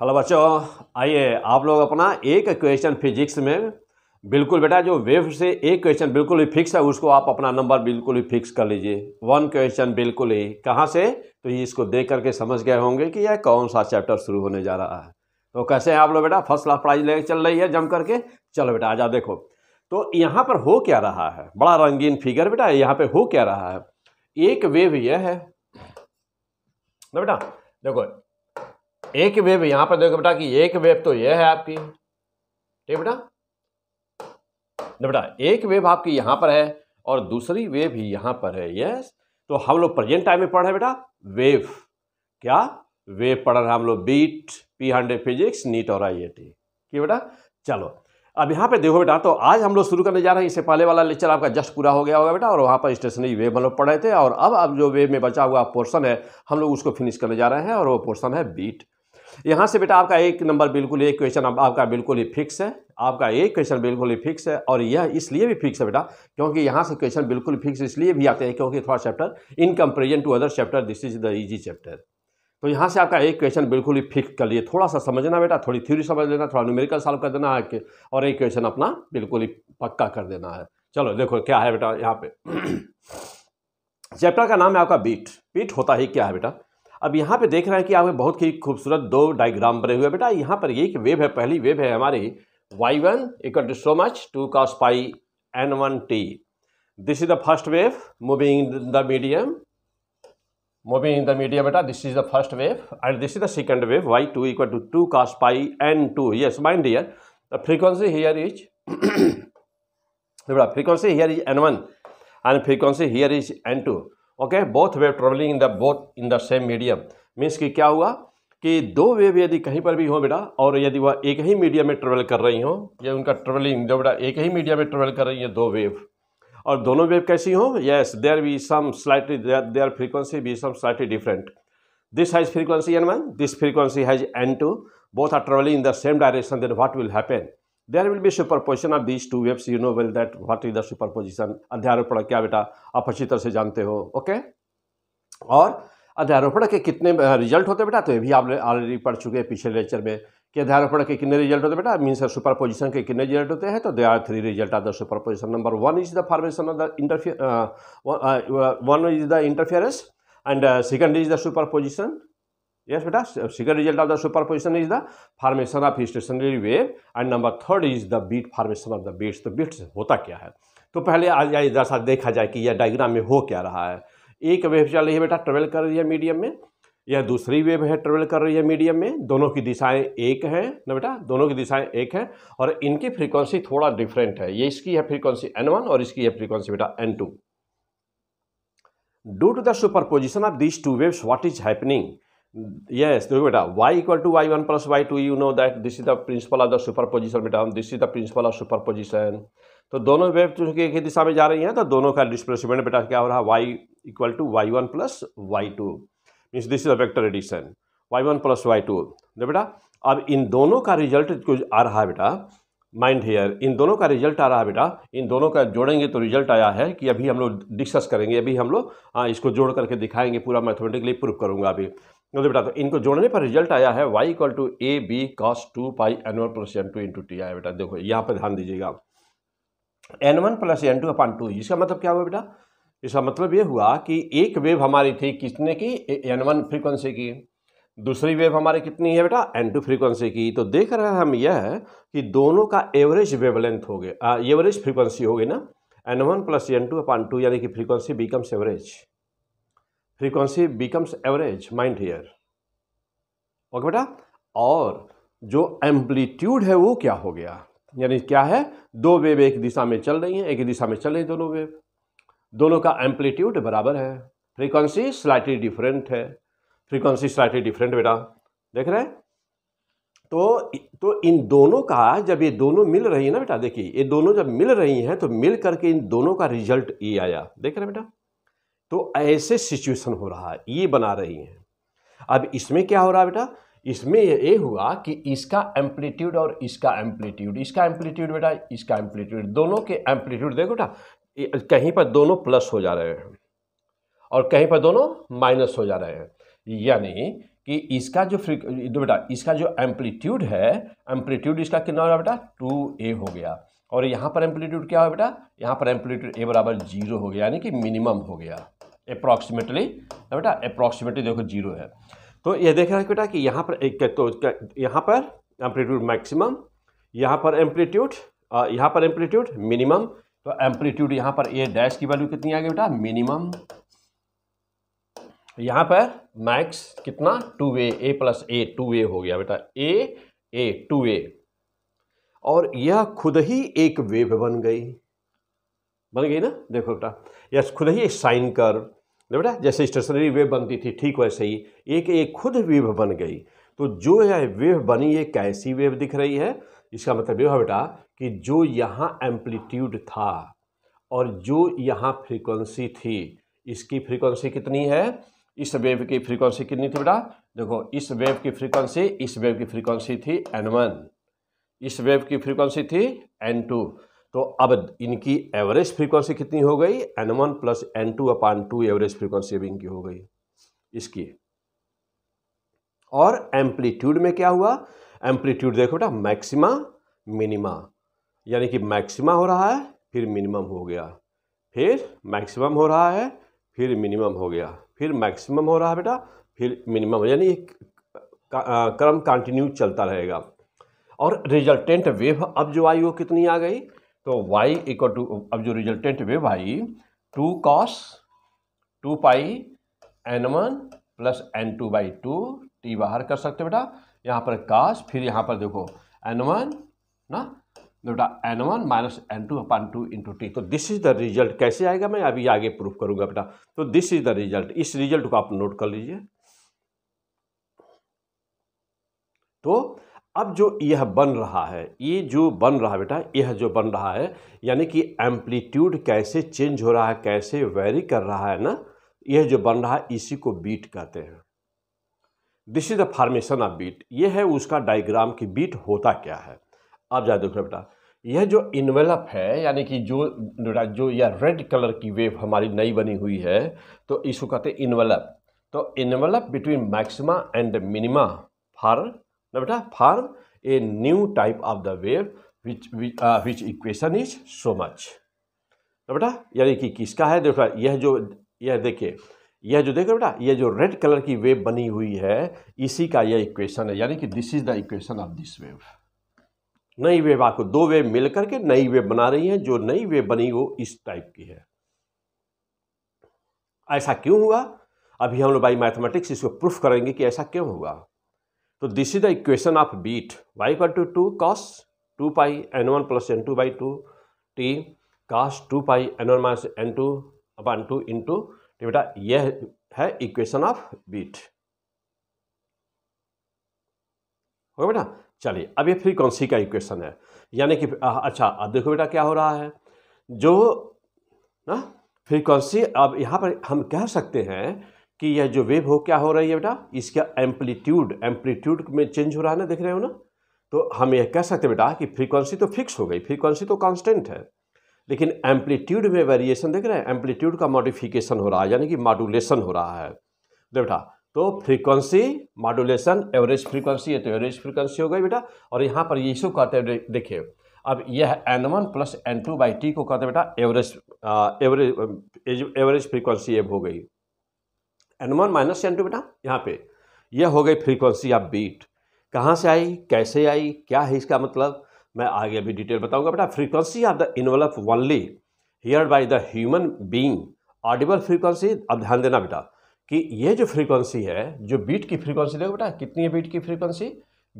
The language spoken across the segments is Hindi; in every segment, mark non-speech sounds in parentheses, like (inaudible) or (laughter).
हेलो बच्चों आइए आप लोग अपना एक क्वेश्चन फिजिक्स में बिल्कुल बेटा जो वेव से एक क्वेश्चन बिल्कुल ही फिक्स है उसको आप अपना नंबर बिल्कुल ही फिक्स कर लीजिए वन क्वेश्चन बिल्कुल ही कहाँ से तो ये इसको देख करके समझ गए होंगे कि यह कौन सा चैप्टर शुरू होने जा रहा है तो कैसे हैं आप लोग बेटा फर्स्ट क्लास प्राइज लेकर चल रही है जम करके चलो बेटा आजा देखो तो यहाँ पर हो क्या रहा है बड़ा रंगीन फिगर बेटा यहाँ पर हो क्या रहा है एक वेव यह है ना तो बेटा देखो एक वेव यहां पर देखो बेटा कि एक वेव तो यह है आपकी ठीक बेटा बेटा एक वेव आपकी यहां पर है और दूसरी वेव ही यहां पर है यस तो हम लोग प्रेजेंट टाइम में पढ़ रहे बेटा वेव क्या वेव पढ़ रहे हम लोग beat P hundred physics NEET और आई आई टी बेटा चलो अब यहाँ पे देखो बेटा तो आज हम लोग शुरू करने जा रहे हैं इससे पहले वाला लेक्चर आपका जस्ट पूरा हो गया होगा बेटा और वहाँ पर स्टेशनरी वेव हम लोग पढ़े थे और अब अब जो वेव में बचा हुआ पोर्शन है हम लोग उसको फिनिश करने जा रहे हैं और वो पोर्शन है बीट यहाँ से बेटा आपका एक नंबर बिल्कुल एक क्वेश्चन आपका बिल्कुल ही फिक्स है आपका एक क्वेश्चन बिल्कुल ही फिक्स है और यह इसलिए भी फिक्स है बेटा क्योंकि यहाँ से क्वेश्चन बिल्कुल फिक्स इसलिए भी आते हैं क्योंकि थोड़ा chapter in comparison to other chapter this is the easy chapter तो यहाँ से आपका एक क्वेश्चन बिल्कुल ही फिक्स कर लिए थोड़ा सा समझना बेटा थोड़ी थ्योरी समझ लेना थोड़ा न्यूमेरिकल सॉल्व कर देना है और एक क्वेश्चन अपना बिल्कुल ही पक्का कर देना है चलो देखो क्या है बेटा यहाँ पे चैप्टर (clears throat) का नाम है आपका बीट बीट होता ही क्या है बेटा अब यहाँ पे देख रहे हैं कि आपके बहुत ही खूबसूरत दो डायग्राम बने हुए बेटा यहाँ पर एक वेव है पहली वेव है हमारी Y one equal to so much two का स्पाई N one T this is the first wave moving in the medium moving in the medium बेटा this is the first wave and this is the second wave Y two equal to two का स्पाई N two yes mind here the frequency here is बेटा frequency here is N one and frequency here is N two okay both wave travelling in the both in the same medium means कि क्या हुआ कि दो वेव यदि कहीं पर भी हो बेटा और यदि वह एक ही मीडियम में ट्रेवल कर रही हो या उनका ट्रेवलिंग जो बेटा एक ही मीडियम में ट्रेवल कर रही है दो वेव और दोनों वेव कैसी हो yes there be some slightly their frequency be some slightly different frequency N one this frequency has N two both are travelling in the same direction then what will happen there will be position of these two waves you know well that what is the superposition अध्यारोपण क्या बेटा आप अच्छी तरह से जानते हो ओके okay? और अध्यारोपण के कितने रिजल्ट होते बेटा तो ये भी आप ऑलरेडी पढ़ चुके हैं पिछले लेक्चर में कि अध्यारोपण के कितने रिजल्ट होते बेटा मीन्स सुपर पोजिशन के कितने रिजल्ट होते हैं तो they are three result are the superposition number one is the formation of the interfere one is the interference and second is the superposition yes बेटा second result the the superposition is the formation of stationary wave and number third is the beat formation of the beats तो बीट्स होता क्या है तो पहले आज इधर साथ देखा जाए कि यह डायग्राम में हो क्या रहा है एक वेव चल रही है बेटा ट्रेवल कर रही है मीडियम में यह दूसरी वेव है ट्रेवल कर रही है मीडियम में दोनों की दिशाएं एक हैं ना बेटा दोनों की दिशाएं एक हैं और इनकी फ्रीक्वेंसी थोड़ा डिफरेंट है ये इसकी है फ्रीक्वेंसी एन वन और इसकी है फ्रीक्वेंसी बेटा N two due to the superposition of these two waves what is happening Yes, look at that. y equal to y1 plus y2, you know that this is the principle of the superposition बेटा this is the principle of superposition. तो दोनों वेव चूंकि एक ही दिशा में जा रही हैं तो दोनों का डिस्प्लेसमेंट बेटा क्या हो रहा है y equal to Y one plus Y two means this is a vector addition Y one plus Y two बेटा अब इन दोनों का रिजल्ट कुछ आ रहा है बेटा माइंड हेयर इन दोनों का रिजल्ट आ रहा है बेटा इन दोनों का जोड़ेंगे तो रिजल्ट आया है कि अभी हम लोग डिस्कस करेंगे अभी हम लोग हाँ, इसको जोड़ करके दिखाएंगे पूरा मैथमेटिकली प्रूव करूंगा अभी मुझे बेटा तो इनको जोड़ने पर रिजल्ट आया है Y equal to A B cos two pi N one plus N two into T आया बेटा देखो यहाँ पर ध्यान दीजिएगा N one plus N two upon two इसका मतलब क्या हुआ बेटा इसका मतलब ये हुआ कि एक वेव हमारी थी किसने की एन वन फ्रीक्वेंसी की दूसरी वेव हमारी कितनी है बेटा एन टू फ्रीक्वेंसी की तो देख रहे हैं हम यह है कि दोनों का एवरेज वेवलेंथ हो गया एवरेज फ्रीक्वेंसी होगी ना N one plus N two upon two यानी कि frequency becomes average frequency becomes average mind here okay बेटा और जो एम्पलीट्यूड है वो क्या हो गया यानी क्या है दो वेव एक दिशा में चल रही हैं एक दिशा में चल रही दोनों वेव दोनों का एम्पलीट्यूड बराबर है फ्रीक्वेंसी स्लाइटली डिफरेंट है फ्रीक्वेंसी स्लाइटली डिफरेंट बेटा देख रहे हैं तो तो इन दोनों का जब ये दोनों मिल रही है ना बेटा देखिए ये दोनों जब मिल रही हैं तो मिल करके इन दोनों का रिजल्ट ये e आया देख रहे हैं बेटा तो ऐसे सिचुएशन हो रहा है ये बना रही हैं अब इसमें क्या हो रहा है बेटा इसमें ये हुआ कि इसका एम्पलीट्यूड और इसका एम्पलीट्यूड इसका एम्पलीट्यूड बेटा इसका एम्पलीट्यूड दोनों के एम्पलीट्यूड देखो बेटा कहीं पर दोनों प्लस हो जा रहे हैं और कहीं पर दोनों माइनस हो जा रहे हैं यानी कि इसका जो फ्रीक बेटा इसका जो एम्पलीट्यूड है एम्पलीट्यूड इसका कितना हो रहा बेटा टू ए हो गया और यहाँ पर एम्पलीट्यूड क्या हो बेटा यहाँ पर एम्पलीट्यूड ए बराबर जीरो हो गया यानी कि मिनिमम हो गया अप्रॉक्सीमेटली बेटा अप्रॉक्सीमेटली देखो जीरो है तो ये देख रहे हैं बेटा कि यहाँ पर एक तो यहाँ पर एम्पलीट्यूड मैक्सिमम यहाँ पर एम्पलीट्यूड यहाँ पर एम्पलीट्यूड मिनिमम तो एम्पलीट्यूड यहाँ पर ए डैश की वैल्यू कितनी आ गई बेटा मिनिमम यहाँ पर मैक्स कितना two A A plus A two A हो गया बेटा ए ए टू ए और यह खुद ही एक वेव बन गई बन गई ना देखो बेटा यह खुद ही एक साइन कर बेटा जैसे स्टेशनरी वेव बनती थी ठीक वैसे ही एक एक खुद वेव बन गई तो जो यह वेव बनी ये कैसी वेव दिख रही है इसका मतलब यह है बेटा कि जो यहाँ एम्पलीट्यूड था और जो यहाँ फ्रीक्वेंसी थी इसकी फ्रीक्वेंसी कितनी है इस वेव की फ्रीक्वेंसी कितनी थी बेटा देखो इस वेव की फ्रीक्वेंसी इस वेव की फ्रीक्वेंसी थी एन वन इस वेव की फ्रीक्वेंसी थी एन टू तो अब इनकी एवरेज फ्रीक्वेंसी कितनी हो गई N one plus N two upon two average frequency अभी इनकी हो गई इसकी और एम्पलीट्यूड में क्या हुआ एम्पलीट्यूड देखो बेटा मैक्सिमा मिनिमा यानी कि मैक्सिमा हो रहा है फिर मिनिमम हो गया फिर मैक्सिमम हो रहा है फिर मिनिमम हो गया फिर मैक्सिमम हो रहा है बेटा फिर मिनिमम यानी क्रम कंटिन्यू चलता रहेगा और रिजल्टेंट वेव अब जो आई वो कितनी आ गई तो y इक्वल टू अब जो रिजल्टेंट वेव आई two cos two pi N one plus N two by two T बाहर कर सकते बेटा यहाँ पर कास फिर यहाँ पर देखो एन वन ना बेटा N one minus N two upon two into T तो दिस इज द रिजल्ट कैसे आएगा मैं अभी आगे प्रूफ करूंगा बेटा तो दिस इज द रिजल्ट इस रिजल्ट को आप नोट कर लीजिए तो अब जो यह बन रहा है ये जो बन रहा है बेटा यह जो बन रहा है यानी कि एम्पलीट्यूड कैसे चेंज हो रहा है कैसे वेरी कर रहा है ना यह जो बन रहा है इसी को बीट कहते हैं this is the formation of beat यह है उसका डायग्राम की बीट होता क्या है आप जाए देखो बेटा यह जो इन्वेलप है यानी कि जो जो यह रेड कलर की वेव हमारी नई बनी हुई है तो इसको कहते हैं इन्वेलप तो envelope between maxima and minima for Now, beta form a new type of the wave which which, uh, which equation is so much. Now, beta यानी कि किसका है देखो यह जो यह देखिए यह जो देखो बेटा यह जो रेड कलर की वेव बनी हुई है इसी का यह इक्वेशन है यानी कि this is the equation of this wave नई वेव आपको दो वेव मिल करके नई वेव बना रही है जो नई वेव बनी वो इस टाइप की है ऐसा क्यों हुआ अभी हम लोग बाई मैथमेटिक्स इसको प्रूफ करेंगे कि ऐसा क्यों हुआ the equation of beat y of two two cos two pi N one plus N two by two t cos two pi N one minus N two upon two इन तो बेटा यह है इक्वेशन ऑफ बीट हो गया बेटा चलिए अब ये फ्रीक्वेंसी का इक्वेशन है यानी कि अच्छा अब देखो बेटा क्या हो रहा है जो ना फ्रीक्वेंसी अब यहाँ पर हम कह सकते हैं कि यह जो वेव हो क्या हो रही है बेटा इसका एम्पलीट्यूड एम्पलीट्यूड में चेंज हो रहा है ना देख रहे हो ना तो हम यह कह सकते बेटा कि फ्रीक्वेंसी तो फिक्स हो गई फ्रीक्वेंसी तो कांस्टेंट है लेकिन एम्पलीट्यूड में वेरिएशन देख रहे हैं एम्पलीट्यूड का मॉडिफिकेशन हो रहा है यानी कि मॉडुलेशन हो रहा है बेटा तो फ्रीक्वेंसी मॉडुलेशन एवरेज फ्रीक्वेंसी है तो एवरेज फ्रीक्वेंसी हो गई बेटा और यहाँ पर ये सब कहते हैं देखिए अब यह n one plus N two by t को कहते हैं बेटा एवरेज एवरेज एवरेज फ्रीक्वेंसी एव हो गई N one minus N two बेटा यहाँ पे यह हो गई फ्रीक्वेंसी ऑफ बीट कहाँ से आई कैसे आई क्या है इसका मतलब मैं आगे भी डिटेल बताऊंगा बेटा frequency of the envelope only hear by the human being audible frequency अब ध्यान देना बेटा कि ये जो फ्रीक्वेंसी है जो बीट की फ्रीक्वेंसी देखो बेटा कितनी है बीट की फ्रीक्वेंसी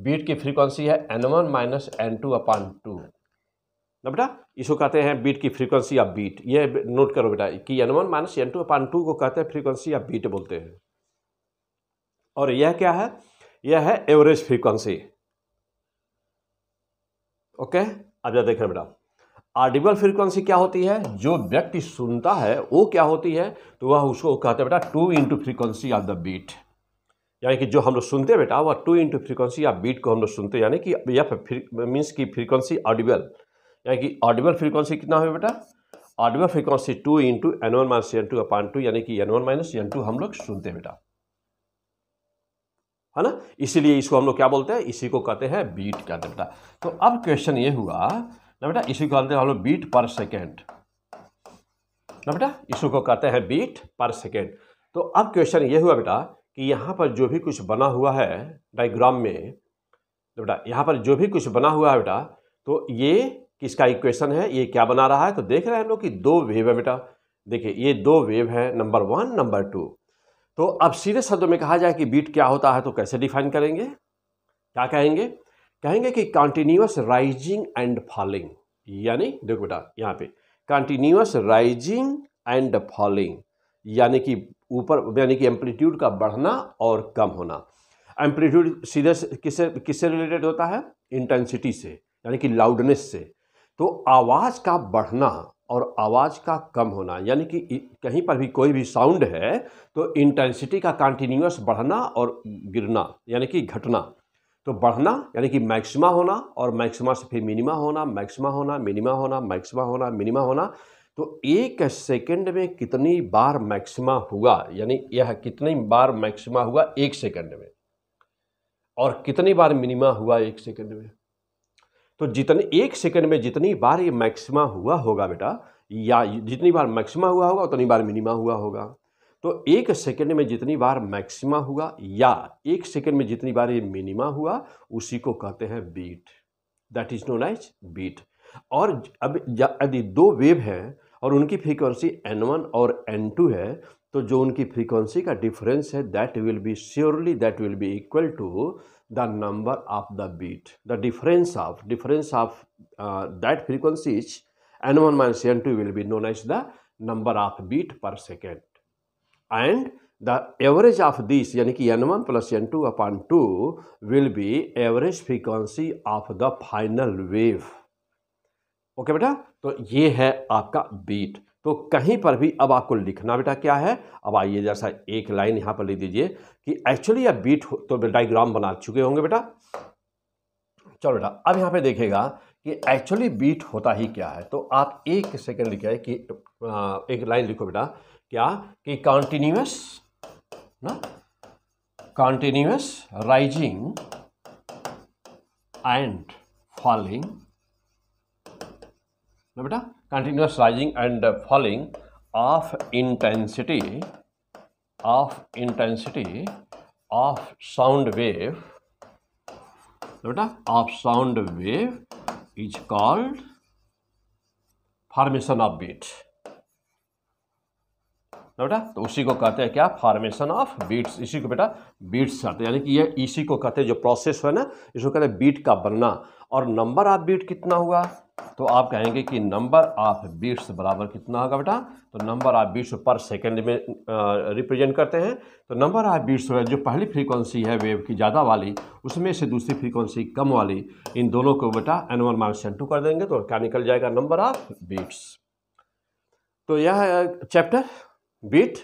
बीट की फ्रीक्वेंसी है n one minus N two upon two ना बेटा इसको कहते हैं बीट की फ्रीक्वेंसी ऑफ बीट ये नोट करो बेटा कि N one minus N two upon two को कहते हैं फ्रीक्वेंसी ऑफ बीट बोलते हैं और यह क्या है यह है एवरेज फ्रीक्वेंसी ओके अब जब देख रहे बेटा ऑडिबल फ्रीक्वेंसी क्या होती है जो व्यक्ति सुनता है वो क्या होती है तो वह उसको कहते हैं बेटा two into frequency of the beat यानी कि जो हम लोग सुनते हैं बेटा वह two into frequency of beat को हम लोग सुनते हैं यानी कि यह मीन्स की फ्रीक्वेंसी ऑडिबल यानी कि ऑडिबल फ्रीक्वेंसी कितना हो बेटा audible frequency two into n one minus N two upon two यानी कि N one minus N two हम लोग सुनते हैं बेटा है ना इसीलिए इसको हम लोग क्या बोलते हैं इसी को कहते हैं बीट कहते बेटा तो अब क्वेश्चन ये हुआ ना बेटा इसी को कहते हैं हम लोग बीट पर सेकेंड ना बेटा इसी को कहते हैं बीट पर सेकेंड तो अब क्वेश्चन ये हुआ बेटा कि यहाँ पर जो भी कुछ बना हुआ है डायग्राम में बेटा यहाँ पर जो भी कुछ बना हुआ है बेटा तो ये इसका इक्वेशन है ये क्या बना रहा है तो देख रहे हैं हम लोग कि दो वेव है बेटा देखिए ये दो वेव है नंबर वन नंबर टू तो अब सीधे शब्दों में कहा जाए कि बीट क्या होता है तो कैसे डिफाइन करेंगे क्या कहेंगे कहेंगे कि कंटिन्यूस राइजिंग एंड फॉलिंग यानी देखो बेटा यहाँ पे कंटिन्यूस राइजिंग एंड फॉलिंग यानी कि ऊपर यानी कि एम्पलीट्यूड का बढ़ना और कम होना एम्पलीट्यूड सीधे किससे किससे रिलेटेड होता है इंटेंसिटी से यानी कि लाउडनेस से तो आवाज़ का बढ़ना और आवाज़ का कम होना यानी कि कहीं पर भी कोई भी साउंड है तो इंटेंसिटी का कंटिन्यूस बढ़ना और गिरना यानी कि घटना तो बढ़ना यानी कि मैक्सिमा होना और मैक्सिमा से फिर मिनिमा होना मैक्सिमा होना मिनिमा होना मैक्सिमा होना मिनिमा होना तो एक सेकंड में कितनी बार मैक्सिमा हुआ यानी यह कितनी बार मैक्सिमा हुआ एक सेकंड में और कितनी बार मिनिमा हुआ एक सेकंड में तो जितने एक सेकंड में जितनी बार ये मैक्सिमा हुआ होगा बेटा या जितनी बार मैक्सिमा हुआ होगा उतनी बार मिनिमा हुआ होगा तो एक सेकंड में जितनी बार मैक्सिमा हुआ या एक सेकंड में जितनी बार ये मिनिमा हुआ उसी को कहते हैं beat that is known as beat और अब यदि दो वेव हैं और उनकी फ्रीक्वेंसी वन और एन टू है तो जो उनकी फ्रीक्वेंसी का डिफरेंस है that will be surely that will be equal to the number of the beat. The difference of difference of uh, that frequency is n1 minus n2 will be known as the number of beat per second. And the average of this यानी कि n1 plus n2 upon 2 will be average frequency of the final wave. Okay okay बेटा तो ये है आपका बीट तो कहीं पर भी अब आपको लिखना बेटा क्या है अब आइए जैसा एक लाइन यहां पर लिख दीजिए कि एक्चुअली अब बीट तो डाइग्राम बना चुके होंगे बेटा चलो बेटा अब यहां पे देखेगा कि एक्चुअली बीट होता ही क्या है तो आप एक सेकंड लिखे कि एक लाइन लिखो बेटा क्या कि कॉन्टिन्यूस ना कॉन्टिन्यूस राइजिंग एंड फॉलिंग ना बेटा continuous rising and falling of intensity of intensity of sound wave बेटा of sound wave is called formation of beat बेटा तो उसी को कहते हैं क्या फॉर्मेशन ऑफ बीट्स इसी को बेटा बीट्स कहते हैं यानी कि ये इसी को कहते हैं जो प्रोसेस है ना इसको कहते हैं बीट का बनना और नंबर ऑफ बीट कितना हुआ तो आप कहेंगे कि नंबर ऑफ बीट्स बराबर कितना होगा बेटा तो number of beats per second में रिप्रेजेंट करते हैं तो नंबर ऑफ बीट्स जो पहली फ्रीक्वेंसी है वेव की ज़्यादा वाली उसमें से दूसरी फ्रीक्वेंसी कम वाली इन दोनों को बेटा एनुअल वन माइनस एन कर देंगे तो क्या निकल जाएगा नंबर ऑफ बीट्स तो यह चैप्टर बीट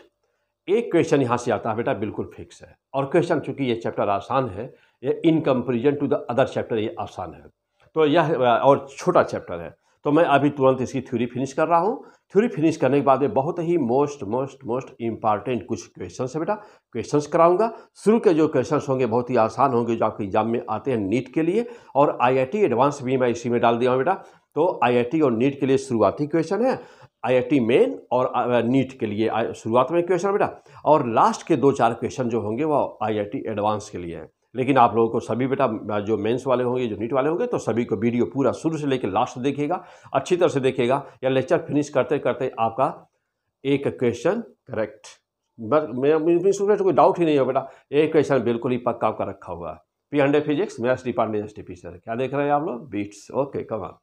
एक क्वेश्चन यहाँ से आता है बेटा बिल्कुल फिक्स है और क्वेश्चन चूंकि ये चैप्टर आसान है ये in comparison to the other chapter ये आसान है तो यह और छोटा चैप्टर है तो मैं अभी तुरंत इसकी थ्योरी फिनिश कर रहा हूँ थ्योरी फिनिश करने के बाद बहुत ही मोस्ट मोस्ट मोस्ट इंपॉर्टेंट कुछ क्वेश्चन है बेटा क्वेश्चंस कराऊंगा शुरू के जो क्वेश्चंस होंगे बहुत ही आसान होंगे जो आपके एग्जाम में आते हैं नीट के लिए और आईआईटी एडवांस भी मैं इसी में डाल दिया हूँ बेटा तो आईआईटी और नीट के लिए शुरुआती क्वेश्चन है आई मेन और नीट के लिए शुरुआत में क्वेश्चन बेटा और लास्ट के दो चार क्वेश्चन जो होंगे वो आई एडवांस के लिए हैं लेकिन आप लोगों को सभी बेटा जो मेंस वाले होंगे जो नीट वाले होंगे तो सभी को वीडियो पूरा शुरू से लेकर लास्ट देखिएगा अच्छी तरह से देखिएगा या लेक्चर फिनिश करते करते आपका एक क्वेश्चन करेक्ट मेरा कोई डाउट ही नहीं हो बेटा एक क्वेश्चन बिल्कुल ही पक्का आपका रखा हुआ है पी हंड्रेड फिजिक्स मेरा डिपार्टमेंट एस टी क्या देख रहे हैं आप लोग बीट्स ओके कमाल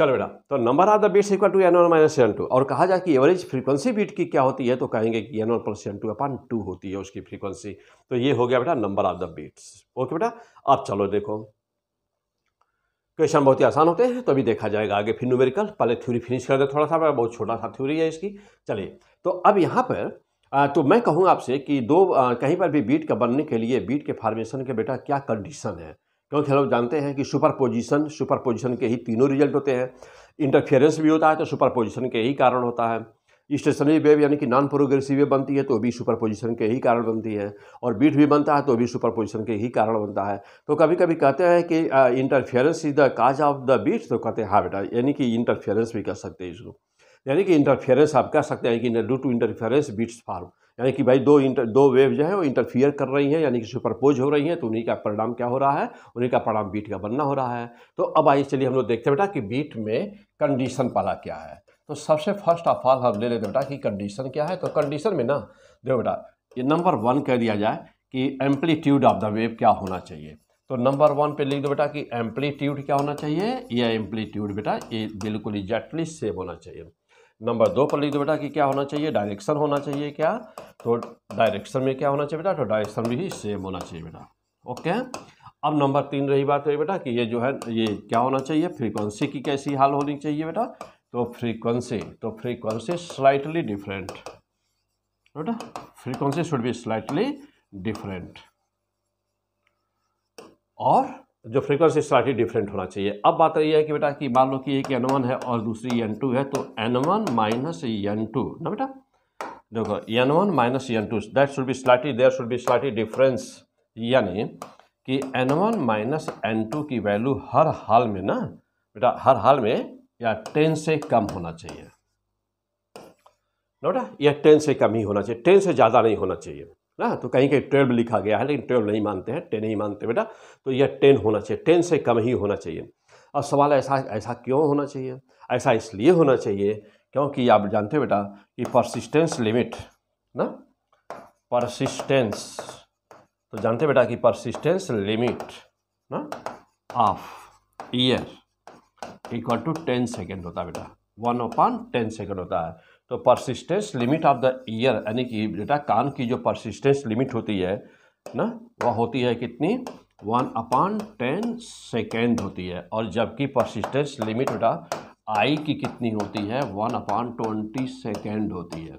चलो बेटा तो number of the beats equal to n one minus N two और कहा जाए कि एवरेज फ्रीक्वेंसी बीट की क्या होती है तो कहेंगे कि N one plus N two upon two होती है उसकी फ्रीक्वेंसी तो ये हो गया बेटा number of the beats okay बेटा अब चलो देखो क्वेश्चन बहुत ही आसान होते हैं तो अभी देखा जाएगा आगे फिर न्यूमेरिकल पहले थ्योरी फिनिश कर दे थोड़ा सा बहुत छोटा सा थ्योरी है इसकी चलिए तो अब यहाँ पर तो मैं कहूँगा आपसे कि दो कहीं पर भी बीट का बनने के लिए बीट के फॉर्मेशन के बेटा क्या कंडीशन है क्योंकि हम लोग जानते हैं कि सुपर पोजिशन सुपर पोजिशन के ही तीनों रिजल्ट होते हैं इंटरफेरेंस भी होता है तो सुपर पोजिशन के ही कारण होता है स्टेशनरी वेव यानी कि नॉन प्रोग्रेसिव वेव बनती है तो भी सुपर पोजिशन के ही कारण बनती है और बीट भी बनता है तो भी सुपर पोजिशन के ही कारण बनता है तो कभी कभी कहते हैं कि interference is the cause of the beat तो कहते हैं हाँ बेटा यानी कि इंटरफेरेंस भी कह सकते हैं इसको यानी कि इंटरफेरेंस आप कह सकते हैं कि due to interference beats form यानी कि भाई दो इंटर दो वेव जो है वो इंटरफियर कर रही हैं यानी कि सुपरपोज हो रही हैं तो उन्हीं का परिणाम क्या हो रहा है उन्हीं का परिणाम बीट का बनना हो रहा है तो अब आइए चलिए हम लोग देखते हैं बेटा कि बीट में कंडीशन पाला क्या है तो सबसे फर्स्ट ऑफ ऑल हम ले लेते बेटा कि कंडीशन क्या है तो कंडीशन में ना देखो बेटा ये नंबर वन कह दिया जाए कि एम्पलीट्यूड ऑफ द वेव क्या होना चाहिए तो नंबर वन पे लिख दो बेटा कि एम्पलीट्यूड क्या होना चाहिए या एम्पलीट्यूड बेटा ये बिल्कुल एग्जैक्टली सेम होना चाहिए नंबर दो पर लिख दो बेटा कि क्या होना चाहिए डायरेक्शन होना चाहिए क्या तो डायरेक्शन में क्या होना चाहिए बेटा तो डायरेक्शन भी सेम होना चाहिए बेटा ओके अब नंबर तीन रही बात है बेटा कि ये जो है ये क्या होना चाहिए फ्रीक्वेंसी की कैसी हाल होनी चाहिए बेटा तो फ्रीक्वेंसी तो फ्रीक्वेंसी स्लाइटली डिफरेंट बेटा frequency should be slightly different और जो फ्रीक्वेंसी स्लाइटली डिफरेंट होना चाहिए अब बात यह है कि बेटा कि मान लो कि एक एन वन है और दूसरी एन टू है तो N one minus N two ना बेटा देखो n one minus N two that should be slightly there should be slightly difference यानी कि N one minus N two की वैल्यू हर हाल में ना बेटा हर हाल में या टेन से कम होना चाहिए ना बेटा यह टेन से कम ही होना चाहिए टेन से ज़्यादा नहीं होना चाहिए ना तो कहीं कहीं ट्वेल्व लिखा गया है लेकिन ट्वेल्व नहीं मानते हैं टेन ही मानते बेटा तो यह टेन होना चाहिए टेन से कम ही होना चाहिए अब सवाल ऐसा ऐसा क्यों होना चाहिए ऐसा इसलिए होना चाहिए क्योंकि आप जानते हो बेटा कि परसिस्टेंस लिमिट ना परसिस्टेंस तो जानते बेटा कि परसिस्टेंस लिमिट ना of ear equal to ten second होता है बेटा वन पान टेन सेकेंड होता है तो persistence limit of the ear यानी कि बेटा कान की जो परसिस्टेंस लिमिट होती है ना वह होती है कितनी वन अपॉन टेन सेकेंड होती है और जबकि परसिस्टेंस लिमिट बेटा आई की कितनी होती है वन अपॉन ट्वेंटी सेकेंड होती है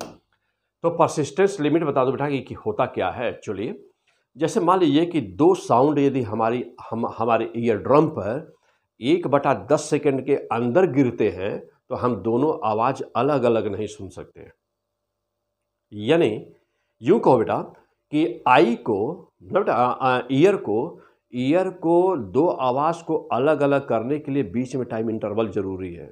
तो परसिस्टेंस लिमिट बता दो बेटा कि, होता क्या है एक्चुअली जैसे मान लीजिए कि दो साउंड यदि हमारी हम हमारे ईयर ड्रम पर एक बटा दस सेकेंड के अंदर गिरते हैं तो हम दोनों आवाज़ अलग अलग नहीं सुन सकते यानी यू कहो बेटा कि आई को मतलब बेटा ईयर को ईयर को दो आवाज़ को अलग अलग करने के लिए बीच में टाइम इंटरवल ज़रूरी है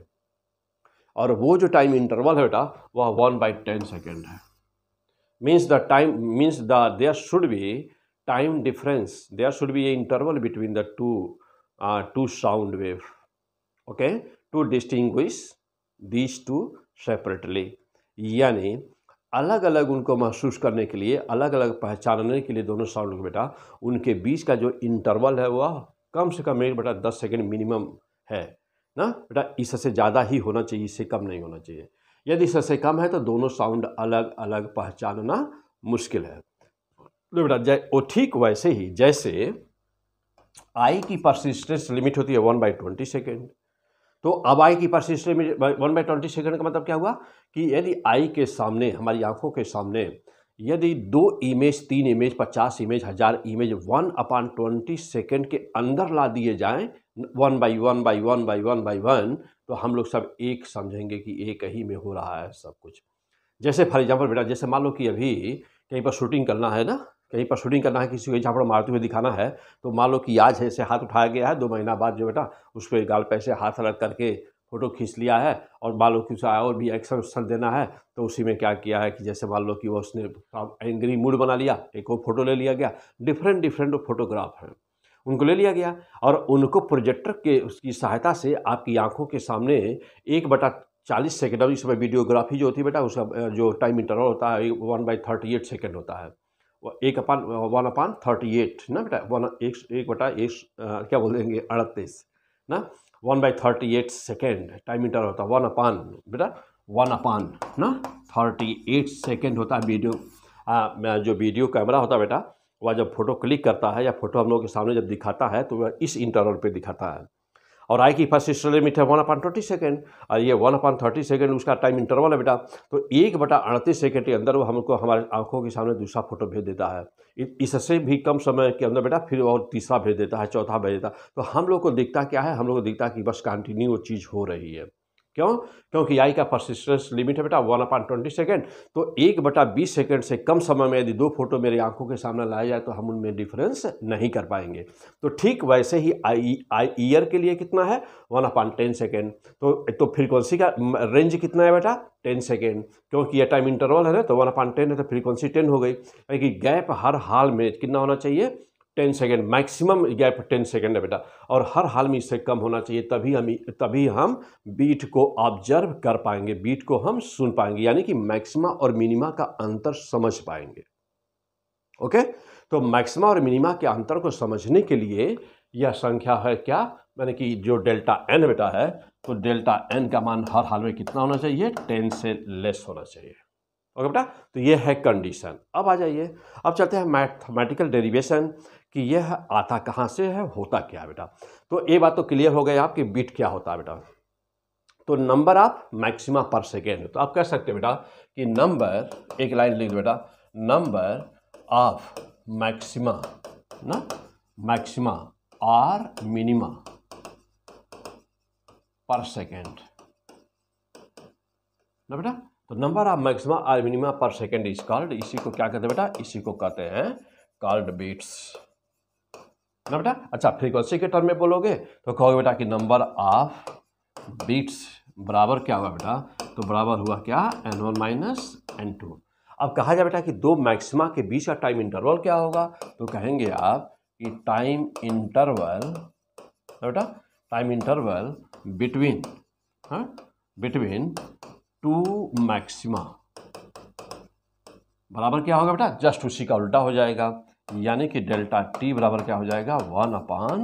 और वो जो टाइम इंटरवल है बेटा वह वन बाई टेन सेकेंड है means the time means the there should be time difference there should be a interval between the two two sound wave okay to distinguish these two separately यानी अलग अलग उनको महसूस करने के लिए अलग अलग पहचानने के लिए दोनों साउंड के बेटा उनके बीच का जो इंटरवल है वह कम से कम एक बेटा दस सेकेंड मिनिमम है ना बेटा इससे ज़्यादा ही होना चाहिए इससे कम नहीं होना चाहिए यदि इससे कम है तो दोनों साउंड अलग अलग पहचानना मुश्किल है तो बेटा जय वो ठीक वैसे ही जैसे आई की परसिस्टेंस लिमिट होती है वन बाई ट्वेंटी सेकेंड तो अब आई की परसिस्टेंट में वन बाई ट्वेंटी सेकेंड का मतलब क्या हुआ कि यदि आई के सामने हमारी आंखों के सामने यदि दो इमेज तीन इमेज पचास इमेज हज़ार image one upon twenty second के अंदर ला दिए जाएं one by one by one by one by one तो हम लोग सब एक समझेंगे कि एक ही में हो रहा है सब कुछ जैसे फॉर एग्जाम्पल बेटा जैसे मान लो कि अभी कहीं पर शूटिंग करना है ना कहीं पर शूटिंग करना है किसी को झापड़ मारते हुए दिखाना है तो मान लो कि आज ऐसे हाथ उठाया गया है दो महीना बाद जो बेटा उस पर गाल पे ऐसे हाथ अलग करके फ़ोटो खींच लिया है और मान लो कि उसे और भी एक्शन उक्शन देना है तो उसी में क्या किया है कि जैसे मान लो कि वो उसने एंग्री मूड बना लिया एक वो फोटो ले लिया गया डिफरेंट डिफरेंट फोटोग्राफ हैं उनको ले लिया गया और उनको प्रोजेक्टर के उसकी सहायता से आपकी आंखों के सामने एक बटा चालीस सेकेंड अभी इस समय वीडियोग्राफी जो होती है बेटा उसका जो टाइम इंटरवल होता है one by thirty eight second होता है एक upon one upon thirty eight ना बेटा वन एक एक बटा एक आ, क्या बोल देंगे अड़तीस ना one by thirty eight second time inter होता है वन अपान बेटा वन अपान ना थर्टी एट सेकेंड होता है वीडियो आ, जो वीडियो कैमरा होता है बेटा वह जब फोटो क्लिक करता है या फोटो हम लोग के सामने जब दिखाता है तो वह इस इंटरवल पे दिखाता है और आई की फर्स्ट स्टडी है वन अपॉन ट्वेंटी सेकेंड और ये वन अपॉन थर्टी सेकेंड उसका टाइम इंटरवल है बेटा तो एक बटा अड़तीस सेकेंड के अंदर वो हमको हमारे आंखों के सामने दूसरा फोटो भेज देता है इससे भी कम समय के अंदर बेटा फिर और तीसरा भेज देता है चौथा भेज देता है तो हम लोग को दिखता क्या है हम लोग को दिखता है कि बस कंटिन्यू वो चीज़ हो रही है क्यों क्योंकि आई का परसिस्टेंस लिमिट है बेटा वन अपॉइंट ट्वेंटी सेकेंड तो एक बटा बीस सेकेंड से कम समय में यदि दो फोटो मेरी आंखों के सामने लाए जाए तो हम उनमें डिफरेंस नहीं कर पाएंगे तो ठीक वैसे ही आई आई ईयर के लिए कितना है वन अपॉइंट टेन सेकेंड तो तो फ्रीक्वेंसी का रेंज कितना है बेटा टेन सेकेंड क्योंकि यह टाइम इंटरवल है ना तो वन अपॉइंट टेन है तो फ्रीक्वेंसी टेन हो गई यानी गैप हर हाल में कितना होना चाहिए ten second maximum gap ten second है बेटा और हर हाल में इससे कम होना चाहिए तभी हम तभी हम बीट को ऑब्जर्व कर पाएंगे बीट को हम सुन पाएंगे यानी कि मैक्सिमा और मिनिमा का अंतर समझ पाएंगे ओके तो मैक्सिमा और मिनिमा के अंतर को समझने के लिए यह संख्या है क्या मैंने कि जो डेल्टा एन बेटा है तो डेल्टा एन का मान हर हाल में कितना होना चाहिए टेन से लेस होना चाहिए ओके बेटा तो ये है कंडीशन अब आ जाइए अब चलते हैं मैथमेटिकल डेरिवेशन कि यह आता कहाँ से है होता क्या है बेटा तो ये बात तो क्लियर हो गई आपकी बीट क्या होता है बेटा तो number of maxima per second तो आप कह सकते हैं बेटा कि नंबर एक लाइन लिख बेटा नंबर ऑफ मैक्सिमा ना maxima or minima per second ना बेटा तो number of maxima or minima per second is called इसी को क्या कहते हैं बेटा इसी को कहते हैं कॉल्ड बीट्स ना बेटा अच्छा फ्रीक्वेंसी के टर्म में बोलोगे तो कहोगे बेटा कि नंबर ऑफ बीट्स बराबर क्या हुआ बेटा तो बराबर हुआ क्या n one minus N two अब कहा जाए बेटा कि दो मैक्सिमा के बीच का टाइम इंटरवल क्या होगा तो कहेंगे आप कि टाइम इंटरवल बेटा time interval between between two maxima बराबर क्या होगा बेटा जस्ट उसी का उल्टा हो जाएगा यानी कि डेल्टा टी बराबर क्या हो जाएगा one upon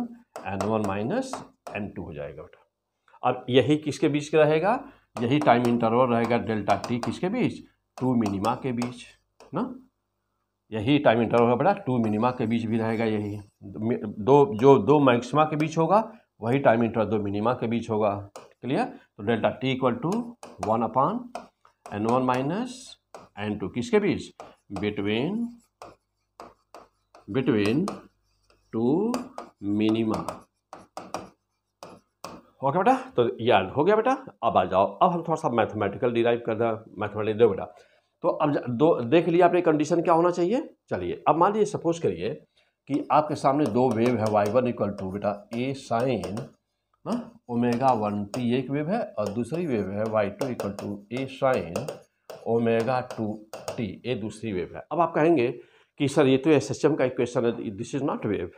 N one minus N two हो जाएगा बेटा अब यही किसके बीच का रहेगा यही टाइम इंटरवल रहेगा डेल्टा टी किसके बीच टू मिनिमा के बीच ना यही टाइम इंटरवल है बेटा टू मिनिमा के बीच भी रहेगा यही दो जो दो मैक्सिमा के बीच होगा वही टाइम इंटरवल दो मिनिमा के बीच होगा क्लियर तो delta t equal to one upon N one minus N two किसके बीच between between two minima okay बेटा तो ये हो गया बेटा अब आ जाओ अब हम थोड़ा सा मैथमेटिकल डिराइव कर दें मैथमेटिकल दो बेटा तो अब दो देख लिया आपने कंडीशन क्या होना चाहिए चलिए अब मान लीजिए सपोज करिए कि आपके सामने दो वेव है वाई वन इक्वल टू बेटा a sine omega one t एक वेव है और दूसरी वेव है y two equal to a sine omega two t a दूसरी वेव है अब आप कहेंगे कि सर ये तो एस एच एम का इक्वेशन है दिस इज़ नॉट वेव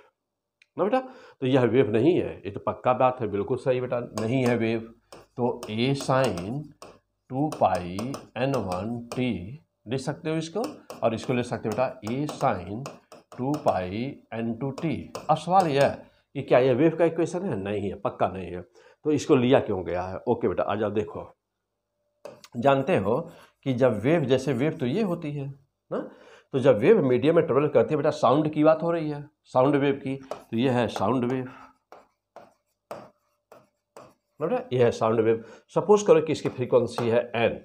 ना बेटा तो यह वेव नहीं है ये तो पक्का बात है बिल्कुल सही बेटा नहीं है वेव तो a sine two pi N one t ले सकते हो इसको और इसको ले सकते हो बेटा a sine two pi n two t अब सवाल यह है कि क्या यह वेव का इक्वेशन है नहीं है पक्का नहीं है तो इसको लिया क्यों गया है ओके बेटा आ जाओ देखो जानते हो कि जब वेव जैसे वेव तो ये होती है ना तो जब वेव मीडियम में ट्रेवल करती है बेटा साउंड की बात हो रही है साउंड वेव की तो यह है साउंड वेव बेटा यह है साउंड वेव सपोज करो कि इसकी फ्रीक्वेंसी है एन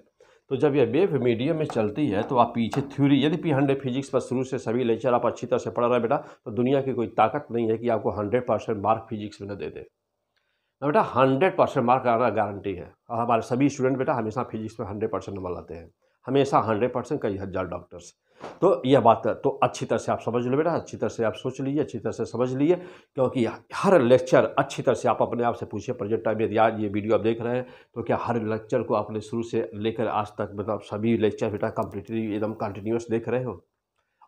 तो जब यह वेव मीडियम में चलती है तो आप पीछे थ्योरी यदि पी हंड्रेड फिजिक्स पर शुरू से सभी लेक्चर आप अच्छी तरह से पढ़ रहे हैं बेटा तो दुनिया की कोई ताकत नहीं है कि आपको हंड्रेड परसेंट मार्क फिजिक्स में न दे दे ना तो बेटा हंड्रेड परसेंट मार्क आना गारंटी है और हमारे सभी स्टूडेंट बेटा हमेशा फिजिक्स में हंड्रेड परसेंट नंबर लाते हैं हमेशा हंड्रेड परसेंट कई हज़ार डॉक्टर्स तो यह बात तो, तो अच्छी तरह से आप समझ लो बेटा अच्छी तरह से आप सोच लीजिए अच्छी तरह से समझ लीजिए क्योंकि हर लेक्चर अच्छी तरह से आप अपने आप से पूछिए प्रेजेंट टाइम यदि आज ये वीडियो आप देख रहे हैं तो क्या हर लेक्चर को आपने शुरू से लेकर आज तक मतलब सभी लेक्चर बेटा कम्प्लीटली एकदम कंटिन्यूस देख रहे हो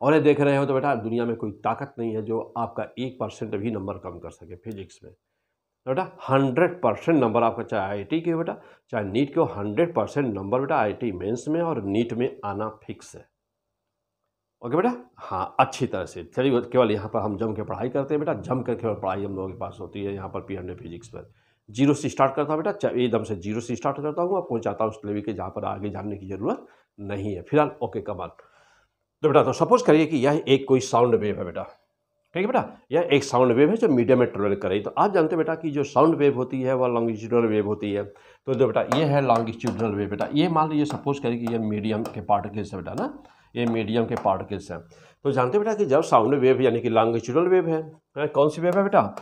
और ये देख रहे हो तो बेटा दुनिया में कोई ताकत नहीं है जो आपका एक परसेंट भी नंबर कम कर सके फिजिक्स में तो बेटा हंड्रेड परसेंट नंबर आपका चाहे आईआईटी के बेटा चाहे नीट के हो हंड्रेड परसेंट नंबर बेटा आईआईटी मेंस में और नीट में आना फिक्स है ओके बेटा हाँ अच्छी तरह से चलिए केवल यहाँ पर हम जम के पढ़ाई करते हैं बेटा जम कर केवल पढ़ाई हम लोगों के पास होती है यहाँ पर पी हंड्रेड फिजिक्स पर जीरो से स्टार्ट करता हूँ बेटा एकदम से जीरो से स्टार्ट करता हूँ और पहुँचाता हूँ उस लेवल के जहाँ पर आगे जानने की ज़रूरत नहीं है फिलहाल ओके कमाल तो बेटा तो सपोज करिए कि यह एक कोई साउंड वेव है बेटा ठीक है बेटा यह एक साउंड वेव है जो मीडियम में ट्रेवल करे तो आप जानते हैं बेटा कि जो साउंड वेव होती है वह लॉन्गिट्यूडनल वेव होती है तो जो तो बेटा ये है लॉन्गिट्यूडनल वेव बेटा ये मान लीजिए सपोज करिए कि यह मीडियम के पार्टिकल्स है बेटा ना ये मीडियम के पार्टिकल्स हैं तो जानते बेटा कि जब साउंड वेव यानी कि लॉन्गिट्यूडल वेव है, है कौन सी वेव है बेटा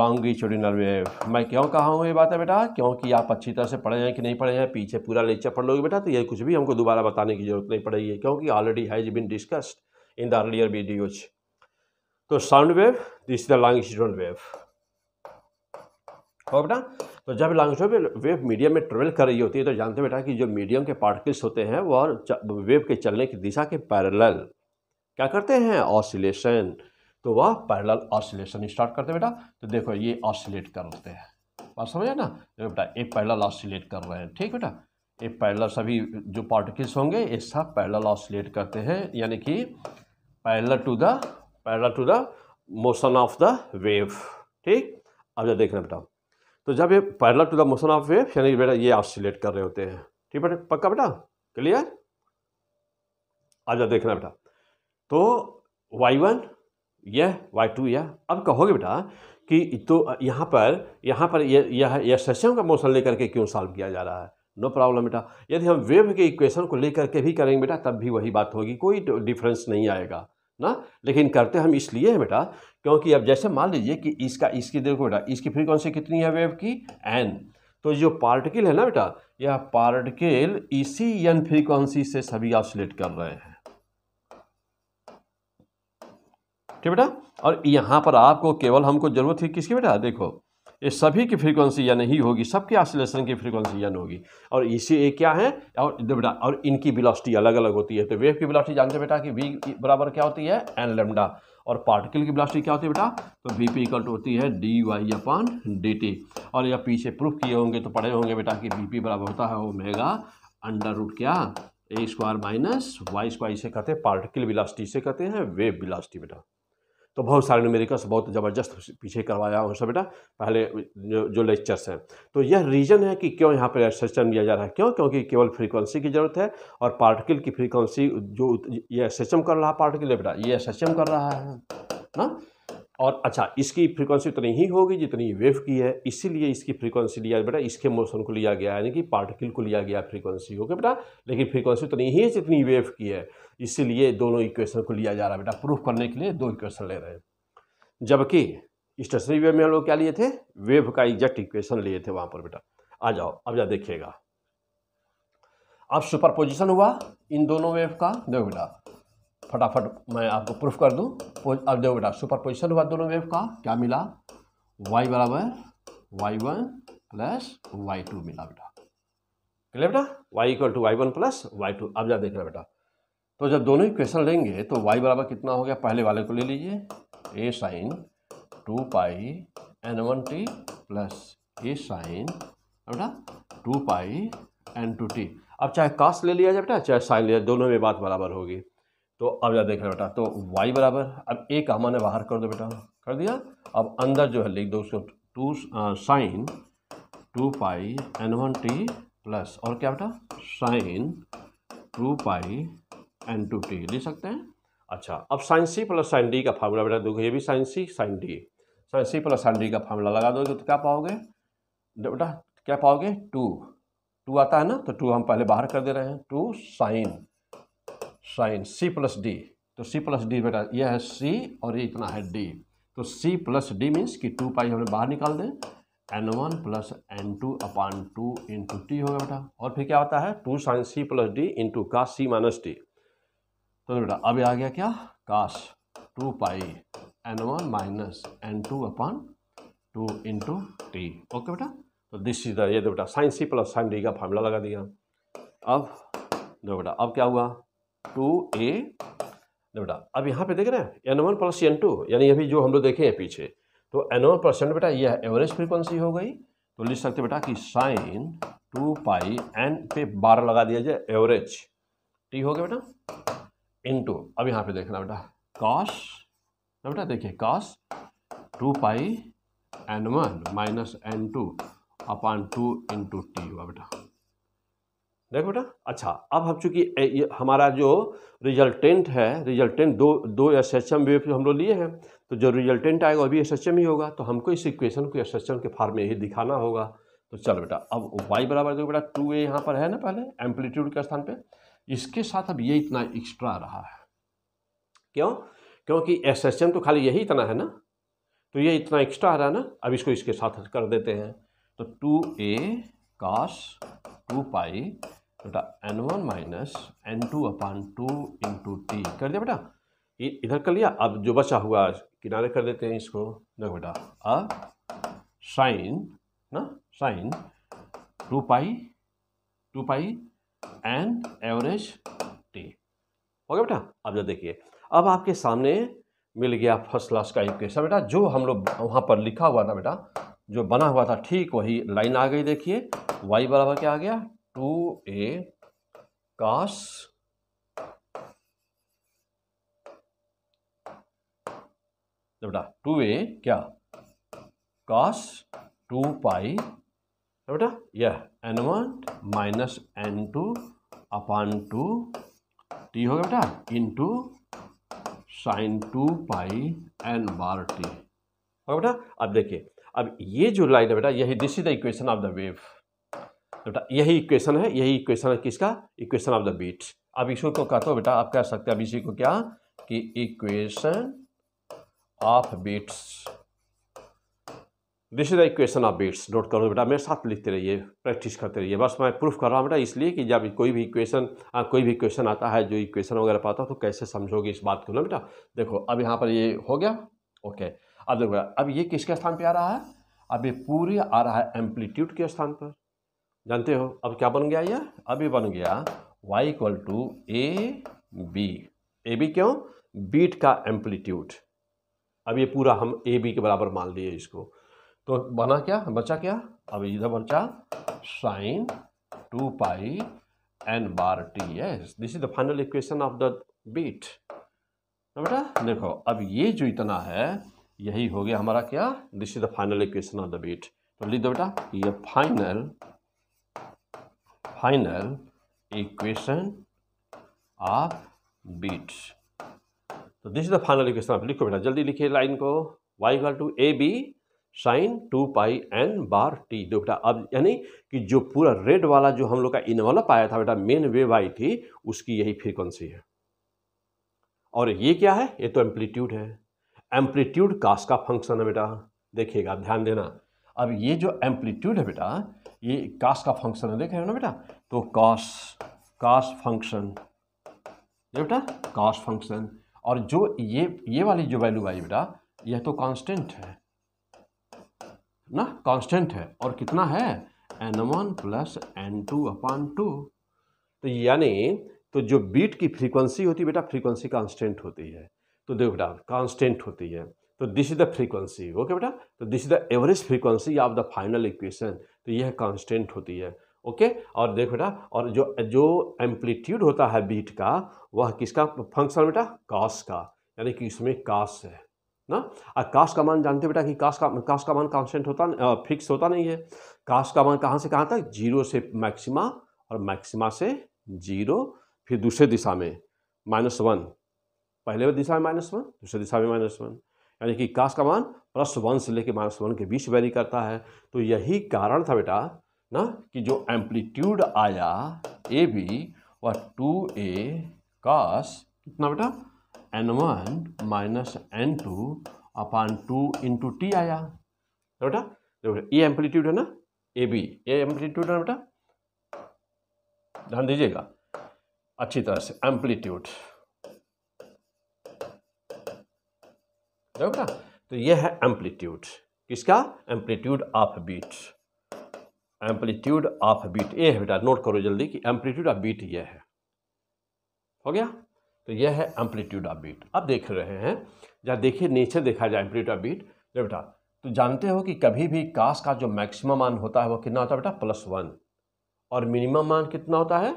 लॉन्गिट्यूडिनल वेव मैं क्यों कहा हूँ ये बात है बेटा क्योंकि आप अच्छी तरह से पढ़े हैं कि नहीं पढ़े हैं पीछे पूरा लेक्चर पढ़ लोगे बेटा तो ये कुछ भी हमको दोबारा बताने की जरूरत नहीं पड़ेगी क्योंकि already has been discussed in the earlier videos तो sound wave this the longitudinal wave और बेटा तो जब लांगचो वेव मीडियम में ट्रेवल कर रही होती है तो जानते बेटा कि जो मीडियम के पार्टिकल्स होते हैं वो वेव के चलने की दिशा के पैरेलल क्या करते हैं ऑसिलेशन तो वह पैरेलल ऑसिलेशन स्टार्ट करते हैं बेटा तो देखो ये ऑसिलेट करते हैं बात समझे ना देखो बेटा ये पैरेलल ऑसिलेट कर रहे हैं ठीक बेटा ये पैरेलल सभी जो पार्टिकल्स होंगे ये सब पैरेलल ऑसिलेट करते हैं यानी कि parallel to the parallel to the motion of the wave ठीक अब जो देखना बेटा तो जब ये parallel to the motion of wave यानी बेटा ये ऑसिलेट कर रहे होते हैं ठीक बेटा पक्का बेटा क्लियर आ जाओ देखना बेटा तो वाई वन यह वाई टू यह अब कहोगे बेटा कि तो यहाँ पर यहाँ पर यह यह यह सेशन का मोशन लेकर के क्यों सॉल्व किया जा रहा है नो प्रॉब्लम बेटा यदि हम वेव के इक्वेशन को लेकर के भी करेंगे बेटा तब भी वही बात होगी कोई डिफरेंस नहीं आएगा ना लेकिन करते हम इसलिए हैं बेटा क्योंकि अब जैसे मान लीजिए कि इसका इसकी देखो बेटा इसकी फ्रीक्वेंसी कितनी है वेव की एन तो जो पार्टिकल है ना बेटा यह पार्टिकल इसी एन फ्रीक्वेंसी से सभी ऑसिलेट कर रहे हैं ठीक बेटा और यहां पर आपको केवल हमको जरूरत है किसकी बेटा देखो ये सभी की फ्रीक्वेंसी यन ही होगी सबके आइसोलेशन की फ्रीक्वेंसी यन होगी और इसी ये क्या है और बेटा और इनकी बिलासिटी अलग अलग होती है तो वेव की बिलासिटी जानते बेटा कि वी बराबर क्या होती है एन लेमडा और पार्टिकल की बिलासिटी क्या होती है बेटा तो वी पी इक्वल टू होती है d y upon d t और यह पीछे प्रूफ किए होंगे तो पढ़े होंगे बेटा कि वी पी बराबर होता है वो मेगा अंडर रूट क्या a square minus y square इसे कहते हैं पार्टिकल बिलासिटी से कहते हैं वेव बिलासिटी बेटा तो बहुत सारे ने बहुत ज़बरदस्त पीछे करवाया उनसे बेटा पहले जो, जो लेक्चर्स हैं तो यह रीज़न है कि क्यों यहाँ पर एसेशन लिया जा रहा है क्यों क्योंकि केवल फ्रीक्वेंसी की ज़रूरत है और पार्टिकल की फ्रीक्वेंसी जो ये एस कर रहा है पार्टिकल बेटा ये एस कर रहा है ना और अच्छा इसकी फ्रीक्वेंसी उतनी ही होगी जितनी वेव की है इसीलिए इसकी फ्रीक्वेंसी लिया बेटा इसके मोशन को लिया गया यानी कि पार्टिकल को लिया गया फ्रीक्वेंसी ओके बेटा लेकिन फ्रीक्वेंसी उतनी ही है जितनी वेव की है इसीलिए दोनों इक्वेशन को लिया जा रहा है बेटा प्रूफ करने के लिए दो इक्वेशन ले रहे हैं जबकि स्टेशनरी वेव में हम लोग क्या लिए थे वेव का एग्जैक्ट इक्वेशन लिए थे वहां पर बेटा आ जाओ अब जा देखिएगा अब सुपरपोजिशन हुआ इन दोनों वेव का देखो बेटा फटाफट मैं आपको प्रूफ कर दूँ अब देखो बेटा सुपरपोजिशन हुआ दोनों वेव का क्या मिला वाई बराबर y one plus Y two मिला बेटा क्लियर बेटा y equal to Y one plus Y two अब जा देख रहे बेटा तो जब दोनों इक्वेशन लेंगे तो y बराबर कितना हो गया पहले वाले को ले लीजिए a sine two pi N one t plus a sine बेटा two pi n two t अब चाहे कास्ट ले लिया जाए बेटा चाहे साइन लिया दोनों में बात बराबर होगी तो अब जब देख रहे बेटा तो y बराबर अब ए का मैंने बाहर कर दो बेटा कर दिया अब अंदर जो है लिख दो उसको two sine two pi N one t plus और क्या बेटा sine two pi n two t लिख सकते हैं अच्छा अब sine C plus sine D का फार्मूला बेटा दोगे ये भी sine C sine D sine C plus sine D का फार्मूला लगा दोगे तो क्या पाओगे बेटा क्या पाओगे टू टू आता है ना तो टू हम पहले बाहर कर दे रहे हैं two sine sine C plus D तो सी प्लस डी बेटा ये है सी और ये इतना है डी तो सी प्लस डी मीन्स कि टू पाई हमें बाहर निकाल दें n one plus N two upon two into t होगा बेटा और फिर क्या होता है two sine C plus D into का सी माइनस टी चलो तो बेटा अभी आ गया क्या cos two pi N one minus N two upon two into t okay बेटा तो दिस इज द ये दो तो बेटा sine C plus sine D का फार्मूला लगा दिया अब दो बेटा अब क्या हुआ टू ए दो बेटा अब यहाँ पे देख रहे हैं n one plus N two यानी अभी जो हम लोग देखे हैं पीछे तो एन वन प्लस एन बेटा यह एवरेज फ्रीक्वेंसी हो गई तो लिख सकते बेटा कि साइन टू पाई एन पे बारह लगा दिया जाए एवरेज टी हो गया बेटा इनटू अब यहाँ पे देखना बेटा कॉस ना बेटा देखिए cos two pi N one minus N two upon two into t हुआ बेटा देख बेटा अच्छा अब हम चूँकि हमारा जो रिजल्टेंट है रिजल्टेंट दो दो एस एच एम वेव हम लोग लिए हैं तो जो रिजल्टेंट आएगा वो भी एस एच एम ही होगा तो हमको इस इक्वेशन को एस एच एम के फॉर्म में ही दिखाना होगा तो चलो बेटा अब वाई बराबर देखो बेटा टू ए यहाँ पर है ना पहले एम्पलीट्यूड के स्थान पर इसके साथ अब ये इतना एक्स्ट्रा रहा है क्यों क्योंकि एस एस एम तो खाली यही इतना है ना तो ये इतना एक्स्ट्रा रहा ना अब इसको इसके साथ कर देते हैं तो टू ए काश टू पाई बेटा N one minus N two upon two into t कर दिया बेटा इधर कर लिया अब जो बचा हुआ किनारे कर देते हैं इसको देखो बेटा अब साइन ना sine two pi two pi and average t हो गया बेटा अब जब देखिए अब आपके सामने मिल गया फर्स्ट क्लास का इक्वेशन बेटा जो हम लोग वहाँ पर लिखा हुआ था बेटा जो बना हुआ था ठीक वही लाइन आ गई देखिए वाई बराबर क्या आ गया टू ए काश बेटा टू ए क्या काश टू पाई है बेटा यह n one minus N two upon two t हो गया बेटा into sine two pi n bar t हो बेटा अब देखिए अब ये जो लाइन है बेटा यही this is the equation of the wave बेटा यही इक्वेशन है यही इक्वेशन है किसका इक्वेशन ऑफ द बीट अब इसको को तो कहते हो बेटा आप कह सकते हैं अब इसी को क्या कि equation of beats this is the equation of beats note करो बेटा मेरे साथ लिखते रहिए प्रैक्टिस करते रहिए बस मैं प्रूफ कर रहा हूँ बेटा इसलिए कि जब कोई भी इक्वेशन कोई भी क्वेश्चन आता है जो इक्वेशन वगैरह पाता तो कैसे समझोगे इस बात को ना बेटा देखो अब यहाँ पर ये हो गया ओके अब देखो अब ये किसके स्थान पर आ रहा है अब ये पूरे आ रहा है एम्पलीट्यूड के स्थान पर जानते हो अब क्या बन गया ये अभी बन गया y equal to A b a b क्यों बीट का एम्पलीट्यूड अब ये पूरा हम ए बी के बराबर मान लिए इसको तो बना क्या बचा क्या अब इधर बचा sine two pi n bar t s this is the final equation of the beat ना बेटा देखो अब ये जो इतना है यही हो गया हमारा क्या this is the final equation of the beat तो लिख दो बेटा ये final final equation of beat तो this is the final equation of लिखो बेटा जल्दी लिखिए लाइन को y equal to A b sine two pi n bar t दो बेटा अब यानी कि जो पूरा रेड वाला जो हम लोग का इन्वॉल्व आया था बेटा मेन वेव आई थी उसकी यही फ्रीक्वेंसी है और ये क्या है ये तो एम्पलीट्यूड है एम्पलीट्यूड कास का फंक्शन है बेटा देखिएगा ध्यान देना अब ये जो एम्पलीट्यूड है बेटा ये कास का फंक्शन है देख रहे हो ना बेटा तो कास कास फंक्शन ये बेटा कास फंक्शन और जो ये ये वाली जो वैल्यू आई बेटा यह तो कांस्टेंट है ना कांस्टेंट है और कितना है n one plus N two upon two तो यानी तो जो बीट की फ्रीक्वेंसी होती है बेटा फ्रीक्वेंसी कांस्टेंट होती है तो देखो बेटा कांस्टेंट होती है तो this is the frequency okay बेटा तो this is the average frequency of the final equation तो यह कांस्टेंट होती है ओके okay? और देखो बेटा और जो जो एम्पलीट्यूड होता है बीट का वह किसका फंक्शन बेटा कास का यानी कि इसमें कास है ना और कास्ट का मान जानते बेटा कि कास्ट का कास्ट का मान कांस्टेंट होता आ, फिक्स होता नहीं है कास्ट का मान कहाँ से कहाँ तक जीरो से मैक्सिमा और मैक्सिमा से जीरो फिर दूसरे दिशा में माइनस वन पहले दिशा में माइनस वन दूसरे दिशा में माइनस वन यानी कि कास्ट का मान प्लस वन से लेकर माइनस वन के बीच वैरी करता है तो यही कारण था बेटा ना कि जो एम्पलीट्यूड आया ए बी और टू ए काश कितना बेटा N one minus N two upon two into T आया बेटा देखो ये एम्पलीट्यूड है ना ए बी ये एम्पलीट्यूड है बेटा ध्यान दीजिएगा अच्छी तरह से एम्पलीट्यूड देखो बेटा तो ये है एम्पलीट्यूड किसका amplitude of beat amplitude of beat ये है बेटा नोट करो जल्दी कि एम्पलीट्यूड ऑफ बीट ये है हो गया तो यह है एम्पलीट्यूड ऑफ बीट अब देख रहे हैं जहाँ देखिए नीचे देखा जाए एम्पलीट्यूड ऑफ बीट जो बेटा तो जानते हो कि कभी भी कास का जो मैक्सिमम मान होता है वो कितना होता है बेटा प्लस वन और मिनिमम मान कितना होता है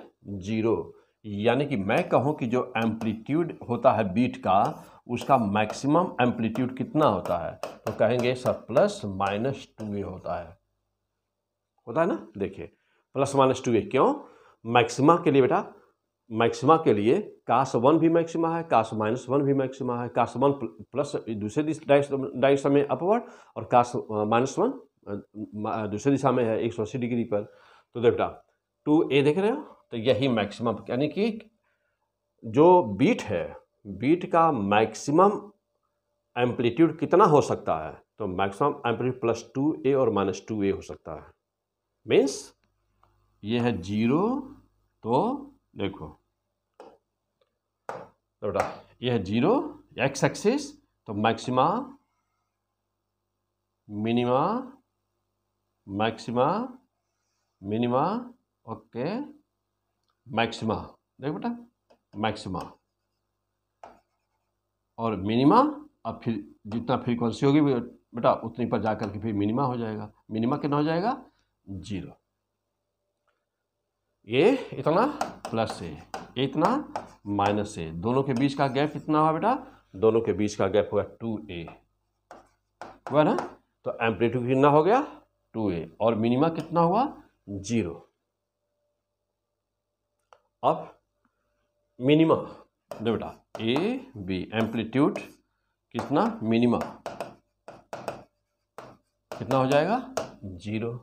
जीरो यानी कि मैं कहूँ कि जो एम्पलीट्यूड होता है बीट का उसका मैक्सिमम एम्पलीट्यूड कितना होता है तो कहेंगे sir plus minus two a होता है होता है ना देखिए प्लस माइनस टू ए क्यों मैक्सिमा के लिए बेटा मैक्सिमा के लिए काश वन भी मैक्सिमा है काश माइनस वन भी मैक्सिमा है काश वन प्लस दूसरे डायरेक्शन में अपवर्ड और काश माइनस वन दूसरे दिशा में है एक सौ अस्सी डिग्री पर तो बेटा टू ए देख रहे हो तो यही मैक्सिमम यानी कि जो बीट है बीट का मैक्सिमम एम्पलीट्यूड कितना हो सकता है तो maximum amplitude plus two a और माइनस टू ए हो सकता है मीन्स ये है जीरो तो देखो तो बेटा ये है जीरो एक्स एक्सिस तो maxima minima maxima minima okay maxima देख बेटा मैक्सिमा और मिनिमा अब फिर जितना फ्रीक्वेंसी होगी बेटा उतनी पर जाकर के फिर मिनिमा हो जाएगा मिनिमा कितना हो जाएगा जीरो ये इतना प्लस है इतना माइनस ए दोनों के बीच का गैप कितना हुआ बेटा दोनों के बीच का गैप हुआ टू ए हुआ ना तो एम्पलीट्यूड कितना हो गया टू ए और मिनिमा कितना हुआ जीरो अब मिनिमा दो बेटा ए बी एम्पलीट्यूड कितना मिनिमा कितना हो जाएगा जीरो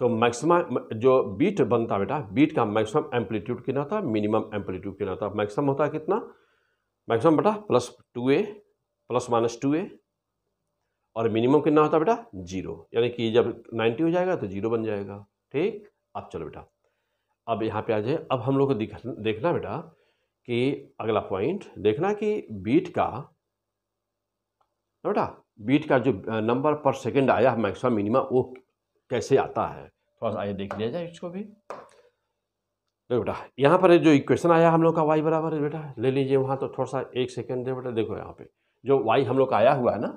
तो मैक्सिमम जो बीट बनता बेटा बीट का मैक्सिमम एम्पलीट्यूड कितना होता है मिनिमम एम्पलीट्यूड कितना है मैक्सिमम होता है कितना मैक्सिमम बेटा plus two a plus minus two a और मिनिमम कितना होता है बेटा जीरो यानी कि जब नाइन्टी हो जाएगा तो जीरो बन जाएगा ठीक अब चलो बेटा अब यहाँ पे आ जाए अब हम लोग को देखना बेटा कि अगला पॉइंट देखना कि बीट का बेटा बीट का जो नंबर पर सेकेंड आया मैक्सिमम मिनिमम वो कैसे आता है थोड़ा सा आइए देख लिया जाए इसको भी देखो बेटा यहाँ पर जो इक्वेशन आया हम लोग का वाई बराबर है बेटा ले लीजिए वहाँ तो थोड़ा सा एक सेकेंड दे बेटा देखो यहाँ पे जो वाई हम लोग का आया हुआ है ना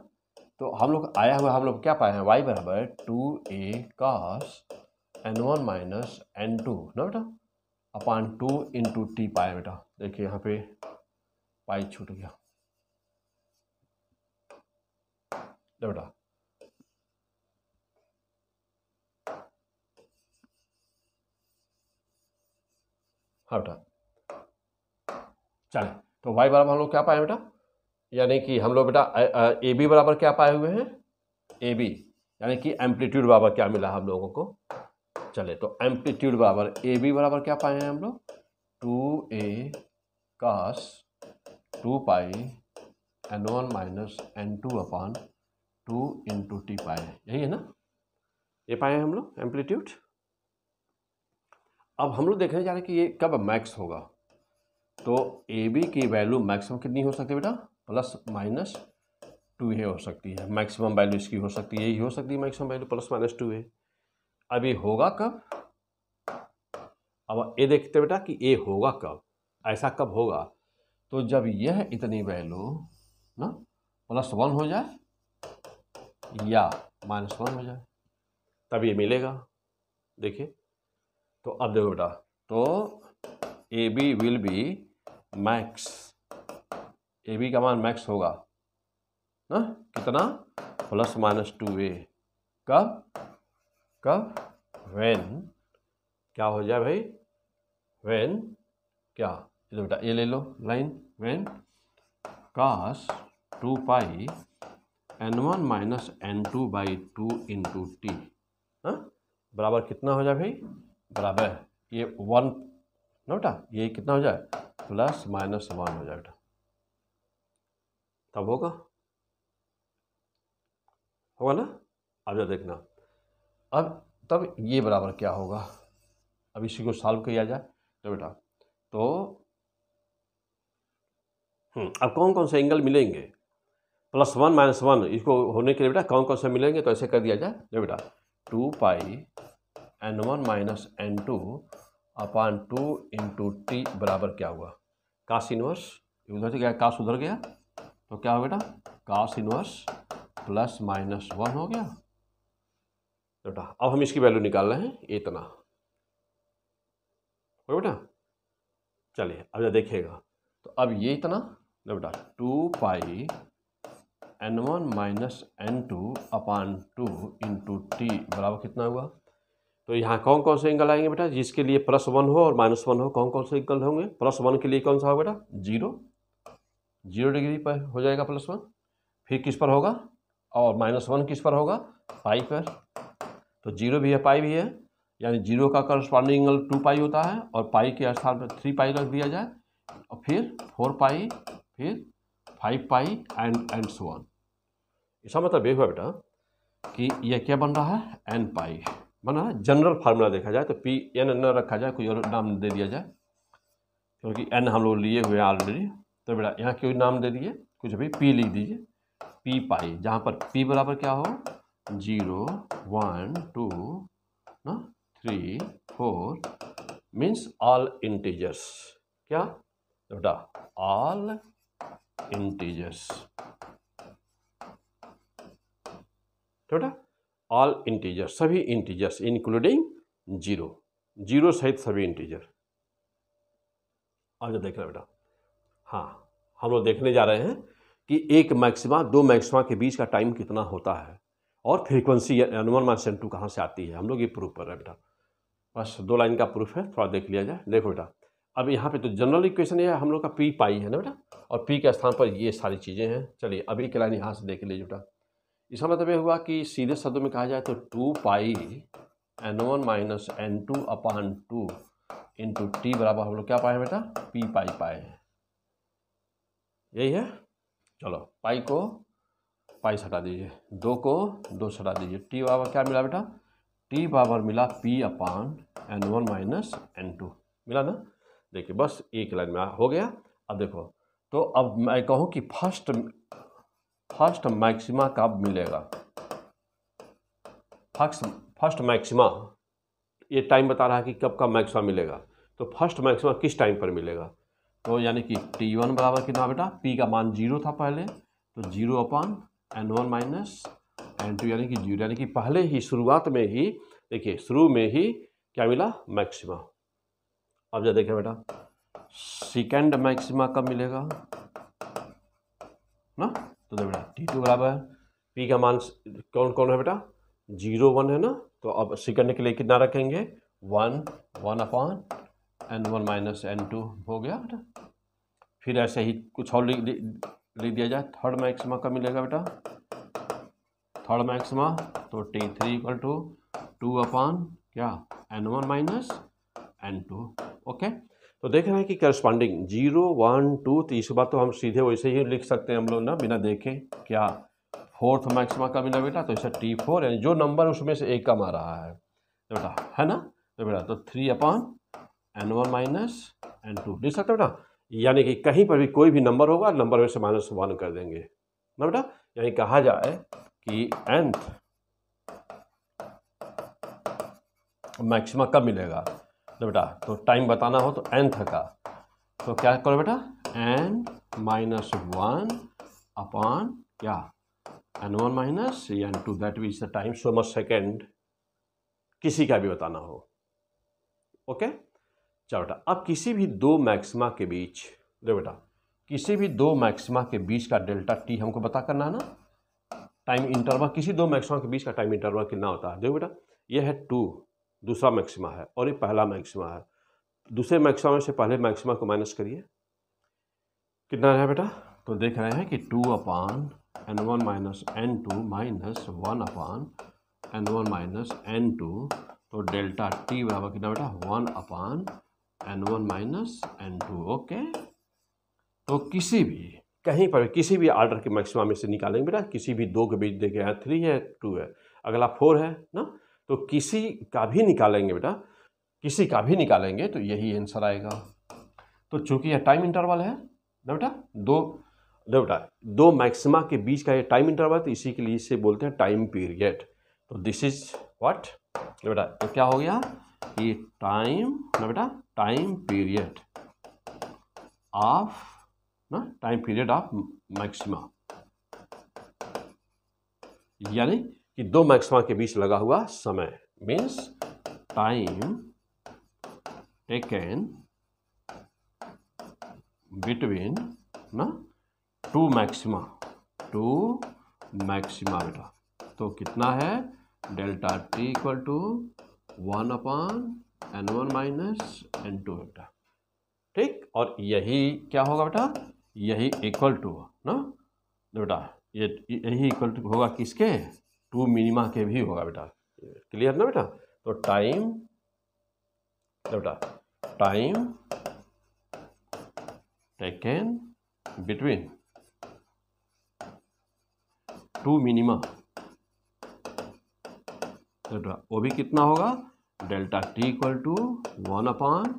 तो हम लोग आया हुआ हम लोग क्या पाए हैं वाई बराबर two a cos n one minus N two ना बेटा अपान टू इन टू टी पाए बेटा देखिए यहाँ पे पाई छूट गया बेटा हाँ बेटा चले तो वाई बराबर हम लोग क्या पाए बेटा यानी कि हम लोग बेटा ए बी बराबर क्या पाए हुए हैं ए बी यानी कि एम्पलीट्यूड बराबर क्या मिला हम लोगों को चले तो एम्पलीट्यूड बराबर ए बी बराबर क्या पाए हैं हम लोग two a cos two pi N one minus N two upon two into t पाए यही है ना ये पाए हैं हम लोग एम्पलीट्यूड अब हम लोग देखने जा रहे हैं कि ये कब मैक्स होगा तो ए बी की वैल्यू मैक्सिमम कितनी हो सकती है बेटा प्लस माइनस टू ए हो सकती है मैक्सिमम वैल्यू इसकी हो सकती है यही हो सकती है maximum value plus minus two a अब ये होगा कब अब ये देखते बेटा कि ए होगा कब ऐसा कब होगा तो जब यह इतनी वैल्यू ना प्लस वन हो जाए या माइनस वन हो जाए तब ये मिलेगा देखिए तो अब देखो बेटा तो a b will be max a b का मान मैक्स होगा ना कितना प्लस माइनस टू ए कब कब वेन क्या हो जाए भाई वेन क्या इधर बेटा ये ले लो line when cos two pi N one minus N two by two into t बराबर कितना हो जाए भाई बराबर ये वन ना बेटा ये कितना हो जाए प्लस माइनस वन हो जाए बेटा तब होगा होगा ना अब जो देखना अब तब ये बराबर क्या होगा अब इसी को सॉल्व किया जाए तो बेटा तो हम्म, अब कौन कौन से एंगल मिलेंगे प्लस वन माइनस वन इसको होने के लिए बेटा कौन कौन से मिलेंगे तो ऐसे कर दिया जाए जो तो बेटा two pi N one minus N two upon two into t बराबर क्या हुआ कास इनवर्स उधर से गया कास उधर गया तो क्या हो बेटा cos inverse plus minus one हो गया तो बेटा अब हम इसकी वैल्यू निकाल रहे हैं इतना हो बेटा चलिए अब जब देखिएगा तो अब ये इतना ना बेटा two pi N one minus N two upon two into t बराबर कितना हुआ तो यहाँ कौन कौन से एंगल आएंगे बेटा जिसके लिए प्लस वन हो और माइनस वन हो कौन कौन से एंगल होंगे प्लस वन के लिए कौन सा होगा बेटा जीरो जीरो डिग्री पर हो जाएगा प्लस वन फिर किस पर होगा और माइनस वन किस पर होगा पाई पर तो जीरो भी है पाई भी है यानी जीरो का करस्पॉन्डिंग एंगल टू पाई होता है और पाई के स्थान पर थ्री पाई रख दिया जाए और फिर फोर पाई फिर five pi and and so on इसका मतलब ये हुआ बेटा कि यह क्या बन रहा है एन पाई माना जनरल फार्मूला देखा जाए तो पी एन न रखा जाए कोई और नाम दे दिया जाए क्योंकि एन हम लोग लिए हुए हैं ऑलरेडी तो बेटा यहाँ क्यों नाम दे दिए कुछ भी पी लिख दीजिए पी पाई जहाँ पर पी बराबर क्या हो जीरो वन टू ना three four means all integers क्या तो बेटा ऑल इंटीजर्स तो बेटा ऑल इंटीजर सभी इंटीजर्स इंक्लूडिंग जीरो जीरो सहित सभी इंटीजर आज जो देख रहे बेटा हाँ हम लोग देखने जा रहे हैं कि एक मैक्सिमा दो मैक्सिमा के बीच का टाइम कितना होता है और फ्रीक्वेंसी अनुमान माइसन टू कहाँ से आती है हम लोग ये प्रूफ कर रहे हैं बेटा बस दो लाइन का प्रूफ है थोड़ा देख लिया जाए देखो बेटा अब यहाँ पे तो जनरल इक्वेशन है हम लोग का पी पाई है ना बेटा और पी के स्थान पर ये सारी चीज़ें हैं चलिए अभी की लाइन यहाँ से देख लीजिए बेटा इसका मतलब यह हुआ कि सीधे शब्दों में कहा जाए तो two pi N one minus N two upon two into t बराबर हम लोग क्या पाए बेटा पी पाई पाए यही है चलो पाई को पाई से हटा दीजिए दो को दो से हटा दीजिए टी बराबर क्या मिला बेटा टी बराबर मिला p upon N one minus N two मिला ना देखिए बस एक लाइन में हो गया अब देखो तो अब मैं कहूँ कि फर्स्ट फर्स्ट मैक्सिमा कब मिलेगा फर्स्ट फर्स्ट मैक्सिमा ये टाइम बता रहा है कि कब का मैक्सिमा मिलेगा तो फर्स्ट मैक्सिमा किस टाइम पर मिलेगा तो यानी कि टी वन बराबर कितना बेटा पी का मान जीरो था पहले तो zero upon N one minus N two यानी कि जीरो यानी कि पहले ही शुरुआत में ही देखिए शुरू में ही क्या मिला मैक्सिमा अब जब देखें बेटा सेकेंड मैक्सिमा कब मिलेगा ना तो बेटा टी टू बराबर पी का मान कौन कौन है बेटा जीरो वन है ना तो अब सी करने के लिए कितना रखेंगे one one upon N one minus N two हो गया बेटा फिर ऐसे ही कुछ और लिख दिया जाए थर्ड मैक्सिमा का मिलेगा बेटा थर्ड मैक्सिमा तो t three equal to two upon क्या n one minus N two okay तो देख रहे हैं कि करस्पॉन्डिंग जीरो वन टू तीस इसके बाद तो हम सीधे वैसे ही लिख सकते हैं हम लोग ना बिना देखें क्या फोर्थ मैक्सिमा का बिना बेटा तो इसे टी फोर यानी जो नंबर उसमें से एक कम आ रहा है तो बेटा है ना तो बेटा तो three upon N one minus N two लिख सकते बेटा यानी कि कहीं पर भी कोई भी नंबर होगा नंबर में से माइनस वन कर देंगे ना बेटा यानी कहा जाए कि एंथ मैक्सिमा कब मिलेगा लो बेटा तो टाइम बताना हो तो एन थका तो क्या करो बेटा एन माइनस वन अपॉन क्या n one minus N two that was the time so much second किसी का भी बताना हो ओके चलो बेटा अब किसी भी दो मैक्सिमा के बीच देखो बेटा किसी भी दो मैक्सिमा के बीच का डेल्टा टी हमको पता करना है ना टाइम इंटरवल किसी दो मैक्सिमा के बीच का टाइम इंटरवल कितना होता है देखो बेटा ये है टू दूसरा मैक्सिमा है और ये पहला मैक्सिमा है दूसरे मैक्सिमा से पहले मैक्सिमा को माइनस करिए कितना है बेटा तो देख रहे हैं कि two upon N one minus N two minus one upon N one minus N two तो डेल्टा टी बराबर कितना बेटा one upon N one minus N two okay तो किसी भी कहीं पर किसी भी आर्डर के मैक्सिमा में से निकालेंगे बेटा किसी भी दो के बीच देखे थ्री है टू है अगला फोर है ना तो किसी का भी निकालेंगे बेटा किसी का भी निकालेंगे तो यही आंसर आएगा तो चूंकि यह टाइम इंटरवल है ना बेटा दो ना बेटा दो मैक्सिमा के बीच का ये टाइम इंटरवल तो इसी के लिए इसे बोलते हैं टाइम पीरियड तो दिस इज व्हाट ना बेटा तो क्या हो गया ये टाइम ना बेटा टाइम पीरियड ऑफ ना टाइम पीरियड ऑफ मैक्सिमा यानी कि दो मैक्सिमा के बीच लगा हुआ समय मीन्स टाइम टेकन बिटवीन ना टू मैक्सिमा टू मैक्सिमा बेटा तो कितना है delta t equal to one upon N one minus N two बेटा ठीक और यही क्या होगा बेटा यही इक्वल टू ना बेटा ये यही इक्वल टू होगा किसके टू मिनिमा के भी होगा बेटा क्लियर ना बेटा तो टाइम बेटा time taken between two minima बेटा वो भी कितना होगा delta t equal to one upon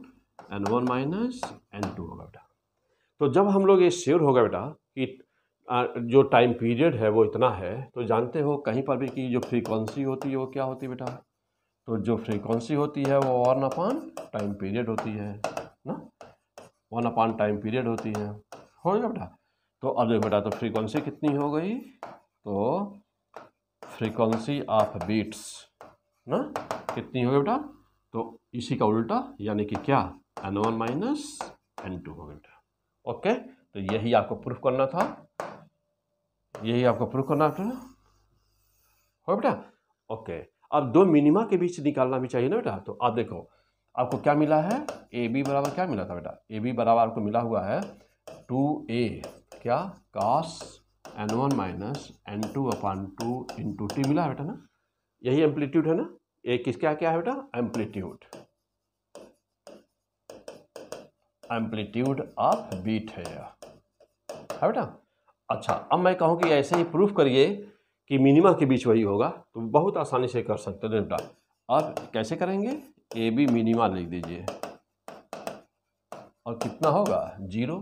N one minus N two होगा बेटा तो जब हम लोग ये श्योर होगा बेटा कि जो टाइम पीरियड है वो इतना है तो जानते हो कहीं पर भी कि जो फ्रीक्वेंसी होती है वो क्या होती है बेटा तो जो फ्रीक्वेंसी होती है वो वन अपान टाइम पीरियड होती है ना वन अपान टाइम पीरियड होती है हो गया बेटा तो अब देखो बेटा तो फ्रीक्वेंसी कितनी हो गई तो फ्रीक्वेंसी ऑफ बीट्स ना कितनी हो गई बेटा तो इसी का उल्टा यानी कि क्या n one minus N two हो गया ओके तो यही आपको प्रूफ करना था यही आपको प्रूफ करना है हो बेटा ओके अब दो मिनिमा के बीच निकालना भी चाहिए ना बेटा तो आप देखो आपको क्या मिला है ए बी बराबर क्या मिला था बेटा ए बी बराबर आपको मिला हुआ है टू ए क्या cos n one minus N two upon two two t मिला है बेटा ना यही एम्पलीट्यूड है ना ए किसका क्या है बेटा एम्पलीट्यूड एम्पलीट्यूड ऑफ बीट है है बेटा अच्छा अब मैं कहूँ कि ऐसे ही प्रूफ करिए कि मिनिमा के बीच वही होगा तो बहुत आसानी से कर सकते हैं निपटा अब कैसे करेंगे ए बी मिनिमा लिख दीजिए और कितना होगा जीरो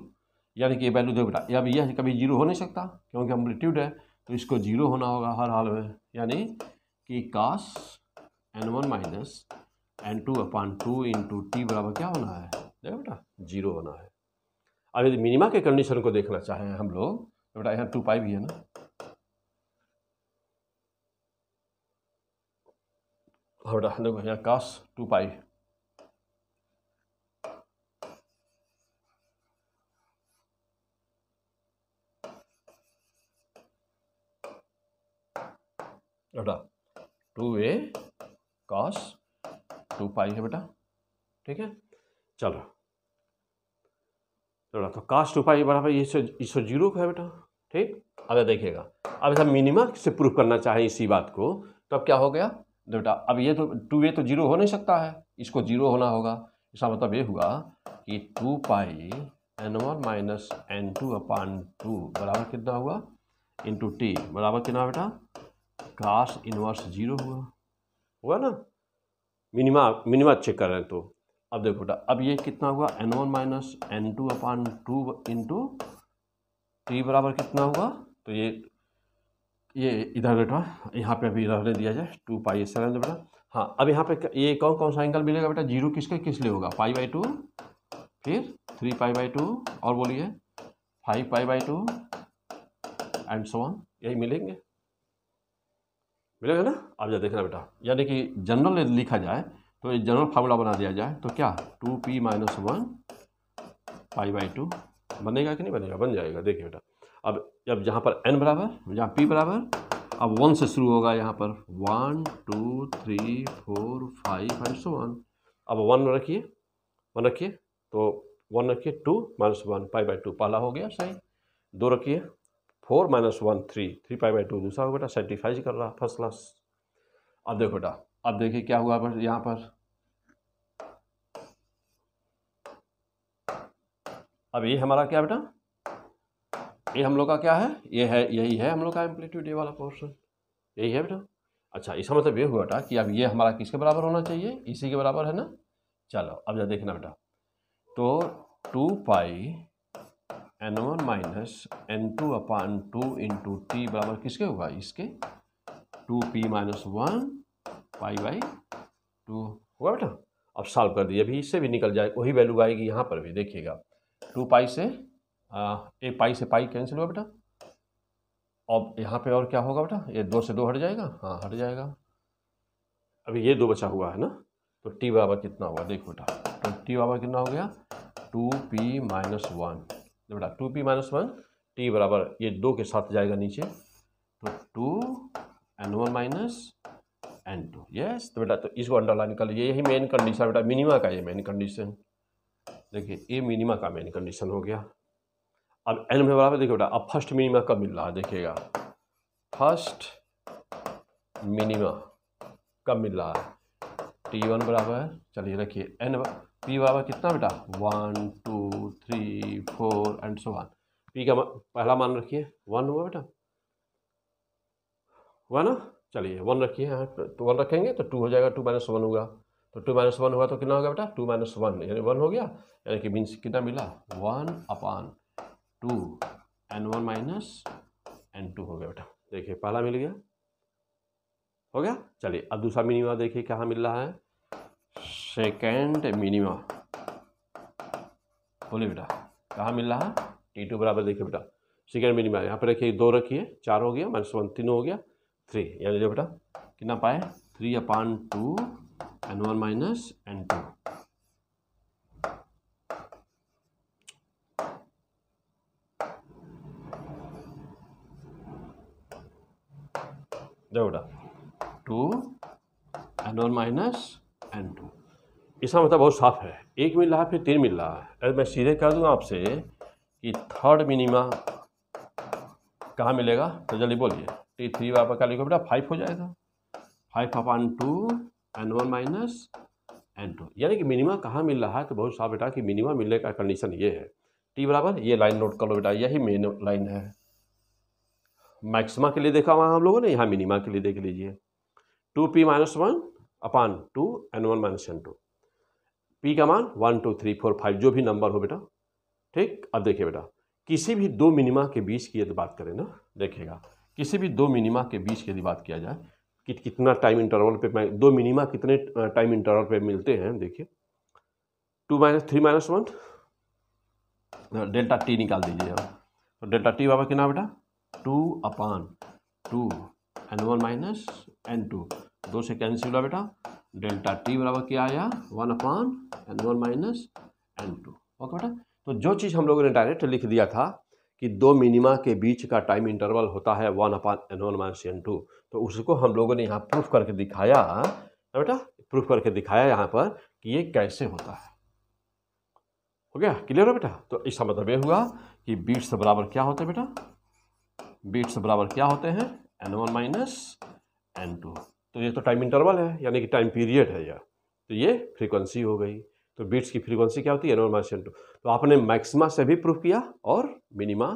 यानी कि ये वैल्यू दो बेटा अब यह कभी जीरो हो नहीं सकता क्योंकि अम्पलीट्यूड है तो इसको जीरो होना होगा हर हाल में यानी कि cos n one minus N two upon two into t बराबर क्या होना है देखो बेटा जीरो होना है अब यदि मिनिमा के कंडीशन को देखना चाहें हम लोग तो बेटा यहाँ टू पाई भी है ना और देखो यहाँ कास टू पाई बेटा two a cos two pi है बेटा ठीक है चलो जोड़ा तो कास्ट टू पाई बराबर ये सौ जीरो का है बेटा ठीक अब देखिएगा अब ऐसा मिनिमा से प्रूफ करना चाहे इसी बात को तो अब क्या हो गया तो बेटा अब ये तो टू ए तो जीरो हो नहीं सकता है इसको जीरो होना होगा इसका मतलब ये हुआ कि two pi N one minus N two upon two बराबर कितना हुआ इंटू टी बराबर कितना बेटा कास्ट इनवर्स जीरो हुआ हुआ ना मिनिमा मिनिमा चेक कर रहे हैं तो अब देखो बेटा अब ये कितना हुआ n one minus N two upon two into t बराबर कितना हुआ तो ये ये इधर बेटा यहाँ पे अभी रहने दिया जाए टू पाई एस एन बेटा हाँ अब यहाँ पे ये कौन कौन सा एंगल मिलेगा बेटा जीरो किसके किस लिए होगा पाई बाई टू फिर थ्री पाई बाई टू और बोलिए five pi by two and so on यही मिलेंगे मिलेगा ना अब जब देखना बेटा यानी कि जनरल लिखा जाए तो एक जनरल फार्मूला बना दिया जाए तो क्या two p minus one pi by two बनेगा कि नहीं बनेगा बन जाएगा देखिए बेटा अब अब जहाँ पर एन बराबर जहाँ पी बराबर अब वन से शुरू होगा यहाँ पर one two three four five five so on अब वन रखिए वन रखिए तो वन रखिए two minus one pi by two पहला हो गया सही दो रखिए four minus one three three pi by two दूसरा हो बेटा सेटिफाइज कर रहा फर्स्ट क्लास अब देखो बेटा अब देखिए क्या हुआ पर यहाँ पर अब ये हमारा क्या बेटा ये हम लोग का क्या है ये है यही है हम लोग का एम्पलीट्यूड ये वाला पोर्शन यही है बेटा अच्छा इसका मतलब ये हुआ बेटा कि अब ये हमारा किसके बराबर होना चाहिए इसी के बराबर है ना चलो अब जब देखना बेटा तो two pi N one minus N two upon two into t बराबर किसके होगा इसके two p minus one pi by two हुआ बेटा अब सॉल्व कर दिए अभी इससे भी निकल जाए वही वैल्यू आएगी यहाँ पर भी देखिएगा टू पाई से ए पाई से पाई कैंसिल हुआ बेटा अब यहाँ पे और क्या होगा बेटा ये दो से दो हट जाएगा हाँ हट जाएगा अभी ये दो बचा हुआ है ना तो टी बराबर कितना हुआ देखो बेटा तो टी बराबर कितना हो गया टू पी माइनस वन बेटा two p minus one t बराबर ये दो के साथ जाएगा नीचे तो two n one minus N two yes तो बेटा तो इसको अंडरलाइन कर लीजिए यही मेन कंडीशन बेटा मिनिमा का ये मेन कंडीशन देखिए ये मिनिमा का मेन कंडीशन हो गया अब एन में बराबर देखिए बेटा अब फर्स्ट मिनिमा कब मिल रहा है देखिएगा फर्स्ट मिनिमा कब मिल रहा है टी वन बराबर चलिए रखिए एन पी बराबर कितना बेटा one two three four and so on p का पहला मान रखिए वन हुआ बेटा हुआ ना चलिए वन रखिए यहाँ तो वन तो रखेंगे तो टू हो जाएगा टू माइनस वन होगा तो टू माइनस वन होगा तो कितना हो गया बेटा टू माइनस वन यानी वन हो गया यानी कि मीन्स कितना मिला one upon two n one minus N two हो गया बेटा देखिए पहला मिल गया हो गया चलिए अब दूसरा मिनिमा देखिए कहाँ मिल रहा है सेकेंड मिनिमा बोलिए बेटा कहाँ मिल रहा है टी टू बराबर देखिए बेटा सेकेंड मिनिमा यहाँ पर रखिए दो रखिए चार हो गया माइनस वन तीन हो गया थ्री याद लीजिए बेटा कितना पाए three upon two n one minus N two देखो बेटा two n one minus N two इसका मतलब बहुत साफ है एक मिल रहा है फिर तीन मिल रहा है अगर मैं सीधे कह दूंगा आपसे कि थर्ड मिनिमा कहाँ मिलेगा तो जल्दी बोलिए तो ये थ्री वापस लिखो बेटा फाइव हो जाएगा five upon two n one minus N two यानी कि मिनिमा कहाँ मिल रहा है तो बहुत साफ बेटा कि मिनिमा मिलने का कंडीशन ये है टी बराबर ये लाइन नोट कर लो बेटा यही मेन लाइन है मैक्सिमा के लिए देखा हुआ हम लोगों ने यहाँ मिनिमा के लिए देख लीजिए two p minus one upon two n one minus N two p का मान one two three four five जो भी नंबर हो बेटा ठीक अब देखिए बेटा किसी भी दो मिनिमा के बीच की यदि बात करें ना देखेगा किसी भी दो मिनिमा के बीच यदि बात किया जाए कि कितना टाइम इंटरवल पे मैं दो मिनिमा कितने टाइम इंटरवल पे मिलते हैं देखिए two minus three minus one delta t निकाल दीजिए आप तो डेल्टा टी बाबा कितना बेटा two upon two n one minus N two दो से कैंसिल हुआ बेटा डेल्टा टी बराबर क्या आया one upon N one minus N two okay बेटा तो जो चीज़ हम लोगों ने डायरेक्ट लिख दिया था कि दो मिनिमा के बीच का टाइम इंटरवल होता है one upon N one minus N two तो उसको हम लोगों ने यहाँ प्रूफ करके दिखाया है बेटा प्रूफ करके दिखाया यहाँ पर कि ये कैसे होता है हो गया क्लियर है बेटा तो इसका मतलब ये हुआ कि बीट्स बराबर क्या होते हैं बेटा बीट्स बराबर क्या होते हैं n one minus N two तो ये तो टाइम इंटरवल है यानी कि टाइम पीरियड है यह तो ये फ्रीक्वेंसी हो गई तो बीट्स की फ्रीक्वेंसी क्या होती है एनोर मार्शन टू तो आपने मैक्सिमा से भी प्रूफ किया और मिनिमा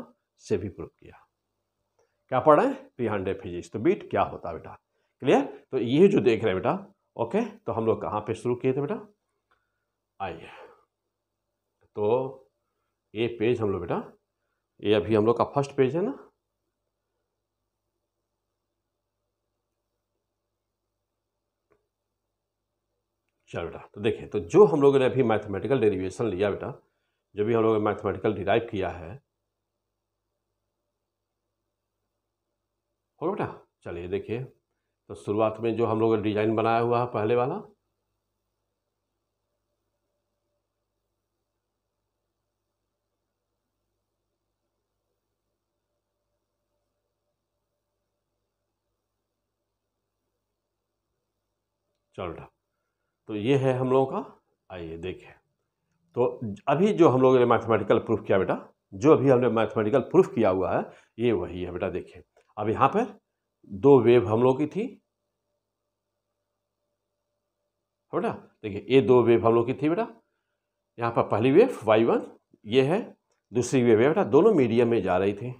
से भी प्रूफ किया क्या पढ़ा है थ्री हंड्रेड फिजिक्स तो बीट क्या होता है बेटा क्लियर तो ये जो देख रहे हैं बेटा ओके तो हम लोग कहाँ पे शुरू किए थे बेटा आइए तो ये पेज हम लोग बेटा ये अभी हम लोग का फर्स्ट पेज है ना चलो बेटा तो देखिए तो जो हम लोगों ने अभी मैथमेटिकल डेरिवेशन लिया बेटा जो भी हम लोगों ने मैथमेटिकल डिराइव किया है होगा बेटा चलिए देखिए तो शुरुआत में जो हम लोगों ने डिजाइन बनाया हुआ है पहले वाला चल रहा तो ये है हम लोगों का आइए देखें तो अभी जो हम लोगों ने मैथमेटिकल प्रूफ किया बेटा जो अभी हमने मैथमेटिकल प्रूफ किया हुआ है ये वही है बेटा देखिए अब यहाँ पर दो वेव हम लोग की थी बेटा देखिए ये दो वेव हम लोग की थी बेटा यहाँ पर पहली वेव वाई वन ये है दूसरी वेव है बेटा दोनों मीडियम में जा रही थी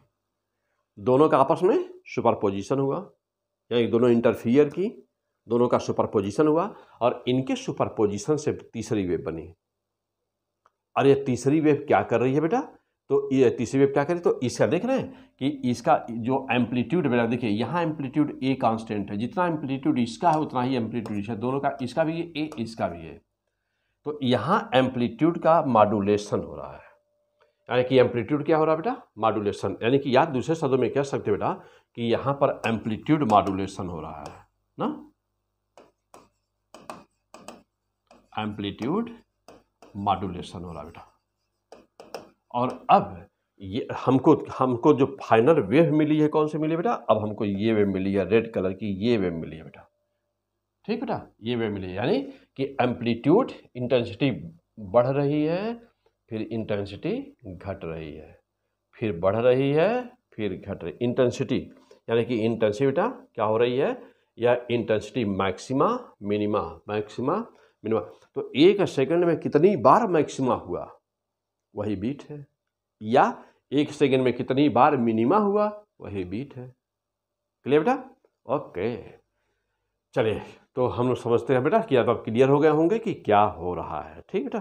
दोनों का आपस में सुपर पोजिशन हुआ यानी दोनों इंटरफियर की दोनों का सुपरपोजिशन हुआ और इनके सुपरपोजिशन से तीसरी वेव बनी और ये तीसरी वेव क्या कर रही है बेटा तो ये तीसरी वेव क्या है तो इसका देख रहे हैं कि इसका जो एम्पलीट्यूड बेटा देखिए यहाँ एम्पलीट्यूड ए कांस्टेंट है जितना एम्पलीट्यूड इसका है उतना ही एम्पलीट्यूड इसका दोनों का इसका भी है ए इसका भी है तो यहाँ एम्पलीट्यूड का मॉडुलेशन हो रहा है यानी कि एम्पलीट्यूड क्या हो रहा है बेटा मॉडुलेशन यानी कि याद दूसरे शब्दों में कह सकते बेटा कि यहाँ पर एम्पलीट्यूड मॉडुलेशन हो रहा है ना एम्पलीट्यूड मॉडुलेशन हो रहा बेटा और अब ये हमको हमको जो फाइनल वेव मिली है कौन सी मिली बेटा अब हमको ये वेव मिली है रेड कलर की ये वेव मिली है बेटा ठीक बेटा ये वेव मिली है यानी कि एम्पलीट्यूड इंटेंसिटी बढ़ रही है फिर इंटेंसिटी घट रही है फिर बढ़ रही है फिर घट रही इंटेंसिटी यानी कि इंटेंसिटी बेटा क्या हो रही है या intensity maxima minima maxima minimum तो एक सेकंड में कितनी बार मैक्सिमा हुआ वही बीट है या एक सेकंड में कितनी बार मिनिमा हुआ वही बीट है क्लियर बेटा ओके चलिए तो हम लोग समझते हैं बेटा कि अब आप क्लियर हो गए होंगे कि क्या हो रहा है ठीक बेटा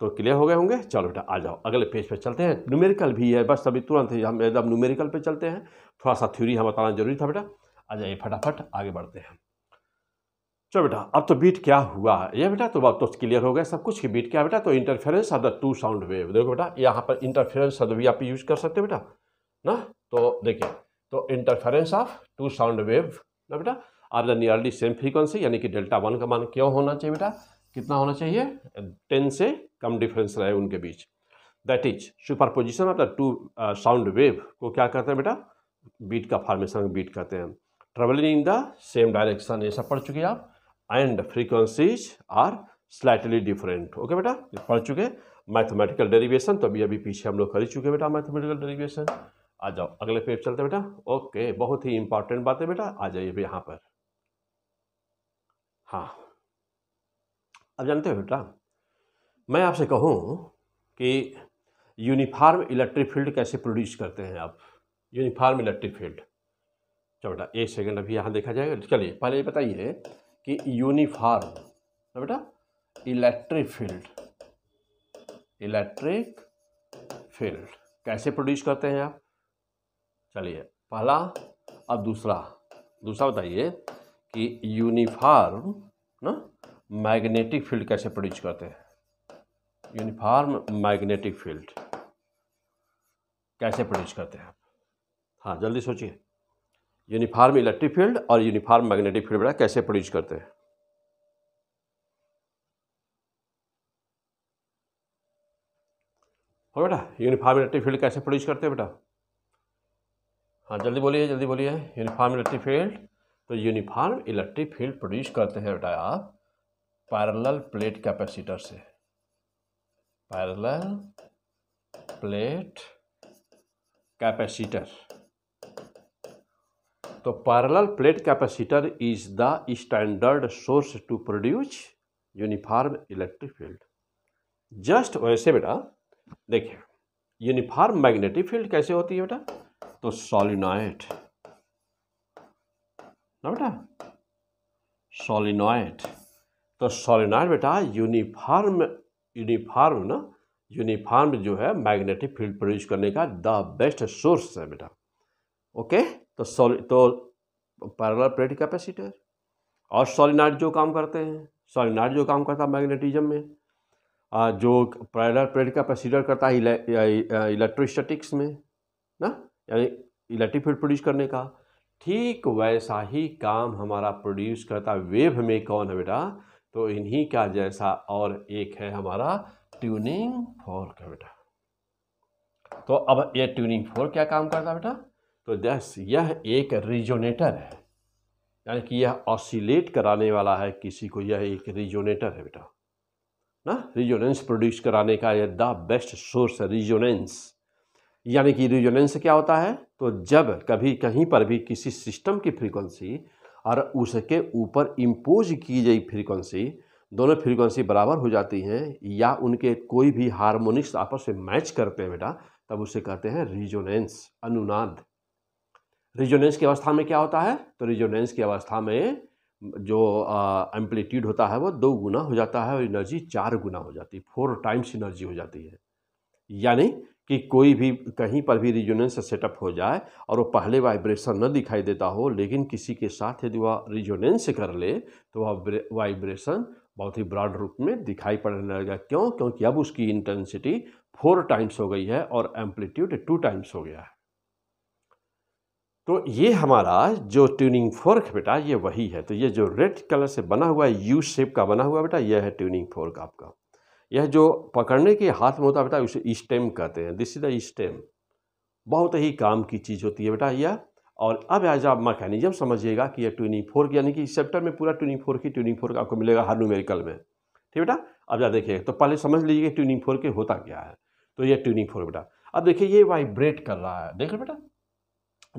तो क्लियर हो गए होंगे चलो बेटा आ जाओ अगले पेज पे चलते हैं न्यूमेरिकल भी है बस अभी तुरंत हम एकदम न्यूमेरिकल पे चलते हैं थोड़ा सा थ्योरी हम बताना जरूरी था बेटा आ जाइए फटाफट आगे बढ़ते हैं चलो बेटा अब तो बीट क्या हुआ ये बेटा तो अब तो क्लियर हो गया सब कुछ की बीट क्या बेटा तो interference of the two sound wave देखो बेटा यहाँ पर इंटरफेरेंस शब्द भी आप यूज कर सकते हो बेटा ना तो देखिए तो interference of two sound wave ना बेटा आप द नियरली सेम फ्रीक्वेंसी यानी कि डेल्टा वन का मान क्यों होना चाहिए बेटा कितना होना चाहिए टेन से कम डिफरेंस रहे उनके बीच that is superposition of the two sound wave को क्या करते हैं बेटा बीट का फॉर्मेशन बीट करते हैं travelling in the same direction ये सब पढ़ चुके आप and frequencies are slightly different okay बेटा पढ़ चुके मैथमेटिकल डेरिवेशन तो अभी अभी पीछे हम लोग कर ही चुके बेटा मैथमेटिकल डेरिवेशन आ जाओ अगले पेज चलते बेटा ओके बहुत ही इंपॉर्टेंट बात है बेटा आ जाइए भी यहाँ पर हाँ अब जानते हो बेटा मैं आपसे कहूँ कि यूनिफार्म इलेक्ट्रिक फील्ड कैसे प्रोड्यूस करते हैं आप यूनिफार्म इलेक्ट्रिक फील्ड चलो बेटा एक सेकेंड अभी यहाँ देखा जाएगा चलिए पहले ये बताइए कि यूनिफार्म तो बेटा इलेक्ट्रिक फील्ड इलेक्ट्रिक फील्ड कैसे प्रोड्यूस करते हैं आप चलिए पहला अब दूसरा दूसरा बताइए कि यूनिफार्म ना मैग्नेटिक फील्ड कैसे प्रोड्यूस करते हैं यूनिफार्म मैग्नेटिक फील्ड कैसे प्रोड्यूस करते हैं आप हाँ जल्दी सोचिए यूनिफार्म इलेक्ट्रिक फील्ड और यूनिफार्म मैग्नेटिक फील्ड बेटा कैसे प्रोड्यूस करते हैं और बेटा यूनिफार्म इलेक्ट्रिक फील्ड कैसे प्रोड्यूस करते हैं बेटा हाँ जल्दी बोलिए जल्दी बोलिए यूनिफार्म इलेक्ट्रिक फील्ड तो यूनिफार्म इलेक्ट्रिक फील्ड प्रोड्यूस करते हैं बेटा आप पैरेलल प्लेट कैपेसिटर से पैरेलल प्लेट कैपेसिटर तो parallel plate capacitor is the standard source to produce uniform electric field just वैसे बेटा देखिए यूनिफॉर्म मैग्नेटिक फील्ड कैसे होती है बेटा तो सॉलिनॉइड ना बेटा सॉलिनॉइड तो सॉलिनॉइड बेटा यूनिफॉर्म यूनिफॉर्म ना यूनिफार्म जो है मैग्नेटिक फील्ड प्रोड्यूस करने का द बेस्ट सोर्स है बेटा ओके okay? तो सोल तो पैरल प्लेट कैपेसिटर और सोलिनाइड जो काम करते हैं सोलिनाइड जो काम करता है मैग्नेटिज्म में आ, जो पैरल प्लेट कैपेसिटर करता है इलेक्ट्रोस्टैटिक्स में ना यानी इलेक्ट्रिक फील्ड प्रोड्यूस करने का ठीक वैसा ही काम हमारा प्रोड्यूस करता वेव में कौन है बेटा तो इन्हीं का जैसा और एक है हमारा ट्यूनिंग फोर्क है बेटा तो अब ये ट्यूनिंग फोर्क क्या काम करता है बेटा तो दस यह एक रिजोनेटर है यानी कि यह ऑसिलेट कराने वाला है किसी को यह एक रिजोनेटर है बेटा ना रिजोनेंस प्रोड्यूस कराने का यह द बेस्ट सोर्स है रिजोनेंस यानी कि रिजोनेंस क्या होता है तो जब कभी कहीं पर भी किसी सिस्टम की फ्रीक्वेंसी और उसके ऊपर इम्पोज की गई फ्रीक्वेंसी दोनों फ्रीक्वेंसी बराबर हो जाती हैं या उनके कोई भी हारमोनिक्स आपस में मैच करते हैं बेटा तब उसे कहते हैं रिजोनेंस अनुनाद रिजोनेंस की अवस्था में क्या होता है तो रिजोनेंस की अवस्था में जो एम्पलीट्यूड होता है वो दो गुना हो जाता है और एनर्जी चार गुना हो जाती है फोर टाइम्स एनर्जी हो जाती है यानी कि कोई भी कहीं पर भी रिजोनेंस सेटअप हो जाए और वो पहले वाइब्रेशन न दिखाई देता हो लेकिन किसी के साथ यदि वह रिजोनेंस कर ले तो वह वाइब्रेशन बहुत ही ब्रॉड रूप में दिखाई पड़ने लगेगा क्यों क्योंकि अब उसकी इंटेंसिटी फोर टाइम्स हो गई है और एम्पलीट्यूड टू टाइम्स हो गया है तो ये हमारा जो ट्यूनिंग फोर्क बेटा ये वही है तो ये जो रेड कलर से बना हुआ है यू शेप का बना हुआ बेटा यह है ट्यूनिंग फोर्क आपका यह जो पकड़ने के हाथ में होता है बेटा उसे स्टेम कहते हैं दिस इज़ द स्टेम बहुत ही काम की चीज़ होती है बेटा यह और अब एज आप मैकेनिज्म समझिएगा कि यह ट्यूनिंग फोर्क यानी कि इस चैप्टर में पूरा ट्यूनिंग फोर्क ही ट्यूनिंग फोर्क आपको मिलेगा हर न्यूमेरिकल में ठीक बेटा अब जा देखिए तो पहले समझ लीजिए ट्यूनिंग फोर्क होता क्या है तो यह ट्यूनिंग फोर्क बेटा अब देखिए ये वाइब्रेट कर रहा है देख रहे बेटा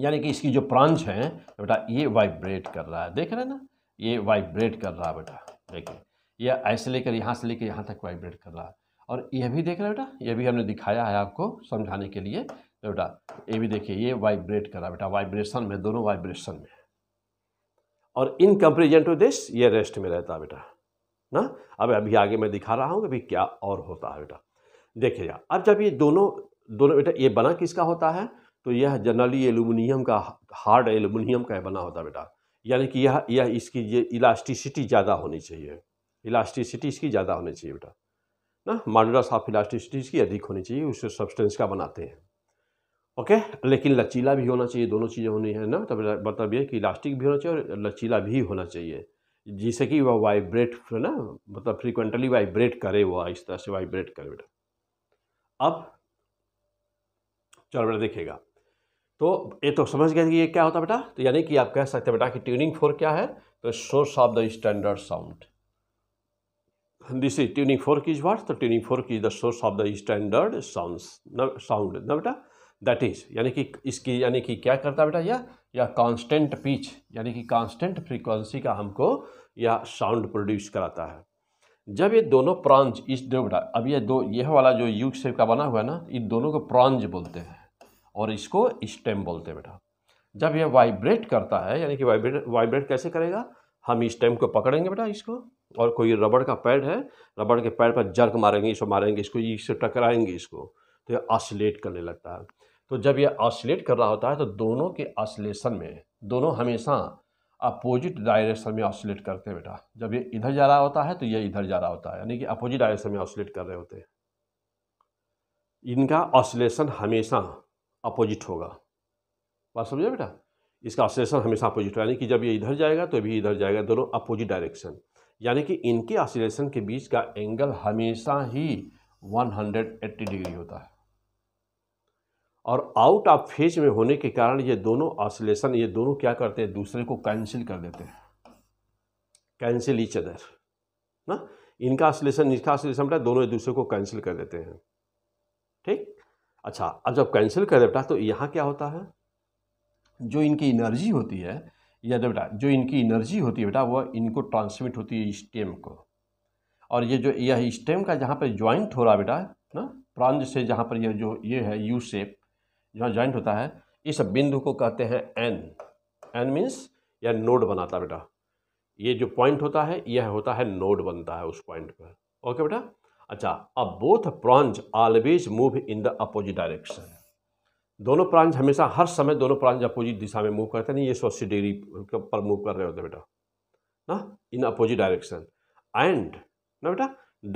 यानी कि इसकी जो प्रांच है बेटा ये वाइब्रेट कर रहा है देख रहे हैं ना ये वाइब्रेट कर रहा है बेटा देखिए ये ऐसे लेकर यहाँ से लेकर यहाँ तक वाइब्रेट कर रहा है और यह भी देख रहे हैं बेटा ये भी हमने दिखाया है आपको समझाने के लिए तो बेटा ये भी देखिए ये वाइब्रेट कर रहा है बेटा वाइब्रेशन में दोनों वाइब्रेशन में और इन कंपेरिजन टू दिस ये रेस्ट में रहता है बेटा ना अब अभी आगे मैं दिखा रहा हूँ अभी क्या और होता है बेटा देखिएगा अब जब ये दोनों दोनों बेटा ये बना किसका होता है तो यह जनरली एलुमिनियम का हार्ड एलुमिनियम का बना होता बेटा यानी कि यह यह इसकी ये इलास्टिसिटी ज़्यादा होनी चाहिए इलास्टिसिटी इसकी ज़्यादा होनी चाहिए बेटा ना मॉडुलस ऑफ इलास्टिसिटी इसकी अधिक होनी चाहिए उससे सब्सटेंस का बनाते हैं ओके लेकिन लचीला भी होना चाहिए दोनों चीज़ें होनी है ना तो मतलब यह कि इलास्टिक भी होना चाहिए और लचीला भी होना चाहिए जिससे कि वह वाइब्रेट है ना मतलब फ्रिक्वेंटली वाइब्रेट करे वह इस तरह से वाइब्रेट करे बेटा अब चलो बेटा देखेगा तो ये तो समझ गए कि ये क्या होता बेटा तो यानी कि आप कह सकते हैं बेटा कि ट्यूनिंग फोर क्या है तो source of the standard sound this is tuning fork की इज वर्ड तो ट्यूनिंग फोर की is the source of the standard sound sound ना बेटा दैट इज यानी कि इसकी यानी कि क्या करता है बेटा यह या कांस्टेंट पिच यानी कि कांस्टेंट फ्रीक्वेंसी का हमको यह साउंड प्रोड्यूस कराता है जब ये दोनों प्रॉन्ज इस दो बेटा अब ये दो यह वाला जो युग शेप का बना हुआ है ना इन दोनों को प्रॉन्ज बोलते हैं और इसको स्टेम बोलते हैं बेटा जब यह वाइब्रेट करता है यानी कि वाइब्रेट वाइब्रेट कैसे करेगा हम स्टेम को पकड़ेंगे बेटा इसको और कोई रबड़ का पैड है रबड़ के पैड पर जर्क मारेंगे इसको मारेंगे इसको इससे टकराएंगे इसको तो ये ऑसिलेट करने लगता है तो जब यह ऑसिलेट कर रहा होता है तो दोनों के ऑसिलेशन में दोनों हमेशा अपोजिट डायरेक्शन में ऑसिलेट करते हैं बेटा जब ये इधर जा रहा होता है तो ये इधर जा रहा होता है यानी कि अपोजिट डायरेक्शन में ऑसिलेट कर रहे होते हैं इनका ऑसिलेशन हमेशा अपोजिट होगा बात समझे बेटा इसका ऑसिलेशन हमेशा अपोजिट हो यानी कि जब ये इधर जाएगा तो भी इधर जाएगा दोनों अपोजिट डायरेक्शन यानी कि इनके ऑसिलेशन के बीच का एंगल हमेशा ही 180 डिग्री होता है और आउट ऑफ फेज में होने के कारण ये दोनों ऑसिलेशन ये दोनों क्या करते हैं दूसरे को कैंसिल कर देते हैं कैंसिल ईच अदर ना इनका ऑसिलेशन इसका ऑसिलेशन बेटा दोनों एक दूसरे को कैंसिल कर देते हैं ठीक अच्छा अब जब कैंसिल कर बेटा तो यहाँ क्या होता है जो इनकी एनर्जी होती है या बेटा जो इनकी एनर्जी होती है बेटा वह इनको ट्रांसमिट होती है स्टेम को और ये जो यह स्टेम का जहाँ पर ज्वाइंट हो रहा बेटा ना प्रांज से जहाँ पर यह जो ये है यू सेप जहाँ ज्वाइंट होता है इस बिंदु को कहते हैं एन एन मीन्स यह नोड बनाता बेटा ये जो पॉइंट होता है यह होता है नोड बनता है उस पॉइंट पर ओके बेटा अच्छा अब both prongs always move in the opposite direction दोनों प्रांज हमेशा हर समय दोनों प्रांज अपोजिट दिशा में मूव करते नहीं ये सौ अस्सी डिग्री पर मूव कर रहे होते बेटा ना इन अपोजिट डायरेक्शन एंड ना बेटा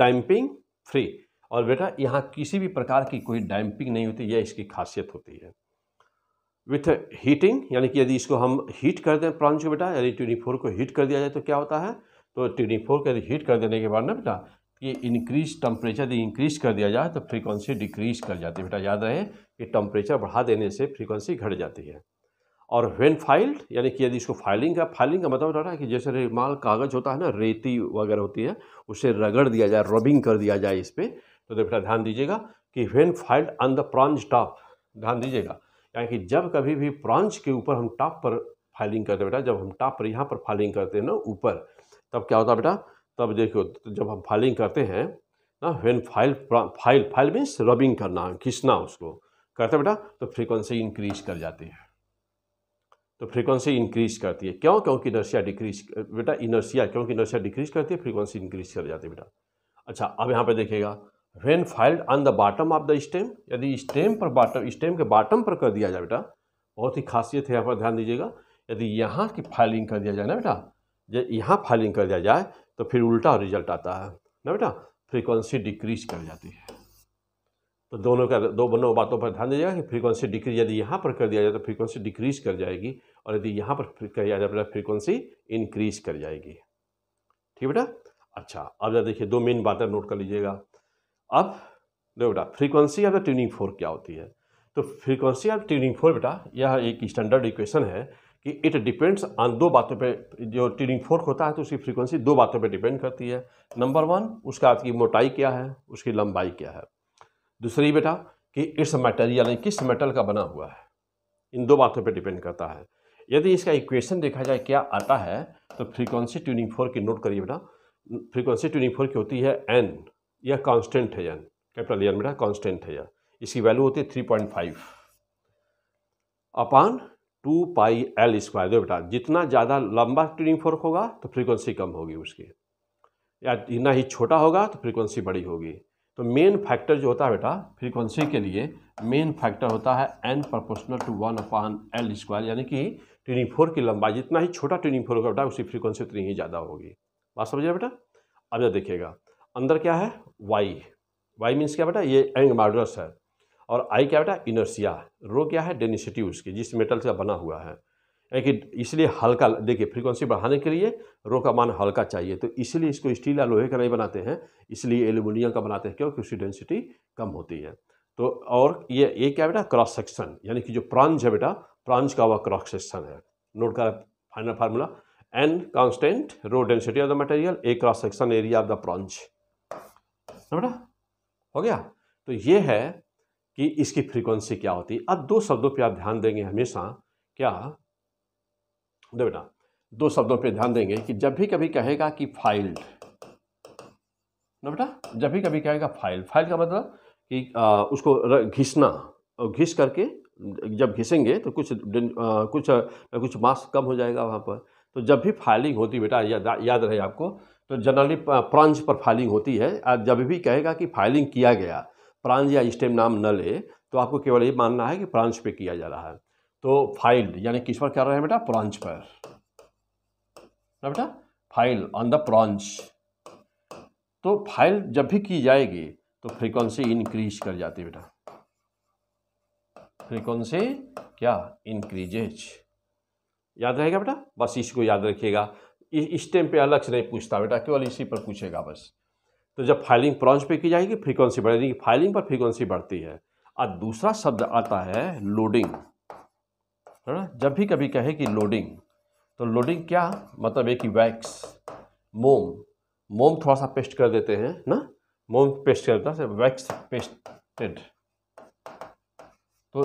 डैम्पिंग फ्री और बेटा यहाँ किसी भी प्रकार की कोई डैम्पिंग नहीं होती यह इसकी खासियत होती है विथ हीटिंग यानी कि यदि इसको हम हीट कर दें प्रांच को बेटा यदि ट्वेंटी को हीट कर दिया जाए तो क्या होता है तो फोर को यदि हीट कर देने के बाद ना बेटा कि इंक्रीज टम्परेचर यदि इंक्रीज कर दिया जाए तो फ्रीक्वेंसी डिक्रीज कर जाती है बेटा याद रहे कि टम्परेचर बढ़ा देने से फ्रीक्वेंसी घट जाती है और वेन फाइल्ड यानी कि यदि इसको फाइलिंग का फाइलिंग का मतलब रहा है कि जैसे रेमाल कागज़ होता है ना रेती वगैरह होती है उसे रगड़ दिया जाए रबिंग कर दिया जाए इस पर तो बेटा ध्यान दीजिएगा कि when filed on the prongs top ध्यान दीजिएगा यानी कि जब कभी भी प्रॉन्ज के ऊपर हम टॉप पर फाइलिंग करते हैं बेटा जब हम टॉप पर यहाँ पर फाइलिंग करते हैं ना ऊपर तब क्या होता है बेटा तब देखो जब हम फाइलिंग करते हैं ना when file file file means rubbing करना खींचना उसको करते बेटा तो फ्रीक्वेंसी इंक्रीज कर जाती है तो फ्रीक्वेंसी इंक्रीज करती है क्यों क्योंकि इनर्सिया डिक्रीज बेटा इनर्सिया क्योंकि इनर्सिया डिक्रीज करती है फ्रीक्वेंसी इंक्रीज कर जाती है बेटा अच्छा अब यहाँ पर देखिएगा when filed on the bottom of the stem यदि स्टेम पर बॉटम स्टेम के बॉटम पर कर दिया जाए बेटा बहुत ही खासियत है यहाँ पर ध्यान दीजिएगा यदि यहाँ की फाइलिंग कर दिया जाए ना बेटा यहाँ फाइलिंग कर दिया जाए तो फिर उल्टा रिजल्ट आता है ना बेटा फ्रीक्वेंसी डिक्रीज कर जाती है तो दोनों का दो दोनों बातों पर ध्यान दीजिएगा कि फ्रीक्वेंसी डिक्रीज यदि यहाँ पर कर दिया जाए तो फ्रीक्वेंसी डिक्रीज कर जाएगी और यदि यहाँ पर कर दिया जाए तो फ्रीक्वेंसी इंक्रीज कर जाएगी ठीक बेटा अच्छा अब जब देखिए दो मेन बातें नोट कर लीजिएगा अब देखो बेटा frequency of the tuning fork क्या होती है तो फ्रीक्वेंसी ऑफ ट्यूनिंग फोर बेटा यह एक स्टैंडर्ड इक्वेशन है कि इट डिपेंड्स ऑन दो बातों पे जो ट्यूनिंग फोर्क होता है तो उसकी फ्रीक्वेंसी दो बातों पे डिपेंड करती है नंबर वन उसका आपकी मोटाई क्या है उसकी लंबाई क्या है दूसरी बेटा कि इट्स मटेरियल किस मेटल का बना हुआ है इन दो बातों पे डिपेंड करता है यदि इसका इक्वेशन देखा जाए क्या आता है तो फ्रीक्वेंसी ट्यूनिंग फोर की नोट करिए बेटा फ्रीक्वेंसी ट्यूनिंग फोर की होती है एन यह कांस्टेंट है एन कैपिटल एन बेटा कांस्टेंट है यह इसकी वैल्यू होती है three point five upon two pi L square दो बेटा जितना ज़्यादा लंबा ट्यूनिंग फोर्क होगा तो फ्रीक्वेंसी कम होगी उसकी या इतना ही छोटा होगा तो फ्रीक्वेंसी बड़ी होगी तो मेन फैक्टर जो होता है बेटा फ्रीक्वेंसी के लिए मेन फैक्टर होता है N proportional to one upon L square यानी कि ट्यूनिंग फोर की लंबाई जितना ही छोटा ट्यूनिंग फोर होगा बेटा उसकी फ्रीक्वेंसी उतनी ही ज़्यादा होगी बात समझिए बेटा अब यह देखिएगा अंदर क्या है वाई वाई मीन्स क्या बेटा ये एंग मार्डरस है और आई क्या बेटा इनर्सिया रो क्या है डेनिसिटी उसकी जिस मेटल से बना हुआ है यानी कि इसलिए हल्का देखिए फ्रीक्वेंसी बढ़ाने के लिए रो का मान हल्का चाहिए तो इसलिए इसको स्टील या लोहे का नहीं बनाते हैं इसलिए एल्यूमिनियम का बनाते हैं क्योंकि उसकी डेंसिटी कम होती है तो और ये ये क्या बेटा क्रॉस सेक्शन यानी कि जो प्रांज है बेटा प्रांज का हुआ क्रॉस सेक्शन है नोट का final formula N constant rho density of the material A cross section area of the prongs बेटा हो गया तो ये है कि इसकी फ्रीक्वेंसी क्या होती है अब दो शब्दों पे आप ध्यान देंगे हमेशा क्या दो बेटा दो शब्दों पे ध्यान देंगे कि जब भी कभी कहेगा कि फाइल्ड ना बेटा जब भी कभी कहेगा फाइल फाइल का मतलब कि आ, उसको घिसना घिस करके जब घिसेंगे तो कुछ आ, कुछ आ, कुछ मास कम हो जाएगा वहाँ पर तो जब भी फाइलिंग होती बेटा या, याद रहे आपको तो जनरली प्रांच पर फाइलिंग होती है जब भी कहेगा कि फाइलिंग किया गया प्रांज या स्टेम नाम न ले तो आपको केवल ये मानना है कि प्रांच पे किया जा रहा है तो फाइल यानी किस पर कर रहे हैं बेटा प्रांच पर ना बेटा फाइल ऑन द प्रांच तो फाइल जब भी की जाएगी तो फ्रीक्वेंसी इंक्रीज कर जाती है बेटा फ्रीक्वेंसी क्या इंक्रीजेज याद रहेगा बेटा बस इसको याद रखिएगा इस टाइम पे अलग से नहीं पूछता बेटा केवल इसी पर पूछेगा बस तो जब फाइलिंग प्रॉन्च पे की जाएगी फ्रीक्वेंसी बढ़ेगी फाइलिंग पर फ्रीक्वेंसी बढ़ती है और दूसरा शब्द आता है लोडिंग है ना जब भी कभी कहे कि लोडिंग तो लोडिंग क्या मतलब है कि वैक्स मोम मोम थोड़ा सा पेस्ट कर देते हैं ना मोम पेस्ट करता है तो वैक्स पेस्टेड तो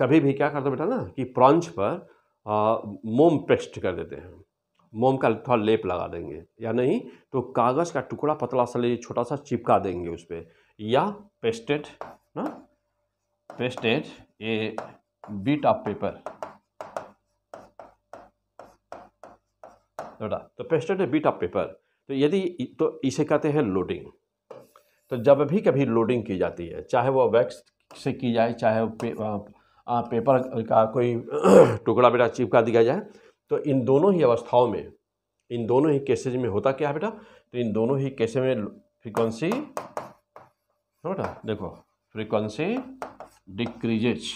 कभी भी क्या करते बेटा ना कि प्रॉन्च पर आ, मोम पेस्ट कर देते हैं मोम का थोड़ा लेप लगा देंगे या नहीं तो कागज़ का टुकड़ा पतला सा ले छोटा सा चिपका देंगे उस पर या पेस्टेड ना pasted a bit of paper तो pasted a bit of paper तो यदि तो इसे कहते हैं लोडिंग तो जब भी कभी लोडिंग की जाती है चाहे वो वैक्स से की जाए चाहे पे, आ, पेपर का कोई (clears throat) टुकड़ा बेटा चिपका दिया जाए तो इन दोनों ही अवस्थाओं में इन दोनों ही केसेज में होता क्या है बेटा तो इन दोनों ही केसे में फ्रीक्वेंसी बेटा देखो फ्रीक्वेंसी डिक्रीजेज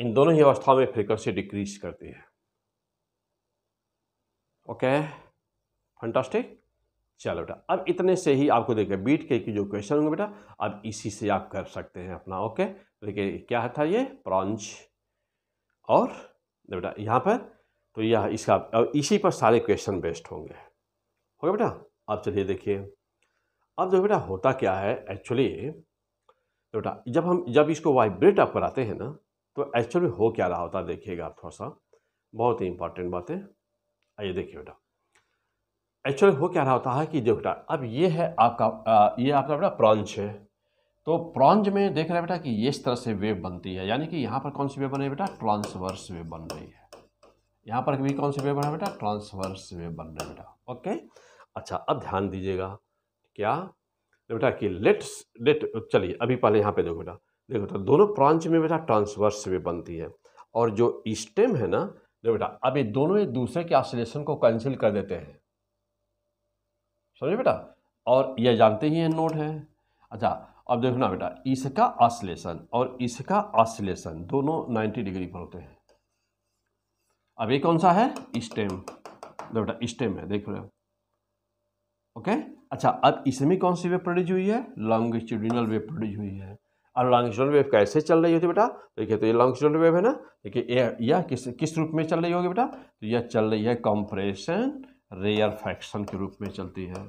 इन दोनों ही अवस्थाओं में फ्रीक्वेंसी डिक्रीज करती है ओके फंटास्टिक चलो बेटा अब इतने से ही आपको देखिए बीट के जो क्वेश्चन होंगे बेटा अब इसी से आप कर सकते हैं अपना ओके देखिए क्या था ये प्रॉन्च और बेटा यहाँ पर तो यह इसका और इसी पर सारे क्वेश्चन बेस्ड होंगे हो गया बेटा अब चलिए देखिए अब जो बेटा होता क्या है एक्चुअली बेटा जब हम जब इसको वाइब्रेट आप कराते हैं ना तो एक्चुअल में हो क्या रहा होता है देखिएगा आप थोड़ा सा बहुत ही इंपॉर्टेंट बात है आइए देखिए बेटा एक्चुअली हो क्या रहा होता है कि जो बेटा अब ये है आपका आ, ये आपका बेटा प्रॉन्च है तो प्रॉन्ज में देख रहे हैं बेटा कि इस तरह से वेव बनती है यानी कि यहाँ पर कौन सी वेव बन रही है बेटा ट्रांसवर्स वेव बन रही है यहाँ पर भी कौन सी वेव बन रहा है बेटा ट्रांसवर्स वेव बन रहा है बेटा ओके अच्छा अब ध्यान दीजिएगा क्या बेटा कि लेट्स लेट चलिए अभी पहले यहाँ पे देखो बेटा देखो बेटा दोनों प्रांच में बेटा ट्रांसवर्स वेव बनती है और जो स्टेम है ना देखो बेटा अभी दोनों एक दूसरे के ऑसिलेशन को कैंसिल कर देते हैं समझे बेटा और ये जानते ही है नोट है अच्छा अब देखो ना बेटा इसका आसलेशन और इसका आसलेशन दोनों 90 डिग्री पर होते हैं अब ये कौन सा है स्टेम बेटा स्टेम है देख रहे हो ओके अच्छा अब इसमें कौन सी वेव प्रोड्यूस हुई है लॉन्गिट्यूडिनल वेव प्रोड्यूस हुई है और लॉन्गिट्यूडिनल वेव कैसे चल रही होती बेटा तो देखिए तो ये लॉन्गिट्यूडिनल वेव है ना देखिए यह किस किस रूप में चल रही होगी बेटा तो यह चल रही है कॉम्प्रेशन रेयर फैक्शन के रूप में चलती है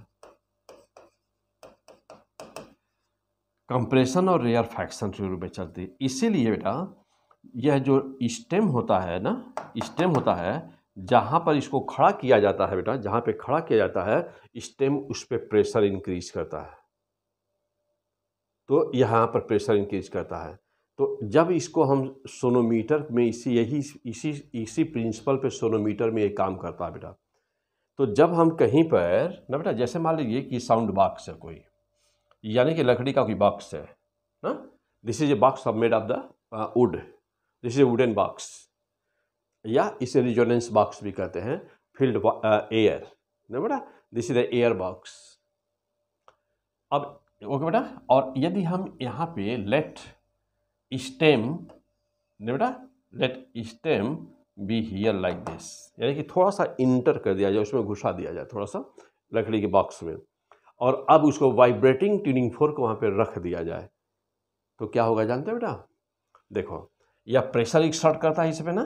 कंप्रेशन और रेयर फैक्शन शुरू में चलती है इसीलिए बेटा यह जो स्टेम होता है ना स्टेम होता है जहाँ पर इसको खड़ा किया जाता है बेटा जहाँ पे खड़ा किया जाता है स्टेम उस पर प्रेशर इंक्रीज करता है तो यहाँ पर प्रेशर इंक्रीज करता है तो जब इसको हम सोनोमीटर में इसी यही इसी इसी प्रिंसिपल पे सोनोमीटर में ये काम करता है बेटा तो जब हम कहीं पर ना बेटा जैसे मान लीजिए कि साउंड बाक्स है कोई यानी कि लकड़ी का कोई बॉक्स है ना this is a box of made of the wood this is a wooden box या इसे रिजोनेंस बॉक्स भी कहते हैं फील्ड एयर ना बेटा दिस इज एयर बॉक्स अब ओके बेटा और यदि हम यहाँ पे लेट स्टेम ने बेटा let stem be here like this यानी कि थोड़ा सा इंटर कर दिया जाए उसमें घुसा दिया जाए थोड़ा सा लकड़ी के बॉक्स में और अब उसको वाइब्रेटिंग ट्यूनिंग फोर्क वहाँ पर रख दिया जाए तो क्या होगा जानते बेटा देखो या प्रेशर एक्सर्ट करता है इस पर ना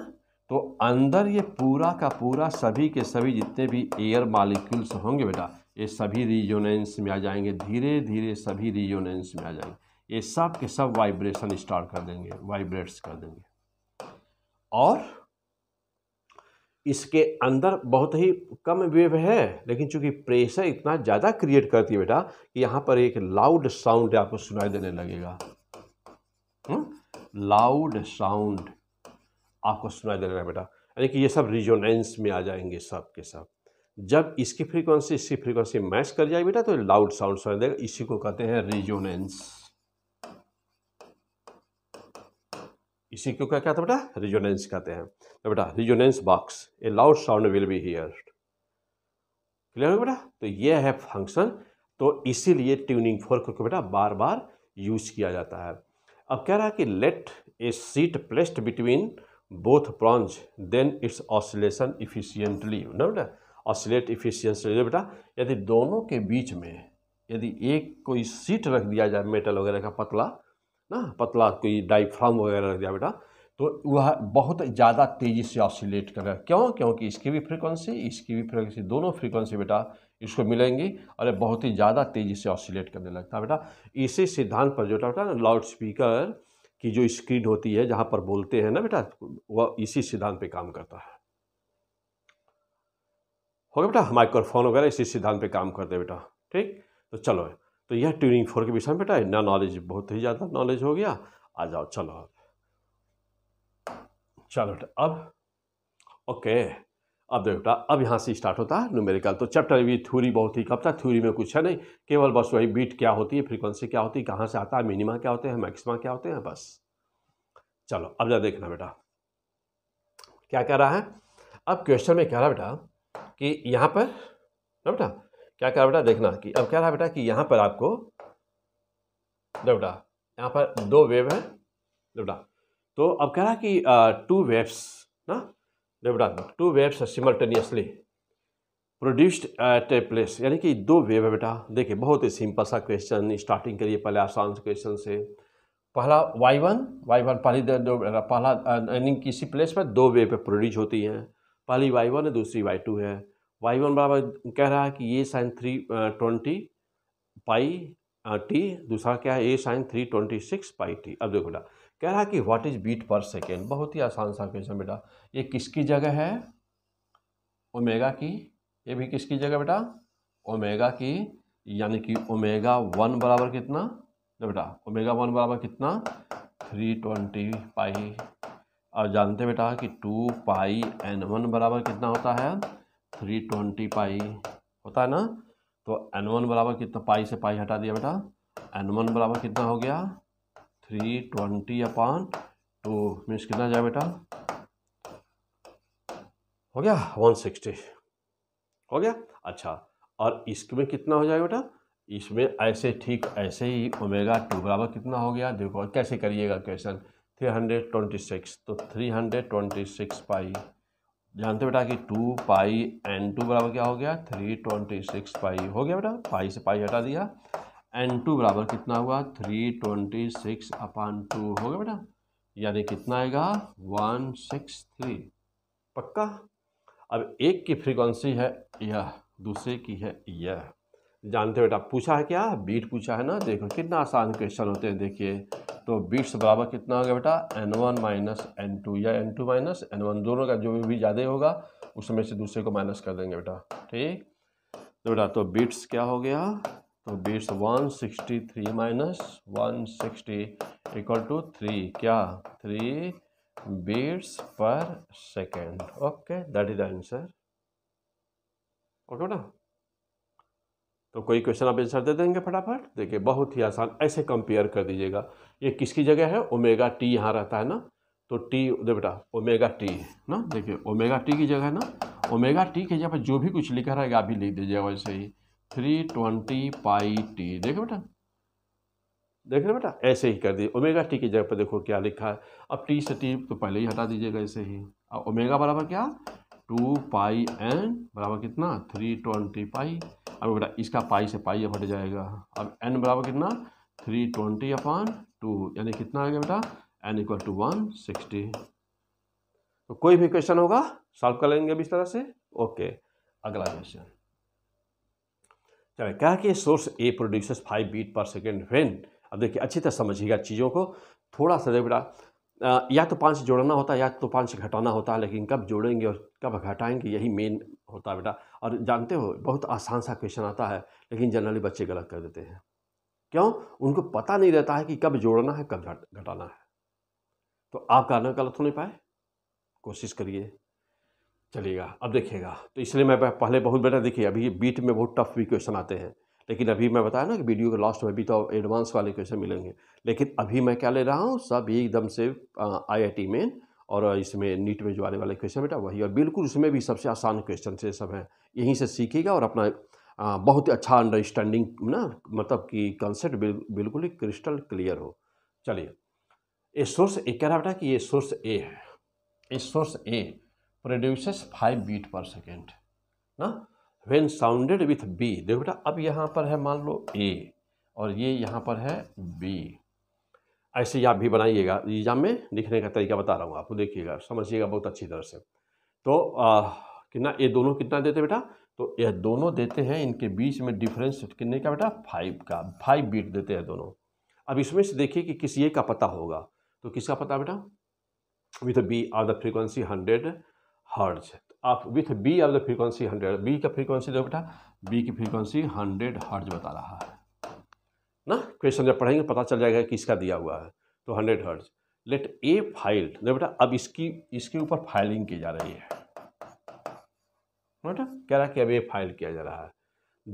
तो अंदर ये पूरा का पूरा सभी के सभी जितने भी एयर मालिक्यूल्स होंगे बेटा ये सभी रिजोनेंस में आ जाएंगे धीरे धीरे सभी रिजोनेंस में आ जाएंगे ये सब के सब वाइब्रेशन स्टार्ट कर देंगे वाइब्रेट्स कर देंगे और इसके अंदर बहुत ही कम वेव है लेकिन चूंकि प्रेशर इतना ज़्यादा क्रिएट करती है बेटा कि यहाँ पर एक लाउड साउंड आपको सुनाई देने लगेगा लाउड हम्म? साउंड आपको सुनाई देने लगेगा बेटा यानी कि ये सब रिजोनेंस में आ जाएंगे सब के सब जब इसकी फ्रीक्वेंसी इसकी फ्रीक्वेंसी मैच कर जाए बेटा तो लाउड साउंड सुनाई देगा इसी को कहते हैं रिजोनेंस इसी को क्या कहते हैं बेटा रिजोनेंस कहते हैं तो बेटा resonance box a loud sound will be hear clear हो बेटा तो ये है फंक्शन तो इसीलिए ट्यूनिंग फोर्क को बेटा बार बार यूज किया जाता है अब कह रहा है कि let a seat placed between both prongs then its oscillation efficiently ना बेटा ऑसिलेट इफिशियंटली बेटा यदि दोनों के बीच में यदि एक कोई सीट रख दिया जाए मेटल वगैरह का पतला ना पतला कोई डाइफ्राम वगैरह रख दिया बेटा तो वह बहुत ज़्यादा तेज़ी से ऑसिलेट है क्यों क्योंकि इसकी भी फ्रीक्वेंसी इसकी भी फ्रीक्वेंसी दोनों फ्रीक्वेंसी बेटा इसको मिलेंगी और ये बहुत ही ज़्यादा तेज़ी से ऑसिलेट करने लगता है बेटा इसी सिद्धांत पर जो बेटा ना लाउड स्पीकर की जो स्क्रीन होती है जहाँ पर बोलते हैं ना बेटा वह इसी सिद्धांत पर काम करता है हो गया बेटा माइक्रोफोन वगैरह इसी सिद्धांत पर काम करते बेटा ठीक तो चलो तो यह ट्यूनिंग फोर के विषय में बेटा इतना नॉलेज बहुत ही ज़्यादा नॉलेज हो गया आ जाओ चलो अब चलो बेटा अब ओके अब देखो बेटा अब यहाँ से स्टार्ट होता है न्यूमेरिकल तो चैप्टर भी थ्योरी बहुत ही कब था थ्योरी में कुछ है नहीं केवल बस वही बीट क्या होती है फ्रीक्वेंसी क्या होती है कहाँ से आता है मिनिमा क्या होते हैं मैक्सिमा क्या होते हैं बस चलो अब जरा देखना बेटा क्या कह रहा है अब क्वेश्चन में कह रहा बेटा कि यहाँ पर ना बेटा क्या करा बेटा देखना कि अब क्या रहा बेटा कि यहाँ पर आपको बेटा यहाँ पर दो वेव है बेटा तो अब कह रहा कि टू वेव्स ना बेटा two waves simultaneously produced at a place यानी कि दो वेव है बेटा देखिए बहुत ही सिंपल सा क्वेश्चन स्टार्टिंग के लिए पहले आसान क्वेश्चन से पहला वाई वन वाई वन पहली दो पहला यानी किसी प्लेस पर दो वेव प्रोड्यूस होती हैं पहली वाई वन है दूसरी वाई टू है वाई वन बराबर कह रहा है कि ये sine three twenty pi T दूसरा क्या है A sine three twenty six pi T अब देखो बेटा कह रहा है कि what is beat per second बहुत ही आसान सा क्वेश्चन बेटा ये किसकी जगह है ओमेगा की ये भी किसकी जगह बेटा ओमेगा की यानी कि ओमेगा वन बराबर कितना ना बेटा ओमेगा वन बराबर कितना थ्री ट्वेंटी पाई और जानते बेटा कि टू पाई एन वन बराबर कितना होता है थ्री ट्वेंटी पाई होता है ना तो एन वन बराबर कितना पाई से पाई हटा दिया बेटा एन वन बराबर कितना हो गया three twenty upon two means कितना जाए बेटा हो गया वन सिक्सटी हो गया अच्छा और इसमें कितना हो जाएगा बेटा इसमें ऐसे ठीक ऐसे ही ओमेगा टू बराबर कितना हो गया देखो कैसे करिएगा question three hundred twenty six तो three hundred twenty six pi जानते बेटा कि टू पाई एन टू बराबर क्या हो गया थ्री ट्वेंटी सिक्स पाई हो गया बेटा पाई से पाई हटा दिया एन टू बराबर कितना हुआ three twenty six upon two हो गया बेटा यानी कितना आएगा वन सिक्स थ्री पक्का अब एक की फ्रीक्वेंसी है यह दूसरे की है यह जानते हो बेटा पूछा है क्या बीट पूछा है ना देखो कितना आसान क्वेश्चन होते हैं देखिए तो बीट्स बराबर कितना हो गया बेटा N one minus N two या N two minus N one दोनों का जो भी ज़्यादा होगा उसमें से दूसरे को माइनस कर देंगे बेटा ठीक तो बेटा तो बीट्स क्या हो गया तो beats one sixty three minus one sixty equal to three क्या three beats per second okay that is the answer okay बेटा तो कोई क्वेश्चन आप आंसर दे देंगे फटाफट देखिए बहुत ही आसान ऐसे कंपेयर कर दीजिएगा ये किसकी जगह है ओमेगा टी यहाँ रहता है ना तो टी दे बेटा ओमेगा टी ना देखिए ओमेगा टी की जगह है ना ओमेगा टी की जगह पर जो भी कुछ लिखा रहेगा आप ही लिख दीजिएगा वैसे ही थ्री ट्वेंटी पाई टी देखिए बेटा देख रहे बेटा ऐसे ही कर दिए ओमेगा टी की जगह पर देखो क्या लिखा है अब टी से टी तो पहले ही हटा दीजिएगा ऐसे ही अब ओमेगा बराबर क्या टू पाई एन बराबर कितना थ्री ट्वेंटी पाई अब बेटा इसका पाई से पाई अब हट जाएगा अब एन बराबर कितना थ्री ट्वेंटी अपॉन टू यानी कितना आ गया बेटा N equal to one sixty तो कोई भी क्वेश्चन होगा सॉल्व कर लेंगे अब इस तरह से ओके अगला क्वेश्चन चलिए क्या कि source A produces five beat per second when अब देखिए अच्छी तरह समझिएगा चीज़ों को थोड़ा सा बेटा या तो पाँच जोड़ना होता है या तो पाँच घटाना होता है लेकिन कब जोड़ेंगे और कब घटाएंगे यही मेन होता है बेटा और जानते हो बहुत आसान सा क्वेश्चन आता है लेकिन जनरली बच्चे गलत कर देते हैं क्यों उनको पता नहीं रहता है कि कब जोड़ना है कब घटाना है तो आप गाना गलत हो नहीं पाए कोशिश करिए चलिएगा अब देखिएगा तो इसलिए मैं पहले बहुत बेटा देखिए अभी बीट में बहुत टफ भी क्वेश्चन आते हैं लेकिन अभी मैं बताया ना कि वीडियो के लास्ट में भी तो एडवांस वाले क्वेश्चन मिलेंगे लेकिन अभी मैं क्या ले रहा हूँ सब एकदम से आईआईटी में और इसमें नीट में जो आने वाले क्वेश्चन बेटा वही और बिल्कुल उसमें भी सबसे आसान क्वेश्चन से सब हैं यहीं से सीखेगा और अपना आ, बहुत ही अच्छा अंडरस्टैंडिंग ना मतलब कि कंसेप्ट बिल, बिल्कुल ही क्रिस्टल क्लियर हो चलिए ये सोर्स ए कह रहा बेटा कि ये सोर्स ए है ये source A produces five beat per second ना वेन साउंडेड विथ बी देखो बेटा अब यहाँ पर है मान लो ए और ये यहाँ पर है बी ऐसे ही आप भी बनाइएगा एग्जाम में लिखने का तरीका बता रहा हूँ आपको देखिएगा समझिएगा बहुत अच्छी तरह से तो आ, कितना ये दोनों कितना देते बेटा तो यह दोनों देते हैं इनके बीच में डिफरेंस कितने का बेटा फाइव का फाइव बीट देते हैं दोनों अब इसमें से देखिए कि किस ये का पता होगा तो किसका पता बेटा with B are the frequency hundred hertz आप with B of the frequency hundred B का फ्रीक्वेंसी देखो बेटा बी की फ्रीक्वेंसी हंड्रेड हर्ज बता रहा है ना क्वेश्चन जब पढ़ेंगे पता चल जाएगा किसका दिया हुआ है तो हंड्रेड हर्ज लेट ए फाइल देखो बेटा अब इसकी इसके ऊपर फाइलिंग की जा रही है बेटा कह रहा है कि अब ए फाइल किया जा रहा है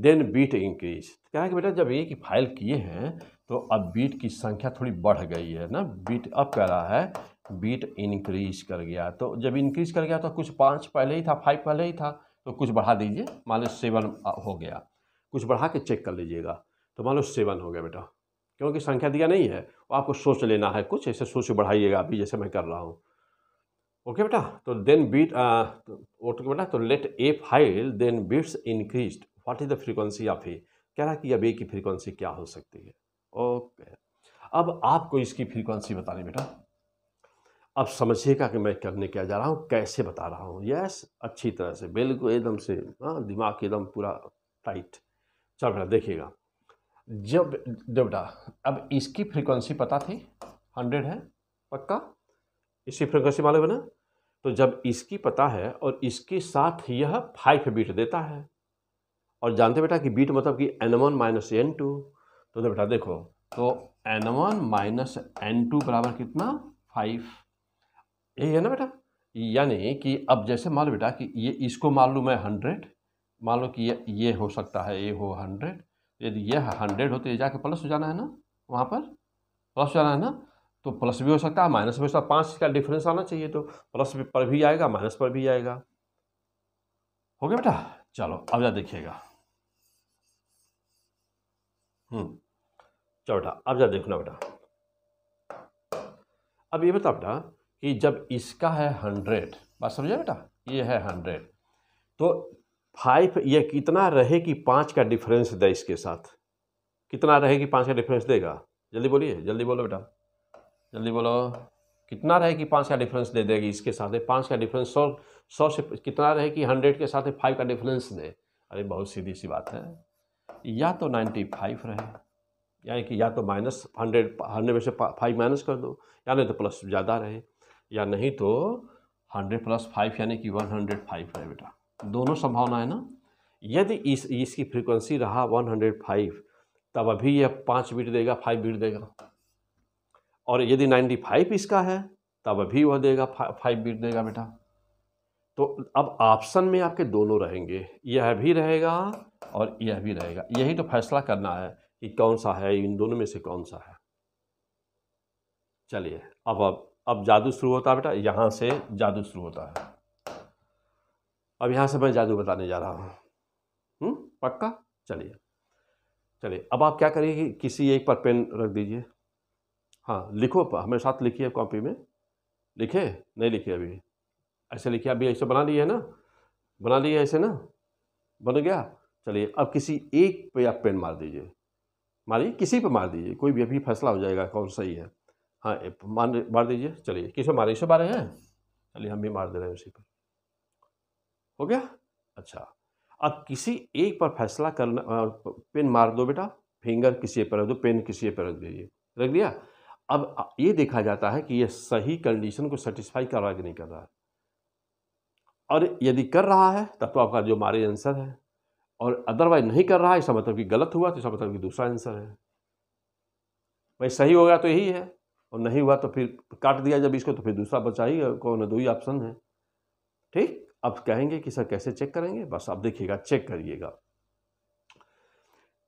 देन बीट इंक्रीज कह रहा है कि बेटा जब ए की फाइल किए हैं तो अब बीट की संख्या थोड़ी बढ़ गई है ना बीट अब कह रहा है बीट इंक्रीज कर गया तो जब इंक्रीज कर गया तो कुछ पाँच पहले ही था फाइव पहले ही था तो कुछ बढ़ा दीजिए मान लो सेवन हो गया कुछ बढ़ा के चेक कर लीजिएगा तो मान लो सेवन हो गया बेटा क्योंकि संख्या दिया नहीं है वो तो आपको सोच लेना है कुछ ऐसे सोच बढ़ाइएगा अभी जैसे मैं कर रहा हूँ ओके बेटा तो देन बीट तो ओके बेटा तो let A file then beats increase what is the frequency of A कह रहा कि अब ए की फ्रीक्वेंसी क्या हो सकती है ओके अब आपको इसकी फ्रीक्वेंसी बतानी बेटा अब समझिएगा कि मैं करने क्या जा रहा हूँ कैसे बता रहा हूँ यस अच्छी तरह से बिल्कुल एकदम से हाँ दिमाग एकदम पूरा टाइट चल बेटा देखिएगा जब जब बेटा अब इसकी फ्रीक्वेंसी पता थी हंड्रेड है पक्का इसकी फ्रीक्वेंसी मालूम है ना तो जब इसकी पता है और इसके साथ यह फाइव बीट देता है और जानते बेटा कि बीट मतलब कि N one minus N two तो बेटा देखो तो N one minus N two बराबर कितना फाइव यही है ना बेटा यानी कि अब जैसे मान लो बेटा कि ये इसको मान लो मैं हंड्रेड मान लो कि ये ये हो सकता है ये हो हंड्रेड यदि ये हंड्रेड हो तो ये जाके प्लस हो जाना है ना वहाँ पर प्लस हो जाना है ना तो प्लस भी हो सकता है माइनस भी हो सकता है पाँच का डिफरेंस आना चाहिए तो प्लस पर भी आएगा माइनस पर भी आएगा हो गया बेटा चलो अब जा देखिएगा हम्म चलो बेटा अब जा देखना बेटा अब ये बता बेटा कि जब इसका है हंड्रेड बात समझे बेटा ये है हंड्रेड तो फाइव ये कितना रहे कि पाँच का डिफरेंस दे इसके साथ कितना रहे कि पाँच का डिफरेंस देगा जल्दी बोलिए जल्दी बोलो बेटा जल्दी बोलो कितना रहे कि पाँच का डिफरेंस दे देगी इसके साथ पाँच का डिफरेंस सौ सौ से कितना रहे कि हंड्रेड के साथ फाइव का डिफरेंस दे अरे बहुत सीधी सी बात है या तो नाइन्टी फाइव रहे यानी कि या तो माइनस हंड्रेड हंड्रेड में से फाइव माइनस कर दो या नहीं तो प्लस ज़्यादा रहे या नहीं तो हंड्रेड प्लस फाइव यानी कि वन हंड्रेड फाइव है बेटा दोनों संभावना है ना यदि इस इसकी फ्रीक्वेंसी रहा वन हंड्रेड फाइव तब अभी यह पाँच बीट देगा फाइव बीट देगा और यदि नाइन्टी फाइव इसका है तब अभी वह देगा फाइव बीट देगा बेटा तो अब ऑप्शन में आपके दोनों रहेंगे यह भी रहेगा और यह भी रहेगा यही तो फैसला करना है कि कौन सा है इन दोनों में से कौन सा है चलिए अब अब अब जादू शुरू होता है बेटा यहाँ से जादू शुरू होता है अब यहाँ से मैं जादू बताने जा रहा हूँ हम्म, पक्का चलिए चलिए अब आप क्या करिए कि किसी एक पर पेन रख दीजिए हाँ लिखो हमारे साथ लिखिए कॉपी में लिखे नहीं लिखे अभी ऐसे लिखिए अभी ऐसे बना लिए है ना बना लिए ऐसे ना बन गया चलिए अब किसी एक पे आप पेन मार दीजिए मारिए किसी पे मार दीजिए कोई भी अभी फैसला हो जाएगा कौन सही है हाँ मान मार दीजिए चलिए किसे मारे इसे मारे हैं चलिए हम भी मार दे रहे हैं उसी पर हो गया अच्छा अब किसी एक पर फैसला करना पेन मार दो बेटा फिंगर किसी पर रख दो पेन किसी पर रख दीजिए रख दिया अब ये देखा जाता है कि ये सही कंडीशन को सेटिस्फाई कर रहा है कि नहीं कर रहा है और यदि कर रहा है तब तो आपका जो मारे आंसर है और अदरवाइज नहीं कर रहा है इसका मतलब कि गलत हुआ तो इसका मतलब कि दूसरा आंसर है भाई सही होगा तो यही है और नहीं हुआ तो फिर काट दिया जब इसको तो फिर दूसरा बचा ही कौन है दो ही ऑप्शन है ठीक अब कहेंगे कि सर कैसे चेक करेंगे बस आप देखिएगा चेक करिएगा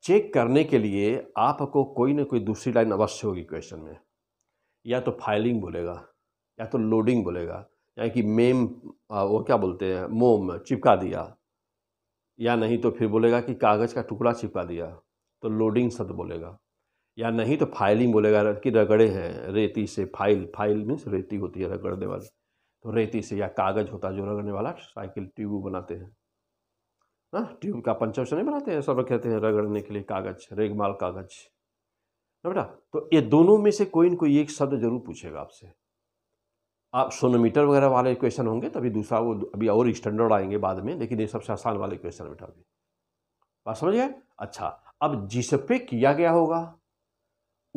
चेक करने के लिए आपको कोई ना कोई दूसरी लाइन अवश्य होगी क्वेश्चन में या तो फाइलिंग बोलेगा या तो लोडिंग बोलेगा यानी कि मेम वो क्या बोलते हैं मोम चिपका दिया या नहीं तो फिर बोलेगा कि कागज़ का टुकड़ा चिपका दिया तो लोडिंग शब्द बोलेगा या नहीं तो फाइल ही बोलेगा कि रगड़े हैं रेती से फाइल फाइल मीन्स रेती होती है रगड़ने वाली तो रेती से या कागज़ होता है जो रगड़ने वाला साइकिल ट्यूब बनाते हैं ना हाँ, ट्यूब का पंचर से नहीं बनाते हैं सब कहते हैं रगड़ने के लिए कागज़ रेगमाल कागज़ ना बेटा तो ये दोनों में से कोई न कोई एक शब्द जरूर पूछेगा आपसे आप सोनोमीटर वगैरह वाले क्वेश्चन होंगे तो अभी दूसरा वो अभी और स्टैंडर्ड आएंगे बाद में लेकिन ये सबसे आसान वाले क्वेश्चन बेटा अभी बात समझ गए अच्छा अब जिस पे किया गया होगा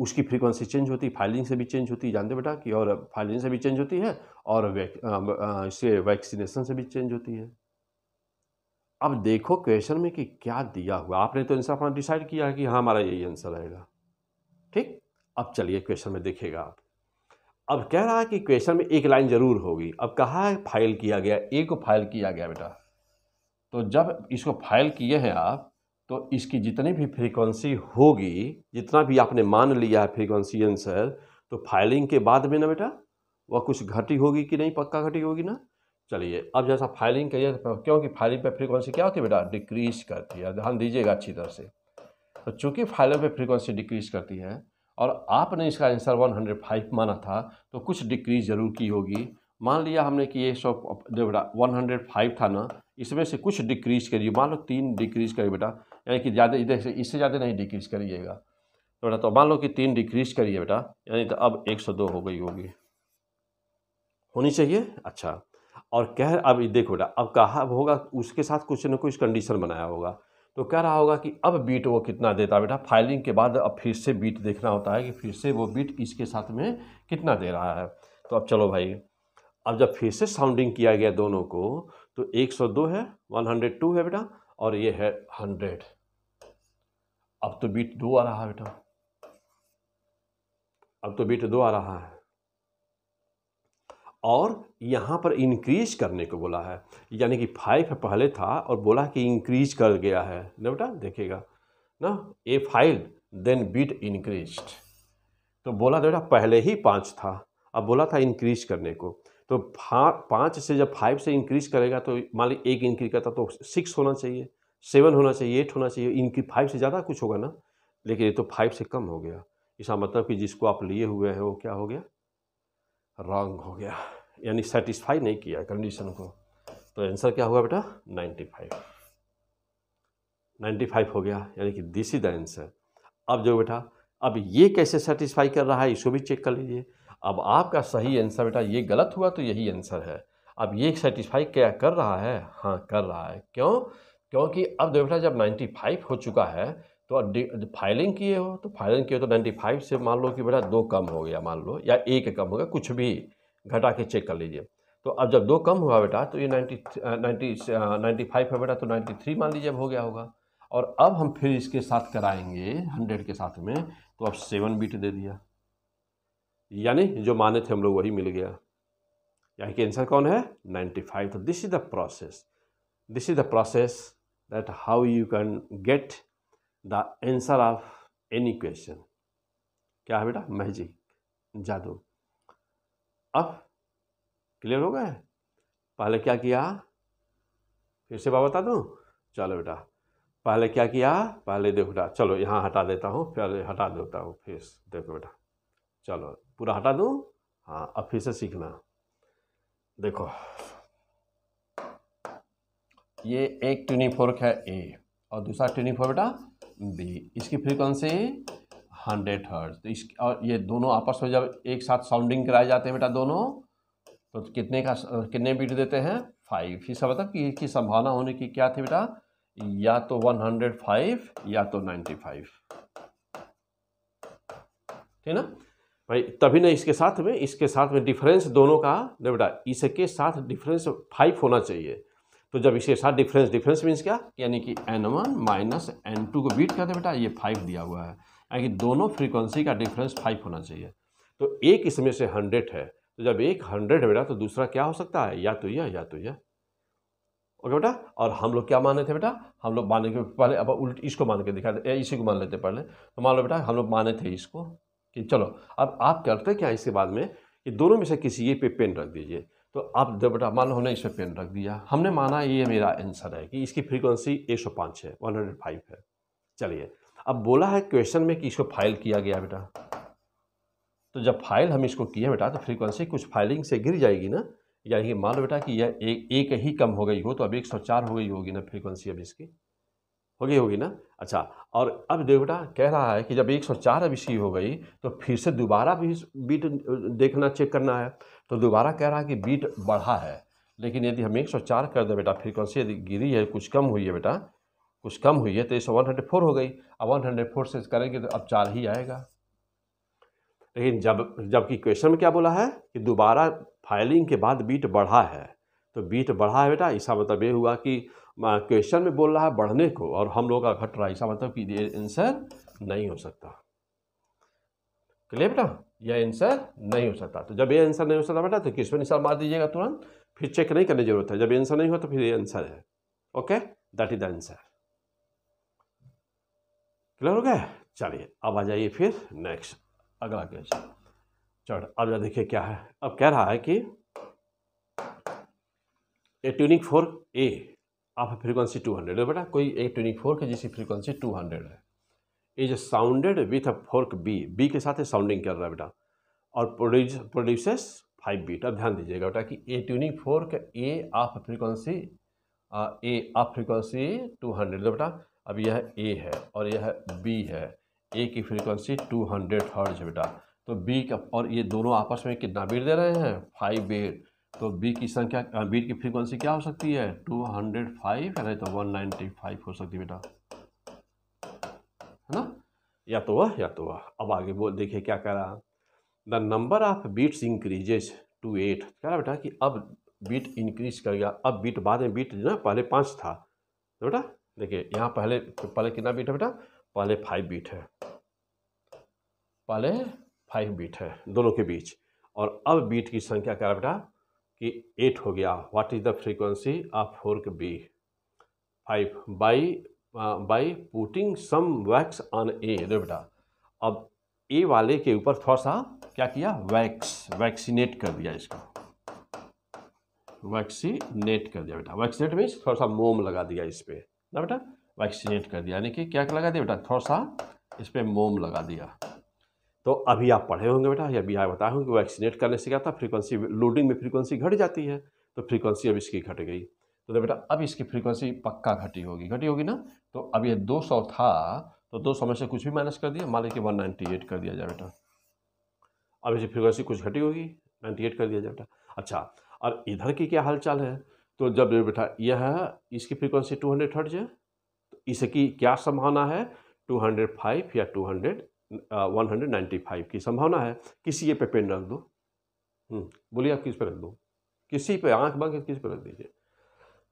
उसकी फ्रीक्वेंसी चेंज होती है फाइलिंग से भी चेंज होती है जानते बेटा कि और फाइलिंग से भी चेंज होती है और इससे वैक्सीनेशन से भी चेंज होती है अब देखो क्वेश्चन में कि क्या दिया हुआ आपने तो आंसर अपना डिसाइड किया है कि हाँ हमारा यही आंसर रहेगा ठीक अब चलिए क्वेश्चन में देखिएगा आप अब कह रहा है कि क्वेश्चन में एक लाइन जरूर होगी अब कहा है फाइल किया गया ए को फाइल किया गया बेटा तो जब इसको फाइल किए हैं आप तो इसकी जितनी भी फ्रीक्वेंसी होगी जितना भी आपने मान लिया है फ्रीक्वेंसी आंसर तो फाइलिंग के बाद में ना बेटा वह कुछ घटी होगी कि नहीं पक्का घटी होगी ना चलिए अब जैसा फाइलिंग करिए क्योंकि फाइलिंग पे फ्रीक्वेंसी क्या होती है बेटा डिक्रीज करती है ध्यान दीजिएगा अच्छी तरह से तो चूंकि फाइलिंग पे फ्रीक्वेंसी डिक्रीज करती है और आपने इसका आंसर 105 माना था तो कुछ डिक्रीज जरूर की होगी मान लिया हमने कि ये सौ बेटा फाइव था ना इसमें से कुछ डिक्रीज करिए मान लो तीन डिक्रीज करिए बेटा यानी कि ज़्यादा इससे ज़्यादा नहीं डिक्रीज करिएगा तो बेटा तो मान लो कि तीन डिक्रीज करिए बेटा यानी तो अब एक सौ दो हो गई होगी होनी चाहिए अच्छा और कह अब देखो बेटा अब कहा होगा उसके साथ कुछ ना कुछ कंडीशन बनाया होगा तो कह रहा होगा कि अब बीट वो कितना देता बेटा फाइलिंग के बाद अब फिर से बीट देखना होता है कि फिर से वो बीट इसके साथ में कितना दे रहा है तो अब चलो भाई अब जब फिर से साउंडिंग किया गया दोनों को तो 102 है 102 है बेटा और ये है हंड्रेड अब तो बीट दो आ रहा है बेटा अब तो बीट दो आ रहा है और यहाँ पर इंक्रीज करने को बोला है यानी कि फाइव पहले था और बोला कि इंक्रीज कर गया है ना बेटा देखिएगा ना A five then beat increase तो बोला बेटा पहले ही पाँच था अब बोला था इंक्रीज करने को तो पाँच से जब फाइव से इंक्रीज करेगा तो मान ली एक इंक्रीज करता तो सिक्स होना चाहिए सेवन होना चाहिए एट होना चाहिए इनकी फाइव से ज़्यादा कुछ होगा ना लेकिन ये तो फाइव से कम हो गया इसका मतलब कि जिसको आप लिए हुए हैं वो क्या हो गया रॉन्ग हो गया यानी सेटिस्फाई नहीं किया कंडीशन को तो आंसर क्या होगा बेटा नाइन्टी फाइव नाइन्टी फाइव हो गया यानी कि दिस इज द आंसर अब जो बेटा अब ये कैसे सेटिस्फाई कर रहा है इसको भी चेक कर लीजिए अब आपका सही आंसर बेटा ये गलत हुआ तो यही आंसर है अब ये सेटिस्फाई क्या कर रहा है हाँ कर रहा है क्यों क्योंकि अब देखो बेटा जब 95 हो चुका है तो फाइलिंग किए हो तो फाइलिंग किए हो तो 95 से मान लो कि बेटा दो कम हो गया मान लो या एक कम हो गया कुछ भी घटा के चेक कर लीजिए तो अब जब दो कम हुआ बेटा तो ये नाइन्टी नाइन्टी नाइन्टी फाइव है बेटा तो नाइन्टी थ्री मान लीजिए अब हो गया होगा और अब हम फिर इसके साथ कराएंगे हंड्रेड के साथ में तो अब सेवन बीट दे दिया यानी जो माने थे हम लोग वही मिल गया यानी कि आंसर कौन है 95 तो this is the process this is the process that how you can get the answer of any question क्या है बेटा मैजिक जादू अब क्लियर हो गए पहले क्या किया फिर से बात बता दूँ चलो बेटा पहले क्या किया पहले देखो बेटा चलो यहाँ हटा देता हूँ फिर हटा देता हूँ फिर देखो बेटा चलो पूरा हटा दूँ हाँ अब फिर से सीखना देखो ये एक ट्यूनिंग फोर्क है ए और दूसरा ट्यूनिंग फोर बेटा बी इसकी फ्रीक्वेंसी हंड्रेड हर्ट तो इस और ये दोनों आपस में जब एक साथ साउंडिंग कराए जाते हैं बेटा दोनों तो कितने का कितने बीट देते हैं फाइव इसका मतलब कि इसकी संभावना होने की क्या थी बेटा या तो वन हंड्रेड फाइव या तो नाइन्टी फाइव ठीक ना भाई तभी ना इसके साथ में इसके साथ में डिफरेंस दोनों का नहीं बेटा इसके साथ डिफरेंस फाइव होना चाहिए तो जब इसके साथ डिफरेंस डिफरेंस मीन्स क्या यानी कि N one minus N two को बीट कर दे बेटा ये फाइव दिया हुआ है यानी कि दोनों फ्रीक्वेंसी का डिफरेंस फाइव होना चाहिए तो एक इसमें से हंड्रेड है तो जब एक हंड्रेड है बेटा तो दूसरा क्या हो सकता है या तो यह या तो यह ओके बेटा और हम लोग क्या माने थे बेटा हम लोग माने के पहले अब उल्ट इसको मान के दिखा इसी को मान लेते पहले तो मान लो बेटा हम लोग माने थे इसको कि चलो अब आप करते क्या इसके बाद में कि दोनों में से किसी ये पे पेन रख दीजिए तो आप जब बेटा मान लो हमने इस पर पेन रख दिया हमने माना ये मेरा आंसर है कि इसकी फ्रीक्वेंसी एक सौ पाँच है वन हंड्रेड फाइव है चलिए अब बोला है क्वेश्चन में कि इसको फाइल किया गया बेटा तो जब फाइल हम इसको किए बेटा तो फ्रीक्वेंसी कुछ फाइलिंग से गिर जाएगी ना यानी मान लो बेटा कि यह एक एक ही कम हो गई हो तो अब एक सौ चार हो गई होगी ना फ्रीक्वेंसी अब इसकी हो गई होगी ना अच्छा और अब देखो बेटा कह रहा है कि जब 104 अब इसकी हो गई तो फिर से दोबारा भी बीट देखना चेक करना है तो दोबारा कह रहा है कि बीट बढ़ा है लेकिन यदि हम 104 कर दें बेटा फ्रीक्वेंसी यदि गिरी है कुछ कम हुई है बेटा कुछ कम हुई है तो इस वन हंड्रेड फोर हो गई अब वन हंड्रेड फोर से करेंगे तो अब चार ही आएगा लेकिन जब जबकि क्वेश्चन में क्या बोला है कि दोबारा फाइलिंग के बाद बीट बढ़ा है तो बीट बढ़ा है बेटा इसका मतलब ये हुआ कि क्वेश्चन में बोल रहा है बढ़ने को और हम लोग का घट रहा है इसका मतलब कि ये आंसर नहीं हो सकता क्लियर बेटा यह आंसर नहीं हो सकता तो जब ये आंसर नहीं हो सकता बेटा तो किस पर निशान मार दीजिएगा तुरंत फिर चेक नहीं करने की जरूरत है जब आंसर नहीं हो तो फिर ये आंसर है okay that is the answer clear हो गया चलिए अब आ जाइए फिर नेक्स्ट अगला क्वेश्चन चलो अब देखिए क्या है अब कह रहा है कि A tuning fork A of frequency 200 है बेटा कोई एक ट्वेंटी फोर के जिसकी फ्रीक्वेंसी 200 है is sounded with a fork B B के साथ साउंडिंग कर रहा है बेटा और प्रोड्यूस प्रोड्यूसेस फाइव बीट अब ध्यान दीजिएगा बेटा कि A tuning fork A of frequency A of frequency two hundred बेटा अब यह ए है और यह बी है ए की फ्रीक्वेंसी टू हंड्रेड हर्ज बेटा तो बी का और ये दोनों आपस में कितना बीट दे रहे हैं फाइव बीट तो बी की संख्या बीट की फ्रीक्वेंसी क्या हो सकती है टू हंड्रेड फाइव या नहीं तो वन नाइन्टी फाइव हो सकती बेटा है ना या तो वह या तो वह अब आगे बोल देखिए क्या कह रहा the number of beats increases to eight कह रहा बेटा कि अब बीट इंक्रीज कर गया अब बीट बाद में बीट ना पहले पाँच था तो बेटा देखिए यहाँ पहले पहले कितना बीट है बेटा पहले फाइव बीट है पहले फाइव बीट है दोनों के बीच और अब बीट की संख्या क्या बेटा कि एट हो गया what is the frequency of fork B five by by putting some wax on A रे बेटा अब ए वाले के ऊपर थोड़ा सा क्या किया वैक्स वैक्सीनेट कर दिया इसको वैक्सीनेट कर दिया बेटा वैक्सीनेट मीन्स थोड़ा सा मोम लगा दिया इस पर ना बेटा वैक्सीनेट कर दिया यानी कि क्या लगा दिया बेटा थोड़ा सा इस पर मोम लगा दिया तो अभी आप पढ़े होंगे बेटा या अभी आप बताए होंगे वैक्सीनेट करने से क्या था फ्रीक्वेंसी लोडिंग में फ्रीक्वेंसी घट जाती है तो फ्रीक्वेंसी अब इसकी घट गई तो, तो बेटा अब इसकी फ्रीक्वेंसी पक्का घटी होगी घटी होगी ना तो अब ये 200 था तो 200 में से कुछ भी माइनस कर दिया मान लीजिए एट कर दिया जाए बेटा अब इसकी फ्रीक्वेंसी कुछ घटी होगी एट कर दिया जाए बेटा अच्छा और इधर की क्या हालचाल है तो जब बेटा यह है इसकी फ्रीक्वेंसी टू हंड्रेड हर्ज है तो इसकी क्या संभावना है टू हंड्रेड फाइव या टू हंड्रेड 195 की संभावना है किसी ये पे पेन रख दो हम्म, बोलिए आप किस पे रख दो किसी पे आंख बंद किस पे रख दीजिए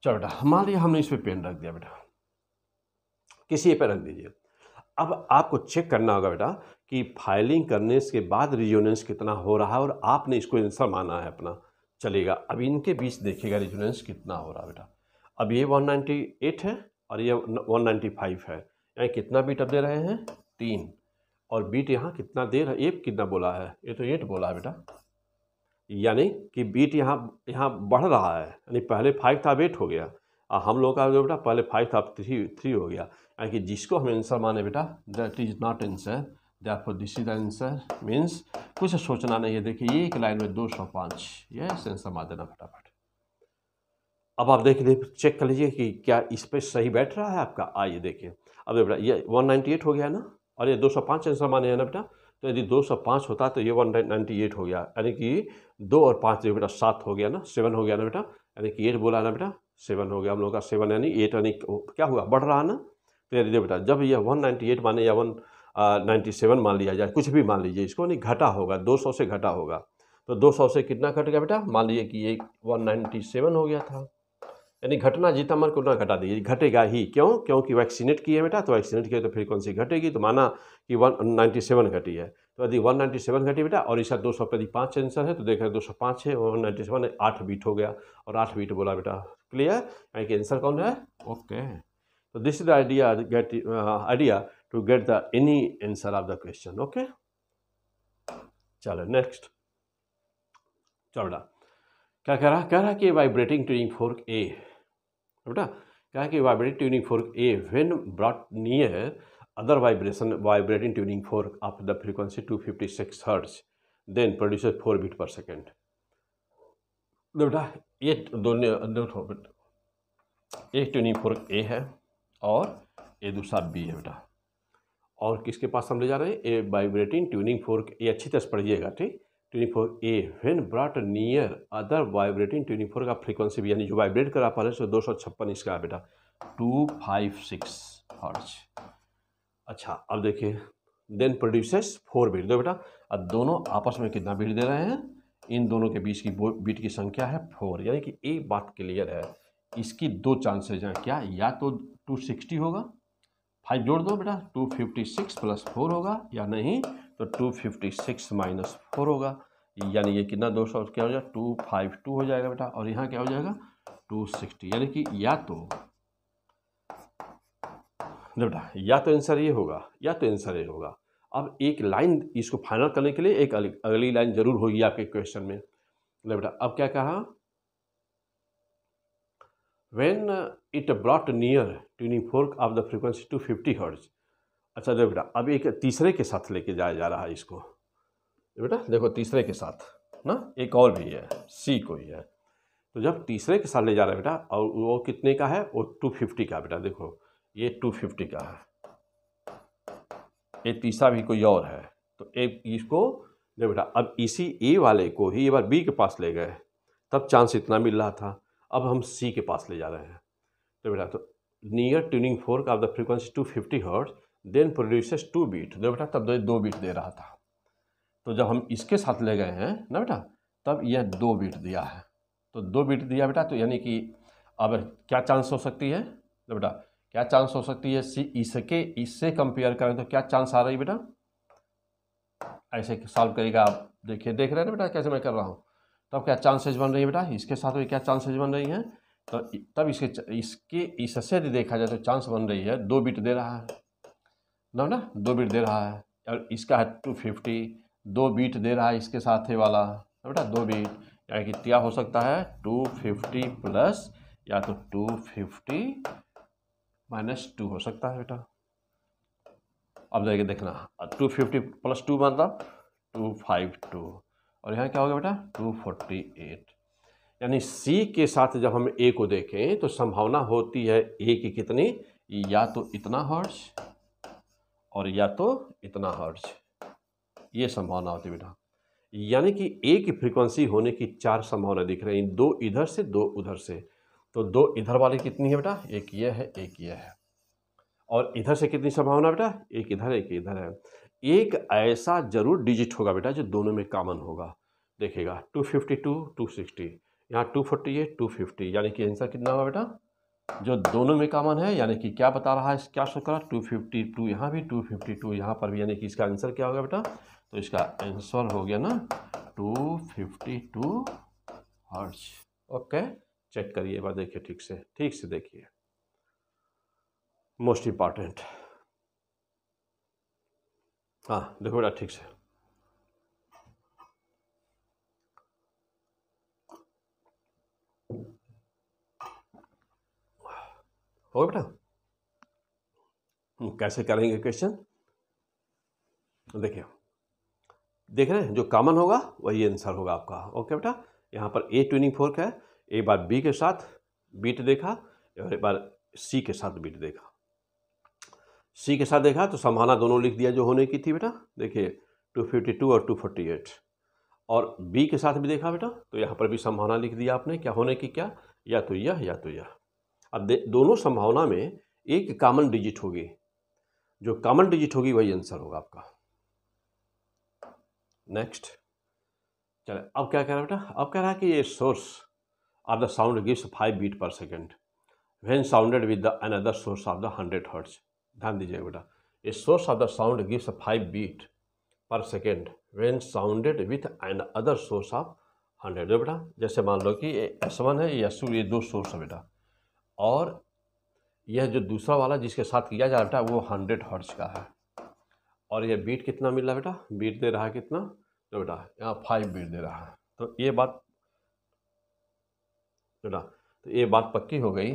चलो बेटा हमारे लिए हमने इस पे पेन रख दिया बेटा किसी पे रख दीजिए अब आपको चेक करना होगा बेटा कि फाइलिंग करने के बाद रिजोनेंस कितना हो रहा है और आपने इसको आंसर माना है अपना चलेगा अब इनके बीच देखिएगा रिजोनेंस कितना हो रहा है बेटा अब ये 198 है और ये 195 है यानी कितना बीट अब दे रहे हैं तीन और बीट यहाँ कितना देर है एप कितना बोला है ये तो एट बोला है बेटा यानी कि बीट यहाँ यहाँ बढ़ रहा है यानी पहले फाइव था एट हो गया और हम लोग का जो बेटा पहले फाइव था थ्री थ्री हो गया यानी कि जिसको हम आंसर माने बेटा that is not answer for this is answer means कुछ सोचना नहीं है देखिए एक लाइन में दो सौ पाँच ये आंसर मार देना फटाफट अब आप देख लीजिए चेक कर लीजिए कि क्या इस पर सही बैठ रहा है आपका आइए देखिए अब बेटा ये वन नाइन्टी एट हो गया ना और ये 205 आंसर माने है ना बेटा तो यदि 205 होता तो ये 198 हो गया यानी कि दो और पाँच देखो बेटा सात हो गया ना सेवन हो गया ना बेटा यानी कि एट बोला ना बेटा सेवन हो गया हम लोग का सेवन यानी एट यानी क्या हुआ बढ़ रहा ना तो यानी बेटा जब यह वन माने या वन नाइन्टी सेवन मान लिया जाए कुछ भी मान लीजिए इसको यानी घटा होगा दो सौ से घटा होगा तो दो सौ से कितना घट गया बेटा मान लीजिए कि ये वन नाइन्टी सेवन हो गया था यानी घटना जीतामर को ना घटा दीजिए घटेगा ही क्यों क्योंकि वैक्सीनेट किए बेटा तो वैक्सीनेट किया तो फिर कौन सी घटेगी तो माना कि वन नाइन्टी सेवन घटी है तो यदि वन नाइन्टी सेवन घटी बेटा और इसका दो सौ यदि पाँच आंसर है तो देख रहे दो सौ पाँच है वन नाइन्टी सेवन आठ बीट हो गया और आठ बीट बोला बेटा क्लियर यानी कि आंसर कौन है ओके तो this is the idea get idea to get the any answer of the question okay चलो नेक्स्ट चलो बेटा क्या कह रहा कह रहा कि वाइब्रेटिंग ट्यूरिंग फोर्क ए बेटा क्या कि vibrating tuning fork a when brought near other vibration vibrating tuning fork of the frequency 256 hertz then produce four beat per second बेटा ये दोनों एक ट्यूनिंग फोर्क ए है और ये दूसरा बी है बेटा और किसके पास हम ले जा रहे हैं ए वाइब्रेटिंग ट्यूनिंग फोर्क ये अच्छी तरह से पढ़िएगा ठीक twenty a when brought near other vibrating twenty four का फ्रीक्वेंसी भी यानी जो वाइब्रेट करा पा रहे दो सौ छप्पन इसका बेटा टू फाइव सिक्स हर्च अच्छा अब देखिए देन प्रोड्यूसेस फोर बीट दो बेटा अब दोनों आपस में कितना बीट दे रहे हैं इन दोनों के बीच की बीट की संख्या है फोर यानी कि एक बात क्लियर है इसकी दो चांसेज हैं क्या या तो टू सिक्सटी होगा फाइव जोड़ दो बेटा two fifty six plus four होगा या नहीं तो two fifty six minus four होगा यानी ये कितना दो सौ क्या हो जाएगा टू फाइव टू हो जाएगा बेटा और यहाँ क्या हो जाएगा टू सिक्सटी यानी कि या तो बेटा या तो आंसर ये होगा या तो आंसर ये होगा अब एक लाइन इसको फाइनल करने के लिए एक अगली लाइन जरूर होगी आपके क्वेश्चन में बेटा अब क्या कहा when it brought near tuning fork of the frequency two fifty hertz अच्छा देखो बेटा अब एक तीसरे के साथ लेके जाया जा रहा है इसको बेटा देखो तीसरे के साथ ना एक और भी है सी को ही है तो जब तीसरे के साथ ले जा रहा है बेटा और वो कितने का है वो टू फिफ्टी का बेटा देखो ये टू फिफ्टी का है ये तीसरा भी कोई और है तो एक इसको देखो बेटा अब इसी ए वाले को ही एक बार बी के पास ले गए तब चांस इतना मिल रहा था अब हम सी के पास ले जा रहे हैं तो बेटा तो near tuning fork of the frequency two fifty hertz then produces two beat दो बेटा तब तो दो बीट दे रहा था तो जब हम इसके साथ ले गए हैं ना बेटा तब यह दो बीट दिया है तो दो बीट दिया बेटा तो यानी कि अब क्या चांस हो सकती है ना बेटा क्या चांस हो सकती है सी इसके इससे कंपेयर करें तो क्या चांस आ रही बेटा ऐसे सॉल्व करेगा आप देखिए देख रहे हैं ना बेटा कैसे मैं कर रहा हूँ तब क्या चांसेज बन रही है बेटा इसके साथ में क्या चांसेज बन रही है तो तब इसके इसके इससे देखा जाए तो चांस बन रही है दो बीट दे रहा है लो ना दो बीट दे रहा है और इसका है टू फिफ्टी दो बीट दे रहा है इसके साथ ही वाला बेटा दो बीट यानी कि क्या हो सकता है टू फिफ्टी प्लस या तो टू फिफ्टी माइनस टू हो सकता है बेटा अब जाके देखना टू फिफ्टी प्लस टू मतलब टू फाइव टू और यहाँ क्या होगा बेटा टू फोर्टी एट यानी सी के साथ जब हम ए को देखें तो संभावना होती है ए की कितनी या तो इतना हॉर्स और या तो इतना हर्ज ये संभावना होती है बेटा यानी कि एक ही फ्रीक्वेंसी होने की चार संभावना दिख रही दो इधर से दो उधर से तो दो इधर वाली कितनी है बेटा एक ये है एक ये है और इधर से कितनी संभावना बेटा एक इधर एक इधर है एक ऐसा जरूर डिजिट होगा बेटा जो दोनों में कॉमन होगा देखिएगा 252 260 यहाँ टू फिफ्टी यानी कि आंसर कितना होगा बेटा जो दोनों में कॉमन है यानी कि क्या बता रहा है क्या शो कर टू फिफ्टी टू यहाँ भी टू फिफ्टी टू यहाँ पर भी यानी कि इसका आंसर क्या होगा बेटा तो इसका आंसर हो गया ना two fifty two hertz okay check करिए बार देखिए ठीक से ठीक से देखिए मोस्ट इम्पॉर्टेंट हाँ देखो बेटा ठीक से हो गया बेटा कैसे करेंगे क्वेश्चन तो देखिए देख रहे हैं जो कॉमन होगा वही आंसर होगा आपका ओके बेटा यहाँ पर ए ट्विनिंग फोर्क है एक बार बी के साथ बीट देखा और एक बार सी के साथ बीट देखा सी के साथ देखा तो संभावना दोनों लिख दिया जो होने की थी बेटा देखिए 252 और 248 और बी के साथ भी देखा बेटा तो यहाँ पर भी संभावना लिख दिया आपने क्या होने की क्या या तो यह या तो यह अब दोनों संभावना में एक कॉमन डिजिट होगी जो कॉमन डिजिट होगी वही आंसर होगा आपका नेक्स्ट चले अब क्या कह रहा बेटा अब कह रहा है कि ये source of the sound gives five beat per second when sounded with the another source of the hundred hertz ध्यान दीजिएगा बेटा ये source of the sound gives five beat per second when sounded with another source of hundred बेटा जैसे मान लो कि ये एस वन है ये एस टू ये दो सोर्स है बेटा और यह जो दूसरा वाला जिसके साथ किया जा रहा है वो हंड्रेड हर्ज का है और यह बीट कितना मिल रहा है बेटा बीट दे रहा है कितना तो बेटा यहाँ फाइव बीट दे रहा है तो ये बात बेटा तो ये बात पक्की हो गई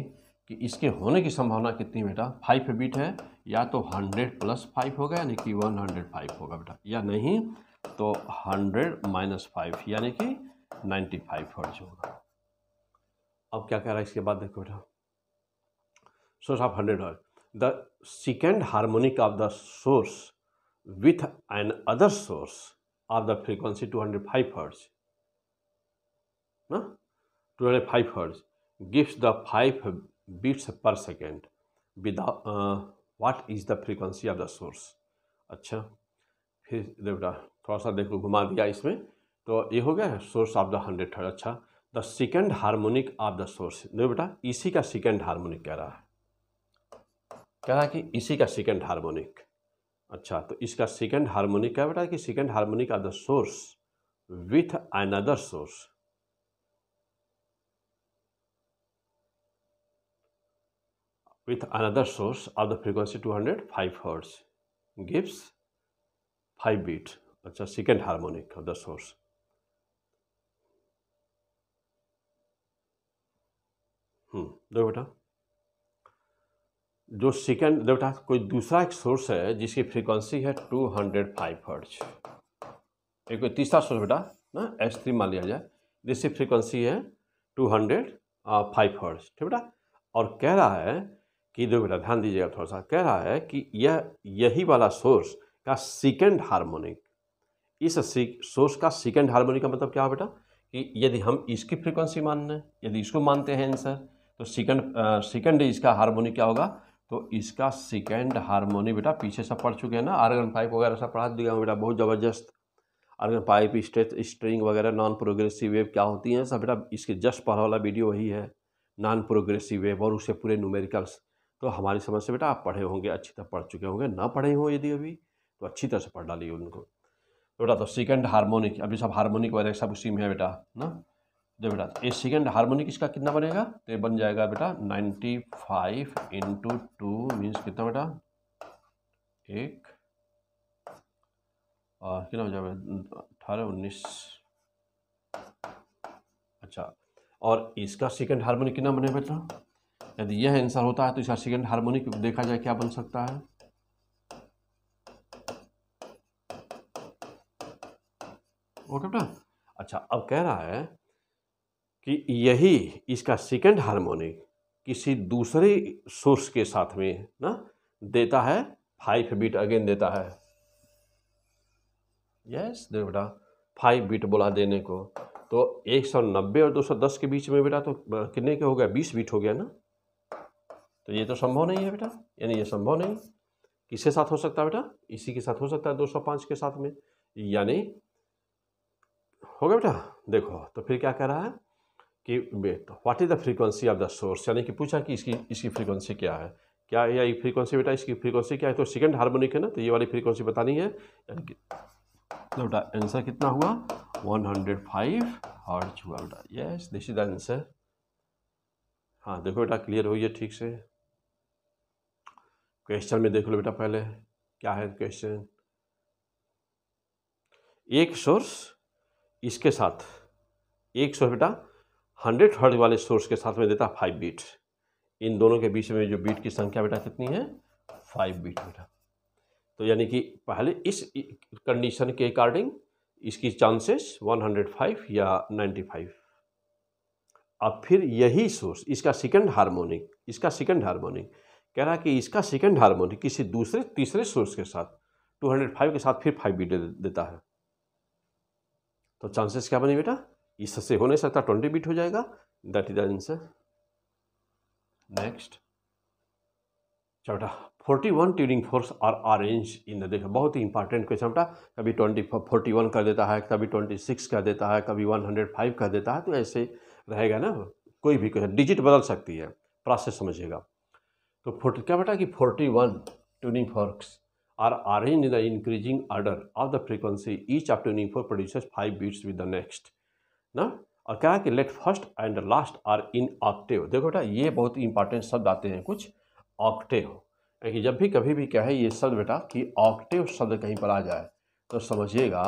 कि इसके होने की संभावना कितनी बेटा फाइव बीट है या तो हंड्रेड प्लस फाइव होगा यानी कि वन हंड्रेड फाइव होगा बेटा या नहीं तो हंड्रेड माइनस फाइव यानी कि नाइन्टी फाइव हर्ज होगा अब क्या कह रहा है इसके बाद देखो बेटा source of hundred hertz the second harmonic of the source with another source of the frequency two hundred five hertz ना two hundred five hertz gives the five beats per second without what is the frequency of the source अच्छा फिर देवरा थोड़ा सा देखो घुमा दिया इसमें तो ये हो गया source of the hundred hertz अच्छा the second harmonic of the source नहीं बेटा इसी का सेकेंड हारमोनिक कह रहा है कह रहा है कि इसी का सेकेंड हार्मोनिक अच्छा तो इसका सेकेंड हार्मोनिक क्या बेटा कि second harmonic are the source with another source source of the of two hundred 205 hertz gives five beat अच्छा second harmonic of the source hmm देखो बेटा जो सेकेंड बेटा कोई दूसरा एक सोर्स है जिसकी फ्रीक्वेंसी है टू हंड्रेड फाइव हर्ट्ज एक कोई तीसरा सोर्स बेटा ना एस थ्री मान लिया जाए जिसकी फ्रीक्वेंसी है टू हंड्रेड फाइव हर्ट्ज ठीक बेटा और कह रहा है कि दो बेटा ध्यान दीजिएगा थोड़ा सा कह रहा है कि यह यही वाला सोर्स का सेकेंड हारमोनिक इस सोर्स का सेकेंड हारमोनिक का मतलब क्या बेटा कि यदि हम इसकी फ्रिक्वेंसी मान लें यदि इसको मानते हैं आंसर तो सेकंड सेकेंड इसका हार्मोनिक क्या होगा तो इसका सेकेंड हारमोनी बेटा पीछे सब पढ़ चुके हैं ना आर्गन पाइप वगैरह सब पढ़ा दिया बेटा बहुत ज़बरदस्त आर्गन पाइप स्ट्रेच स्ट्रिंग वगैरह नॉन प्रोग्रेसिव वेव क्या होती हैं सब बेटा इसके जस्ट पढ़ा वाला वीडियो वही है नॉन प्रोग्रेसिव वेव और उससे पूरे न्यूमेरिकल्स तो हमारी समझ से बेटा आप पढ़े होंगे अच्छी तरह पढ़ चुके होंगे ना पढ़े हों यदि अभी तो अच्छी तरह से पढ़ डालिए उनको तो बेटा तो सेकेंड हारमोनिक अभी सब हारमोनिक वगैरह सब उसी में है बेटा ना जो बेटा ये सेकेंड हार्मोनिक इसका कितना बनेगा तो ये बन जाएगा बेटा ninety five into two means कितना बेटा एक और कितना हो जाएगा अठारह उन्नीस अच्छा और इसका सेकेंड हार्मोनिक कितना बने बेटा यदि यह आंसर होता है तो इसका सेकेंड हार्मोनिक देखा जाए क्या बन सकता है ओके बेटा अच्छा अब कह रहा है कि यही इसका सेकंड हार्मोनिक किसी दूसरे सोर्स के साथ में ना देता है फाइव बीट अगेन देता है यस देखो बेटा फाइव बीट बोला देने को तो 190 और 210 के बीच में बेटा तो कितने के हो गया 20 बीट हो गया ना तो ये तो संभव नहीं है बेटा यानी ये संभव नहीं किसके साथ हो सकता है बेटा इसी के साथ हो सकता है 205 के साथ में यानी हो गया बेटा देखो तो फिर क्या कह रहा है कि what is the frequency of the source यानी कि पूछा कि इसकी इसकी फ्रीक्वेंसी क्या है क्या या फ्रीक्वेंसी बेटा इसकी फ्रीक्वेंसी क्या है तो सेकंड हार्मोनिक है ना तो ये वाली फ्रीक्वेंसी बतानी है यानी कि तो बेटा आंसर कितना हुआ 105 हंड्रेड फाइव हुआ बेटा yes this is the answer हाँ देखो बेटा क्लियर हो गया ठीक से क्वेश्चन में देख लो बेटा पहले क्या है क्वेश्चन एक सोर्स इसके साथ एक सोर्स बेटा हंड्रेड हर्ड वाले सोर्स के साथ में देता फाइव बीट इन दोनों के बीच में जो बीट की संख्या बेटा कितनी है फाइव बीट बेटा तो यानी कि पहले इस कंडीशन के अकॉर्डिंग इसकी चांसेस 105 या 95 अब फिर यही सोर्स इसका सेकंड हार्मोनिक इसका सेकंड हार्मोनिक कह रहा कि इसका सेकंड हार्मोनिक किसी दूसरे तीसरे सोर्स के साथ 205 के साथ फिर फाइव बीट दे, देता है तो चांसेस क्या बने बेटा इससे हो नहीं सकता ट्वेंटी बिट हो जाएगा that is the answer next चौटा forty one tuning forks are arrange in the देखो बहुत ही इंपॉर्टेंट क्वेश्चन बेटा कभी ट्वेंटी फोर्टी वन कर देता है कभी ट्वेंटी सिक्स कर देता है कभी वन हंड्रेड फाइव कर देता है तो ऐसे रहेगा ना कोई भी क्वेश्चन डिजिट बदल सकती है प्रोसेस समझिएगा तो फोर्टी क्या बेटा कि forty one tuning forks are arrange in the increasing order of the frequency each of tuning fork produces five beats with the next ना और क्या है कि let first and last are in octave देखो बेटा ये बहुत इंपॉर्टेंट शब्द आते हैं कुछ ऑक्टेव क्योंकि जब भी कभी भी क्या है ये शब्द बेटा कि ऑक्टेव शब्द कहीं पर आ जाए तो समझिएगा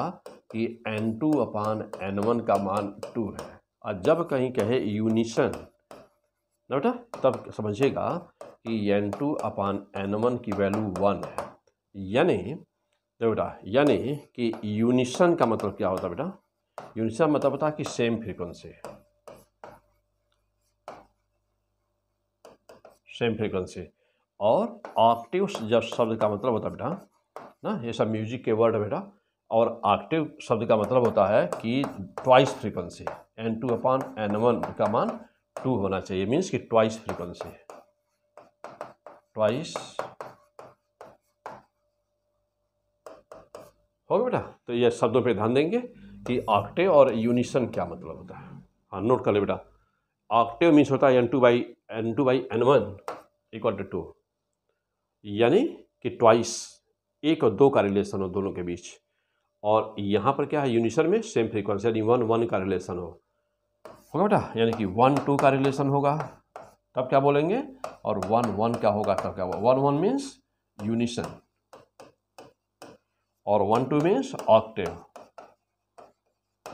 कि N two upon N one का मान टू है और जब कहीं कहे यूनिशन ना बेटा तब समझिएगा कि N two upon N one की वैल्यू वन है यानी बेटा यानी कि यूनिशन का मतलब क्या होता है बेटा यूनिसा मतलब होता है कि सेम फ्रीक्वेंसी सेम फ्रीक्वेंसी और ऑक्टिव जब शब्द का मतलब होता है बेटा ना ये सब म्यूजिक के वर्ड बेटा और ऑक्टिव शब्द का मतलब होता है कि twice frequency N two upon N one का मान टू होना चाहिए मीन्स कि ट्वाइस फ्रीक्वेंसी ट्वाइस हो गया बेटा तो ये शब्दों पे ध्यान देंगे कि ऑक्टेव और यूनिसन क्या मतलब होता है हाँ नोट कर ले बेटा ऑक्टेव मीन्स होता है N two by N two by N one equal to two यानी कि ट्वाइस एक और दो का रिलेशन हो दोनों के बीच और यहाँ पर क्या है यूनिसन में सेम फ्रीक्वेंसी यानी वन वन का रिलेशन हो होगा बेटा यानी कि वन टू का रिलेशन होगा तब क्या बोलेंगे और वन वन क्या होगा तब क्या होगा वन वन मीन्स यूनिसन और वन टू मीन्स ऑक्टिव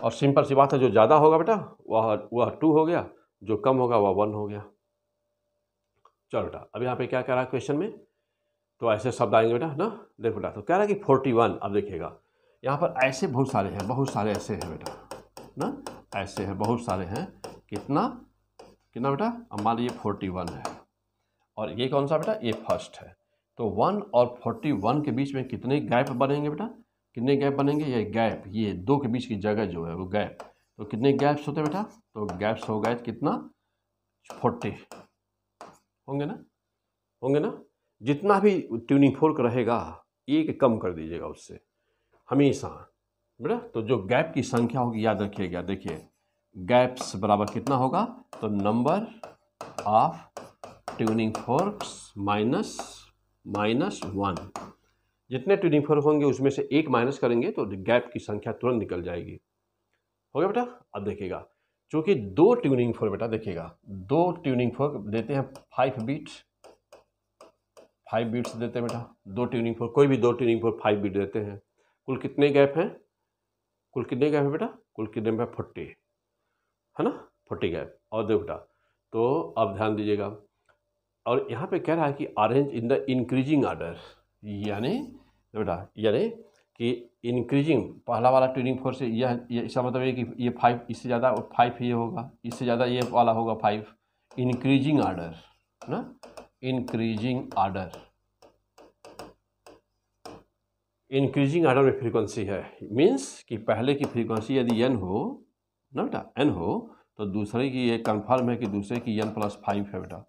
और सिंपल सी बात है जो ज़्यादा होगा बेटा वह वह टू हो गया जो कम होगा वह वन हो गया चलो बेटा अब यहाँ पे क्या कह रहा है क्वेश्चन में तो ऐसे शब्द आएंगे बेटा ना देखो बेटा तो कह रहा है कि फोर्टी वन अब देखिएगा यहाँ पर ऐसे बहुत सारे हैं बहुत सारे ऐसे हैं बेटा ना ऐसे हैं बहुत सारे हैं कितना कितना बेटा अब मान लीजिए फोर्टी वन है और ये कौन सा बेटा ये फर्स्ट है तो वन और फोर्टी वन के बीच में कितने गैप बनेंगे बेटा कितने गैप बनेंगे ये गैप ये दो के बीच की जगह जो है वो गैप तो कितने गैप्स होते हैं बेटा तो गैप्स हो गए कितना फोर्टी होंगे ना होंगे ना जितना भी ट्यूनिंग फोर्क रहेगा एक कम कर दीजिएगा उससे हमेशा बेटा तो जो गैप की संख्या होगी याद रखिएगा देखिए गैप्स बराबर कितना होगा तो number of tuning forks minus minus one जितने ट्यूनिंग फोर होंगे उसमें से एक माइनस करेंगे तो गैप की संख्या तुरंत निकल जाएगी हो गया बेटा अब देखिएगा चूँकि दो ट्यूनिंग फोर बेटा देखिएगा दो ट्यूनिंग फोर देते हैं फाइव बीट्स फाइव बीट्स देते हैं बेटा दो ट्यूनिंग फोर कोई भी दो ट्यूनिंग फोर फाइव बीट देते हैं कुल कितने गैप हैं कुल कितने गैप है बेटा कुल कितने गैप फोर्टी है ना फोर्टी गैप और देखो बेटा तो अब ध्यान दीजिएगा और यहाँ पे कह रहा है कि arrange in the increasing order यानी बेटा यानी कि इंक्रीजिंग पहला वाला ट्रेनिंग फोर्स यह इसका मतलब ये कि ये फाइव इससे ज़्यादा फाइव ये होगा इससे ज़्यादा ये वाला होगा फाइव इंक्रीजिंग आर्डर ना इंक्रीजिंग आर्डर इंक्रीजिंग आर्डर में फ्रीक्वेंसी है मीन्स कि पहले की फ्रीक्वेंसी यदि एन हो ना बेटा एन हो तो दूसरे की ये कन्फर्म है कि दूसरे की एन प्लस फाइव है बेटा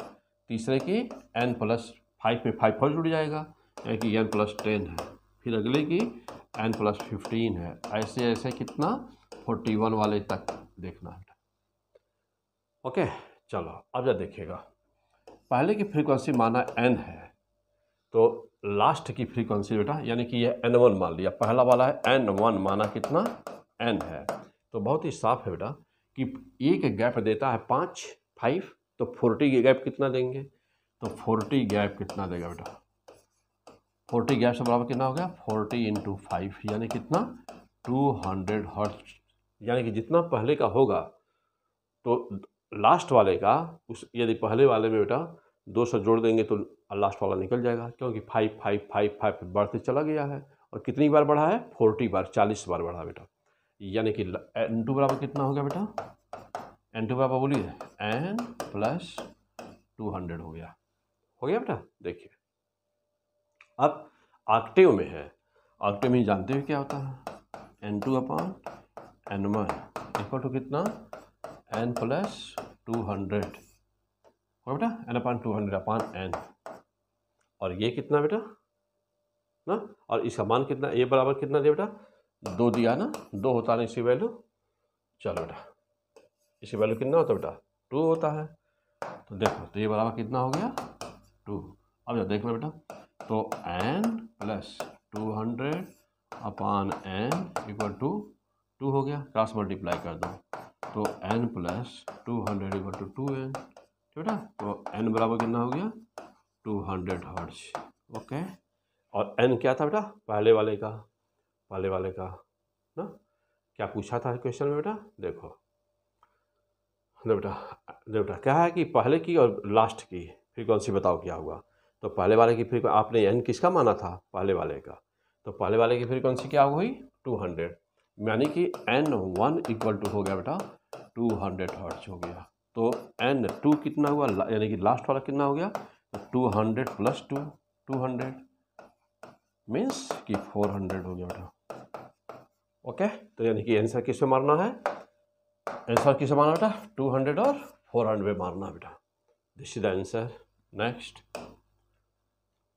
तीसरे की एन प्लस फाइव में फाइव फोर जुड़ जाएगा यानी कि एन प्लस टेन है फिर अगले की एन प्लस फिफ्टीन है ऐसे ऐसे कितना फोर्टी वन वाले तक देखना है ओके चलो अब जब देखिएगा पहले की फ्रीक्वेंसी माना एन है तो लास्ट की फ्रीक्वेंसी बेटा यानी कि यह एन वन मान लिया पहला वाला है एन वन माना कितना एन है तो बहुत ही साफ है बेटा कि एक गैप देता है पाँच फाइव तो फोर्टी गैप कितना देंगे तो फोर्टी गैप कितना देगा बेटा फोर्टी गैप से बराबर कितना हो गया फोर्टी इंटू फाइव यानी कितना टू हंड्रेड हर्ट्ज यानी कि जितना पहले का होगा तो लास्ट वाले का उस यदि पहले वाले में बेटा दो सौ जोड़ देंगे तो लास्ट वाला निकल जाएगा क्योंकि फाइव फाइव फाइव फाइव बढ़ते चला गया है और कितनी बार बढ़ा है फोर्टी बार चालीस बार बढ़ा बेटा यानी कि एन टू बराबर कितना हो गया बेटा एन टू बराबर बोलिए एन प्लस टू हंड्रेड हो गया हो गया बेटा देखिए अब आक्टेव में है आक्टेव में जानते हुए क्या होता है N two upon N one equal to कितना एन प्लस टू हंड्रेड और बेटा N upon two hundred upon N और ये कितना बेटा ना और इसका मान कितना ए बराबर कितना दिया बेटा दो दिया ना दो होता ना इसकी वैल्यू चलो बेटा इसकी वैल्यू कितना होता है बेटा टू होता है तो देखो तो ये बराबर कितना हो गया टू अब लो बेटा तो N plus two hundred upon N equal to two हो गया क्रॉस मल्टीप्लाई कर दो तो N plus two hundred equal to two N बेटा तो एन बराबर कितना हो गया टू हंड्रेड हर्ट्स ओके और एन क्या था बेटा पहले वाले का पहले वाले का ना क्या पूछा था क्वेश्चन में बेटा देखो बेटा बेटा क्या है कि पहले की और लास्ट की फ्रीक्वेंसी बताओ क्या हुआ तो पहले वाले की फ्रीक्वेंसी आपने एन किसका माना था पहले वाले का तो पहले वाले की फ्रीक्वेंसी क्या हुई टू हंड्रेड यानी कि एन वन इक्वल टू हो गया बेटा टू हंड्रेड हर्ट्ज हो गया तो एन टू कितना हुआ यानी कि लास्ट वाला कितना हो गया तो two hundred plus two two hundred means कि फोर हंड्रेड हो गया बेटा ओके तो यानी कि आंसर किस पे मारना है आंसर किस पे मारना बेटा टू हंड्रेड और फोर हंड्रेड पे मारना बेटा this is the answer next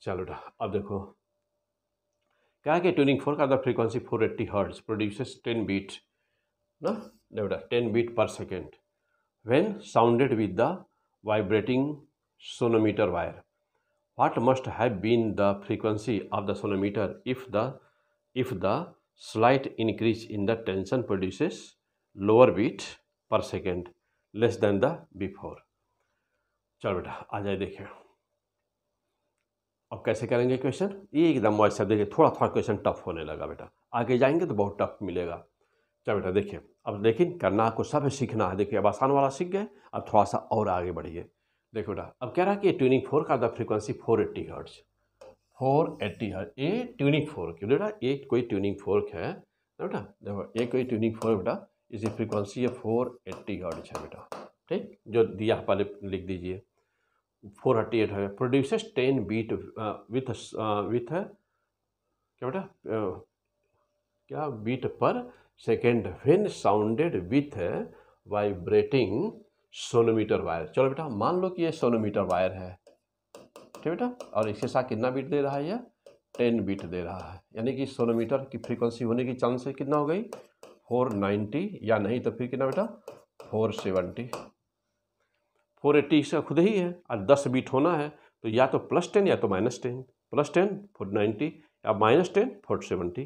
चलो अब देखो कहाँ के ट्यूनिंग फोर का the frequency four eighty hertz produces ten beat न एउटा ten beat per second when sounded with the vibrating sonometer wire what must have been the frequency of the sonometer if the if the slight increase in the tension produces lower beat per second less than the before चलो बेटा आज देखें अब कैसे करेंगे क्वेश्चन ये एकदम वाइज सब देखिए थोड़ा थोड़ा क्वेश्चन टफ होने लगा बेटा आगे जाएंगे तो बहुत टफ मिलेगा चलो बेटा देखिए अब लेकिन करना आपको सब सीखना है देखिए अब आसान वाला सीख गए अब थोड़ा सा और आगे बढ़िए देखो बेटा अब कह रहा है कि ट्यूनिंग फोर का the frequency four eighty hertz four eighty hertz ये ट्यूनिंग फोर के बेटा ये कोई ट्यूनिंग फोर्क है बेटा देखो ये कोई ट्यूनिंग फोर बेटा इसी फ्रीक्वेंसी है फोर एट्टी हर्ट्स है बेटा ठीक जो दिया पहले लिख दीजिए फोर एट है produces ten beat with with क्या बेटा uh, क्या beat per second when sounded with vibrating sonometer wire चलो बेटा मान लो कि ये सोनोमीटर वायर है ठीक बेटा और इसके साथ कितना बीट दे रहा है यह टेन बीट दे रहा है यानी कि सोनोमीटर की फ्रीक्वेंसी होने की चांस कितना हो गई फोर नाइन्टी या नहीं तो फिर कितना बेटा फोर सेवेंटी फोर एट्टी इसका खुद ही है और दस बीट होना है तो या तो प्लस टेन या तो minus ten plus ten four ninety या माइनस टेन फोर सेवेंटी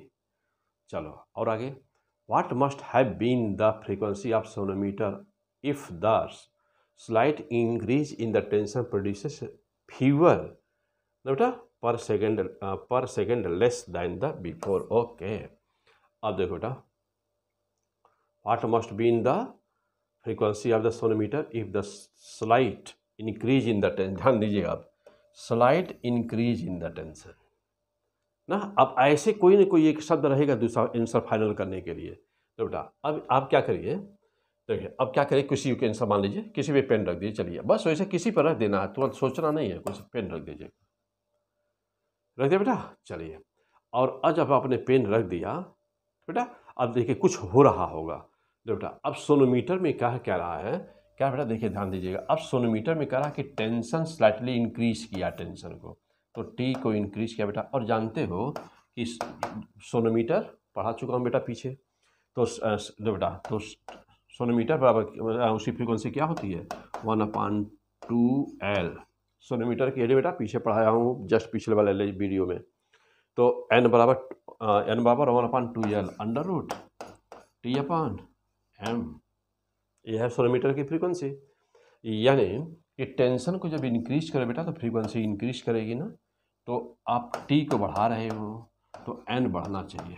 चलो और आगे what must have been the frequency of sonometer if the slight increase in the tension produces fewer बेटा per second per second less than the before okay अब देखो बेटा what must been the frequency of the sonometer if the slight increase in the tension ध्यान दीजिए आप slight increase in the tension ना अब ऐसे कोई ना कोई एक शब्द रहेगा दूसरा आंसर फाइनल करने के लिए तो बेटा अब आप क्या करिए देखिए अब क्या करिए किसी के आंसर मान लीजिए किसी पे पेन रख दीजिए चलिए बस वैसे किसी पर रख देना है तुरंत सोचना नहीं है कुछ पेन रख दीजिए रख दिया बेटा चलिए और अब आपने पेन रख दिया बेटा अब देखिए कुछ हो रहा होगा देखो बेटा अब सोनोमीटर में कहा क्या रहा है क्या बेटा देखिए ध्यान दीजिएगा अब सोनोमीटर में कह रहा है कि टेंशन स्लाइटली इंक्रीज किया टेंशन को तो टी को इंक्रीज किया बेटा और जानते हो कि सोनोमीटर पढ़ा चुका हूँ बेटा पीछे तो दो बेटा तो सोनोमीटर बराबर उसी फ्रिक्वेंसी क्या होती है one upon two L sonometer की हेडी बेटा पीछे पढ़ाया हूँ जस्ट पिछले वाले वीडियो में तो एन बराबर एन बराबर one upon two L under root T upon M ये है सोनोमीटर की फ्रीक्वेंसी यानी कि टेंशन को जब इंक्रीज करो बेटा तो फ्रीक्वेंसी इंक्रीज करेगी ना तो आप टी को बढ़ा रहे हो तो एन बढ़ना चाहिए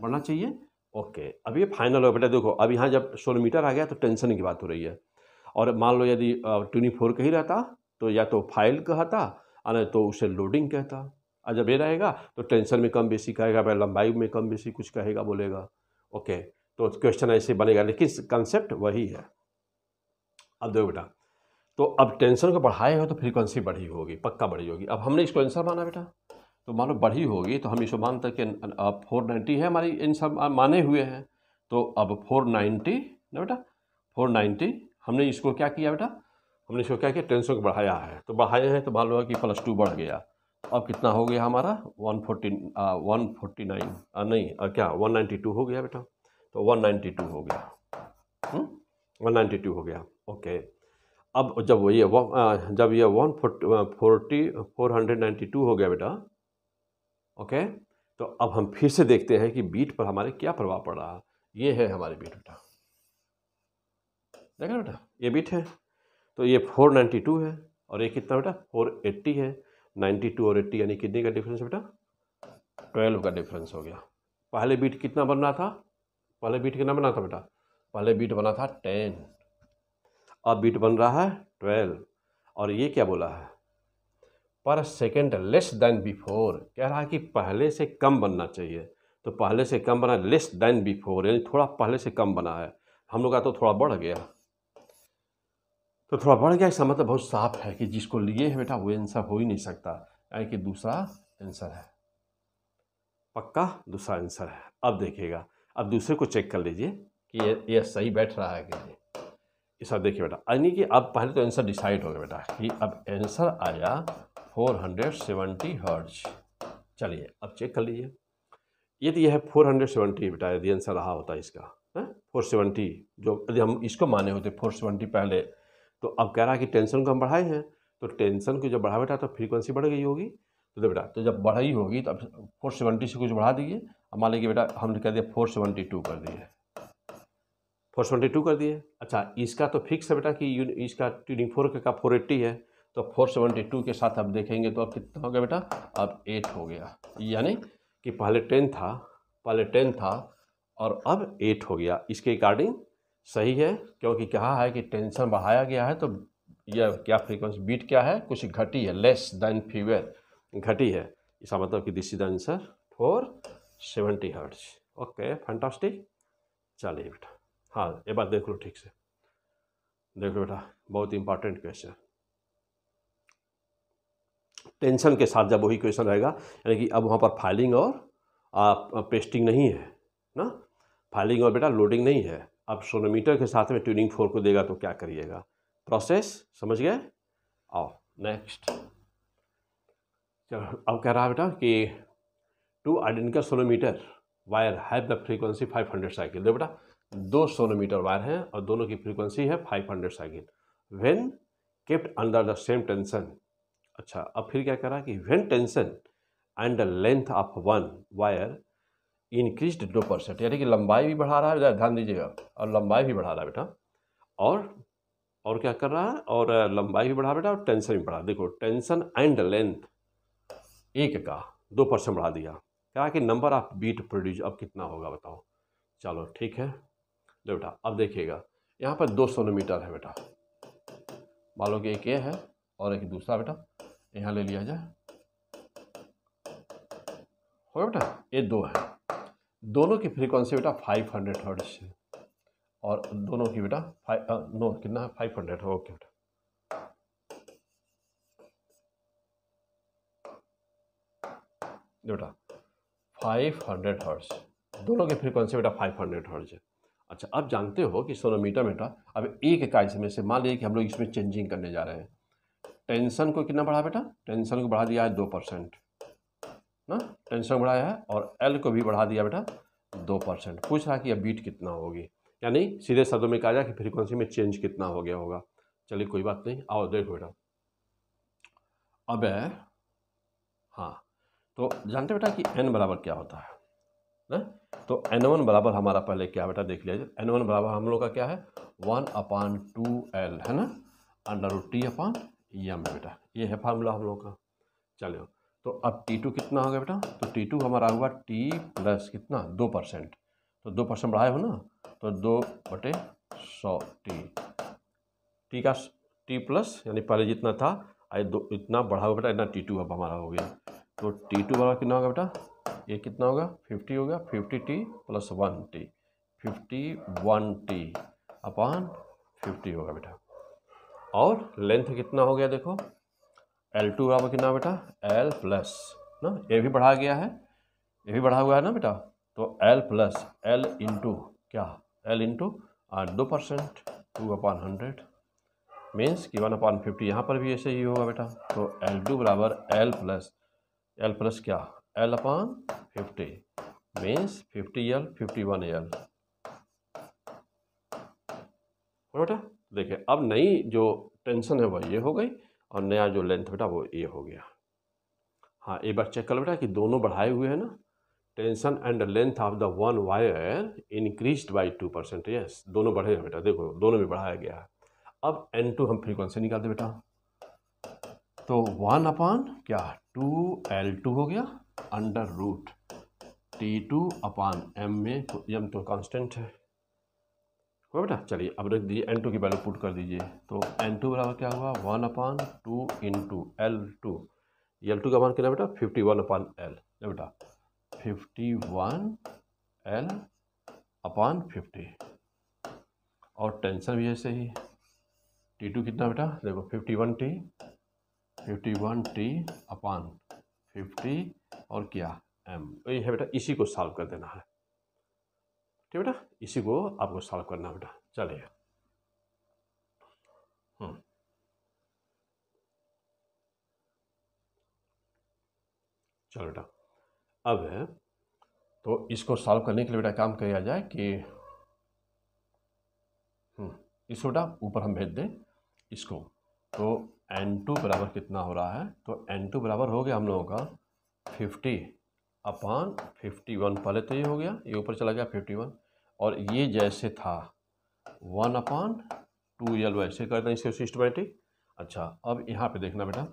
बढ़ना चाहिए ओके अब ये फाइनल हो बेटा देखो अब यहाँ जब सोनोमीटर आ गया तो टेंशन की बात हो रही है और मान लो यदि ट्वेंटी फोर का ही रहता तो या तो फाइल कहता और तो उसे लोडिंग कहता और जब ये रहेगा तो टेंशन में कम बेसी कहेगा भाई लंबाई में कम बेसी कुछ कहेगा बोलेगा ओके तो क्वेश्चन ऐसे बनेगा लेकिन कंसेप्ट वही है अब देखो बेटा तो अब टेंशन को बढ़ाए हो तो फ्रीक्वेंसी बढ़ी होगी पक्का बढ़ी होगी अब हमने इसको आंसर माना बेटा तो मान लो बढ़ी होगी तो हम इसको मानते हैं कि अब फोर नाइन्टी है हमारी आंसर माने हुए हैं तो अब फोर नाइन्टी ना बेटा फोर नाइन्टी हमने इसको क्या किया बेटा हमने इसको क्या किया टेंशन को बढ़ाया है तो बढ़ाए हैं तो मान लो कि प्लस टू बढ़ गया तो अब कितना हो गया हमारा one forty one forty nine नहीं आ, क्या वन नाइन्टी टू हो गया बेटा तो 192 हो गया वन नाइन्टी टू हो गया ओके अब जब वो ये वह, जब ये one forty four hundred ninety two हो गया बेटा ओके तो अब हम फिर से देखते हैं कि बीट पर हमारे क्या प्रभाव पड़ रहा ये है हमारे बीट बेटा देखा बेटा ये बीट है तो ये फोर नाइन्टी टू है और ये कितना बेटा फोर एट्टी है नाइन्टी टू और एट्टी यानी कितने का डिफरेंस बेटा ट्वेल्व का डिफरेंस हो गया पहले बीट कितना बन रहा था पहले बीट कितना बना था बेटा पहले बीट बना था टेन अब बीट बन रहा है ट्वेल्व और ये क्या बोला है पर सेकेंड लेस देन बिफोर कह रहा है कि पहले से कम बनना चाहिए तो पहले से कम बना लेस देन बिफोर यानी थोड़ा पहले से कम बना है हम लोग का तो थोड़ा बढ़ गया तो थोड़ा बढ़ गया इसका मतलब बहुत साफ है कि जिसको लिए है बेटा वो आंसर हो ही नहीं सकता यानी कि दूसरा आंसर है पक्का दूसरा आंसर है अब देखिएगा अब दूसरे को चेक कर लीजिए कि ये ये सही बैठ रहा है कि नहीं ये सब देखिए बेटा यानी कि अब पहले तो आंसर डिसाइड हो गया बेटा कि अब आंसर आया 470 हंड्रेड सेवेंटी चलिए अब चेक कर लीजिए ये तो यह है 470 बेटा यदि आंसर रहा होता इसका है 470 जो यदि हम इसको माने होते 470 पहले तो अब कह रहा है कि टेंशन को हम बढ़ाए हैं तो टेंशन को जब बढ़ा बेटा तो फ्रीक्वेंसी बढ़ गई होगी तो, तो बेटा तो जब बढ़ाई होगी तो अब फोर सेवेंटी से कुछ बढ़ा दीजिए मान लीजिए बेटा हमने कर दिया फोर सेवेंटी टू कर दिए फोर सेवेंटी टू कर दिए अच्छा इसका तो फिक्स है बेटा कि इसका ट्यूनिंग फोर का फोर एट्टी है तो फोर सेवेंटी टू के साथ अब देखेंगे तो अब कितना हो गया बेटा अब एट हो गया यानी कि पहले टेन था पहले टेन था और अब एट हो गया इसके अकॉर्डिंग सही है क्योंकि कहा है कि टेंशन बढ़ाया गया है तो यह क्या फ्रीक्वेंसी बीट क्या है कुछ घटी है लेस देन फीवर घटी है इसका मतलब कि this is the answer four seventy hertz okay fantastic चलिए बेटा हाँ ये बात देख लो ठीक से देख लो बेटा बहुत इंपॉर्टेंट क्वेश्चन टेंशन के साथ जब वही क्वेश्चन रहेगा यानी कि अब वहाँ पर फाइलिंग और आ, पेस्टिंग नहीं है ना फाइलिंग और बेटा लोडिंग नहीं है अब सोनोमीटर के साथ में ट्यूनिंग फोर को देगा तो क्या करिएगा प्रोसेस समझ गए आओ नेक्स्ट चलो अब कह रहा है बेटा कि two identical sonometer wire have the frequency 500 cycle दो बेटा दो सोनोमीटर वायर हैं और दोनों की फ्रीक्वेंसी है 500 cycle when kept under the same tension अच्छा अब फिर क्या करा कि when tension and the length of one wire increase दो परसेंट यानी कि लंबाई भी बढ़ा रहा है ध्यान दीजिएगा और लंबाई भी बढ़ा रहा है बेटा और और क्या कर रहा है और लंबाई भी बढ़ा बेटा और टेंशन भी बढ़ा देखो टेंशन एंड लेंथ एक का दो परसेंट बढ़ा दिया कहा कि नंबर ऑफ बीट प्रोड्यूस अब कितना होगा बताओ चलो ठीक है ले बेटा अब देखिएगा यहाँ पर दो सोनोमीटर है बेटा मानो कि एक ये है और एक दूसरा बेटा यहाँ ले लिया जाए हो बेटा ये दो है दोनों की फ्रीक्वेंसी बेटा फाइव हंड्रेड हर्ड और दोनों की बेटा फाइव नो कितना है फाइव हंड्रेड ओके बेटा बेटा फाइव हंड्रेड हर्ट्ज दोनों के फ्रीक्वेंसी बेटा फाइव हंड्रेड हर्ज है अच्छा अब जानते हो कि सोनोमीटर बेटा अब एक इकाई समय से मान लीजिए कि हम लोग इसमें चेंजिंग करने जा रहे हैं टेंशन को कितना बढ़ा बेटा टेंशन को बढ़ा दिया है दो परसेंट ना टेंशन को बढ़ाया है और एल को भी बढ़ा दिया बेटा दो परसेंट पूछ रहा कि अब बीट कितना होगी यानी सीधे शब्दों में कहा जाए कि फ्रीक्वेंसी में चेंज कितना हो गया होगा चलिए कोई बात नहीं आओ देखो बेटा अब हाँ तो जानते बेटा कि एन बराबर क्या होता है ना तो एन वन बराबर हमारा पहले क्या बेटा देख लिया एन वन बराबर हम लोग का क्या है वन अपान टू एल है ना under root T upon M M है बेटा ये है फार्मूला हम लोग का चलो तो अब टी टू कितना हो गया बेटा तो टी टू हमारा हुआ टी प्लस कितना दो परसेंट तो दो परसेंट बढ़ाए हो ना तो दो बटे सौ टी टी का टी प्लस यानी पहले जितना था आए दो इतना बढ़ा हुआ बेटा इतना टी टू अब हमारा हो गया तो टी टू बराबर कितना होगा बेटा ये कितना होगा फिफ्टी होगा fifty T plus one T fifty one T upon fifty होगा बेटा और लेंथ कितना हो गया देखो एल टू बराबर कितना बेटा एल प्लस ना ये भी बढ़ा गया है ये भी बढ़ा हुआ है ना बेटा तो एल प्लस एल इंटू क्या एल इंटू दो percent two upon hundred means कि वन अपान फिफ्टी यहाँ पर भी ऐसे ही होगा बेटा तो एल टू बराबर एल प्लस एल प्लस क्या L upon fifty means fifty L fifty one L बेटा देखिए अब नई जो टेंशन है वह ये हो गई और नया जो लेंथ बेटा वो ये हो गया हाँ एक बार चेक कर बेटा कि दोनों बढ़ाए हुए हैं ना tension and length of the one wire increase by two percent yes दोनों बढ़े हैं बेटा देखो दोनों में बढ़ाया गया है अब एन टू हम फ्रीक्वेंसी निकालते बेटा तो वन अपान क्या टू एल टू हो गया under root T two upon M में तो एम तो कांस्टेंट है कोई बेटा चलिए अब रख दीजिए एन टू की वैल्यू पुट कर दीजिए तो एन टू बराबर क्या हुआ वन अपान टू इन two l two l two का मान कितना बेटा फिफ्टी वन अपान एल बेटा fifty one l upon fifty और टेंशन भी ऐसे ही टी टू कितना बेटा देखो fifty one T fifty one T upon fifty और क्या एम तो ये है बेटा इसी को सॉल्व कर देना है ठीक बेटा इसी को आपको सॉल्व करना है बेटा चलिए हम्म। चलो बेटा अब तो इसको सॉल्व करने के लिए बेटा काम किया जाए कि हम्म, इसको बेटा ऊपर हम भेज दें इसको तो एन टू बराबर कितना हो रहा है तो एन टू बराबर हो गया हम लोगों का फिफ्टी अपान फिफ्टी वन पहले तो ये हो गया ये ऊपर चला गया फिफ्टी वन और ये जैसे था वन अपान टू एल वैसे कर दें इसे सिस्टमेटिक अच्छा अब यहाँ पे देखना बेटा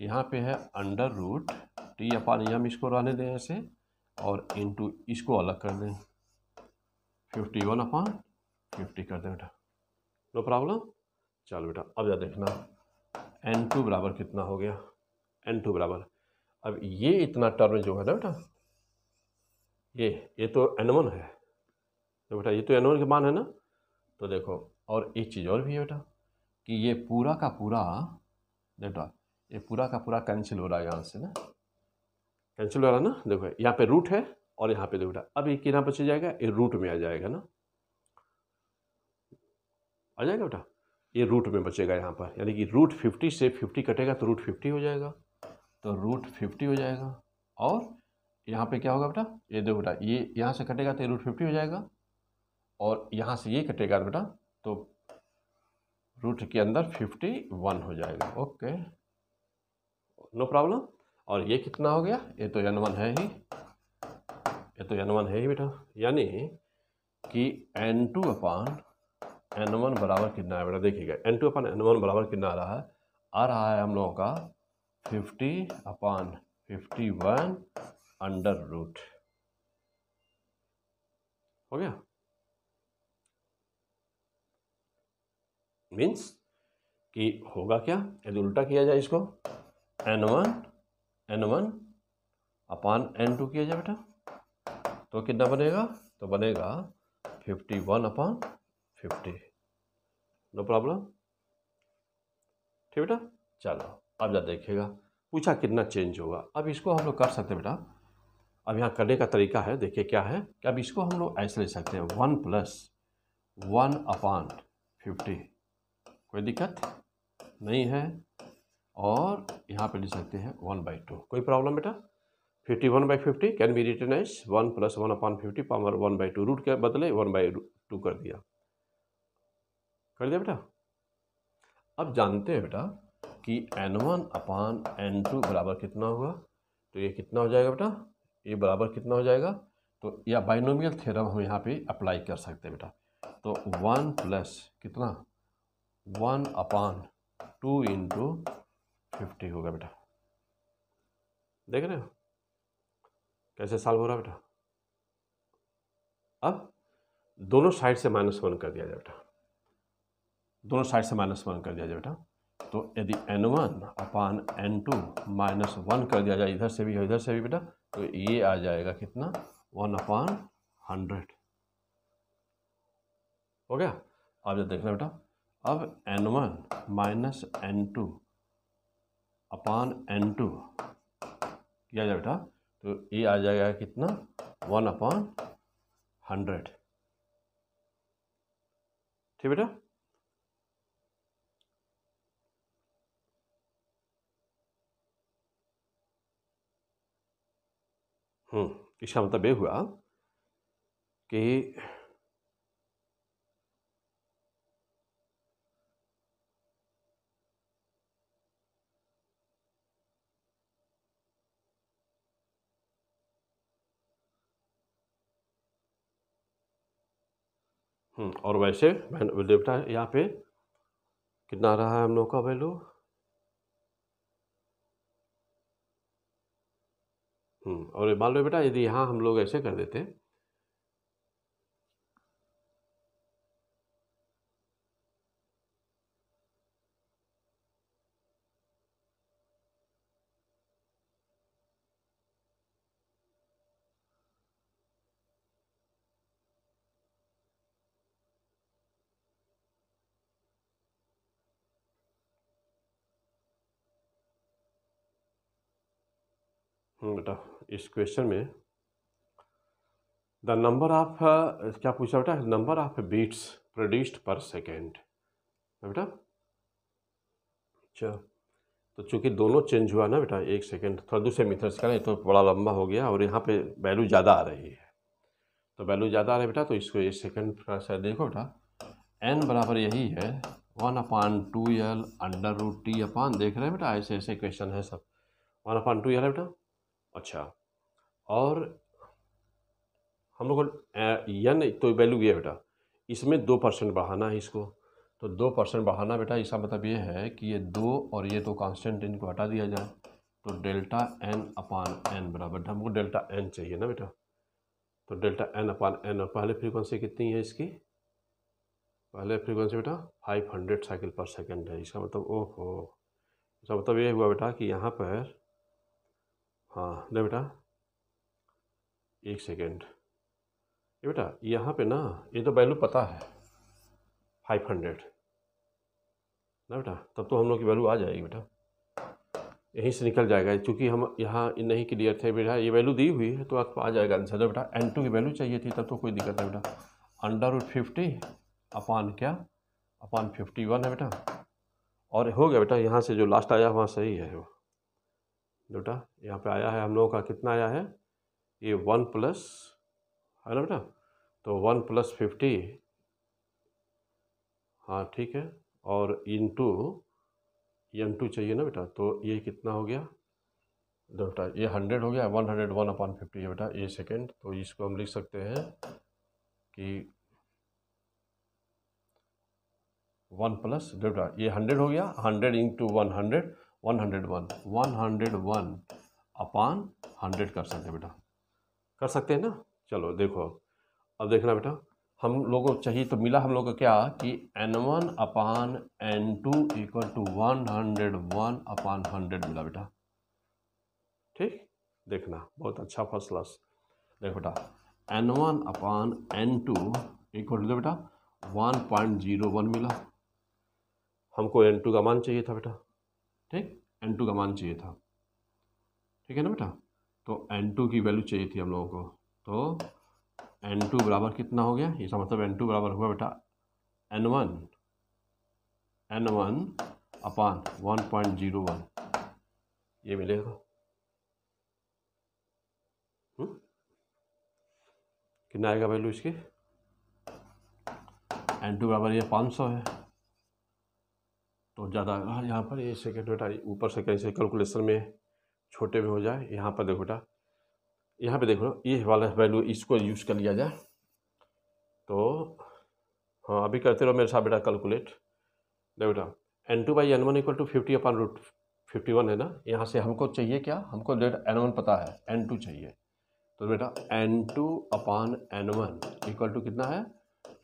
यहाँ पे है अंडर रूट टी अपान ये हम इसको रहने दें ऐसे और इनटू इसको अलग कर दें फिफ्टी वन अपान फिफ्टी कर दें बेटा नो प्रॉब्लम चलो बेटा अब जा देखना एन टू बराबर कितना हो गया एन टू बराबर अब ये इतना टर्म जो है ना बेटा ये ये तो एन वन है तो बेटा ये तो एन वन के मान है ना तो देखो और एक चीज़ और भी है बेटा कि ये पूरा का पूरा बेटा ये पूरा का पूरा कैंसिल हो रहा है यहाँ से ना कैंसिल हो रहा है ना देखो यहाँ पे रूट है और यहाँ पे देखो बेटा अब ये कितना पर चल जाएगा ये रूट में आ जाएगा ना आ जाएगा बेटा ये रूट में बचेगा यहाँ पर यानी कि रूट फिफ्टी से फिफ्टी कटेगा तो रूट फिफ्टी हो जाएगा तो रूट फिफ्टी हो जाएगा और यहाँ पे क्या होगा बेटा ये देखो बेटा ये यहाँ से कटेगा तो रूट फिफ्टी हो जाएगा और यहाँ से ये कटेगा बेटा तो रूट के अंदर फिफ्टी वन हो जाएगा ओके नो प्रॉब्लम और ये कितना हो गया ये तो एन वन है ही ये तो एन वन है ही बेटा यानी कि N two upon N one बराबर कितना है बेटा देखिएगा n two upon n one बराबर कितना आ रहा है आ रहा है हम लोगों का fifty upon fifty one under root हो गया मीन्स कि होगा क्या यदि उल्टा किया जाए इसको n one n one upon n two किया जाए बेटा तो कितना बनेगा तो बनेगा fifty one upon fifty no problem ठीक बेटा चलो अब जा देखेगा पूछा कितना चेंज होगा अब इसको हम लोग कर सकते हैं बेटा अब यहाँ करने का तरीका है देखिए क्या है कि अब इसको हम लोग ऐसे ले सकते हैं one plus one upon fifty कोई दिक्कत नहीं है और यहाँ पे ले सकते हैं वन बाई टू कोई प्रॉब्लम बेटा fifty one by fifty can be written as one plus one upon fifty power one by two root के बदले वन बाई टू कर दिया कर दिया बेटा अब जानते हैं बेटा कि N one upon n two बराबर कितना हुआ तो ये कितना हो जाएगा बेटा ये बराबर कितना हो जाएगा तो या बाइनोमियल थ्योरम हम यहाँ पे अप्लाई कर सकते हैं बेटा तो वन प्लस कितना one upon two into fifty होगा बेटा देख रहे हो कैसे सॉल्व हो रहा बेटा अब दोनों साइड से माइनस वन कर दिया जाए बेटा दोनों साइड से माइनस वन कर दिया जाए बेटा तो यदि n one upon n two minus one कर दिया जाए इधर से भी इधर से भी बेटा तो ये आ जाएगा कितना वन अपान हंड्रेड हो गया अब जब देख बेटा अब n one minus N two upon n two किया जाए बेटा तो ये आ जाएगा कितना वन अपान हंड्रेड ठीक बेटा हम्म, इसका मतलब ये हुआ कि हम्म, और वैसे मैंने यहाँ पे कितना रहा है हम लोग का वैल्यू हम्म, और मान लो बेटा यदि यहाँ हम लोग ऐसे कर देते हैं इस क्वेश्चन में द नंबर ऑफ क्या पूछा बेटा number of beats produced per second बेटा अच्छा तो चूंकि दोनों चेंज हुआ ना बेटा एक सेकेंड थोड़ा दूसरे मीथर्स करें तो बड़ा लंबा हो गया और यहाँ पे वैल्यू ज़्यादा आ रही है तो वैल्यू ज़्यादा आ रही है बेटा तो इसको एक सेकेंड थोड़ा देखो बेटा एन बराबर यही है one upon two L under root T upon देख रहे हैं बेटा ऐसे ऐसे क्वेश्चन है सब वन अपान टू एल है बेटा अच्छा और हम लोग यन तो वैल्यू ये बेटा इसमें दो परसेंट बढ़ाना है इसको तो दो परसेंट बढ़ाना बेटा इसका मतलब ये है कि ये दो और ये दो कांस्टेंट इनको हटा दिया जाए तो डेल्टा एन अपान एन बराबर हमको डेल्टा एन चाहिए ना बेटा तो डेल्टा एन अपान एन और पहले फ्रीक्वेंसी कितनी है इसकी पहले फ्रीक्वेंसी बेटा five hundred cycle per second है इसका मतलब ओहो इसका मतलब ये हुआ बेटा कि यहाँ पर हाँ नहीं बेटा एक सेकेंड ये बेटा यहाँ पे ना ये तो वैल्यू पता है फाइव हंड्रेड ना बेटा तब तो हम लोग की वैल्यू आ जाएगी बेटा यहीं से निकल जाएगा क्योंकि हम यहाँ नहीं क्लियर थे बेटा ये वैल्यू दी हुई है तो आपको आ जाएगा आंसर जो बेटा एन टू की वैल्यू चाहिए थी तब तो कोई दिक्कत नहीं बेटा अंडर रूट फिफ्टी अपान क्या अपान फिफ्टी वन है बेटा और हो गया बेटा यहाँ से जो लास्ट आया वहाँ सही है वो बेटा यहाँ पे आया है हम लोगों का कितना आया है ये वन प्लस है ना बेटा तो वन प्लस फिफ्टी हाँ ठीक है और इन टू एम टू चाहिए ना बेटा तो ये कितना हो गया दो तो बेटा ये हंड्रेड हो गया one hundred one upon fifty है बेटा ये सेकेंड तो इसको हम लिख सकते हैं कि वन प्लस तो बेटा ये हंड्रेड हो गया hundred into one hundred one hundred one one hundred one upon hundred कर सकते हैं बेटा कर सकते हैं ना चलो देखो अब देखना बेटा हम लोगों को चाहिए तो मिला हम लोग को क्या कि N one upon n two equal to one hundred one upon hundred मिला बेटा ठीक देखना बहुत अच्छा फर्स्ट क्लास देखो बेटा N one upon n two equal to बेटा वन पॉइंट जीरो वन मिला हमको एन टू का मान चाहिए था बेटा ठीक एन टू का मान चाहिए था ठीक है ना बेटा तो एन टू की वैल्यू चाहिए थी हम लोगों को तो एन टू बराबर कितना हो गया इसका मतलब एन टू बराबर हुआ बेटा N one n one upon one point zero one ये मिलेगा हम्म? कितना आएगा वैल्यू इसकी एन टू बराबर ये पाँच सौ है तो ज़्यादा हाँ, यहाँ पर ये सेकेंड बेटा ऊपर से कैसे कैलकुलेशन में छोटे में हो जाए यहाँ पर देखो बेटा यहाँ पे देखो ये वाला वैल्यू इसको यूज़ कर लिया जाए तो हाँ अभी करते रहो मेरे साथ बेटा कैलकुलेट देखो बेटा N two by N one equal to fifty upon root fifty one है ना यहाँ से हमको चाहिए क्या हमको डेट एन वन पता है एन टू चाहिए तो बेटा N two upon N one equal to कितना है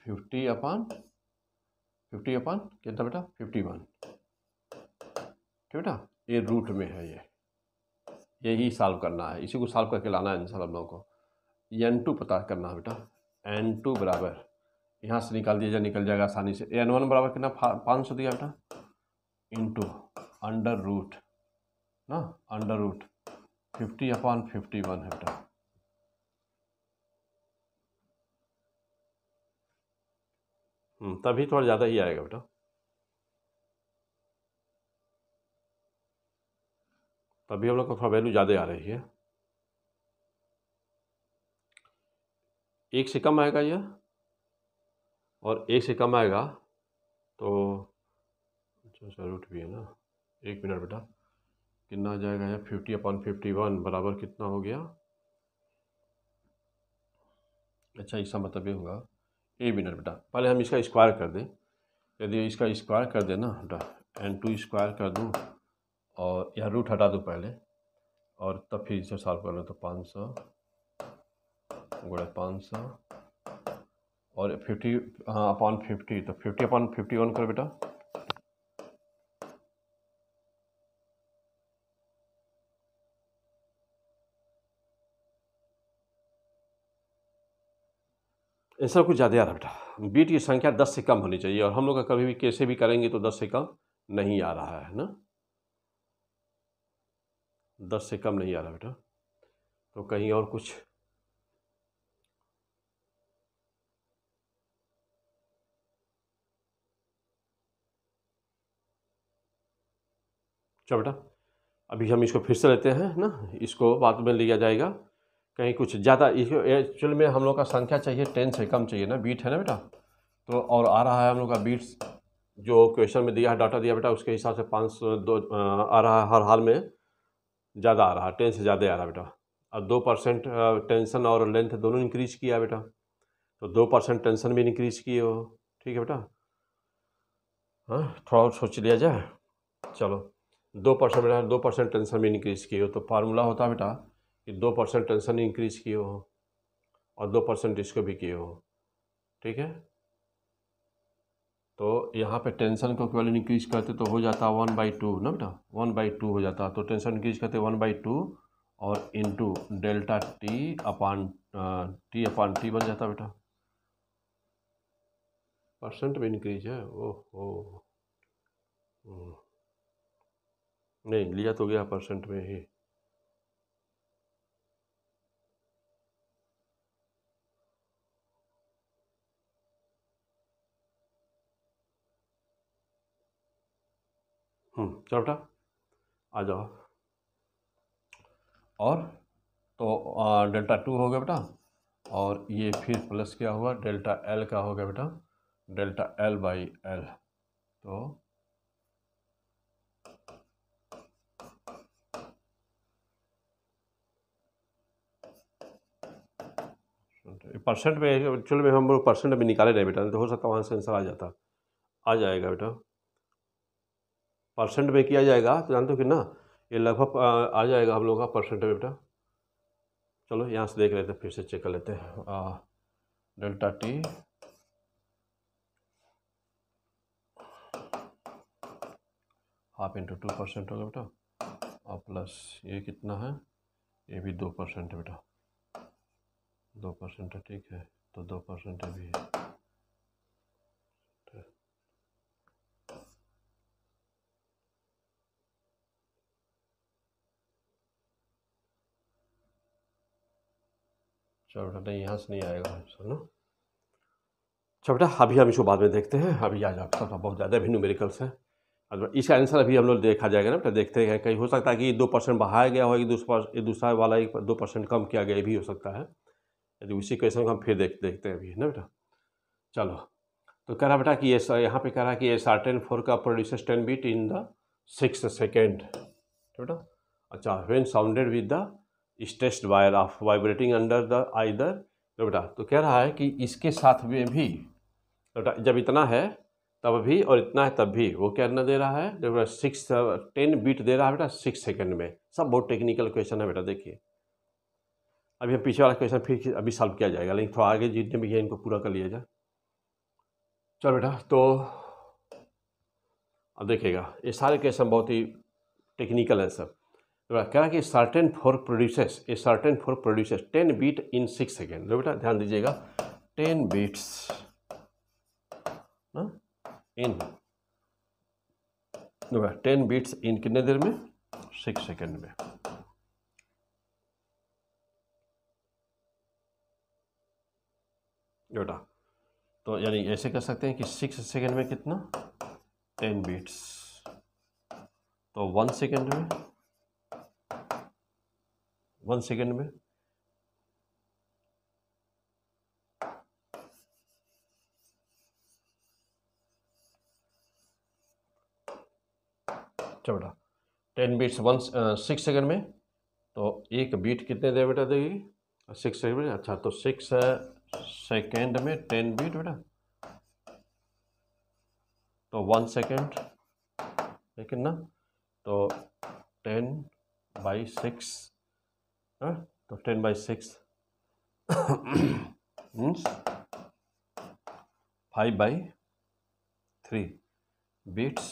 फिफ्टी अपान फिफ्टी अपान कितना बेटा फिफ्टी वन ठीक बेटा ये रूट में है ये यही सॉल्व करना है इसी को सॉल्व करके लाना है आंसर हम लोगों को एन टू पता करना है बेटा एन टू बराबर यहाँ से निकाल दिया जाए निकल जाएगा आसानी से एन वन बराबर कितना पाँच सौ दिया बेटा टू अंडर रूट ना under root fifty upon fifty one है बेटा हम्म, तभी थोड़ा ज़्यादा ही आएगा बेटा तभी हम लोग को थोड़ा वैल्यू ज़्यादा आ रही है एक से कम आएगा यह और एक से कम आएगा तो अच्छा रूट भी है ना एक मिनट बेटा कितना आ जाएगा यह फिफ्टी अपॉन फिफ्टी वन बराबर कितना हो गया अच्छा इसका मतलब ये होगा एक मिनट बेटा पहले हम इसका स्क्वायर कर दें यदि इसका स्क्वायर कर दें ना बेटा एन टू स्क्वायर कर दूँ और यहाँ रूट हटा दो पहले और तब फिर इसे सॉल्व कर लो तो पाँच सौ गुड़ा पाँच सौ और फिफ्टी हाँ अपॉन फिफ्टी तो फिफ्टी अपॉन फिफ्टी वन करो बेटा ऐसा कुछ ज़्यादा आ रहा बेटा बीट की संख्या दस से कम होनी चाहिए और हम लोग कभी भी कैसे भी करेंगे तो दस से कम नहीं आ रहा है ना दस से कम नहीं आ रहा बेटा तो कहीं और कुछ अच्छा बेटा अभी हम इसको फिर से लेते हैं ना इसको बाद में लिया जाएगा कहीं कुछ ज़्यादा एक्चुअल में हम लोग का संख्या चाहिए टेन से कम चाहिए ना बीट है ना बेटा तो और आ रहा है हम लोग का बीट जो क्वेश्चन में दिया है डाटा दिया बेटा उसके हिसाब से पाँच सौ दो आ रहा है हर हाल में ज़्यादा आ रहा टेन से ज़्यादा आ रहा बेटा और दो परसेंट टेंसन और लेंथ दोनों इंक्रीज किया बेटा तो दो परसेंट टेंसन भी इंक्रीज किए हो ठीक है बेटा हाँ थोड़ा और सोच लिया जाए चलो दो परसेंट बेटा दो परसेंट टेंसन भी इंक्रीज किए हो तो फार्मूला होता है बेटा कि दो परसेंट टेंसन इंक्रीज किए हो और दो परसेंट इसको भी किए हो ठीक है तो यहाँ पे टेंशन को क्वाल इंक्रीज करते तो हो जाता वन बाई टू ना बेटा वन बाई टू हो जाता तो टेंशन इंक्रीज करते वन बाई टू और two delta T upon T upon T बन जाता बेटा परसेंट में इंक्रीज है हो हम्म। नहीं लिया तो गया परसेंट में ही हम्म, चलो बेटा आ जाओ और तो डेल्टा टू हो गया बेटा और ये फिर प्लस क्या हुआ डेल्टा एल का हो गया बेटा डेल्टा एल बाई एल तो परसेंट में एक्चुअल में हम लोग परसेंट में निकाले रहे बेटा नहीं तो हो सकता वहाँ से आंसर आ जाता आ जाएगा बेटा परसेंट में किया जाएगा तो जानते हो कि ना ये लगभग आ जाएगा हम लोग का परसेंट में बेटा चलो यहाँ से देख लेते फिर से चेक कर लेते हैं delta T half into two percent होगा बेटा और प्लस ये कितना है ये भी दो परसेंट है बेटा दो परसेंट है ठीक है तो दो परसेंट अभी है चलो बेटा नहीं यहाँ से नहीं आएगा आंसर ना अच्छा बेटा अभी हम इसको बाद में देखते हैं अभी आज आपका तो बहुत ज़्यादा भिन्न मेरिकल्स हैं इसका आंसर अभी हम लोग देखा जाएगा ना बेटा देखते हैं कहीं हो सकता है कि दो परसेंट बढ़ाया गया हो एक दूसरा वाला एक दो परसेंट कम किया गया ये भी हो सकता है यदि उसी क्वेश्चन को हम फिर देख देखते हैं अभी ना बेटा चलो तो कह रहा बेटा कि ये यहाँ पे कह रहा है कि एस आर टेन फोर का produce ten beat in the six second बेटा अच्छा when sounded with the stressed wire of vibrating under the either तो बेटा तो कह रहा है कि इसके साथ में भी बेटा जब इतना है तब भी और इतना है तब भी वो कहना दे रहा है बेटा सिक्स टेन बीट दे रहा है बेटा सिक्स सेकंड में सब बहुत टेक्निकल क्वेश्चन है बेटा देखिए अभी हम पीछे वाला क्वेश्चन फिर अभी सॉल्व किया जाएगा लेकिन थोड़ा आगे जितने भी है इनको पूरा कर लिया जाए चलो बेटा तो अब देखिएगा ये सारे क्वेश्चन बहुत ही टेक्निकल हैं सब कह रहा कि certain fork produces a certain fork produces ten beat in six second बेटा ध्यान दीजिएगा ten beats in ten beats in कितने देर में सिक्स सेकेंड में बेटा तो यानी ऐसे कर सकते हैं कि सिक्स सेकेंड में कितना टेन बीट्स तो वन सेकेंड में वन सेकेंड में बेटा ten beats one six second में तो एक बीट कितने दे बेटा देगी सिक्स सेकेंड में अच्छा तो सिक्स सेकेंड uh, में टेन बीट बेटा तो वन सेकेंड लेकिन ना तो टेन बाई सिक्स हाँ, तो ten by six means five by three beats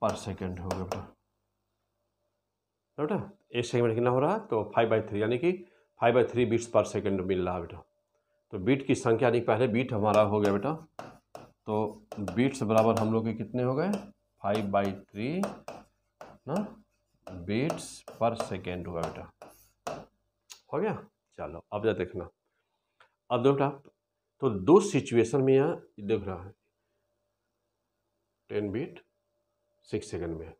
per second हो गया बेटा बेटा एक सेकेंड में कितना हो रहा है तो फाइव बाई थ्री यानी कि five by three beats per second मिल रहा है बेटा तो बीट की संख्या यानी पहले बीट हमारा हो गया बेटा तो बीट्स बराबर हम लोग के कितने हो गए फाइव बाई थ्री ना बीट्स पर सेकेंड हुआ बेटा हो गया चलो अब जा देखना अब देखो बेटा तो दो सिचुएशन में यहाँ देख रहा है टेन बीट सिक्स सेकेंड में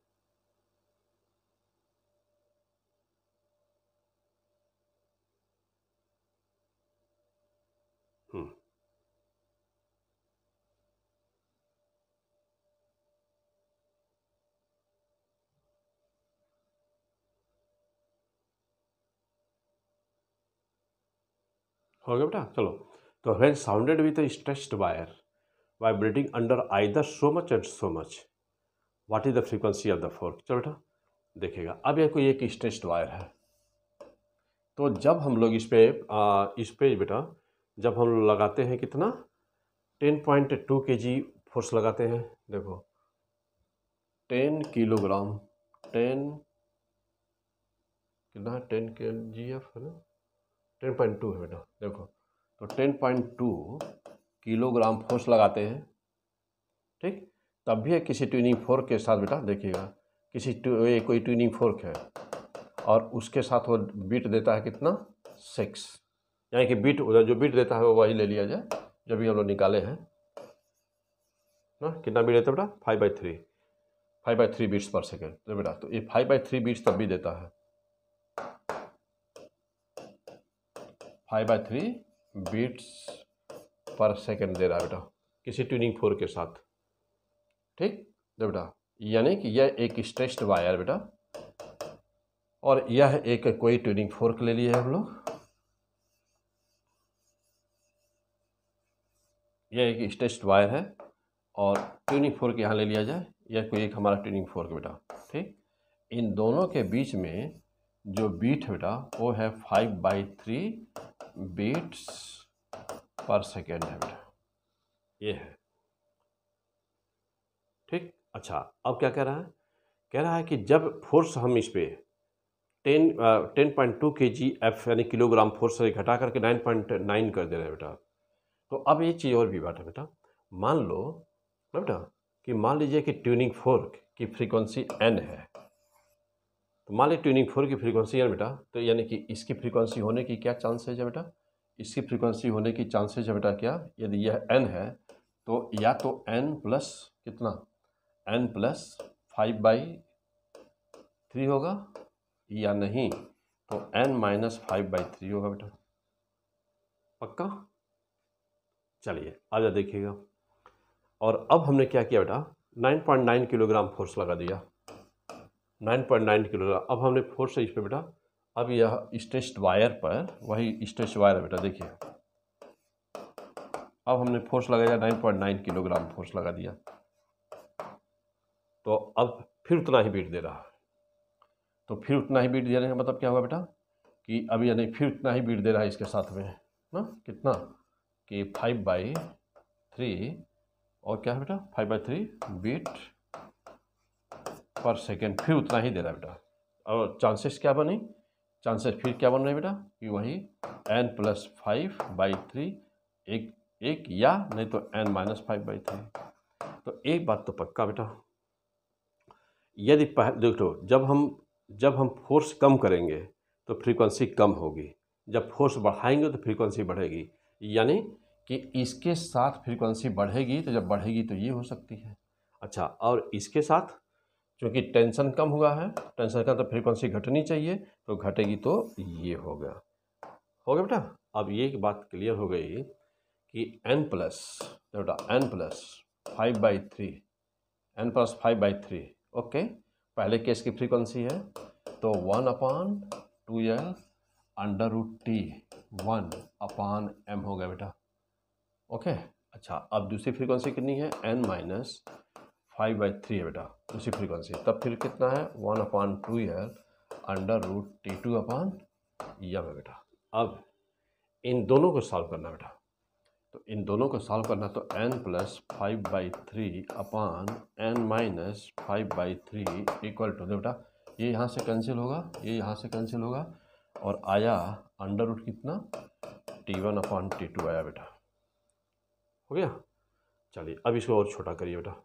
हो गया बेटा चलो तो when sounded with a stressed wire vibrating under either so much and so much what is the frequency of the fork चलो बेटा देखेगा अब यह कोई एक स्ट्रेस्ड वायर है तो जब हम लोग इस पर इस पर बेटा जब हम लगाते हैं कितना टेन पॉइंट टू के जी फोर्स लगाते हैं देखो टेन किलोग्राम टेन कितना टेन के जी एफ है ना टेन पॉइंट टू है बेटा देखो तो ten point two kilogram force लगाते हैं ठीक तब भी किसी ट्यूनिंग फोर्क के साथ बेटा देखिएगा किसी ये कोई ट्यूनिंग फोर्क है और उसके साथ वो बीट देता है कितना सिक्स यानी कि बीट जो बीट देता है वो वही ले लिया जाए जो भी हम लोग निकाले हैं ना कितना बीट देता है बेटा five by three five by three beats per second तो बेटा तो ये फाइव बाई थ्री बीट्स तब भी देता है five by three beats per second दे रहा है बेटा किसी ट्यूनिंग फोर के साथ ठीक दे तो बेटा यानी कि यह एक स्ट्रेस्ड वायर बेटा और यह एक कोई ट्यूनिंग फोर्क ले लिया है हम लोग यह एक स्ट्रेस्ड वायर है और ट्यूनिंग फोर्क यहाँ ले लिया जाए यह कोई एक हमारा ट्यूनिंग फोर्क बेटा ठीक इन दोनों के बीच में जो बीट बेटा वो है five by three beats per second है बेटा ये है ठीक अच्छा अब क्या कह रहा है कह रहा है कि जब फोर्स हम इस पर ten ten point two k g f यानी किलोग्राम फोर्स से घटा करके नाइन पॉइंट नाइन कर दे रहे हैं बेटा तो अब ये चीज़ और भी बात है बेटा मान लो बेटा कि मान लीजिए कि ट्यूनिंग फोर्क की फ्रीक्वेंसी एन है तो मान ली ट्यूनिंग फोर की फ्रीक्वेंसी है बेटा तो यानी कि इसकी फ्रीक्वेंसी होने की क्या चांसेज है बेटा इसकी फ्रीक्वेंसी होने की चांसेज है बेटा क्या यदि यह एन है तो या तो एन प्लस कितना N plus five by three होगा या नहीं तो n minus five by three होगा बेटा पक्का चलिए आ जा देखिएगा और अब हमने क्या किया बेटा nine point nine kilogram force लगा दिया नाइन पॉइंट नाइन किलोग्राम अब हमने फोर्स इस पर बेटा अब यह स्ट्रेस्ड वायर पर वही स्ट्रेस्ड वायर है बेटा देखिए अब हमने फोर्स लगाया nine point nine kilogram force लगा दिया तो अब फिर उतना ही बीट दे रहा तो फिर उतना ही बीट दे रहे हैं मतलब क्या हुआ बेटा कि अब यानी फिर उतना ही बीट दे रहा है इसके साथ में ना हाँ, कितना कि फाइव बाई थ्री और क्या है बेटा five by three beat per second फिर उतना ही दे रहा है बेटा और चांसेस क्या बने चांसेस फिर क्या बन रहे बेटा कि वही n plus five by three एक एक या नहीं तो n minus five by three तो एक बात तो पक्का बेटा यदि पह देख लो जब हम जब हम फोर्स कम करेंगे तो फ्रीक्वेंसी कम होगी जब फोर्स बढ़ाएंगे तो फ्रीक्वेंसी बढ़ेगी यानी कि इसके साथ फ्रीक्वेंसी बढ़ेगी तो जब बढ़ेगी तो ये हो सकती है अच्छा और इसके साथ चूँकि टेंशन कम हुआ है टेंशन का तो फ्रीक्वेंसी घटनी चाहिए तो घटेगी तो ये हो गया हो गया बेटा अब ये बात क्लियर हो गई कि एन प्लस बेटा n plus five by three n plus five by three okay पहले केस की फ्रीक्वेंसी है तो one upon two L under root T one upon m हो गया बेटा ओके अच्छा अब दूसरी फ्रीक्वेंसी कितनी है n minus five by three है बेटा उसी फ्रीक्वेंसी तब फिर कितना है one upon two L under root T two upon m है बेटा अब इन दोनों को सॉल्व करना बेटा तो इन दोनों को सॉल्व करना तो N plus five by three upon n minus five by three equal to बेटा ये यहाँ से कैंसिल होगा ये यहाँ से कैंसिल होगा और आया अंडर रूट कितना T one upon T two आया बेटा हो गया चलिए अब इसको और छोटा करिए बेटा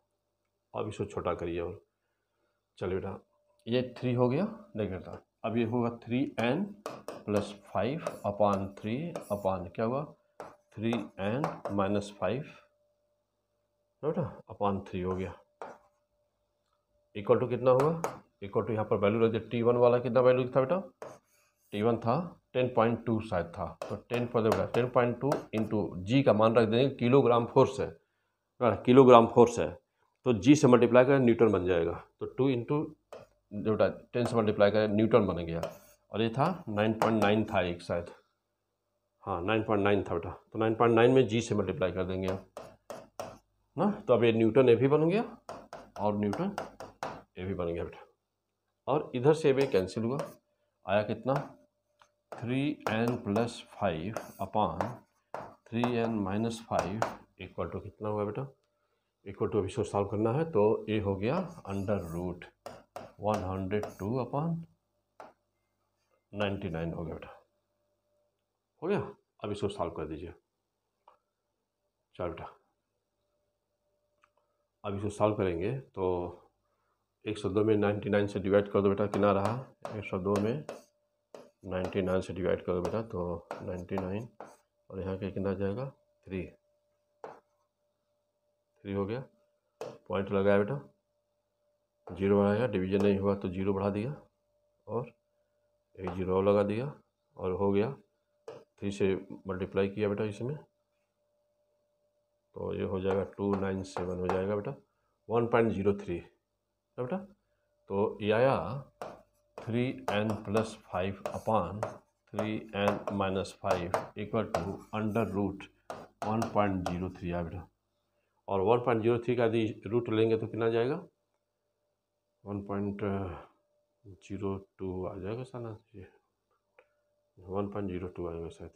अब इसको छोटा करिए और चलो बेटा ये थ्री हो गया देख लेता अब ये होगा three n plus five upon three upon क्या हुआ थ्री एन माइनस फाइव बेटा अपान थ्री हो गया इक्वल टू कितना होगा इक्वल टू यहाँ पर वैल्यू रख दिया टी वन वाला कितना वैल्यू था बेटा टी वन था टेन पॉइंट टू शायद था तो टेन पर बेटा ten point two into g का मान रख देंगे किलोग्राम फोर्स है बेटा किलोग्राम फोर्स है तो जी से मल्टीप्लाई करें न्यूटन बन जाएगा तो टू इंटू बेटा टेन से मल्टीप्लाई करें न्यूटन बन गया और ये था नाइन पॉइंट नाइन था एक शायद हाँ नाइन पॉइंट नाइन था बेटा तो नाइन पॉइंट नाइन में जी से मल्टीप्लाई कर देंगे आप ना तो अब ये न्यूटन ए भी बन गया और न्यूटन ए भी बन गया बेटा और इधर से भी कैंसिल हुआ आया कितना three n plus five upon three n minus five equal to कितना हुआ बेटा इक्वल टू अभी इसको सॉल्व करना है तो ए हो गया under root one hundred two upon ninety nine हो गया बेटा हो गया अब इसको सॉल्व कर दीजिए चल बेटा अब इसको सॉल्व करेंगे तो एक सौ दो में नाइन्टी नाइन से डिवाइड कर दो बेटा कितना रहा एक सौ दो में नाइन्टी नाइन से डिवाइड कर दो बेटा तो नाइन्टी नाइन और यहाँ के कितना जाएगा थ्री थ्री हो गया पॉइंट लगाया बेटा जीरो बनाया डिवीजन नहीं हुआ तो जीरो बढ़ा दिया और एक जीरो और लगा दिया और हो गया थ्री से मल्टीप्लाई किया बेटा इसमें तो ये हो जाएगा टू नाइन सेवन हो जाएगा बेटा वन पॉइंट जीरो थ्री है बेटा तो ये आया three n plus five upon three n minus five equal to under root one point zero three आया बेटा और वन पॉइंट जीरो थ्री का यदि रूट लेंगे तो कितना जाएगा वन पॉइंट जीरो टू आ जाएगा सर ना ये वन पॉइंट जीरो टू आ जाएगा शायद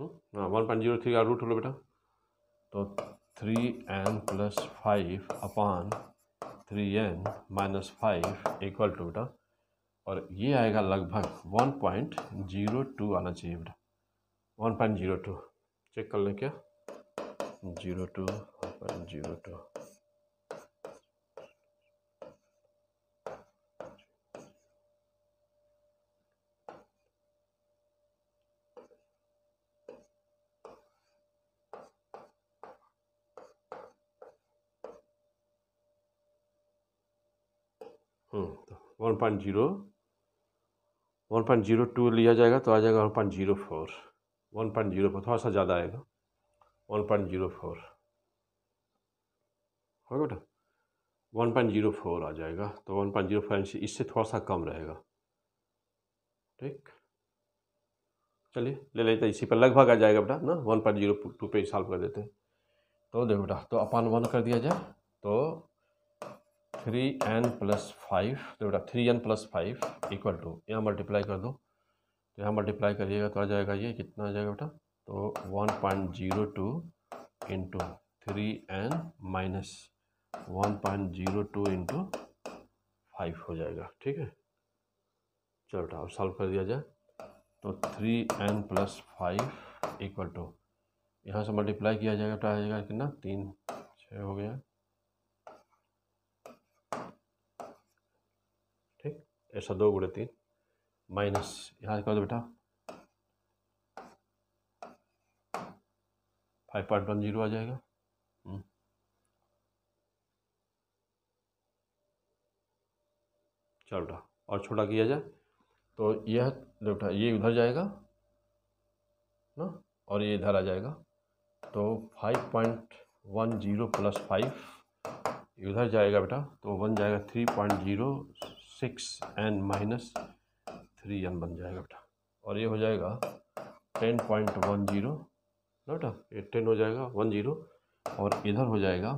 हम्म, हाँ वन पॉइंट जीरो थ्री का रूट लो बेटा तो three n plus five upon three n minus five equal to बेटा और ये आएगा लगभग वन पॉइंट जीरो टू आना चाहिए बेटा one point zero two check कर लें क्या zero two upon zero two हम्म, तो one point zero one point zero two लिया जाएगा तो आ जाएगा one point zero four one point zero four थोड़ा सा ज़्यादा आएगा वन पॉइंट जीरो फोर हो गया बेटा वन पॉइंट जीरो फोर आ जाएगा तो वन पॉइंट जीरो फोर इससे थोड़ा सा कम रहेगा ठीक चलिए ले लेते इसी पर लगभग आ जाएगा बेटा ना वन पॉइंट जीरो टू पे सॉल्व कर देते हैं तो देखो बेटा तो अपन वन कर दिया जाए तो थ्री एन प्लस फाइव तो बेटा three n plus five equal to यहाँ मल्टीप्लाई कर दो तो यहाँ मल्टीप्लाई करिएगा तो आ जाएगा ये कितना आ जाएगा बेटा तो 1.02 point zero two into three n minus one point zero two into five हो जाएगा ठीक है चलो बेटा अब सॉल्व कर दिया जाए तो three n plus five equal to यहाँ से मल्टीप्लाई किया जाएगा तो आ जाएगा कितना तीन छः हो गया ठीक ऐसा दो गुड़े तीन माइनस यहाँ कर दो बेटा फाइव पॉइंट वन जीरो आ जाएगा हम्म। रहा और छोटा किया जाए तो यह लेफ्ट ये उधर जाएगा ना और ये इधर आ जाएगा तो five point one zero plus five उधर जाएगा बेटा तो वन जाएगा three point zero six n minus three n बन जाएगा बेटा और ये हो जाएगा टेन पॉइंट वन जीरो तो बेटा ये टेन हो जाएगा वन जीरो और इधर हो जाएगा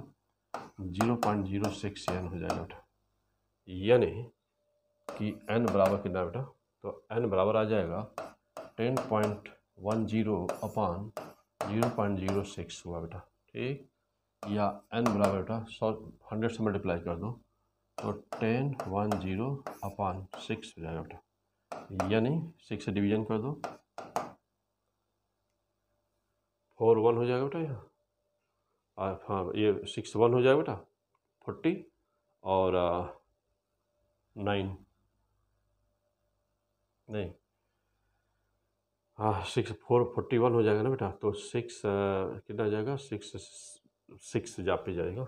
zero point zero six n हो जाएगा बेटा यानी कि एन बराबर कितना बेटा तो एन बराबर आ जाएगा ten point one zero upon zero point zero six हुआ बेटा ठीक या एन बराबर बेटा सौ हंड्रेड से मल्टीप्लाई कर दो तो ten one zero upon six हो जाएगा बेटा यानी सिक्स से डिवीजन कर दो फोर वन हो जाएगा बेटा यहाँ हाँ ये सिक्स वन हो जाएगा बेटा फोर्टी और नाइन नहीं हाँ सिक्स फोर फोर्टी वन हो जाएगा ना बेटा तो सिक्स कितना जाएगा सिक्स सिक्स जा पे जाएगा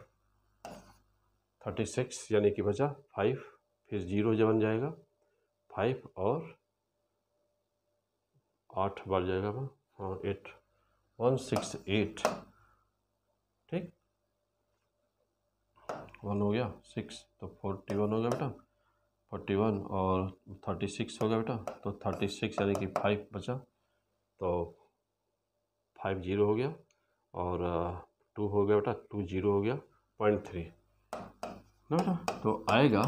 थर्टी सिक्स यानी कि बचा फाइव फिर जीरो जब बन जाएगा फाइव और आठ बढ़ जाएगा हाँ एट वन सिक्स एट ठीक वन हो गया सिक्स तो फोर्टी वन हो गया बेटा फोर्टी वन और थर्टी सिक्स हो गया बेटा तो थर्टी सिक्स यानी कि फाइव बचा तो फाइव जीरो हो गया और टू हो गया बेटा टू जीरो हो गया पॉइंट थ्री ना बेटा तो आएगा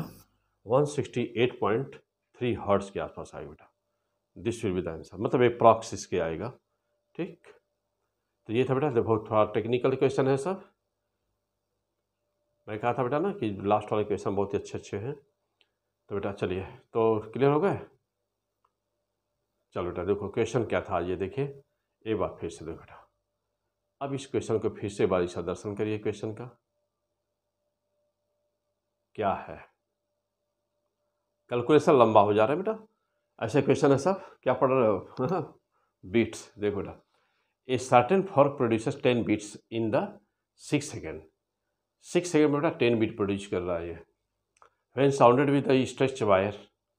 one sixty eight point three hertz के आसपास आएगा बेटा this will be the answer मतलब एक प्रॉक्स इसके आएगा ठीक तो ये था बेटा बहुत थोड़ा टेक्निकल क्वेश्चन है सब मैं कहा था बेटा ना कि लास्ट वाले क्वेश्चन बहुत ही अच्छे अच्छे हैं तो बेटा चलिए तो क्लियर हो गए चलो बेटा देखो क्वेश्चन क्या था ये देखिए एक बार फिर से देखो बेटा अब इस क्वेश्चन को फिर से बार इसका दर्शन करिए क्वेश्चन का क्या है कैलकुलेशन लंबा हो जा रहा है बेटा ऐसे क्वेश्चन है सब क्या पढ़ रहे हो बीट्स (laughs) देखो बेटा a certain fork produce ten beats in the six second six second में बेटा टेन बीट प्रोड्यूस कर रहा है when sounded with with wire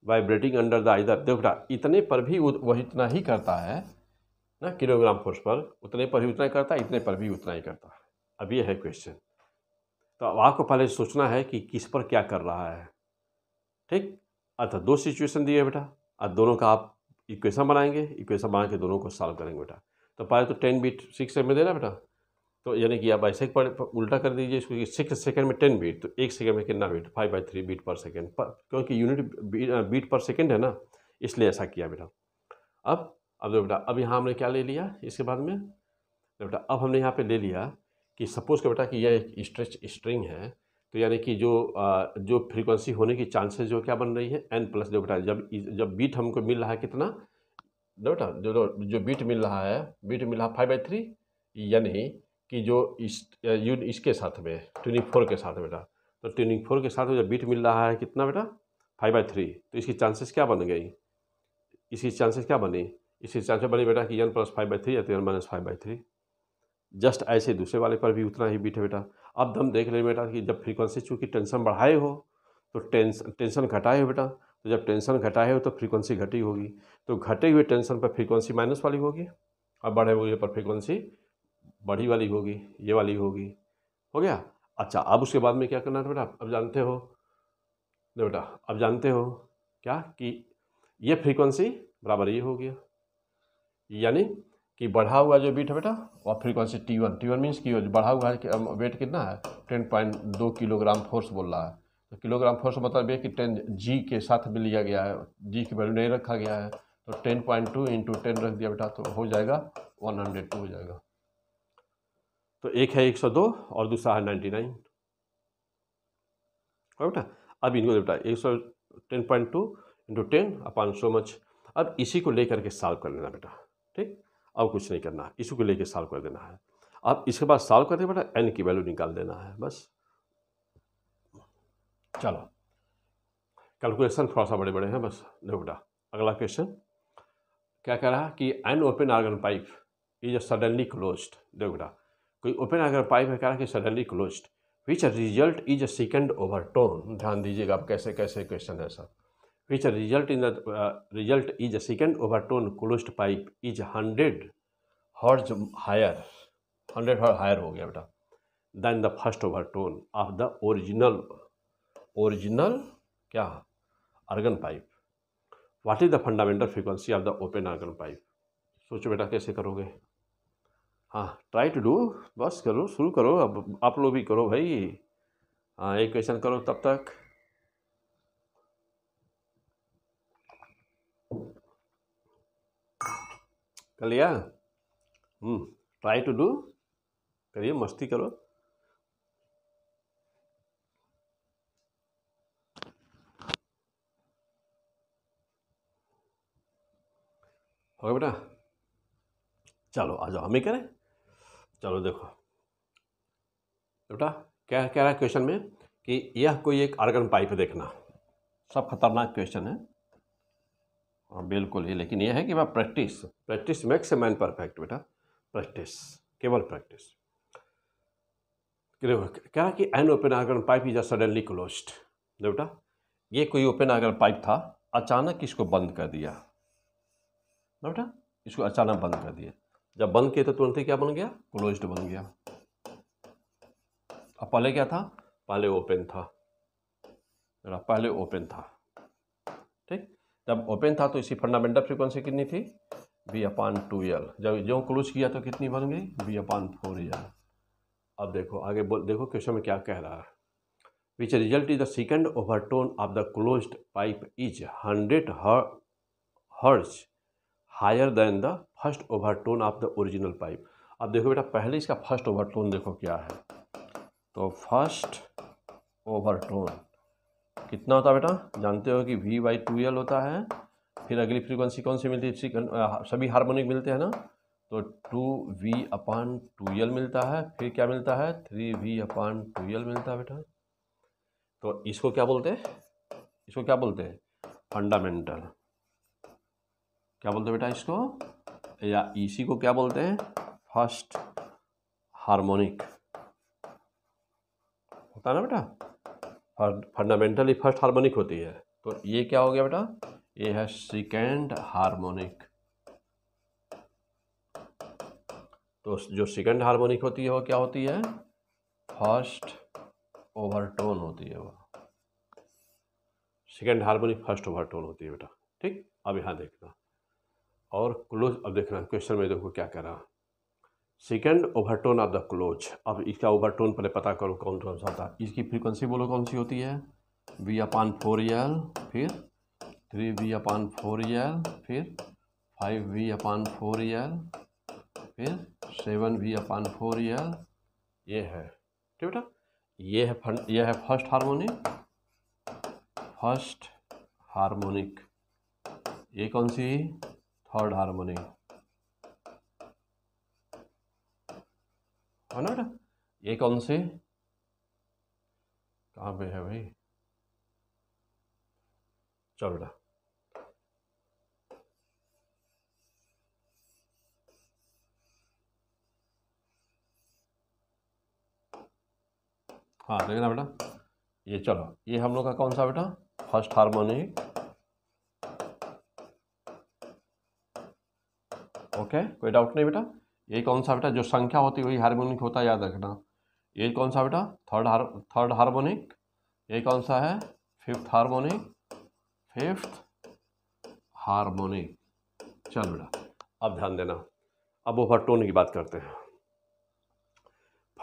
vibrating under the under देख देखो बेटा इतने पर भी वह इतना ही करता है ना किलोग्राम फोर्स पर उतने पर भी उतना ही करता है इतने पर भी उतना ही करता है अब यह है क्वेश्चन तो अब आपको पहले सोचना है कि किस पर क्या कर रहा है ठीक अच्छा दो सिचुएशन दिए बेटा अब दोनों का आप इक्वेशन बनाएंगे इक्वेशन बना के दोनों को सॉल्व करेंगे बेटा तो पाए तो टेन बीट सिक्स में देना बेटा तो यानी कि आप ऐसे पढ़ उल्टा कर दीजिए इसको सिक्स सेकेंड में टेन बीट तो एक सेकेंड में कितना beat five by three beat per second पर क्योंकि यूनिट बीट पर सेकेंड है ना इसलिए ऐसा किया बेटा अब अब देखो बेटा अब यहाँ हमने क्या ले लिया इसके बाद में बेटा अब हमने यहाँ पे ले लिया कि सपोज़ का बेटा कि यह एक स्ट्रेच स्ट्रिंग है तो यानी कि जो जो फ्रीक्वेंसी होने की चांसेस जो क्या बन रही है एन प्लस जो बेटा जब जब बीट हमको मिल रहा है कितना बेटा जो जो बीट मिल रहा है बीट मिल रहा फाइव बाई थ्री यानी कि जो इस यून इसके साथ में ट्वेंटी फोर के साथ बेटा तो ट्वेंटी फोर के साथ में जो बीट मिल रहा है कितना बेटा फाइव बाई थ्री तो इसकी चांसेस क्या बन गई इसकी चांसेस क्या बनी इसकी चांसेस बनी बेटा कि n plus five by three या तो n minus five by three just ऐसे दूसरे वाले पर भी उतना ही बीट है बेटा अब हम देख ले बेटा कि जब फ्रीक्वेंसी चूँकि टेंशन बढ़ाए हो तो टेंस टेंशन घटाए हो बेटा तो जब टेंशन घटाए हो तो फ्रीक्वेंसी घटी होगी तो घटे हुए टेंशन पर फ्रीक्वेंसी माइनस वाली होगी और बढ़े हुए पर फ्रीक्वेंसी बढ़ी वाली होगी ये वाली होगी हो गया अच्छा अब उसके बाद में क्या करना है बेटा अब जानते हो नहीं बेटा अब जानते हो क्या कि ये फ्रीक्वेंसी बराबर ये हो गया यानी कि बढ़ा हुआ जो बीट है बेटा और frequency T one T one means की बढ़ा हुआ है कि वेट कितना है टेन पॉइंट दो किलोग्राम फोर्स बोल रहा है तो किलोग्राम फोर्स मतलब ये कि टेन जी के साथ में लिया गया है जी की वैल्यू नहीं रखा गया है तो ten point two into ten रख दिया बेटा तो हो जाएगा वन हंड्रेड टू हो जाएगा तो एक है एक सौ दो और दूसरा है नाइन्टी नाइन बेटा अब इनको बेटा एक सौ ten point two into ten upon so much अब इसी को लेकर के सॉल्व कर लेना बेटा ठीक अब कुछ नहीं करना इसी को लेकर सॉल्व कर देना है अब इसके बाद सॉल्व करके बेटा एन की वैल्यू निकाल देना है बस चलो कैलकुलेशन थोड़ा सा बड़े बड़े हैं बस निपटा अगला क्वेश्चन क्या कह रहा है कि an open organ pipe is a suddenly closed निपटा कोई ओपन आर्गन पाइप है कह रहा है कि suddenly closed which result is a second overtone ध्यान दीजिएगा आप कैसे कैसे क्वेश्चन है sir which result in the result is a second overtone closed pipe is hundred hertz higher hundred hertz higher हो गया बेटा then the first overtone of the original original क्या organ pipe what is the fundamental frequency of the open organ pipe सोचो बेटा कैसे करोगे हाँ ट्राई टू डू बस करो शुरू करो अब आप लोग भी करो भाई हाँ एक क्वेश्चन करो तब तक कर लिया ट्राई टू डू करिए मस्ती करो होगा बेटा चलो आ जाओ हम ही करें चलो देखो बेटा क्या कह रहा है क्वेश्चन में कि यह कोई एक आर्गन पाइप देखना सब खतरनाक क्वेश्चन है और हाँ, बिल्कुल ही लेकिन यह है कि भाई practice practice makes a man perfect बेटा प्रैक्टिस केवल प्रैक्टिस कह रहा कि an open organ pipe is suddenly closed बेटा ये कोई ओपन आर्गन पाइप था अचानक इसको बंद कर दिया ना बेटा इसको अचानक बंद कर दिए जब बंद किए तो तुरंत ही क्या बन गया क्लोज्ड बन गया अब पहले क्या था पहले ओपन था बेटा पहले ओपन था ठीक जब ओपन था तो इसकी फंडामेंटल फ्रिक्वेंसी कितनी थी बी अपान टू एल जब जो क्लोज किया तो कितनी बन गई बी अपान फोर एल अब देखो आगे बोल देखो क्वेश्चन में क्या कह रहा है which result is the second overtone of the close pipe is hundred hertz higher than the first overtone of the original pipe अब देखो बेटा पहले इसका फर्स्ट ओवर टोन देखो क्या है तो फर्स्ट ओवर टोन कितना होता है बेटा जानते हो कि वी बाई टू एल होता है फिर अगली फ्रीक्वेंसी कौन सी मिलती है uh, सभी हार्मोनिक मिलते हैं ना तो two v upon two l मिलता है फिर क्या मिलता है three v upon two l मिलता है बेटा तो इसको क्या बोलते हैं इसको क्या बोलते हैं फंडामेंटल क्या बोलते हैं बेटा इसको या इसी को क्या बोलते हैं फर्स्ट हार्मोनिक होता है ना बेटा फंडामेंटली फर्स्ट हार्मोनिक होती है तो ये क्या हो गया बेटा ये है सेकेंड हार्मोनिक तो जो सेकेंड हार्मोनिक होती है वो क्या होती है फर्स्ट ओवरटोन होती है वो सेकेंड हार्मोनिक फर्स्ट ओवरटोन होती है बेटा ठीक अब यहाँ देखना और क्लोज अब देखना क्वेश्चन में देखो क्या कह रहा second overtone of the close अब इसका ओवरटोन पहले पता करो कौन कौन सा था इसकी फ्रीक्वेंसी बोलो कौन सी होती है वी अपान फोर एल फिर three v upon four l फिर five v upon four l फिर seven v upon four l ये है ठीक बेटा ये है फन ये है फर्स्ट हारमोनिक फर्स्ट हारमोनिक ये कौन सी थर्ड हार्मोनी है ना ये कौन से कहाँ पे है भाई चलो बेटा हाँ देखना बेटा ये चलो ये हम लोग का कौन सा बेटा फर्स्ट हार्मोनी ओके कोई डाउट नहीं बेटा ये कौन सा बेटा जो संख्या होती है वही हार्मोनिक होता है याद रखना ये कौन सा बेटा थर्ड हार थर्ड हार्मोनिक ये कौन सा है फिफ्थ हार्मोनिक फिफ्थ हार्मोनिक चल बेटा अब ध्यान देना अब ओवरटोन की बात करते हैं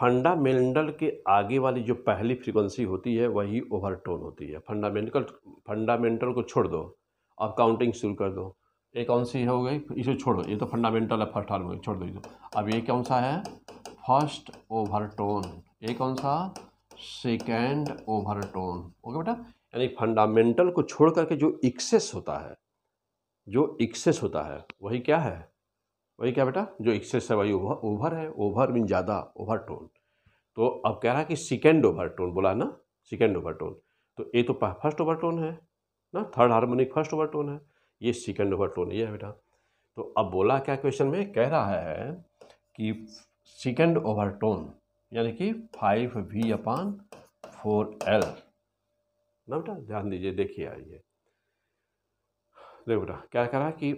फंडामेंटल के आगे वाली जो पहली फ्रीक्वेंसी होती है वही ओवरटोन होती है फंडामेंटल फंडामेंटल को छोड़ दो अब काउंटिंग शुरू कर दो ये कौन सी हो गई इसे छोड़ो ये तो फंडामेंटल है फर्स्ट हार्मोनिक छोड़ दो इसको अब ये कौन सा है फर्स्ट ओवरटोन ये कौन सा सेकेंड ओवरटोन ओके बेटा यानी फंडामेंटल को छोड़ करके जो एक्सेस होता है जो एक्सेस होता है वही क्या है वही क्या बेटा जो एक्सेस है वही ओवर ओवर है ओवर मीन ज़्यादा ओवरटोन तो अब कह रहा है कि सेकेंड ओवरटोन बोला ना सेकेंड ओवरटोन तो ये तो फर्स्ट ओवरटोन है ना थर्ड हार्मोनिक फर्स्ट ओवरटोन है ये सिकेंड ओवर टोन ये है बेटा तो अब बोला क्या क्वेश्चन में कह रहा है कि सिकेंड ओवर टोन यानी कि five v upon four l ना बेटा ध्यान दीजिए देखिए आइए देखो बेटा क्या है कि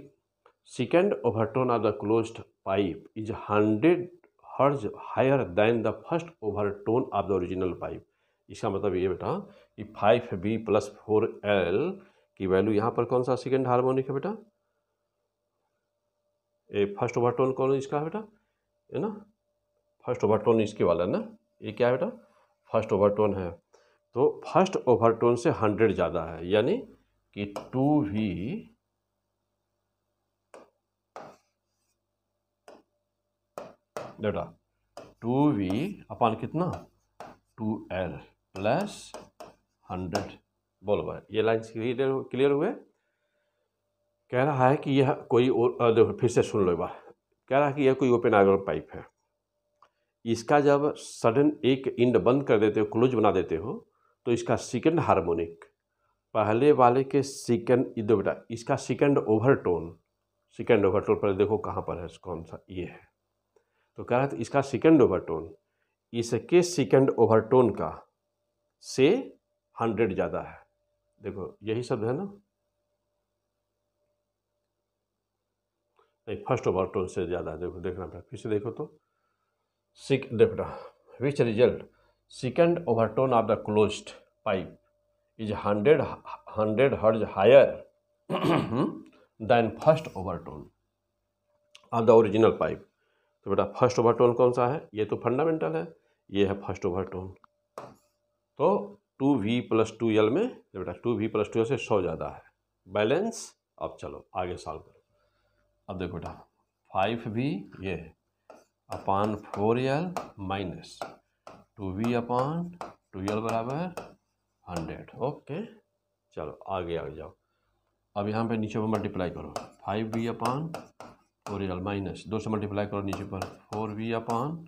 tone of the the pipe is hundred hertz higher than the first overtone of the original pipe इसका मतलब ये बेटा कि five b plus four l कि वैल्यू यहाँ पर कौन सा सेकेंड हार्मोनिक है बेटा ए फर्स्ट ओवरटोन कौन इसका है बेटा है ना फर्स्ट ओवरटोन इसके वाला ना ये क्या है बेटा फर्स्ट ओवरटोन है तो फर्स्ट ओवरटोन से हंड्रेड ज़्यादा है यानी कि टू वी बेटा टू वी अपान कितना टू एल प्लस हंड्रेड बोलो भाई ये लाइन क्लियर क्लियर हुए कह रहा है कि यह कोई देखो फिर से सुन लो बा कह रहा है कि यह कोई ओपन आगर पाइप है इसका जब सडन एक इंड बंद कर देते हो क्लोज बना देते हो तो इसका सेकेंड हार्मोनिक पहले वाले के सेकेंड इधर बेटा इसका सेकेंड ओवरटोन सेकेंड ओवरटोन पर देखो कहाँ पर है कौन सा ये है तो कह रहा था इसका सेकेंड ओवरटोन इसके सेकेंड ओवरटोन का से हंड्रेड ज़्यादा है देखो यही शब्द है ना नहीं फर्स्ट तो ओवर टोन से ज़्यादा देखो देखना पड़ा फिर से देखो तो सिक देखना which result second overtone of the close pipe is hundred hundred hertz higher than first overtone of the original pipe तो बेटा फर्स्ट ओवरटोन कौन सा है ये तो फंडामेंटल है ये है फर्स्ट ओवरटोन तो two v plus two l में बेटा two v plus two l से सौ ज़्यादा है बैलेंस अब चलो आगे सॉल्व करो अब देखो बेटा फाइव वी ये upon four l minus two v upon two l बराबर हंड्रेड ओके चलो आगे आगे जाओ अब यहाँ पे नीचे पर मल्टीप्लाई करो five v upon four l minus दो से मल्टीप्लाई करो नीचे पर four v upon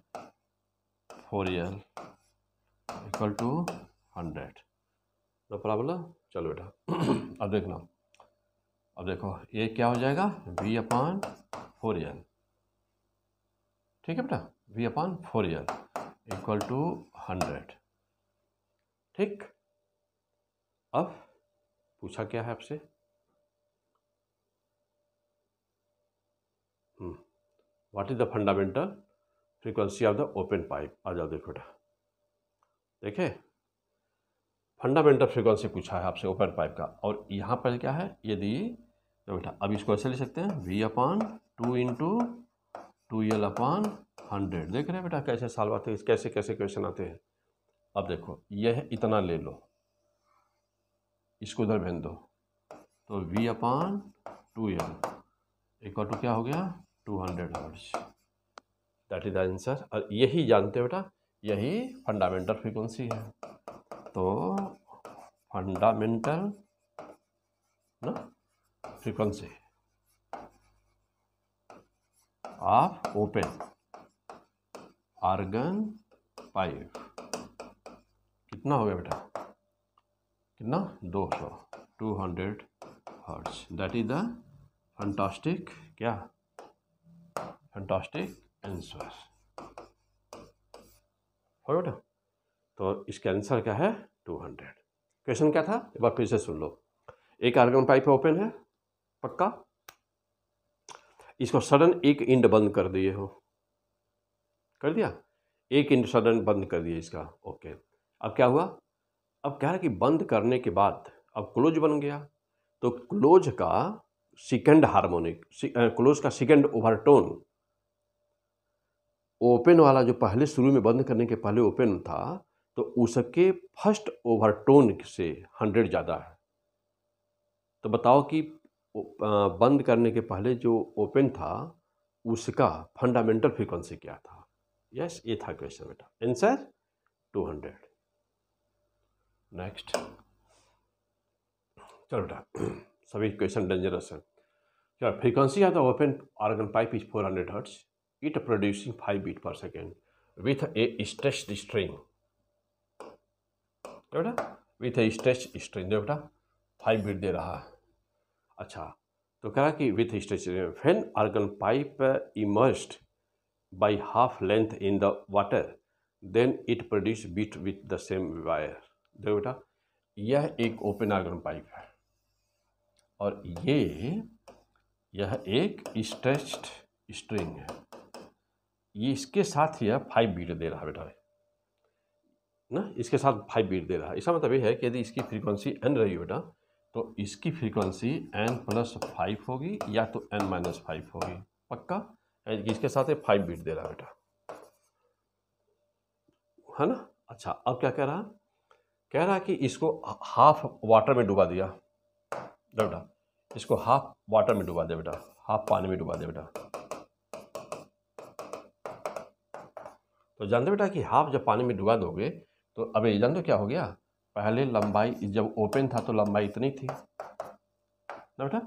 four l equal to hundred no problem चलो बेटा (clears throat) अब देखना अब देखो ये क्या हो जाएगा वी अपान फोर एन ठीक है बेटा v upon four n equal to hundred ठीक अब पूछा क्या है आपसे what is the fundamental frequency of the open pipe आ जाओ देखो बेटा देखे फंडामेंटल फ्रिक्वेंसी पूछा है आपसे ओपन पाइप का और यहाँ पर क्या है यदि तो बेटा अब इसको ऐसे ले सकते हैं v upon two into two l upon hundred देख रहे हैं बेटा कैसे साल आते हैं कैसे कैसे क्वेश्चन आते हैं अब देखो यह इतना ले लो इसको उधर भेज दो तो v upon two l equal to क्या हो गया two hundred that is the answer और यही जानते हो बेटा यही फंडामेंटल फ्रिक्वेंसी है तो फंडामेंटल ना frequency of open organ pipe कितना हो गया बेटा कितना दो सौ two hundred hertz that is the fantastic क्या फंटास्टिक एंसर हो बेटा तो इसका आंसर क्या है टू हंड्रेड क्वेश्चन क्या था एक बार फिर से सुन लो एक आर्गन पाइप ओपन है पक्का इसको सडन एक इंड बंद कर दिए हो कर दिया एक इंड सडन बंद कर दिए इसका ओके अब क्या हुआ अब कह रहा कि बंद करने के बाद अब क्लोज बन गया तो क्लोज का सेकेंड हार्मोनिक क्लोज का सेकेंड ओवरटोन ओपन वाला जो पहले शुरू में बंद करने के पहले ओपन था तो उसके फर्स्ट ओवरटोन से हंड्रेड ज़्यादा है तो बताओ कि बंद करने के पहले जो ओपन था उसका फंडामेंटल फ्रीक्वेंसी क्या था यस ये था क्वेश्चन बेटा आंसर टू हंड्रेड नेक्स्ट चलो बेटा (clears throat) सभी क्वेश्चन डेंजरस है चलो फ्रीक्वेंसी ऑफ द तो open organ pipe is four hundred hertz it producing five beat per second with a stressed string तो बेटा विथ ए स्ट्रेच स्ट्रेन जो बेटा फाइव बीट दे रहा है अच्छा तो कह रहा कि with stretch fan organ pipe immersed by half length in the water then it produce beat with the same wire देखो बेटा यह एक ओपन आर्गन पाइप है और ये यह एक स्ट्रेच्ड स्ट्रिंग है ये इसके साथ यह फाइव बीट दे रहा है बेटा ना इसके साथ फाइव बीट दे रहा है इसका मतलब ये है कि यदि इसकी फ्रीक्वेंसी एन रही बेटा तो इसकी फ्रीक्वेंसी एन प्लस फाइव होगी या तो एन माइनस फाइव होगी पक्का इसके साथ ये फाइव बीट दे रहा बेटा है ना अच्छा अब क्या कह रहा कह रहा कि इसको हाफ वाटर में डुबा दिया बेटा इसको हाफ वाटर में डुबा दे बेटा हाफ पानी में डुबा दे बेटा तो जानते बेटा कि हाफ जब पानी में डुबा दोगे तो अब एजन तो क्या हो गया पहले लंबाई जब ओपन था तो लंबाई इतनी थी ना बेटा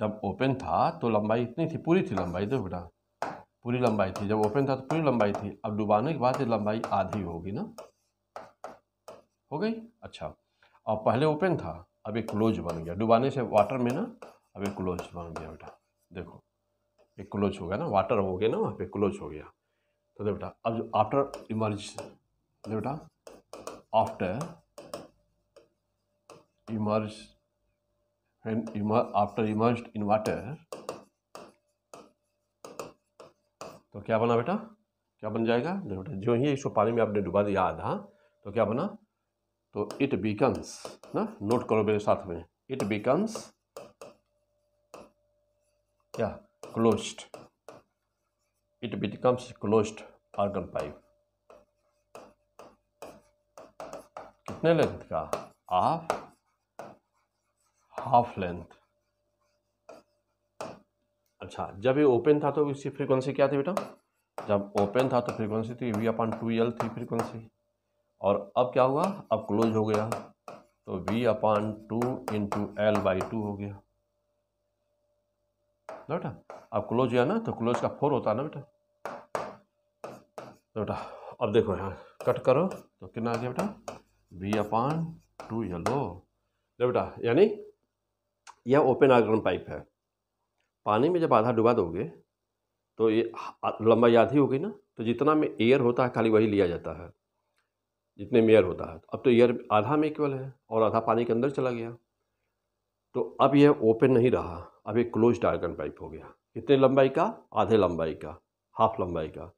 जब ओपन था तो लंबाई इतनी थी पूरी थी लंबाई देखो तो बेटा पूरी लंबाई थी जब ओपन था तो पूरी लंबाई थी अब डुबाने के बाद ये लंबाई आधी होगी ना हो गई अच्छा और पहले ओपन था अब एक क्लोज बन गया डुबाने से वाटर में ना अब एक क्लोज बन गया बेटा देखो ये क्लोज हो गया ना वाटर हो गया ना वहाँ पे क्लोज हो गया तो बेटा अब जो आफ्टर इमर्ज बेटा after emerge after emerge in water तो क्या बना बेटा क्या बन जाएगा नहीं बेटा जो ही इसको पानी में आपने डुबा दिया आधा तो क्या बना तो इट बिकम्स ना नोट करो मेरे साथ में इट बिकम्स क्या closed it becomes closed organ pipe अपने लेंथ का हाफ हाफ लेंथ अच्छा जब ये ओपन था तो इसकी फ्रीक्वेंसी क्या थी बेटा जब ओपन था तो फ्रीक्वेंसी थी वी अपॉन टू एल थी फ्रीक्वेंसी और अब क्या हुआ अब क्लोज हो गया तो v upon two into l by two हो गया बेटा अब क्लोज गया ना तो क्लोज का फोर होता है ना बेटा बेटा अब देखो यहाँ कट करो तो कितना आ गया बेटा बी अपान टू येलो ले बेटा यानी यह ओपन आर्गन पाइप है पानी में जब आधा डुबा दोगे तो ये लंबाई आधी ही होगी ना तो जितना में एयर होता है खाली वही लिया जाता है जितने में एयर होता है अब तो एयर आधा में इक्वल है और आधा पानी के अंदर चला गया तो अब यह ओपन नहीं रहा अब ये क्लोज आर्गन पाइप हो गया कितने लंबाई का आधे लंबाई का हाफ लंबाई का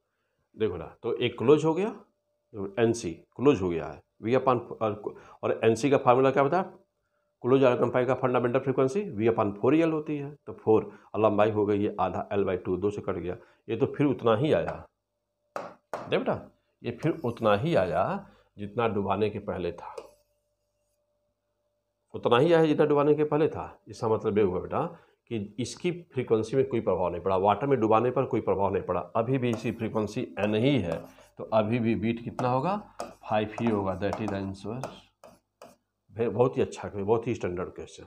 देखो ना तो एक क्लोज हो गया एन सी क्लोज हो गया है वी अपान uh, और एन सी का फार्मूला क्या बताया क्लोज आर कंपाई का fundamental frequency v upon four l होती है तो फोर लंबाई हो गई ये आधा एल बाई टू दो से कट गया ये तो फिर उतना ही आया दे बेटा ये फिर उतना ही आया जितना डुबाने के पहले था उतना ही आया जितना डुबाने के पहले था इसका मतलब ये हुआ बेटा कि इसकी फ्रीक्वेंसी में कोई प्रभाव नहीं पड़ा वाटर में डुबाने पर कोई प्रभाव नहीं पड़ा अभी भी इसकी फ्रीक्वेंसी एन ही है तो अभी भी बीट कितना होगा फाइव ही होगा दैट इज आंसर बहुत ही अच्छा बहुत ही स्टैंडर्ड क्वेश्चन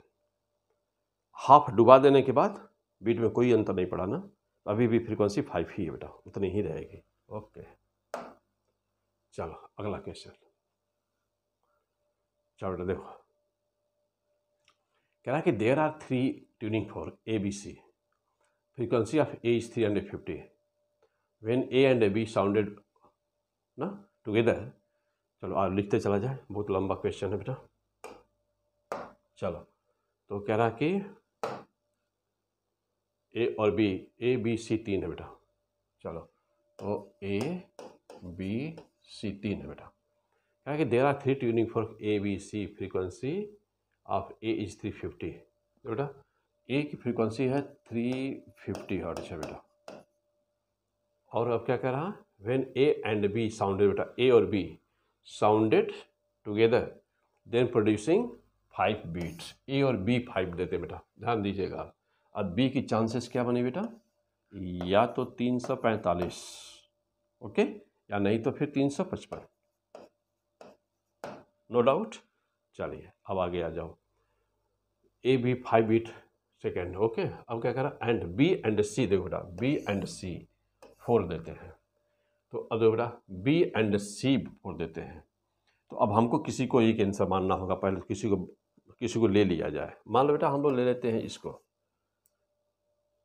हाफ डुबा देने के बाद बीट में कोई अंतर नहीं पड़ा ना अभी भी फ्रीक्वेंसी फाइव ही है बेटा उतनी ही रहेगी ओके चलो अगला क्वेश्चन चलो बेटा देखो कह रहा है कि there are three tuning for A B C frequency of A is three hundred fifty when A and A B sounded ना टुगेदर चलो आप लिखते चला जाए बहुत लंबा क्वेश्चन है बेटा चलो तो कह रहा कि ए और बी ए बी सी तीन है बेटा चलो तो ए बी सी तीन है बेटा कह रहा कि there are three tuning for A B C frequency of A is three fifty बेटा ए की फ्रीक्वेंसी है थ्री फिफ्टी हर्ट है बेटा और अब क्या कह रहा है when A and B sound बेटा ए और B sounded together then producing five beats A और बी फाइव देते बेटा ध्यान दीजिएगा आप अब बी की चांसेस क्या बने बेटा या तो तीन सौ पैंतालीस ओके या नहीं तो फिर तीन सौ पचपन नो डाउट चलिए अब आगे आ जाओ A B five beat second okay अब क्या कह रहा एंड बी एंड सी देखो बेटा बी एंड सी फोर देते हैं तो अब बी एंड सी बोल देते हैं तो अब हमको किसी को एक आंसर मानना होगा पहले तो किसी को किसी को ले लिया जाए मान लो बेटा हम लोग ले लेते हैं इसको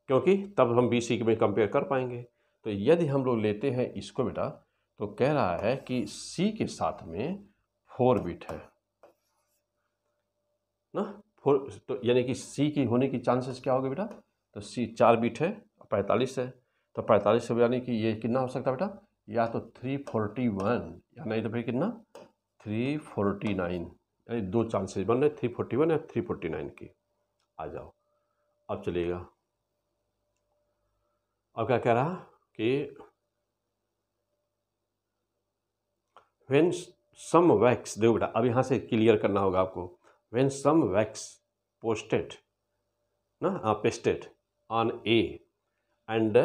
क्योंकि तब हम बी सी में कंपेयर कर पाएंगे तो यदि हम लोग लेते हैं इसको बेटा तो कह रहा है कि सी के साथ में फोर बिट है ना फोर तो यानी कि सी की होने की चांसेस क्या होगी बेटा तो सी चार बिट है पैंतालीस है तो पैंतालीस से यानी कि ये कितना हो सकता है बेटा या तो थ्री फोर्टी वन या नहीं तो फिर कितना थ्री फोर्टी नाइन यानी दो चांसेस बन रहे थ्री फोर्टी वन या थ्री फोर्टी नाइन की आ जाओ अब चलिएगा अब क्या कह रहा कि वेन सम वैक्स देखो बेटा अब यहाँ से क्लियर करना होगा आपको वेन सम वैक्स पोस्टेड ना pasted on A and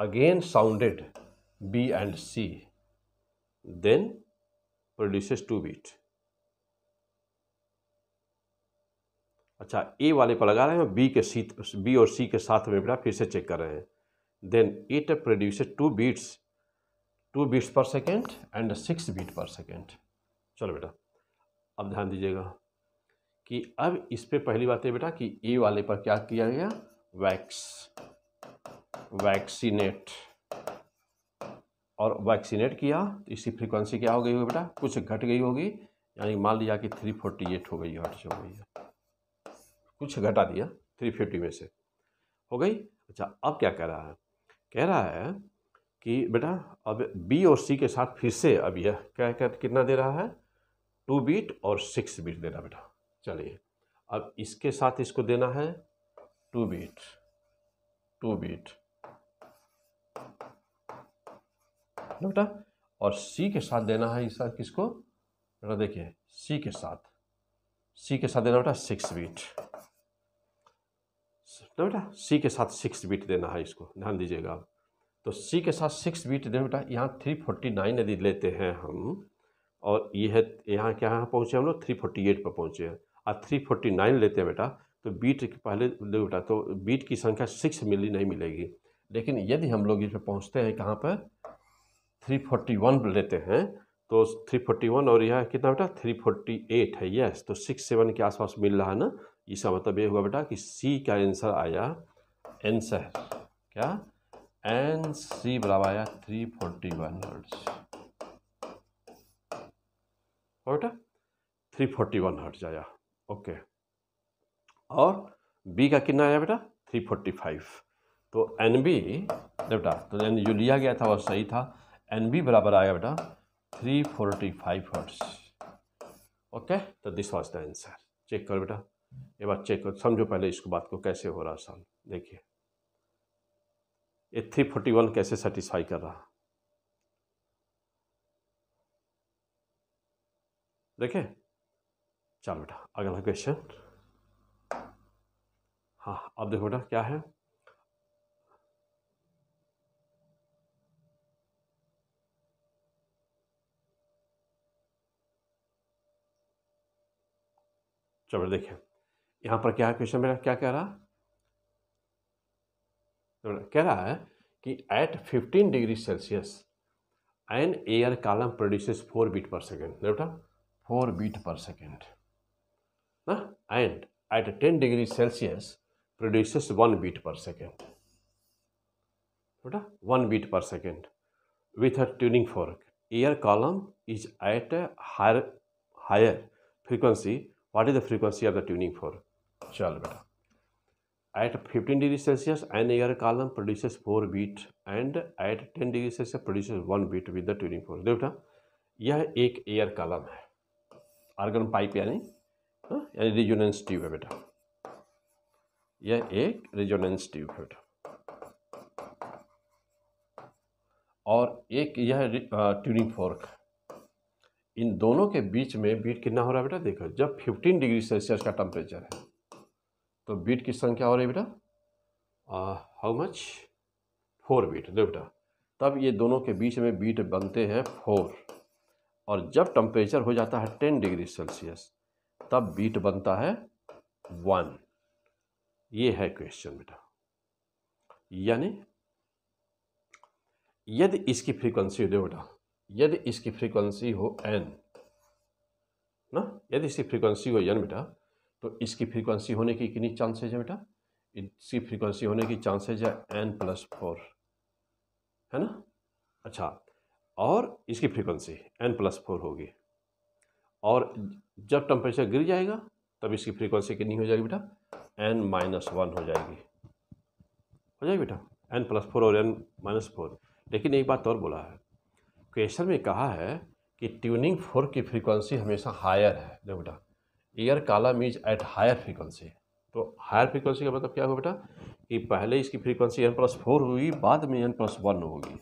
again sounded B and C then produces two bit अच्छा ए वाले पर लगा रहे हैं बी के सी बी और सी के साथ में बेटा फिर से चेक कर रहे हैं then it produce two beats two beats per second and six beat per second चलो बेटा अब ध्यान दीजिएगा कि अब इस पर पहली बात है बेटा कि ए वाले पर क्या किया गया वैक्स वैक्सीनेट और वैक्सीनेट किया तो इसकी फ्रीक्वेंसी क्या हो गई होगी बेटा कुछ घट गई होगी यानी मान लिया कि थ्री फोर्टी एट हो गई हर्ट्स हो गई है कुछ घटा दिया थ्री फिफ्टी में से हो गई अच्छा अब क्या कह रहा है कह रहा है कि बेटा अब बी और सी के साथ फिर से अब यह क्या कर कितना दे रहा है टू बीट और सिक्स बीट दे रहा बेटा चलिए अब इसके साथ इसको देना है टू बीट टू बीट है बेटा और सी के साथ देना है इसका किसको बेटा देखिए सी के साथ सी के साथ देना बेटा सिक्स बीट तो बेटा सी के साथ सिक्स बीट देना है इसको ध्यान दीजिएगा आप तो सी के साथ सिक्स बीट देना बेटा यहाँ थ्री फोर्टी नाइन यदि लेते हैं हम और ये है यहाँ क्या यहाँ पहुँचे हम लोग थ्री फोर्टी एट पर पहुँचे हैं और थ्री फोर्टी नाइन लेते हैं बेटा तो बीट पहले बेटा तो बीट की संख्या सिक्स मिली नहीं मिलेगी लेकिन यदि हम लोग इस पर पहुँचते हैं कहाँ पर थ्री फोर्टी वन लेते हैं तो थ्री फोर्टी वन और यह कितना बेटा थ्री फोर्टी एट है यस तो सिक्स सेवन के आसपास मिल रहा है ना इसका मतलब ये हुआ बेटा कि सी का आंसर आया आंसर क्या एन सी बराबर आया थ्री फोर्टी वन हर्ट्स और बेटा थ्री फोर्टी वन हर्ट्स आया ओके और बी का कितना आया बेटा थ्री फोर्टी फाइव तो एन बी बेटा तो एन जो लिया गया था वह सही था एन बी बराबर आएगा बेटा three forty five hertz okay तो this was the answer check करो बेटा ये बात चेक करो समझो पहले इसको बात को कैसे हो रहा सॉल्व देखिए ये थ्री फोर्टी वन कैसे सेटिस्फाई कर रहा देखे चलो बेटा अगला क्वेश्चन हाँ अब देखो बेटा क्या है चलो देखें यहाँ पर क्या क्वेश्चन मेरा क्या कह रहा तो कह रहा है कि at 15 degree Celsius an air column produces four beat per second बेटा four beat per second and at 10 degree Celsius produces one beat per second बेटा one beat per second with a tuning fork air column is at higher higher frequency what is the frequency of the tuning fork चल बेटा at 15 degree celsius an air column produces 4 beat and at 10 degree celsius produces 1 beat with the tuning force देखो यह एक एयर कॉलम है आर्गन पाइप यानी हाँ, यानी रिजोनेंस ट्यूब है बेटा यह एक रिजोनेंस ट्यूब है बेटा और एक यह ट्यूनिंग फोर्क है इन दोनों के बीच में बीट कितना हो रहा है बेटा देखो जब 15 डिग्री सेल्सियस का टेम्परेचर है तो बीट की संख्या हो रही है बेटा हाउ मच फोर बीट देखो बेटा तब ये दोनों के बीच में बीट बनते हैं फोर और जब टेम्परेचर हो जाता है टेन डिग्री सेल्सियस तब बीट बनता है वन ये है क्वेश्चन बेटा यानी यदि इसकी फ्रीक्वेंसी दे बेटा यदि इसकी फ्रीक्वेंसी हो एन ना यदि इसकी फ्रीक्वेंसी हो एन बेटा तो इसकी फ्रीक्वेंसी होने की कितनी चांसेज है बेटा इसकी फ्रीक्वेंसी होने की चांसेज है एन प्लस फोर है ना अच्छा और इसकी फ्रीक्वेंसी एन प्लस फोर होगी और जब टेम्परेचर गिर जाएगा तब इसकी फ्रीक्वेंसी कितनी हो जाएगी बेटा एन माइनस वन हो जाएगी हो जाएगी बेटा एन प्लस फोर और एन माइनस फोर लेकिन एक बात और बोला है क्वेश्चन में कहा है कि ट्यूनिंग फोर की फ्रीक्वेंसी हमेशा हायर है देखो बेटा air column is at higher frequency तो हायर फ्रीक्वेंसी का मतलब क्या हुआ बेटा कि पहले इसकी फ्रीक्वेंसी एन प्लस फोर हुई बाद में एन प्लस वन होगी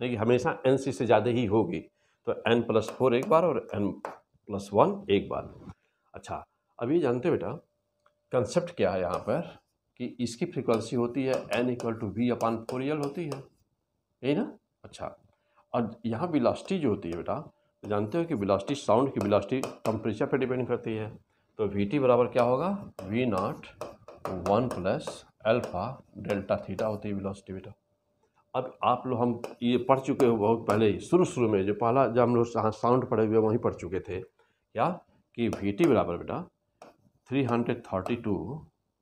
लेकिन हमेशा एन सी से ज़्यादा ही होगी तो एन प्लस फोर एक बार और एन प्लस वन एक बार अच्छा अब ये जानते बेटा कंसेप्ट क्या है यहाँ पर कि इसकी फ्रीक्वेंसी होती है n equal to v upon four l होती है यही ना अच्छा और यहाँ विलासिटी जो होती है बेटा तो जानते हो कि बिलास्टी साउंड की विलासिटी टम्परेचर पर डिपेंड करती है तो वी टी बराबर क्या होगा v nought one plus alpha delta theta होती है विलासिटी बेटा अब आप लोग हम ये पढ़ चुके हो बहुत पहले ही शुरू शुरू में जो पहला जब हम लोग साउंड पढ़े हुए वहीं पढ़ चुके थे क्या कि वी टी बराबर बेटा थ्री हंड्रेड थर्टी टू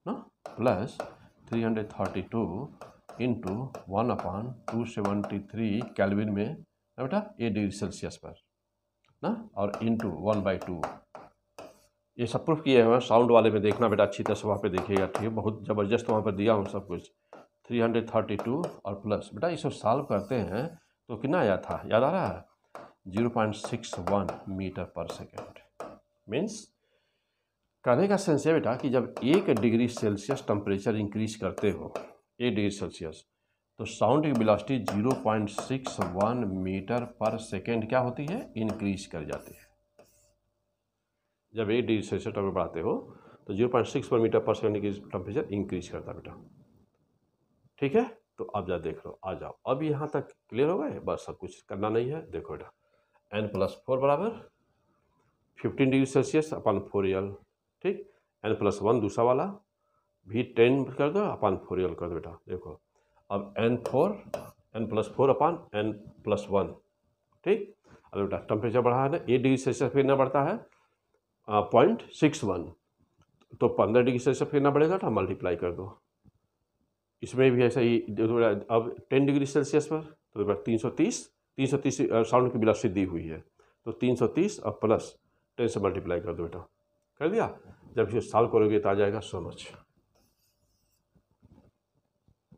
ना plus three hundred thirty two into one upon two seventy three kelvin में ना बेटा ए डिग्री सेल्सियस पर ना और इंटू वन बाई टू ये सब प्रूफ किए हैं साउंड वाले में देखना बेटा अच्छी तरह से वहाँ पर देखिएगा ठीक है बहुत ज़बरदस्त वहाँ पर दिया हूँ सब कुछ थ्री हंड्रेड थर्टी टू और प्लस बेटा इसको सॉल्व करते हैं तो कितना आया था याद आ रहा है zero point six one metre per second means कहने का सेंस है बेटा कि जब एक डिग्री सेल्सियस टेम्परेचर इंक्रीज करते हो एक डिग्री सेल्सियस तो साउंड की सिक्स 0.61 मीटर पर सेकेंड क्या होती है इंक्रीज कर जाती है जब एक डिग्री सेल्सियस टेम्परेचर बढ़ाते हो तो सिक्स पर मीटर पर सेकेंड की टेम्परेचर इंक्रीज करता बेटा ठीक है तो अब जा देख लो आ जाओ अब यहाँ तक क्लियर हो गए बस सब कुछ करना नहीं है देखो बेटा एन प्लस फोर बराबर fifteen degree Celsius upon four l ठीक एन प्लस वन दूसरा वाला भी टेन कर दो अपान फोर एल कर दो बेटा देखो अब n four n plus four upon n plus one ठीक अब बेटा टेम्परेचर बढ़ा है ना एट डिग्री सेल्सियस कितना बढ़ता है पॉइंट सिक्स वन तो पंद्रह डिग्री सेल्सियस कितना बढ़ेगा बेटा मल्टीप्लाई कर दो इसमें भी ऐसा ही अब टेन डिग्री सेल्सियस पर तो बेटा तीन सौ तीस तीन सौ तीस साउंड की बिला दी हुई है तो तीन सौ तीस और प्लस टेन से मल्टीप्लाई कर दो बेटा कर दिया जब इसे साल करोगे तो आ जाएगा सो मच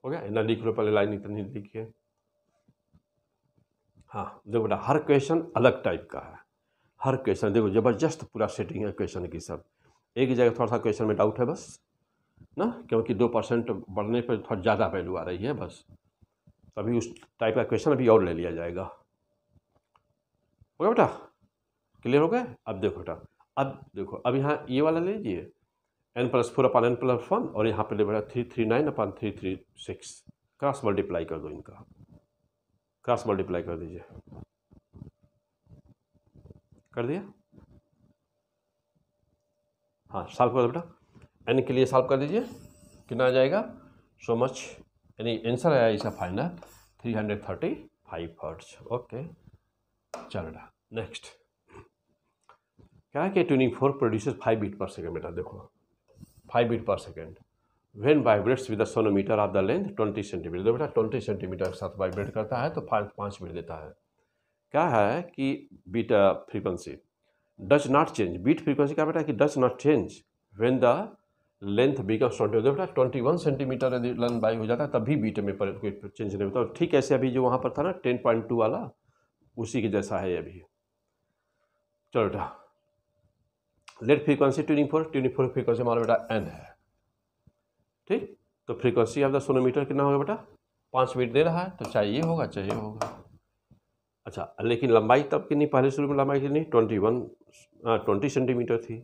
हो गया ना लिख लो पहले लाइन इतनी लिखिए हाँ देखो बेटा हर क्वेश्चन अलग टाइप का है हर क्वेश्चन देखो जबरदस्त पूरा सेटिंग है क्वेश्चन की सब एक जगह थोड़ा सा क्वेश्चन में डाउट है बस ना क्योंकि दो परसेंट बढ़ने पर थोड़ा ज़्यादा वैल्यू आ रही है बस अभी उस टाइप का क्वेश्चन अभी और ले लिया जाएगा हो गया बेटा क्लियर हो गया अब देखो बेटा अब देखो अब यहाँ ये वाला लीजिए n plus four upon n plus one और यहाँ पे ले बैठा three three nine upon three three six cross multiply कर दो इनका क्रॉस मल्टीप्लाई कर दीजिए कर दिया हाँ सॉल्व कर दो बेटा एन के लिए सॉल्व कर दीजिए कितना आ जाएगा सो मच यानी आंसर आया इसका final three hundred thirty five hertz okay चलो बेटा नेक्स्ट क्या है कि twenty four producer five beat per second बेटा देखो 5 beat per second when vibrates with the sonometer of the length 20 centimetre बेटा 20 सेंटीमीटर के साथ वाइब्रेट करता है तो फाइव पाँच बीट देता है क्या है कि beat frequency does not change beat frequency क्या बेटा कि does not change when the length becomes twenty बेटा ट्वेंटी वन सेंटीमीटर यदि लेंथ बाई हो जाता है तभी बीट में पर कोई चेंज नहीं होता ठीक ऐसे अभी जो वहाँ पर था ना टेन पॉइंट टू वाला उसी के जैसा है अभी चलो बेटा let frequency twenty four twenty four frequency हमारा बेटा एन है ठीक तो फ्रीक्वेंसी ऑफ द सोनोमीटर कितना होगा बेटा पाँच मिनट दे रहा है तो चाहिए होगा चाहिए होगा अच्छा लेकिन लंबाई तब कितनी पहले शुरू में लंबाई कितनी ट्वेंटी वन ट्वेंटी सेंटीमीटर थी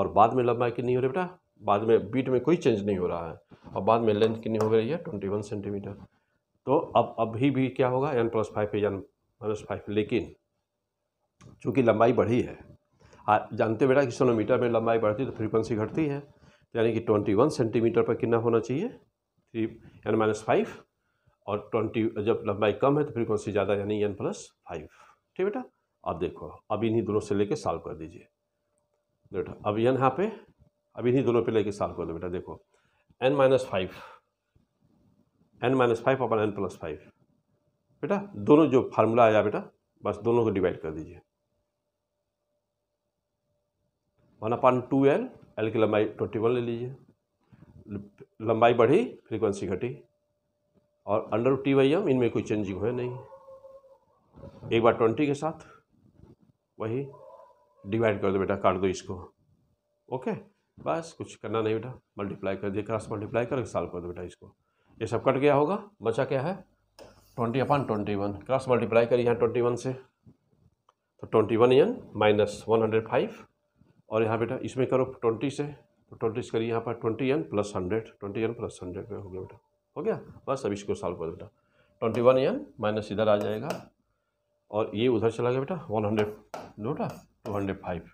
और बाद में लंबाई कितनी हो रही बेटा बाद में बीट में कोई चेंज नहीं हो रहा है और बाद में लेंथ कितनी हो गई है ट्वेंटी वन सेंटीमीटर तो अब अभी भी क्या होगा n plus five n minus five लेकिन चूँकि लंबाई बढ़ी है जानते बेटा कि सोनोमीटर में लंबाई बढ़ती है तो फ्रीक्वेंसी घटती है यानी कि ट्वेंटी वन सेंटीमीटर पर कितना होना चाहिए थ्री एन माइनस फाइव और ट्वेंटी जब लंबाई कम है तो फ्रीक्वेंसी ज़्यादा यानी एन प्लस फाइव ठीक बेटा अब देखो अब इन्हीं दोनों से लेके सॉल्व कर दीजिए बेटा अब एन यहाँ पे अब इन्हीं दोनों पे लेके सॉल्व कर दो बेटा देखो n minus five n minus five upon n plus five बेटा दोनों जो फार्मूला आया बेटा बस दोनों को डिवाइड कर दीजिए one upon two l l की लंबाई ट्वेंटी वन ले लीजिए लंबाई बढ़ी फ्रीक्वेंसी घटी और अंडर टी वाई एम इनमें कोई चेंजिंग हुए नहीं एक बार ट्वेंटी के साथ वही डिवाइड कर दो बेटा काट दो इसको ओके बस कुछ करना नहीं बेटा मल्टीप्लाई कर दिए क्रॉस मल्टीप्लाई करके सॉल्व कर दो बेटा इसको ये सब कट गया होगा बचा क्या है twenty upon twenty one cross multiply करिए यहाँ ट्वेंटी वन से तो twenty one n minus one hundred five और यहाँ बेटा इसमें करो ट्वेंटी से तो ट्वेंटी से करिए यहाँ पर twenty n plus hundred twenty n plus hundred में हो गया बेटा हो गया बस अब इसको सॉल्व करो बेटा ट्वेंटी वन एन माइनस इधर आ जाएगा और ये उधर चला गया बेटा वन हंड्रेड बेटा two hundred five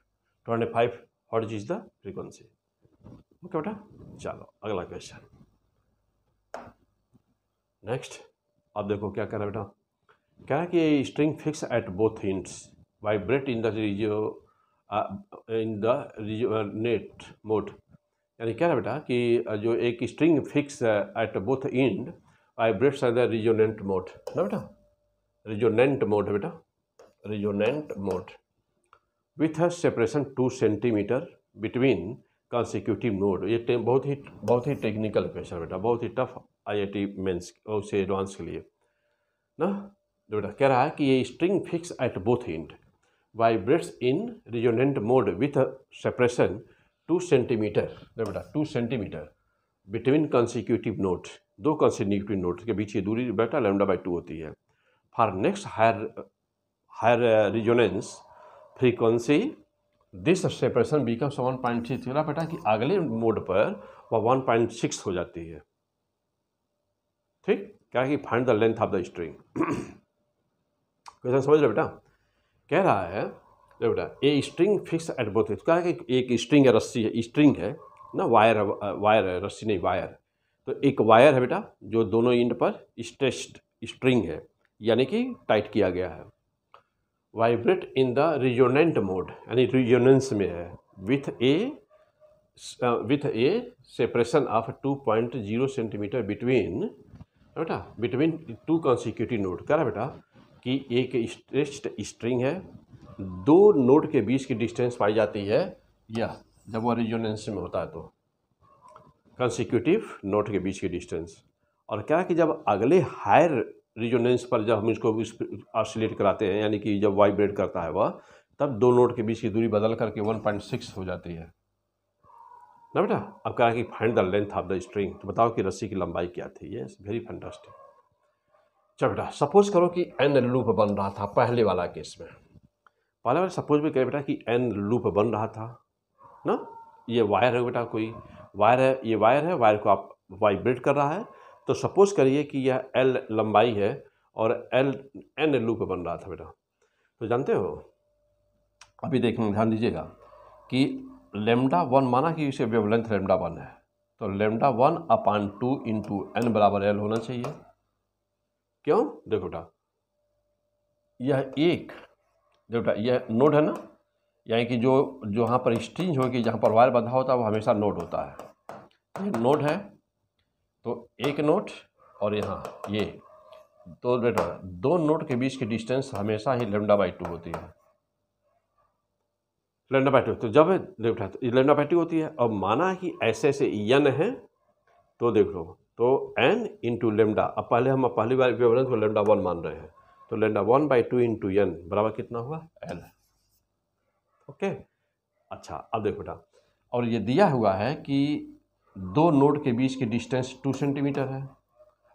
two hundred five what is the frequency okay बेटा चलो अगला क्वेश्चन नेक्स्ट अब देखो क्या कह रहा है बेटा कह रहा है कि string fix at both ends vibrate in the जो इन द रिजनेट मोड यानी क्या है बेटा कि जो एक string fix at both end vibrates at the resonant mode ना बेटा रिजोनेंट मोड है बेटा resonant mode with a separation two centimetre between consecutive mode ये बहुत ही बहुत ही टेक्निकल क्वेश्चन बेटा बहुत ही टफ आईआईटी मेंस टी मेन्स एडवांस के लिए ना तो बेटा कह रहा है कि ये string fix at both end vibrates in resonant mode with a separation 2 centimetre बेटा 2 सेंटीमीटर बिटवीन कंसिक्यूटिव नोट दो कंसिक्यूटिव नोट के बीच ये दूरी बेटा लेमडा बाई टू होती है for next higher higher resonance frequency this separation becomes one point three थी बेटा कि अगले मोड पर वह वन पॉइंट सिक्स हो जाती है ठीक क्या कि find the length of the string question समझ लो बेटा कह रहा है बेटा a string fix at both कहा है कि एक स्ट्रिंग है रस्सी है स्ट्रिंग है ना वायर है वायर है रस्सी नहीं वायर तो एक वायर है बेटा जो दोनों इंड पर स्ट्रेस्ड स्ट्रिंग है यानी कि टाइट किया गया है vibrate in the resonant mode यानी रिजोनेंस में है with a with a separation of two point zero centimetre between बेटा बिटवीन टू कॉन्सिक्यूटिव नोड है बेटा की एक स्ट्रेस्ट स्ट्रिंग है दो नोट के बीच की डिस्टेंस पाई जाती है यह जब वह रिजोनेंस में होता है तो कंसिक्यूटिव नोट के बीच की डिस्टेंस और क्या है कि जब अगले हायर रिजोनेंस पर जब हम इसको ऑसिलेट कराते हैं यानी कि जब वाइब्रेट करता है वह तब दो नोट के बीच की दूरी बदल करके 1.6 हो जाती है ना बेटा अब है कि find the length of the string तो बताओ कि रस्सी की लंबाई क्या थी ये वेरी फंटास्टिक चलो बेटा सपोज करो कि एन लूप बन रहा था पहले वाला केस में पहले वाला सपोज भी करें बेटा कि एन लूप बन रहा था ना ये वायर है बेटा कोई वायर है ये वायर है वायर को आप वाइब्रेट कर रहा है तो सपोज करिए कि यह एल लंबाई है और एल एन लूप बन रहा था बेटा तो जानते हो अभी देखने ध्यान दीजिएगा कि लेमडा वन माना कि इसे वेवलेंथ लेमडा वन है तो lambda one upon two into n बराबर एल होना चाहिए क्यों देखो बेटा यह एक देखो बेटा यह नोड है ना यानी कि जो जो यहाँ पर स्ट्रिंज हो कि जहाँ पर वायर बंधा होता है वो हमेशा नोड होता है तो ये नोड है तो एक नोट और यहाँ ये तो बेटा दो नोट के बीच की डिस्टेंस हमेशा ही लेमडा बाई टू होती है लेमडा बाई टू तो जब लेमडा तो लेमडा बाई टू होती है अब माना कि ऐसे ऐसे यन है तो देख लो तो एन इंटू लेमडा अब पहले हम पहली बार विवरण को लेमडा वन मान रहे हैं तो lambda one by two into n बराबर कितना हुआ एल ओके अच्छा अब देखो बेटा और ये दिया हुआ है कि दो नोड के बीच की डिस्टेंस टू सेंटीमीटर है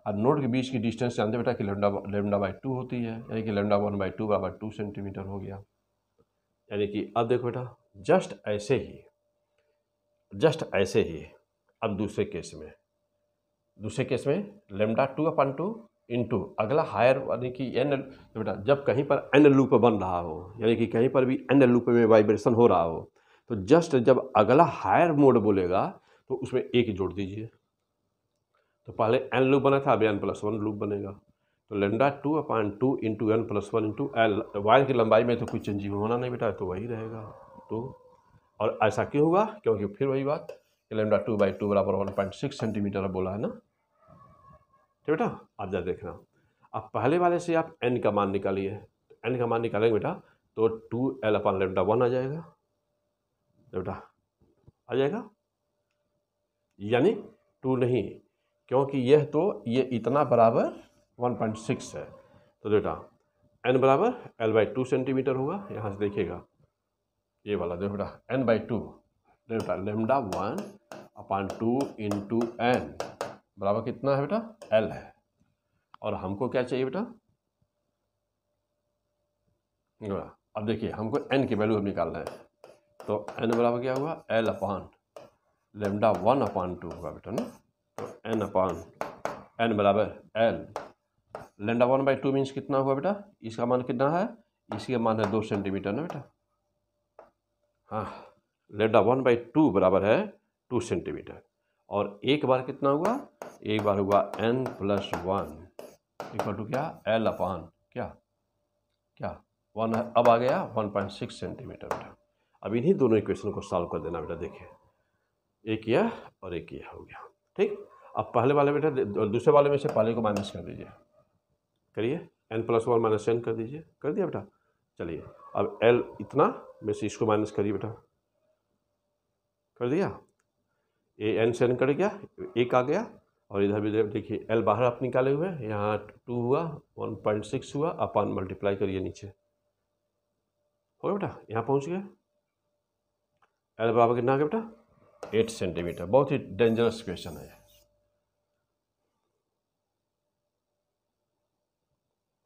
और नोड के बीच की डिस्टेंस जानते बेटा कि लेमडा लेमडा बाई टू होती है यानी कि लेमडा वन बाई टू बराबर टू सेंटीमीटर हो गया यानी कि अब देखो बेटा जस्ट ऐसे ही जस्ट ऐसे ही अब दूसरे केस में दूसरे केस में lambda two upon two into अगला हायर यानी कि एन बेटा जब कहीं पर एन लूप बन रहा हो यानी कि कहीं पर भी एन लूप में वाइब्रेशन हो रहा हो तो जस्ट जब अगला हायर मोड बोलेगा तो उसमें एक जोड़ दीजिए तो पहले एन लूप बना था अब एन प्लस वन लूप बनेगा तो lambda two upon two into n plus one into l wire की लंबाई में तो कोई चेंजिंग होना नहीं बेटा तो वही रहेगा तो और ऐसा क्यों होगा क्योंकि फिर वही बात लेमडा टू बाई टू बराबर वन पॉइंट सिक्स सेंटीमीटर बोला है ना ठीक बेटा आप जरा देखना अब पहले वाले से आप एन का मान निकालिए एन का मान निकालेंगे बेटा तो two l upon lambda one आ जाएगा तो बेटा आ जाएगा यानी टू नहीं क्योंकि यह तो ये इतना बराबर वन पॉइंट सिक्स है तो बेटा एन बराबर एल बाई टू सेंटीमीटर होगा यहाँ से देखिएगा ये वाला देखो बेटा n by two delta lambda one upon two in into n बराबर कितना है बेटा एल है और हमको क्या चाहिए बेटा अब देखिए हमको एन की वैल्यू हम निकालना है तो एन बराबर क्या हुआ l upon lambda one upon two हुआ बेटा ना तो एन अपान एन बराबर l lambda one by two means कितना हुआ बेटा इसका मान कितना है इसका मान है दो सेंटीमीटर ना बेटा हाँ लेमडा वन बाई टू बराबर है टू सेंटीमीटर और एक बार कितना हुआ एक बार हुआ n plus one equal to क्या एल अपान क्या क्या वन अब आ गया वन पॉइंट सिक्स सेंटीमीटर बेटा अब इन्हीं दोनों इक्वेशन को सॉल्व कर देना बेटा देखिए एक यह और एक यह हो गया ठीक अब पहले वाले बेटा दूसरे वाले में से पहले को माइनस कर दीजिए करिए n plus one minus n कर दीजिए कर दिया बेटा चलिए अब एल इतना में से इसको माइनस करिए बेटा कर दिया ए एन से एन कर गया एक आ गया और इधर भी देखिए एल बाहर आप निकाले हुए हैं यहाँ टू हुआ वन पॉइंट सिक्स हुआ अपान मल्टीप्लाई करिए नीचे हो गया बेटा यहाँ पहुँच गया एल बराबर कितना आ गया बेटा एट सेंटीमीटर बहुत ही डेंजरस क्वेश्चन है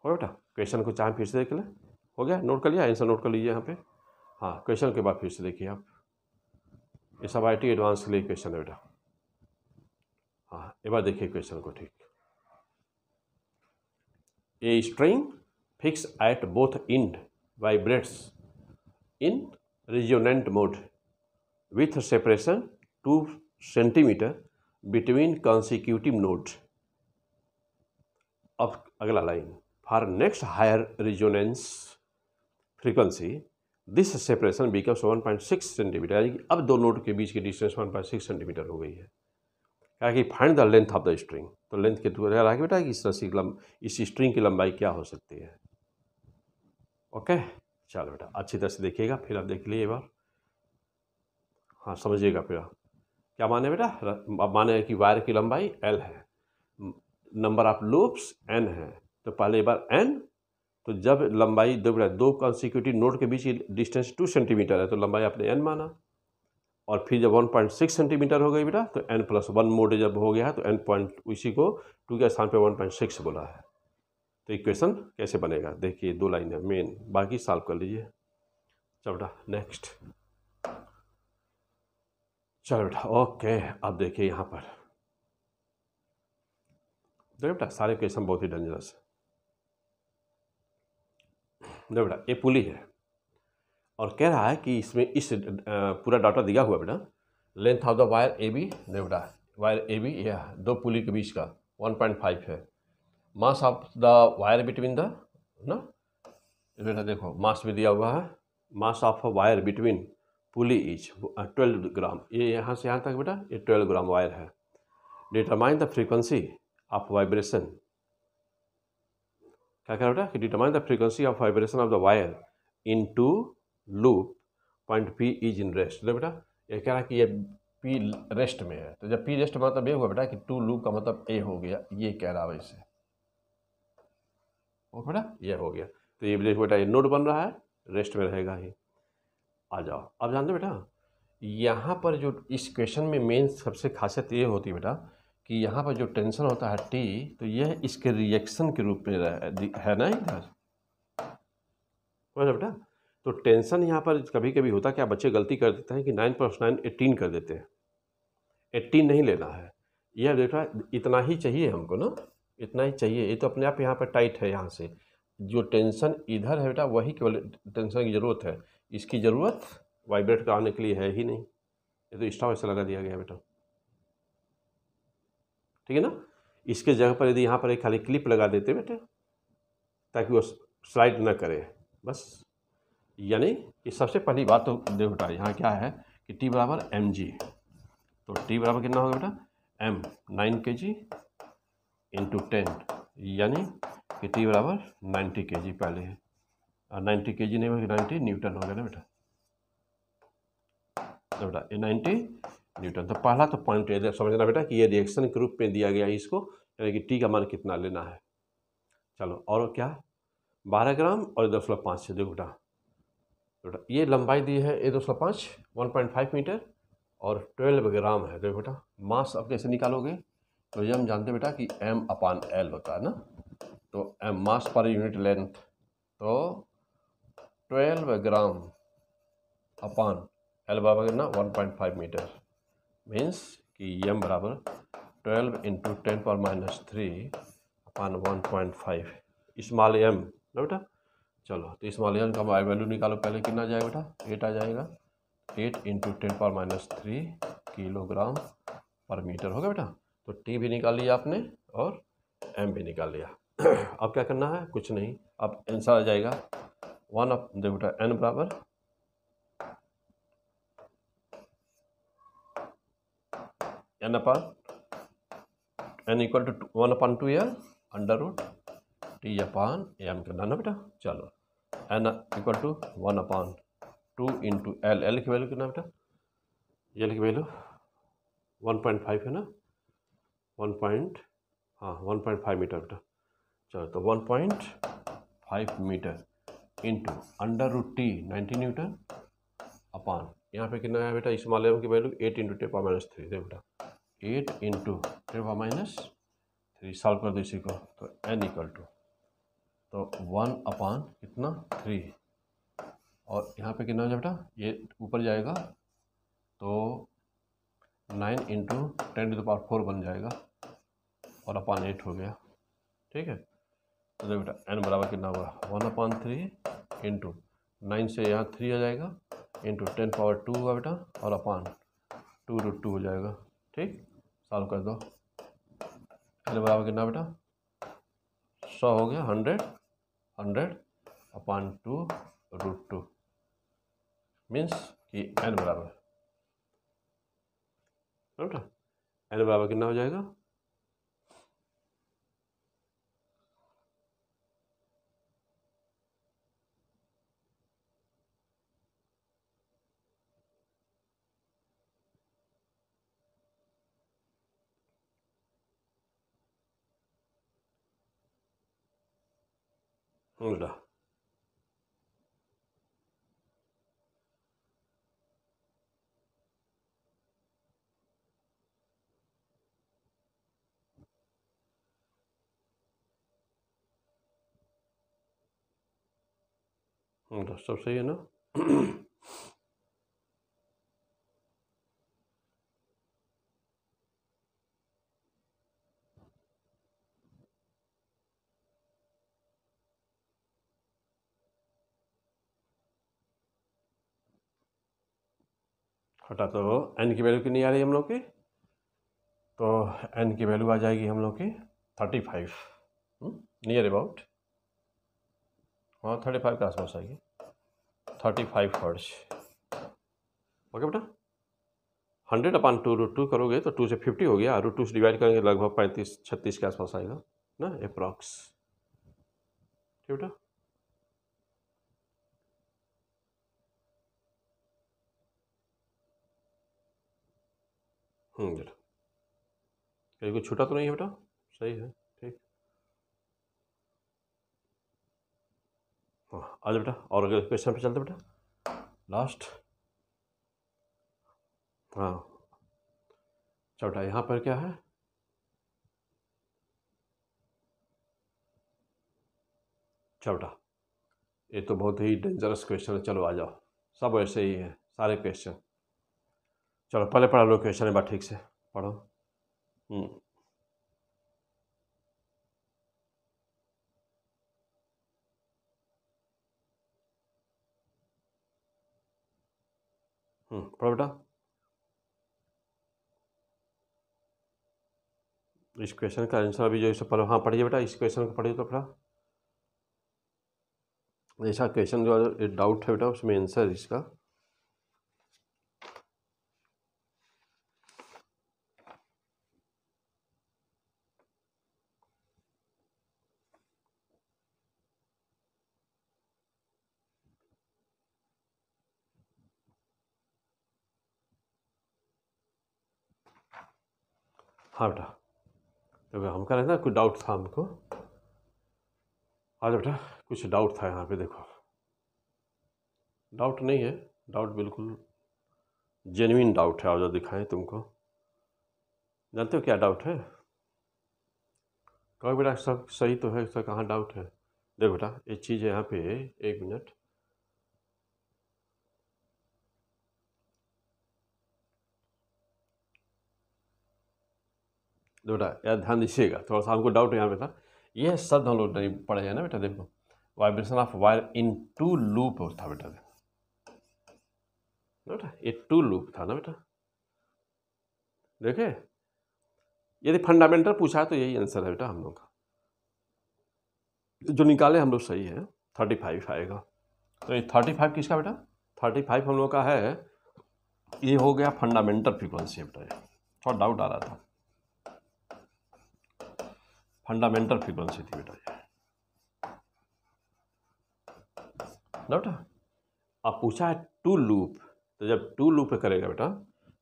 हो बेटा क्वेश्चन को चाहे फिर से देख लें हो गया नोट कर लिया आंसर नोट कर लीजिए यहाँ पे हाँ क्वेश्चन के बाद फिर से देखिए आप ये सब आई टी एडवांस के लिए क्वेश्चन है बेटा हाँ एक बार देखिए क्वेश्चन को ठीक a string fix at both end vibrates in resonant mode with separation two centimetre between consecutive note अब अगला line for next higher resonance frequency this separation becomes 1.6 centimetre यानी कि अब दो नोट के बीच की डिस्टेंस 1.6 सेंटीमीटर हो गई है क्या कि find the length of the string तो लेंथ के थ्रू रहा बेटा कि इस तरह से इस स्ट्रिंग की लंबाई क्या हो सकती है ओके चलो बेटा अच्छी तरह से देखिएगा फिर आप देख लीजिए एक बार हाँ समझिएगा फिर क्या माने बेटा अब माने कि वायर की लंबाई एल है नंबर ऑफ लूप्स एन है तो पहले एक बार एन तो जब लंबाई दो दो कॉन्सिक्यूटिव नोट के बीच की डिस्टेंस टू सेंटीमीटर है तो लंबाई आपने एन माना और फिर जब 1.6 सेंटीमीटर हो गई बेटा तो एन प्लस वन मोड जब हो गया है तो एन पॉइंट उसी को टू के स्थान पर 1.6 बोला है तो इक्वेशन कैसे बनेगा देखिए दो लाइन है मेन बाकी सॉल्व कर लीजिए चल बेटा नेक्स्ट चल बेटा ओके अब देखिए यहाँ पर देखिए बेटा सारे क्वेश्चन बहुत ही डेंजरस है देखो बेटा ये पुली है और कह रहा है कि इसमें इस पूरा डाटा दिया हुआ बेटा length of the wire A B देखो बेटा वायर ए बी यह दो पुली के बीच का वन पॉइंट फाइव है mass of the wire between the ना बेटा देखो मास भी दिया हुआ है mass of wire between pulley each twelve gram ये यहाँ से यहाँ तक बेटा ये ट्वेल्व ग्राम वायर है determine the frequency of vibration क्या कह रहा बेटा determine the frequency of vibration of the wire in two loop point P is in rest बेटा ये कह रहा है कि ये पी रेस्ट में है तो जब पी रेस्ट मतलब ये हुआ बेटा कि टू लूप का मतलब ए हो गया ये कह रहा है इससे ओके बेटा ये हो गया तो ये देखो बेटा ये नोट बन रहा है रेस्ट में रहेगा ही आ जाओ अब जानते बेटा यहाँ पर जो इस क्वेश्चन में मेन सबसे खासियत ये होती है बेटा कि यहाँ पर जो टेंशन होता है टी तो यह इसके रिएक्शन के रूप में है ना इधर समझ बेटा तो टेंशन यहाँ पर कभी कभी होता क्या बच्चे गलती कर देते हैं कि नाइन प्लस नाइन एटीन कर देते हैं एट्टीन नहीं लेना है यह बेटा इतना ही चाहिए हमको ना इतना ही चाहिए ये तो अपने आप यहाँ पर टाइट है यहाँ से जो टेंशन इधर है बेटा वही केवल टेंशन की ज़रूरत है इसकी ज़रूरत वाइब्रेट कराने के लिए है ही नहीं ये तो स्टाफ ऐसा लगा दिया गया बेटा ठीक है ना इसके जगह पर यदि यहाँ पर एक खाली क्लिप लगा देते बेटे ताकि वो स्लाइड ना करे बस यानी कि सबसे पहली बात तो देखो बेटा यहाँ क्या है कि टी बराबर एम जी तो टी बराबर कितना होगा बेटा एम नाइन के जी इंटू टेन यानी कि टी बराबर नाइन्टी के जी पहले है और नाइन्टी के जी नहीं होगी नाइन्टी न्यूटन हो गया ना बेटा तो बेटा ये नाइन्टी न्यूटन तो पहला तो पॉइंट ये समझना बेटा कि ये रिएक्शन के रूप में दिया गया इसको यानी कि टी का मान कितना लेना है चलो और क्या बारह ग्राम और दो दशमलव पाँच से देखो बेटा ये लंबाई दी है ये दशमलव पाँच वन पॉइंट फाइव मीटर और ट्वेल्व ग्राम है देखो बेटा मास अब कैसे निकालोगे तो ये हम जानते बेटा कि एम अपान एल होता है ना तो m mass per unit length तो ट्वेल्व ग्राम अपान एल बाबा ना one point five metre means कि यम बराबर twelve into ten power minus three upon one point five इस्माल एम ना बेटा चलो तो इस्माल एम का आई वैल्यू निकालो पहले कितना जाएगा बेटा एट आ जाएगा eight into ten power minus three kilogram per metre होगा बेटा तो टी भी निकाल लिया आपने और एम भी निकाल लिया (clears throat) अब क्या करना है कुछ नहीं अब आंसर आ जाएगा वन ऑफ देखो बेटा एन बराबर n upon n equal to one upon two या under root T upon m के ना बेटा चलो n equal to one upon two into l l की वैल्यू कितना बेटा एल की वैल्यू वन पॉइंट फाइव है ना वन पॉइंट हाँ वन पॉइंट फाइव मीटर बेटा चलो तो one point five metre into under root T ninety newton upon यहाँ पे कितना है बेटा इस मालयम की value eight into ten power minus three देखो बेटा eight into ten power minus three solve कर दो इसी को तो एन इक्वल टू तो वन अपान कितना थ्री और यहाँ पे कितना हो जाए बेटा ये ऊपर जाएगा तो nine into ten to power four बन जाएगा और अपान एट हो गया ठीक है तो देखो बेटा एन बराबर कितना होगा one upon three into nine से यहाँ थ्री आ जाएगा इंटू टेन पावर टू हुआ बेटा और अपान टू रूट टू हो जाएगा ठीक सॉल्व कर दो पहले बराबर कितना बेटा सौ हो गया hundred hundred upon two root two means कि एन बराबर हाँ बेटा एन बराबर कितना हो जाएगा Hola. Hola, ¿estás ahí, no? (clears throat) बटा तो एन की वैल्यू कितनी आ रही है हम लोग की तो एन की वैल्यू आ जाएगी हम लोग की थर्टी फाइव नियर अबाउट हाँ थर्टी फाइव के आसपास आएगी थर्टी फाइव हर्ट्स ओके बेटा hundred upon two root two करोगे तो टू से फिफ्टी हो गया रूट टू से डिवाइड करेंगे लगभग पैंतीस छत्तीस के आसपास आएगा ना अप्रॉक्स ठीक बेटा बेटा हम्म, कहीं कुछ छूटा तो नहीं है बेटा सही है ठीक हाँ आ जाओ बेटा और अगले क्वेश्चन पे चलते बेटा लास्ट हाँ अच्छा बेटा यहाँ पर क्या है अच्छा बेटा ये तो बहुत ही डेंजरस क्वेश्चन है चलो आ जाओ सब ऐसे ही है सारे क्वेश्चन चलो पहले पढ़ा लो क्वेश्चन बात ठीक से पढ़ो हम्म। हम्म, पढ़ो बेटा इस क्वेश्चन का आंसर अभी जो इसे पढ़ो हाँ पढ़िए बेटा इस क्वेश्चन को पढ़िए तो थोड़ा ऐसा क्वेश्चन जो डाउट है बेटा उसमें आंसर इसका हाँ बेटा तो हमका रहता कुछ डाउट था हमको हाँ बेटा कुछ डाउट था यहाँ पे देखो डाउट नहीं है डाउट बिल्कुल जेनविन डाउट है जो दिखाएं तुमको जानते हो क्या डाउट है कहो बेटा सब सही तो है सब कहाँ डाउट है देखो बेटा एक चीज़ है यहाँ पे एक मिनट बेटा यार ध्यान दीजिएगा थोड़ा सा हमको डाउट यहाँ पे था यह शब्द हम लोग नहीं पढ़े हैं ना बेटा देखो vibration of wire in two loop था बेटा बेटा ये टू लूप था ना बेटा देखे यदि फंडामेंटल पूछा है तो यही आंसर है बेटा हम लोग का जो निकाले हम लोग सही है थर्टी फाइव आएगा तो ये थर्टी फाइव किसका बेटा थर्टी फाइव हम लोग का है ये हो गया फंडामेंटल फ्रिक्वेंसी बेटा थोड़ा डाउट आ रहा था फंडामेंटल फ्रीक्वेंसी थी बेटा ना बेटा अब पूछा है टू लूप तो जब टू लूप करेगा बेटा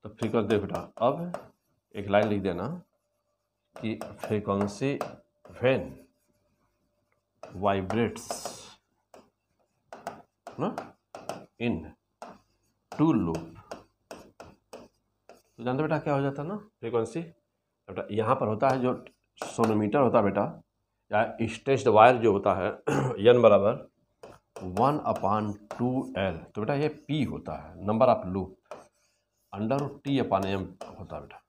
तो फ्रीक्वेंसी बेटा अब एक लाइन लिख देना कि फ्रीक्वेंसी वेन वाइब्रेट्स ना इन टू लूप तो जानते बेटा क्या हो जाता है ना फ्रीक्वेंसी बेटा यहाँ पर होता है जो सोनोमीटर होता है बेटा या स्टेस्ड वायर जो होता है यन (clears throat) बराबर वन अपान टू एल तो बेटा ये पी होता है number of loop under T upon M होता है बेटा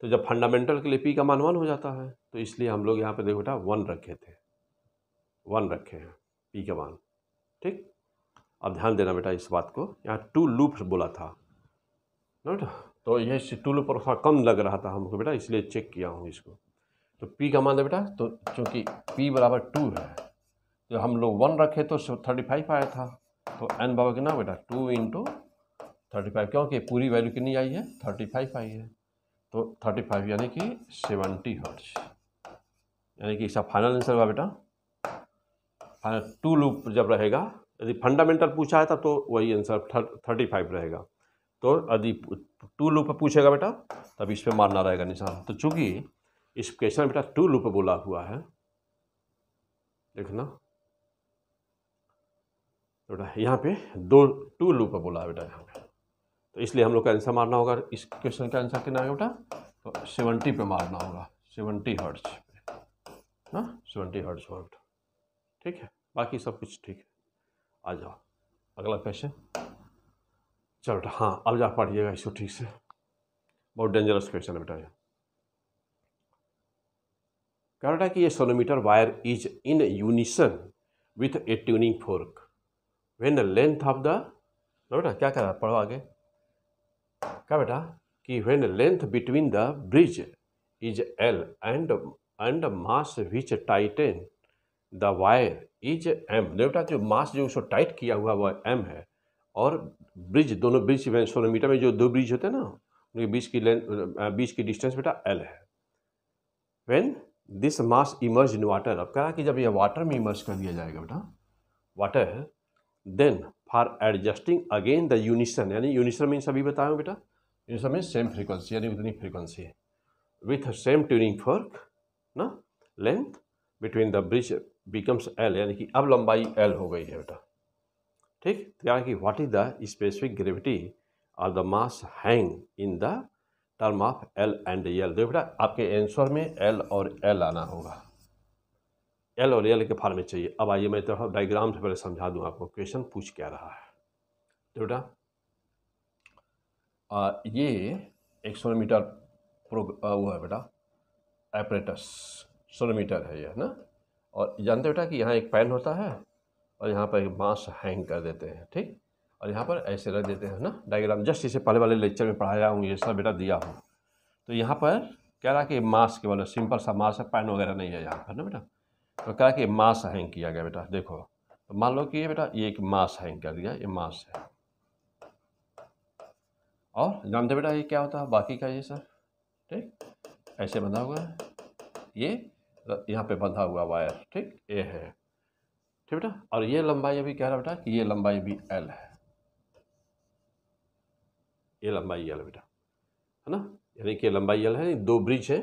तो जब फंडामेंटल के लिए पी का मान वन हो जाता है तो इसलिए हम लोग यहाँ पे देखो बेटा वन रखे थे वन रखे हैं पी का मान ठीक अब ध्यान देना बेटा इस बात को यहाँ टू लूप बोला था ना बेटा तो ये टू लूप थोड़ा कम लग रहा था हमको बेटा इसलिए चेक किया हूँ इसको तो पी का मान दे बेटा तो चूँकि पी बराबर टू है तो हम लोग वन रखे तो थर्टी फाइव आया था तो एन बाबा कितना बेटा टू इंटू थर्टी फाइव क्योंकि पूरी वैल्यू कितनी आई है थर्टी फाइव आई है तो थर्टी फाइव यानी कि सेवेंटी हर्ट्स यानी कि इसका फाइनल आंसर हुआ बेटा फाइनल टू लूप जब रहेगा यदि फंडामेंटल पूछा है तो वही आंसर थर्टी फाइव रहेगा तो यदि टू लूप पूछेगा बेटा तब इस पर मारना रहेगा निशान तो चूँकि इस क्वेश्चन बेटा टू लूप बोला हुआ है देखना तो बेटा यहाँ पे दो टू लूप बोला है बेटा यहाँ पे तो इसलिए हम लोग का आंसर मारना होगा इस क्वेश्चन का आंसर कितना है बेटा तो सेवेंटी पे मारना होगा सेवेंटी हर्ट्स पे ना हाँ, सेवेंटी हर्ट्स वोल्ट ठीक है बाकी सब कुछ ठीक है आ जाओ अगला क्वेश्चन चलो बेटा हाँ अब जा पाइएगा इसको ठीक से बहुत डेंजरस क्वेश्चन है बेटा यहाँ कह कराटा कि ये sonometer wire is in unison with a tuning fork when the length of the बेटा क्या कह रहा है पढ़ो आगे क्या बेटा कि when length between the bridge is L and and mass which tighten the wire is M बेटा जो मास जो उसको टाइट किया हुआ वह एम है और ब्रिज दोनों ब्रिज सोनोमीटर में जो दो ब्रिज होते हैं ना उनके बीच की लेंथ बीच की डिस्टेंस बेटा एल है when this mass immerse in water अब कह रहा है कि जब यह वाटर में इमर्ज कर दिया जाएगा बेटा water then for adjusting again the unison यानी यूनिशन मीन सभी बताया हूँ बेटा यूनिशन मीन सेम फ्रीक्वेंसी यानी उतनी frequency with same tuning fork ना length between the bridge becomes L यानी कि अब लंबाई एल हो गई है बेटा ठीक तो यानी कि what is the specific gravity are the mass hang in the term of L and L देखो बेटा आपके आंसर में एल और एल आना होगा एल और एल के फॉर्म में चाहिए अब आइए मैं तरफ डायग्राम से पहले समझा दूँ आपको क्वेश्चन पूछ क्या रहा है तो बेटा ये एक सोनोमीटर प्रो वो है बेटा एपरेटस सोनोमीटर है यह ना और जानते बेटा कि यहाँ एक पेन होता है और यहाँ पर एक बाँस हैंग कर देते हैं ठीक और यहाँ पर ऐसे रख देते हैं ना डायग्राम जस्ट इसे पहले वाले लेक्चर में पढ़ाया हूँ ये सब बेटा दिया हूँ तो यहाँ पर कह रहा कि मास बोलो सिंपल सा मास है पैन वगैरह नहीं है यहाँ पर ना बेटा तो कह रहा कि मास हैंग किया गया बेटा देखो तो मान लो कि ये बेटा ये एक मास हैंग कर दिया ये मास है और जानते बेटा ये क्या होता है बाकी का ये सर ठीक ऐसे बंधा हुआ है ये यहाँ पे बंधा हुआ वायर ठीक ये है ठीक बेटा और ये लंबाई अभी कह रहा बेटा कि ये लंबाई भी एल है ये लंबाई एल बेटा है ना यानी कि लंबाई एल है दो ब्रिज है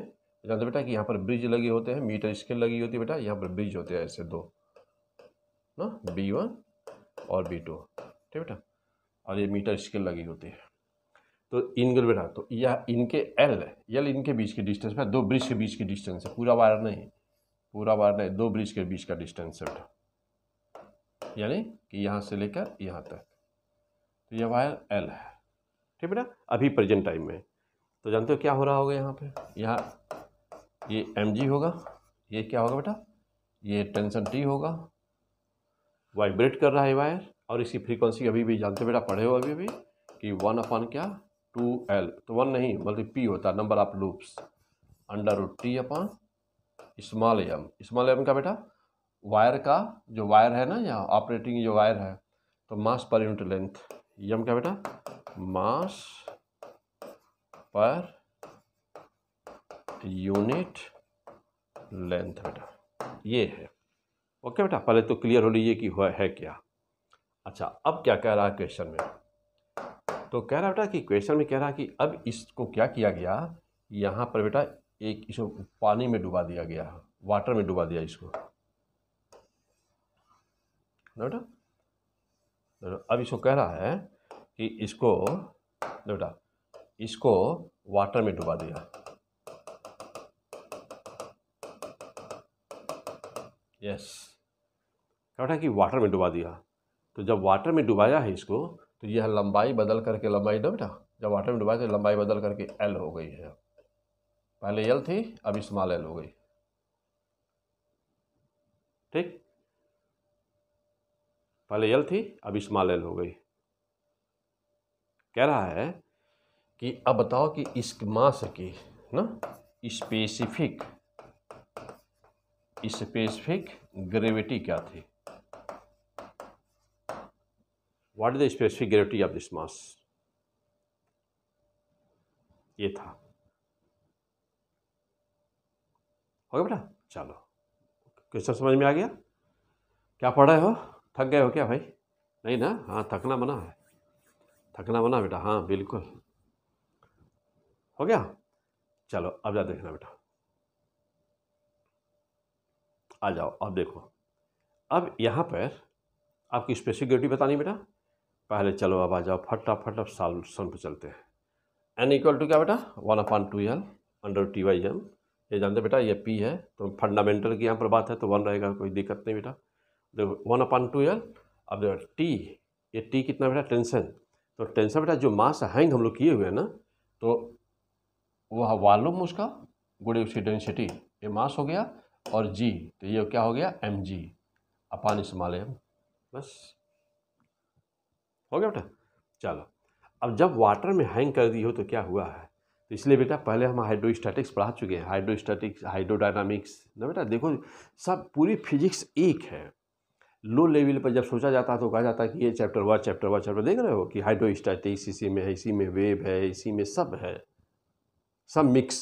जानते बेटा कि यहाँ पर ब्रिज लगे होते हैं मीटर स्केल लगी होती है बेटा यहाँ पर ब्रिज होते हैं ऐसे दो ना बी वन और बी टू ठीक बेटा और ये मीटर स्केल लगी होती है तो इनगल बेटा तो यह इनके एल एल इनके बीच के डिस्टेंस में दो ब्रिज के बीच की डिस्टेंस है पूरा वायर नहीं पूरा वायर नहीं दो ब्रिज के बीच का डिस्टेंस है बेटा यानी कि यहाँ से लेकर यहाँ तक तो यह वायर एल है ठीक है ना अभी प्रेजेंट टाइम में तो जानते हो क्या हो रहा होगा यहाँ पे यहाँ ये एम जी होगा ये क्या होगा बेटा ये टेंशन टी होगा वाइब्रेट कर रहा है वायर और इसी फ्रीक्वेंसी अभी भी जानते हो बेटा पढ़े हो अभी भी कि वन अपन क्या टू एल तो वन नहीं बल्कि पी होता है number of loops under root T upon small M small M का बेटा वायर का जो वायर है ना यहाँ ऑपरेटिंग जो वायर है तो मास पर यूनिट लेंथ यम क्या बेटा मास पर यूनिट लेंथ बेटा ये है ओके बेटा पहले तो क्लियर हो लीजिए कि हुआ है क्या अच्छा अब क्या कह रहा है क्वेश्चन में तो कह रहा बेटा कि क्वेश्चन में कह रहा कि अब इसको क्या किया गया यहाँ पर बेटा एक इसको पानी में डुबा दिया गया वाटर में डुबा दिया इसको ना बेटा अब इसको कह रहा है कि इसको बेटा इसको वाटर में डुबा दिया यस क्या बेटा कि वाटर में डुबा दिया तो जब वाटर में डुबाया है इसको तो यह लंबाई बदल करके लंबाई ना बेटा जब वाटर में डुबाया तो लंबाई बदल करके एल हो गई है पहले एल थी अब स्मॉल एल हो गई ठीक पहले एल थी अब स्मॉल एल हो गई कह रहा है कि अब बताओ कि इस मास की ना स्पेसिफिक स्पेसिफिक ग्रेविटी क्या थी what is the specific gravity of this mass ये था हो गया बेटा चलो क्वेश्चन समझ में आ गया क्या पढ़ रहे हो थक गए हो क्या भाई नहीं ना हाँ थकना मना है थकना मना बेटा हाँ बिल्कुल हो गया चलो अब जा देखना बेटा आ जाओ अब देखो अब यहाँ पर आपकी स्पेसिफिक बतानी बेटा पहले चलो अब आ जाओ फटाफट अब सॉल्यूशन पर चलते हैं एन इक्वल टू क्या बेटा one upon two L under T by M ये जानते बेटा ये पी है तो फंडामेंटल की यहाँ पर बात है तो वन रहेगा कोई दिक्कत नहीं बेटा देखो वन अपन टू एल अब देखो टी ये टी कितना बेटा टेंशन तो टेंसर बेटा जो मास हैंग हम लोग किए हुए हैं ना तो वह वालोम उसका गुड़े उसकी डेंसिटी ये मास हो गया और जी तो ये क्या हो गया एम जी अपान इस्मालयम बस हो गया बेटा चलो अब जब वाटर में हैंग कर दी हो तो क्या हुआ है तो इसलिए बेटा पहले हम हाइड्रोस्टैटिक्स पढ़ा चुके हैं हाइड्रोस्टैटिक्स हाइड्रोडायनामिक्स ना बेटा देखो सब पूरी फिजिक्स एक है लो लेवल पर जब सोचा जाता है तो कहा जाता है कि ये chapter one chapter one chapter देख रहे हो कि हाइड्रोस्टैटिक्स इसी में है इसी में वेव है इसी में सब है सब मिक्स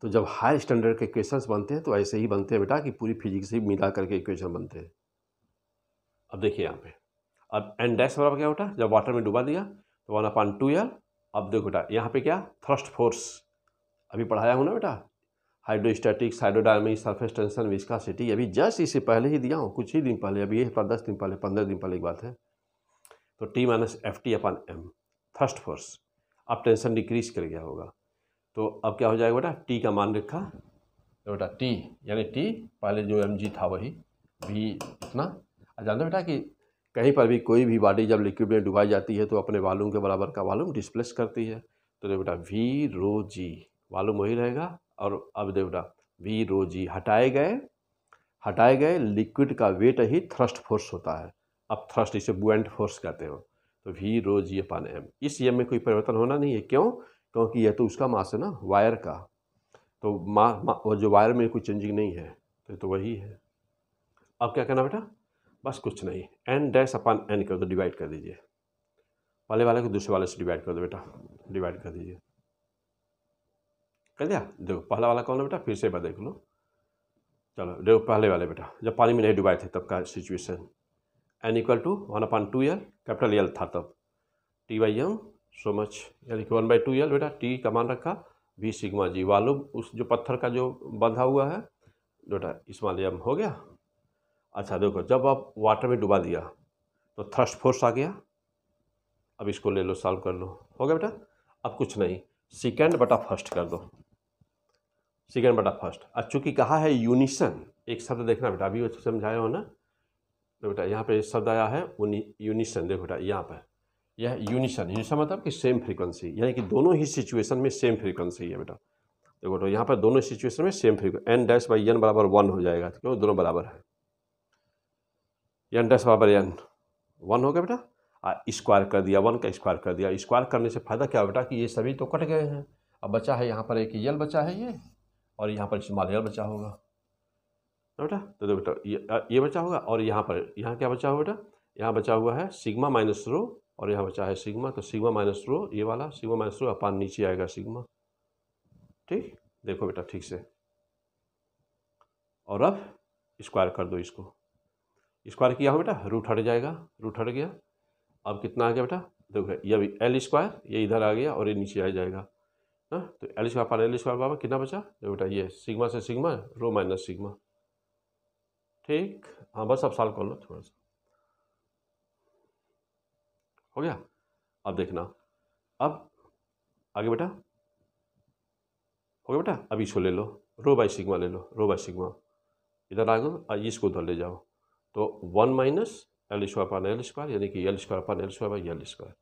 तो जब हायर स्टैंडर्ड के क्वेश्चंस बनते हैं तो ऐसे ही बनते हैं बेटा कि पूरी फिजिक्स ही मिला करके इक्वेशन बनते हैं अब देखिए यहाँ पे अब एन डैश वाला क्या होता है जब वाटर में डुबा दिया तो वन अपान टू एल अब देखो बेटा यहाँ पे क्या थ्रस्ट फोर्स अभी पढ़ाया हूँ ना बेटा hydrostatics hydrodynamic surface tension viscosity अभी जस्ट इसे पहले ही दिया हूँ कुछ ही दिन पहले अभी पर दस दिन पहले पंद्रह दिन पहले की बात है तो T minus F T upon M thrust force अब टेंशन डिक्रीज कर गया होगा तो अब क्या हो जाएगा बेटा टी का मान रखा तो बेटा टी यानी टी पहले जो एम जी था वही भी इतना जानते बेटा कि कहीं पर भी कोई भी बॉडी जब लिक्विड में डुबाई जाती है तो अपने वालूम के बराबर का वालूम डिस्प्लेस करती है तो बेटा वी रो जी वालूम वही रहेगा और अब देवडा वी रोजी हटाए गए हटाए गए लिक्विड का वेट ही थ्रस्ट फोर्स होता है अब थ्रस्ट इसे बुएंट फोर्स कहते हो तो वी रोजी ये एम इस एम में कोई परिवर्तन होना नहीं है क्यों क्योंकि यह तो उसका मास है ना वायर का तो मा, मा और जो वायर में कोई चेंजिंग नहीं है तो, तो वही है अब क्या करना बेटा बस कुछ नहीं एन डैश अपान एन कर दो डिवाइड कर दीजिए पहले वाले को दूसरे वाले से डिवाइड कर दो बेटा डिवाइड कर दीजिए कर दिया देखो पहला वाला कौन है बेटा फिर से एक बार देख लो चलो देखो पहले वाले बेटा जब पानी में नहीं डुबाए थे तब का situation N equal to one upon two L capital L था तब T by M so much यानी कि वन बाई टू एल बेटा टी का मान रखा वी सिग्मा जी वालो उस जो पत्थर का जो बंधा हुआ है बेटा इसमा एम हो गया अच्छा देखो जब आप वाटर में डुबा दिया तो थ्रस्ट फोर्स आ गया अब इसको ले लो सॉल्व कर लो हो गया बेटा अब कुछ नहीं सेकेंड बटा फर्स्ट कर दो सेकेंड बटा फर्स्ट और चूंकि कहा है यूनिसन एक शब्द देखना बेटा अभी समझाया हो ना तो बेटा यहाँ पे शब्द आया है यूनिसन देखो बेटा यहाँ पर यह यूनिसन यूनिसन मतलब कि सेम फ्रीक्वेंसी यानी कि दोनों ही सिचुएशन में सेम फ्रीक्वेंसी है बेटा देखो बेटा तो यहाँ पर दोनों सिचुएशन में same frequency N dash by N बराबर वन हो जाएगा तो क्यों दोनों बराबर है एन डैश बराबर एन वन हो गया बेटा स्क्वायर कर दिया वन का स्क्वायर कर दिया स्क्वायर करने से फ़ायदा क्या हो बेटा कि ये सभी तो कट गए हैं अब बचा है यहाँ पर एक यल बचा है ये और यहाँ पर हेयर बचा होगा हाँ बेटा तो देखो बेटा ये ये बचा होगा और यहाँ पर यहाँ क्या बचा हुआ बेटा यहाँ बचा हुआ है सिग्मा माइनस रो और यहाँ बचा है सिग्मा तो सिग्मा माइनस रो ये वाला सिग्मा माइनस रो अपान नीचे आएगा सिग्मा ठीक देखो बेटा ठीक से और अब स्क्वायर कर दो इसको स्क्वायर किया हो बेटा रूट हट जाएगा रूट हट गया अब कितना आ गया बेटा देखो ये अभी एल स्क्वायर ये इधर आ गया और ये नीचे आ जाएगा ना हाँ, तो L square upon L square बाबा कितना बचा बेटा ये सिग्मा से सिग्मा रो माइनस सिग्मा ठीक हाँ बस अब साल कर लो थोड़ा सा हो गया अब देखना अब आगे बेटा हो गया बेटा अब इसको ले लो रो बाई सिग्मा ले लो रो बाई सिग्मा इधर आ गए इसको उधर ले जाओ तो one minus L square upon L square यानी कि L square upon L square by L square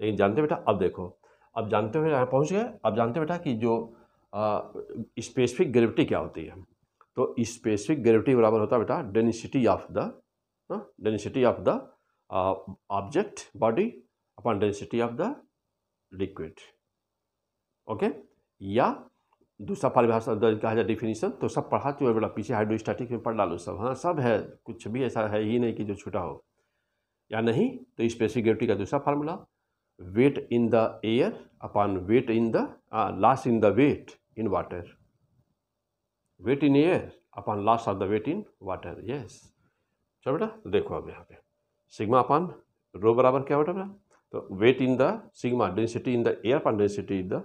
लेकिन जानते बेटा अब देखो अब जानते हुए यहाँ पहुँच गए अब जानते बेटा कि जो स्पेसिफिक ग्रेविटी क्या होती है तो स्पेसिफिक ग्रेविटी बराबर होता है बेटा density of the density of the object body upon density of the liquid okay या दूसरा परिभाषा कहा जाए डिफिनीशन तो सब पढ़ा चुके बेटा पीछे हाइड्रोस्टैटिक में पढ़ डालो सब हाँ सब है कुछ भी ऐसा है ही नहीं कि जो छोटा हो या नहीं तो स्पेसिफिक ग्रेविटी का दूसरा formula weight in the air upon weight in the uh, loss in the weight in water weight in air upon loss of the weight in water चलो बेटा तो देखो अब यहाँ पे सिग्मा अपन रो बराबर क्या बेटा बेटा तो weight in the sigma density in the air upon density the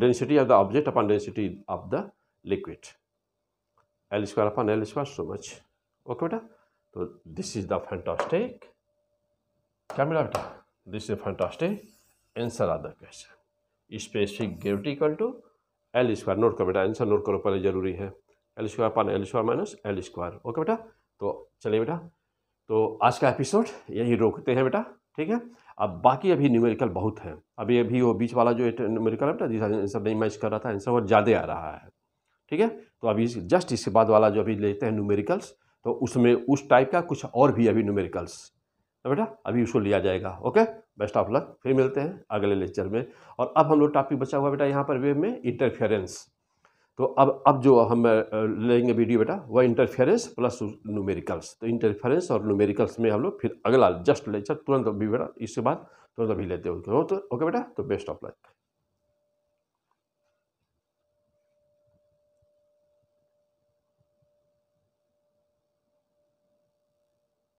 density of the object upon density of the liquid L square upon L square so much okay बेटा तो दिस इज द फैंटास्टिक क्या मिला बेटा This is a fantastic answer of the question. Specific gravity equal to L square note करो बेटा आंसर नोट करो पहले जरूरी है L square upon L square minus L square okay बेटा तो चलिए बेटा तो आज का एपिसोड यही रोकते हैं बेटा ठीक है अब बाकी अभी न्यूमेरिकल बहुत है अभी अभी वो बीच वाला जो न्यूमेरिकल है बेटा जिसका आंसर नहीं मैच कर रहा था आंसर बहुत ज़्यादा आ रहा है ठीक है तो अभी जस्ट इसके बाद वाला जो अभी लेते हैं न्यूमेरिकल्स तो उसमें उस टाइप का कुछ और भी अभी न्यूमेरिकल्स तो बेटा अभी उसको लिया जाएगा ओके बेस्ट ऑफ लक फिर मिलते हैं अगले लेक्चर में और अब हम लोग टॉपिक बचा हुआ बेटा यहाँ पर वेब में इंटरफेरेंस तो अब अब जो हम लेंगे वीडियो बेटा वह इंटरफेरेंस प्लस न्यूमेरिकल्स तो इंटरफेरेंस और न्यूमेरिकल्स में हम लोग फिर अगला जस्ट लेक्चर तुरंत अभी बेटा इसके बाद तुरंत अभी लेते हो तो ओके बेटा तो बेस्ट ऑफ लक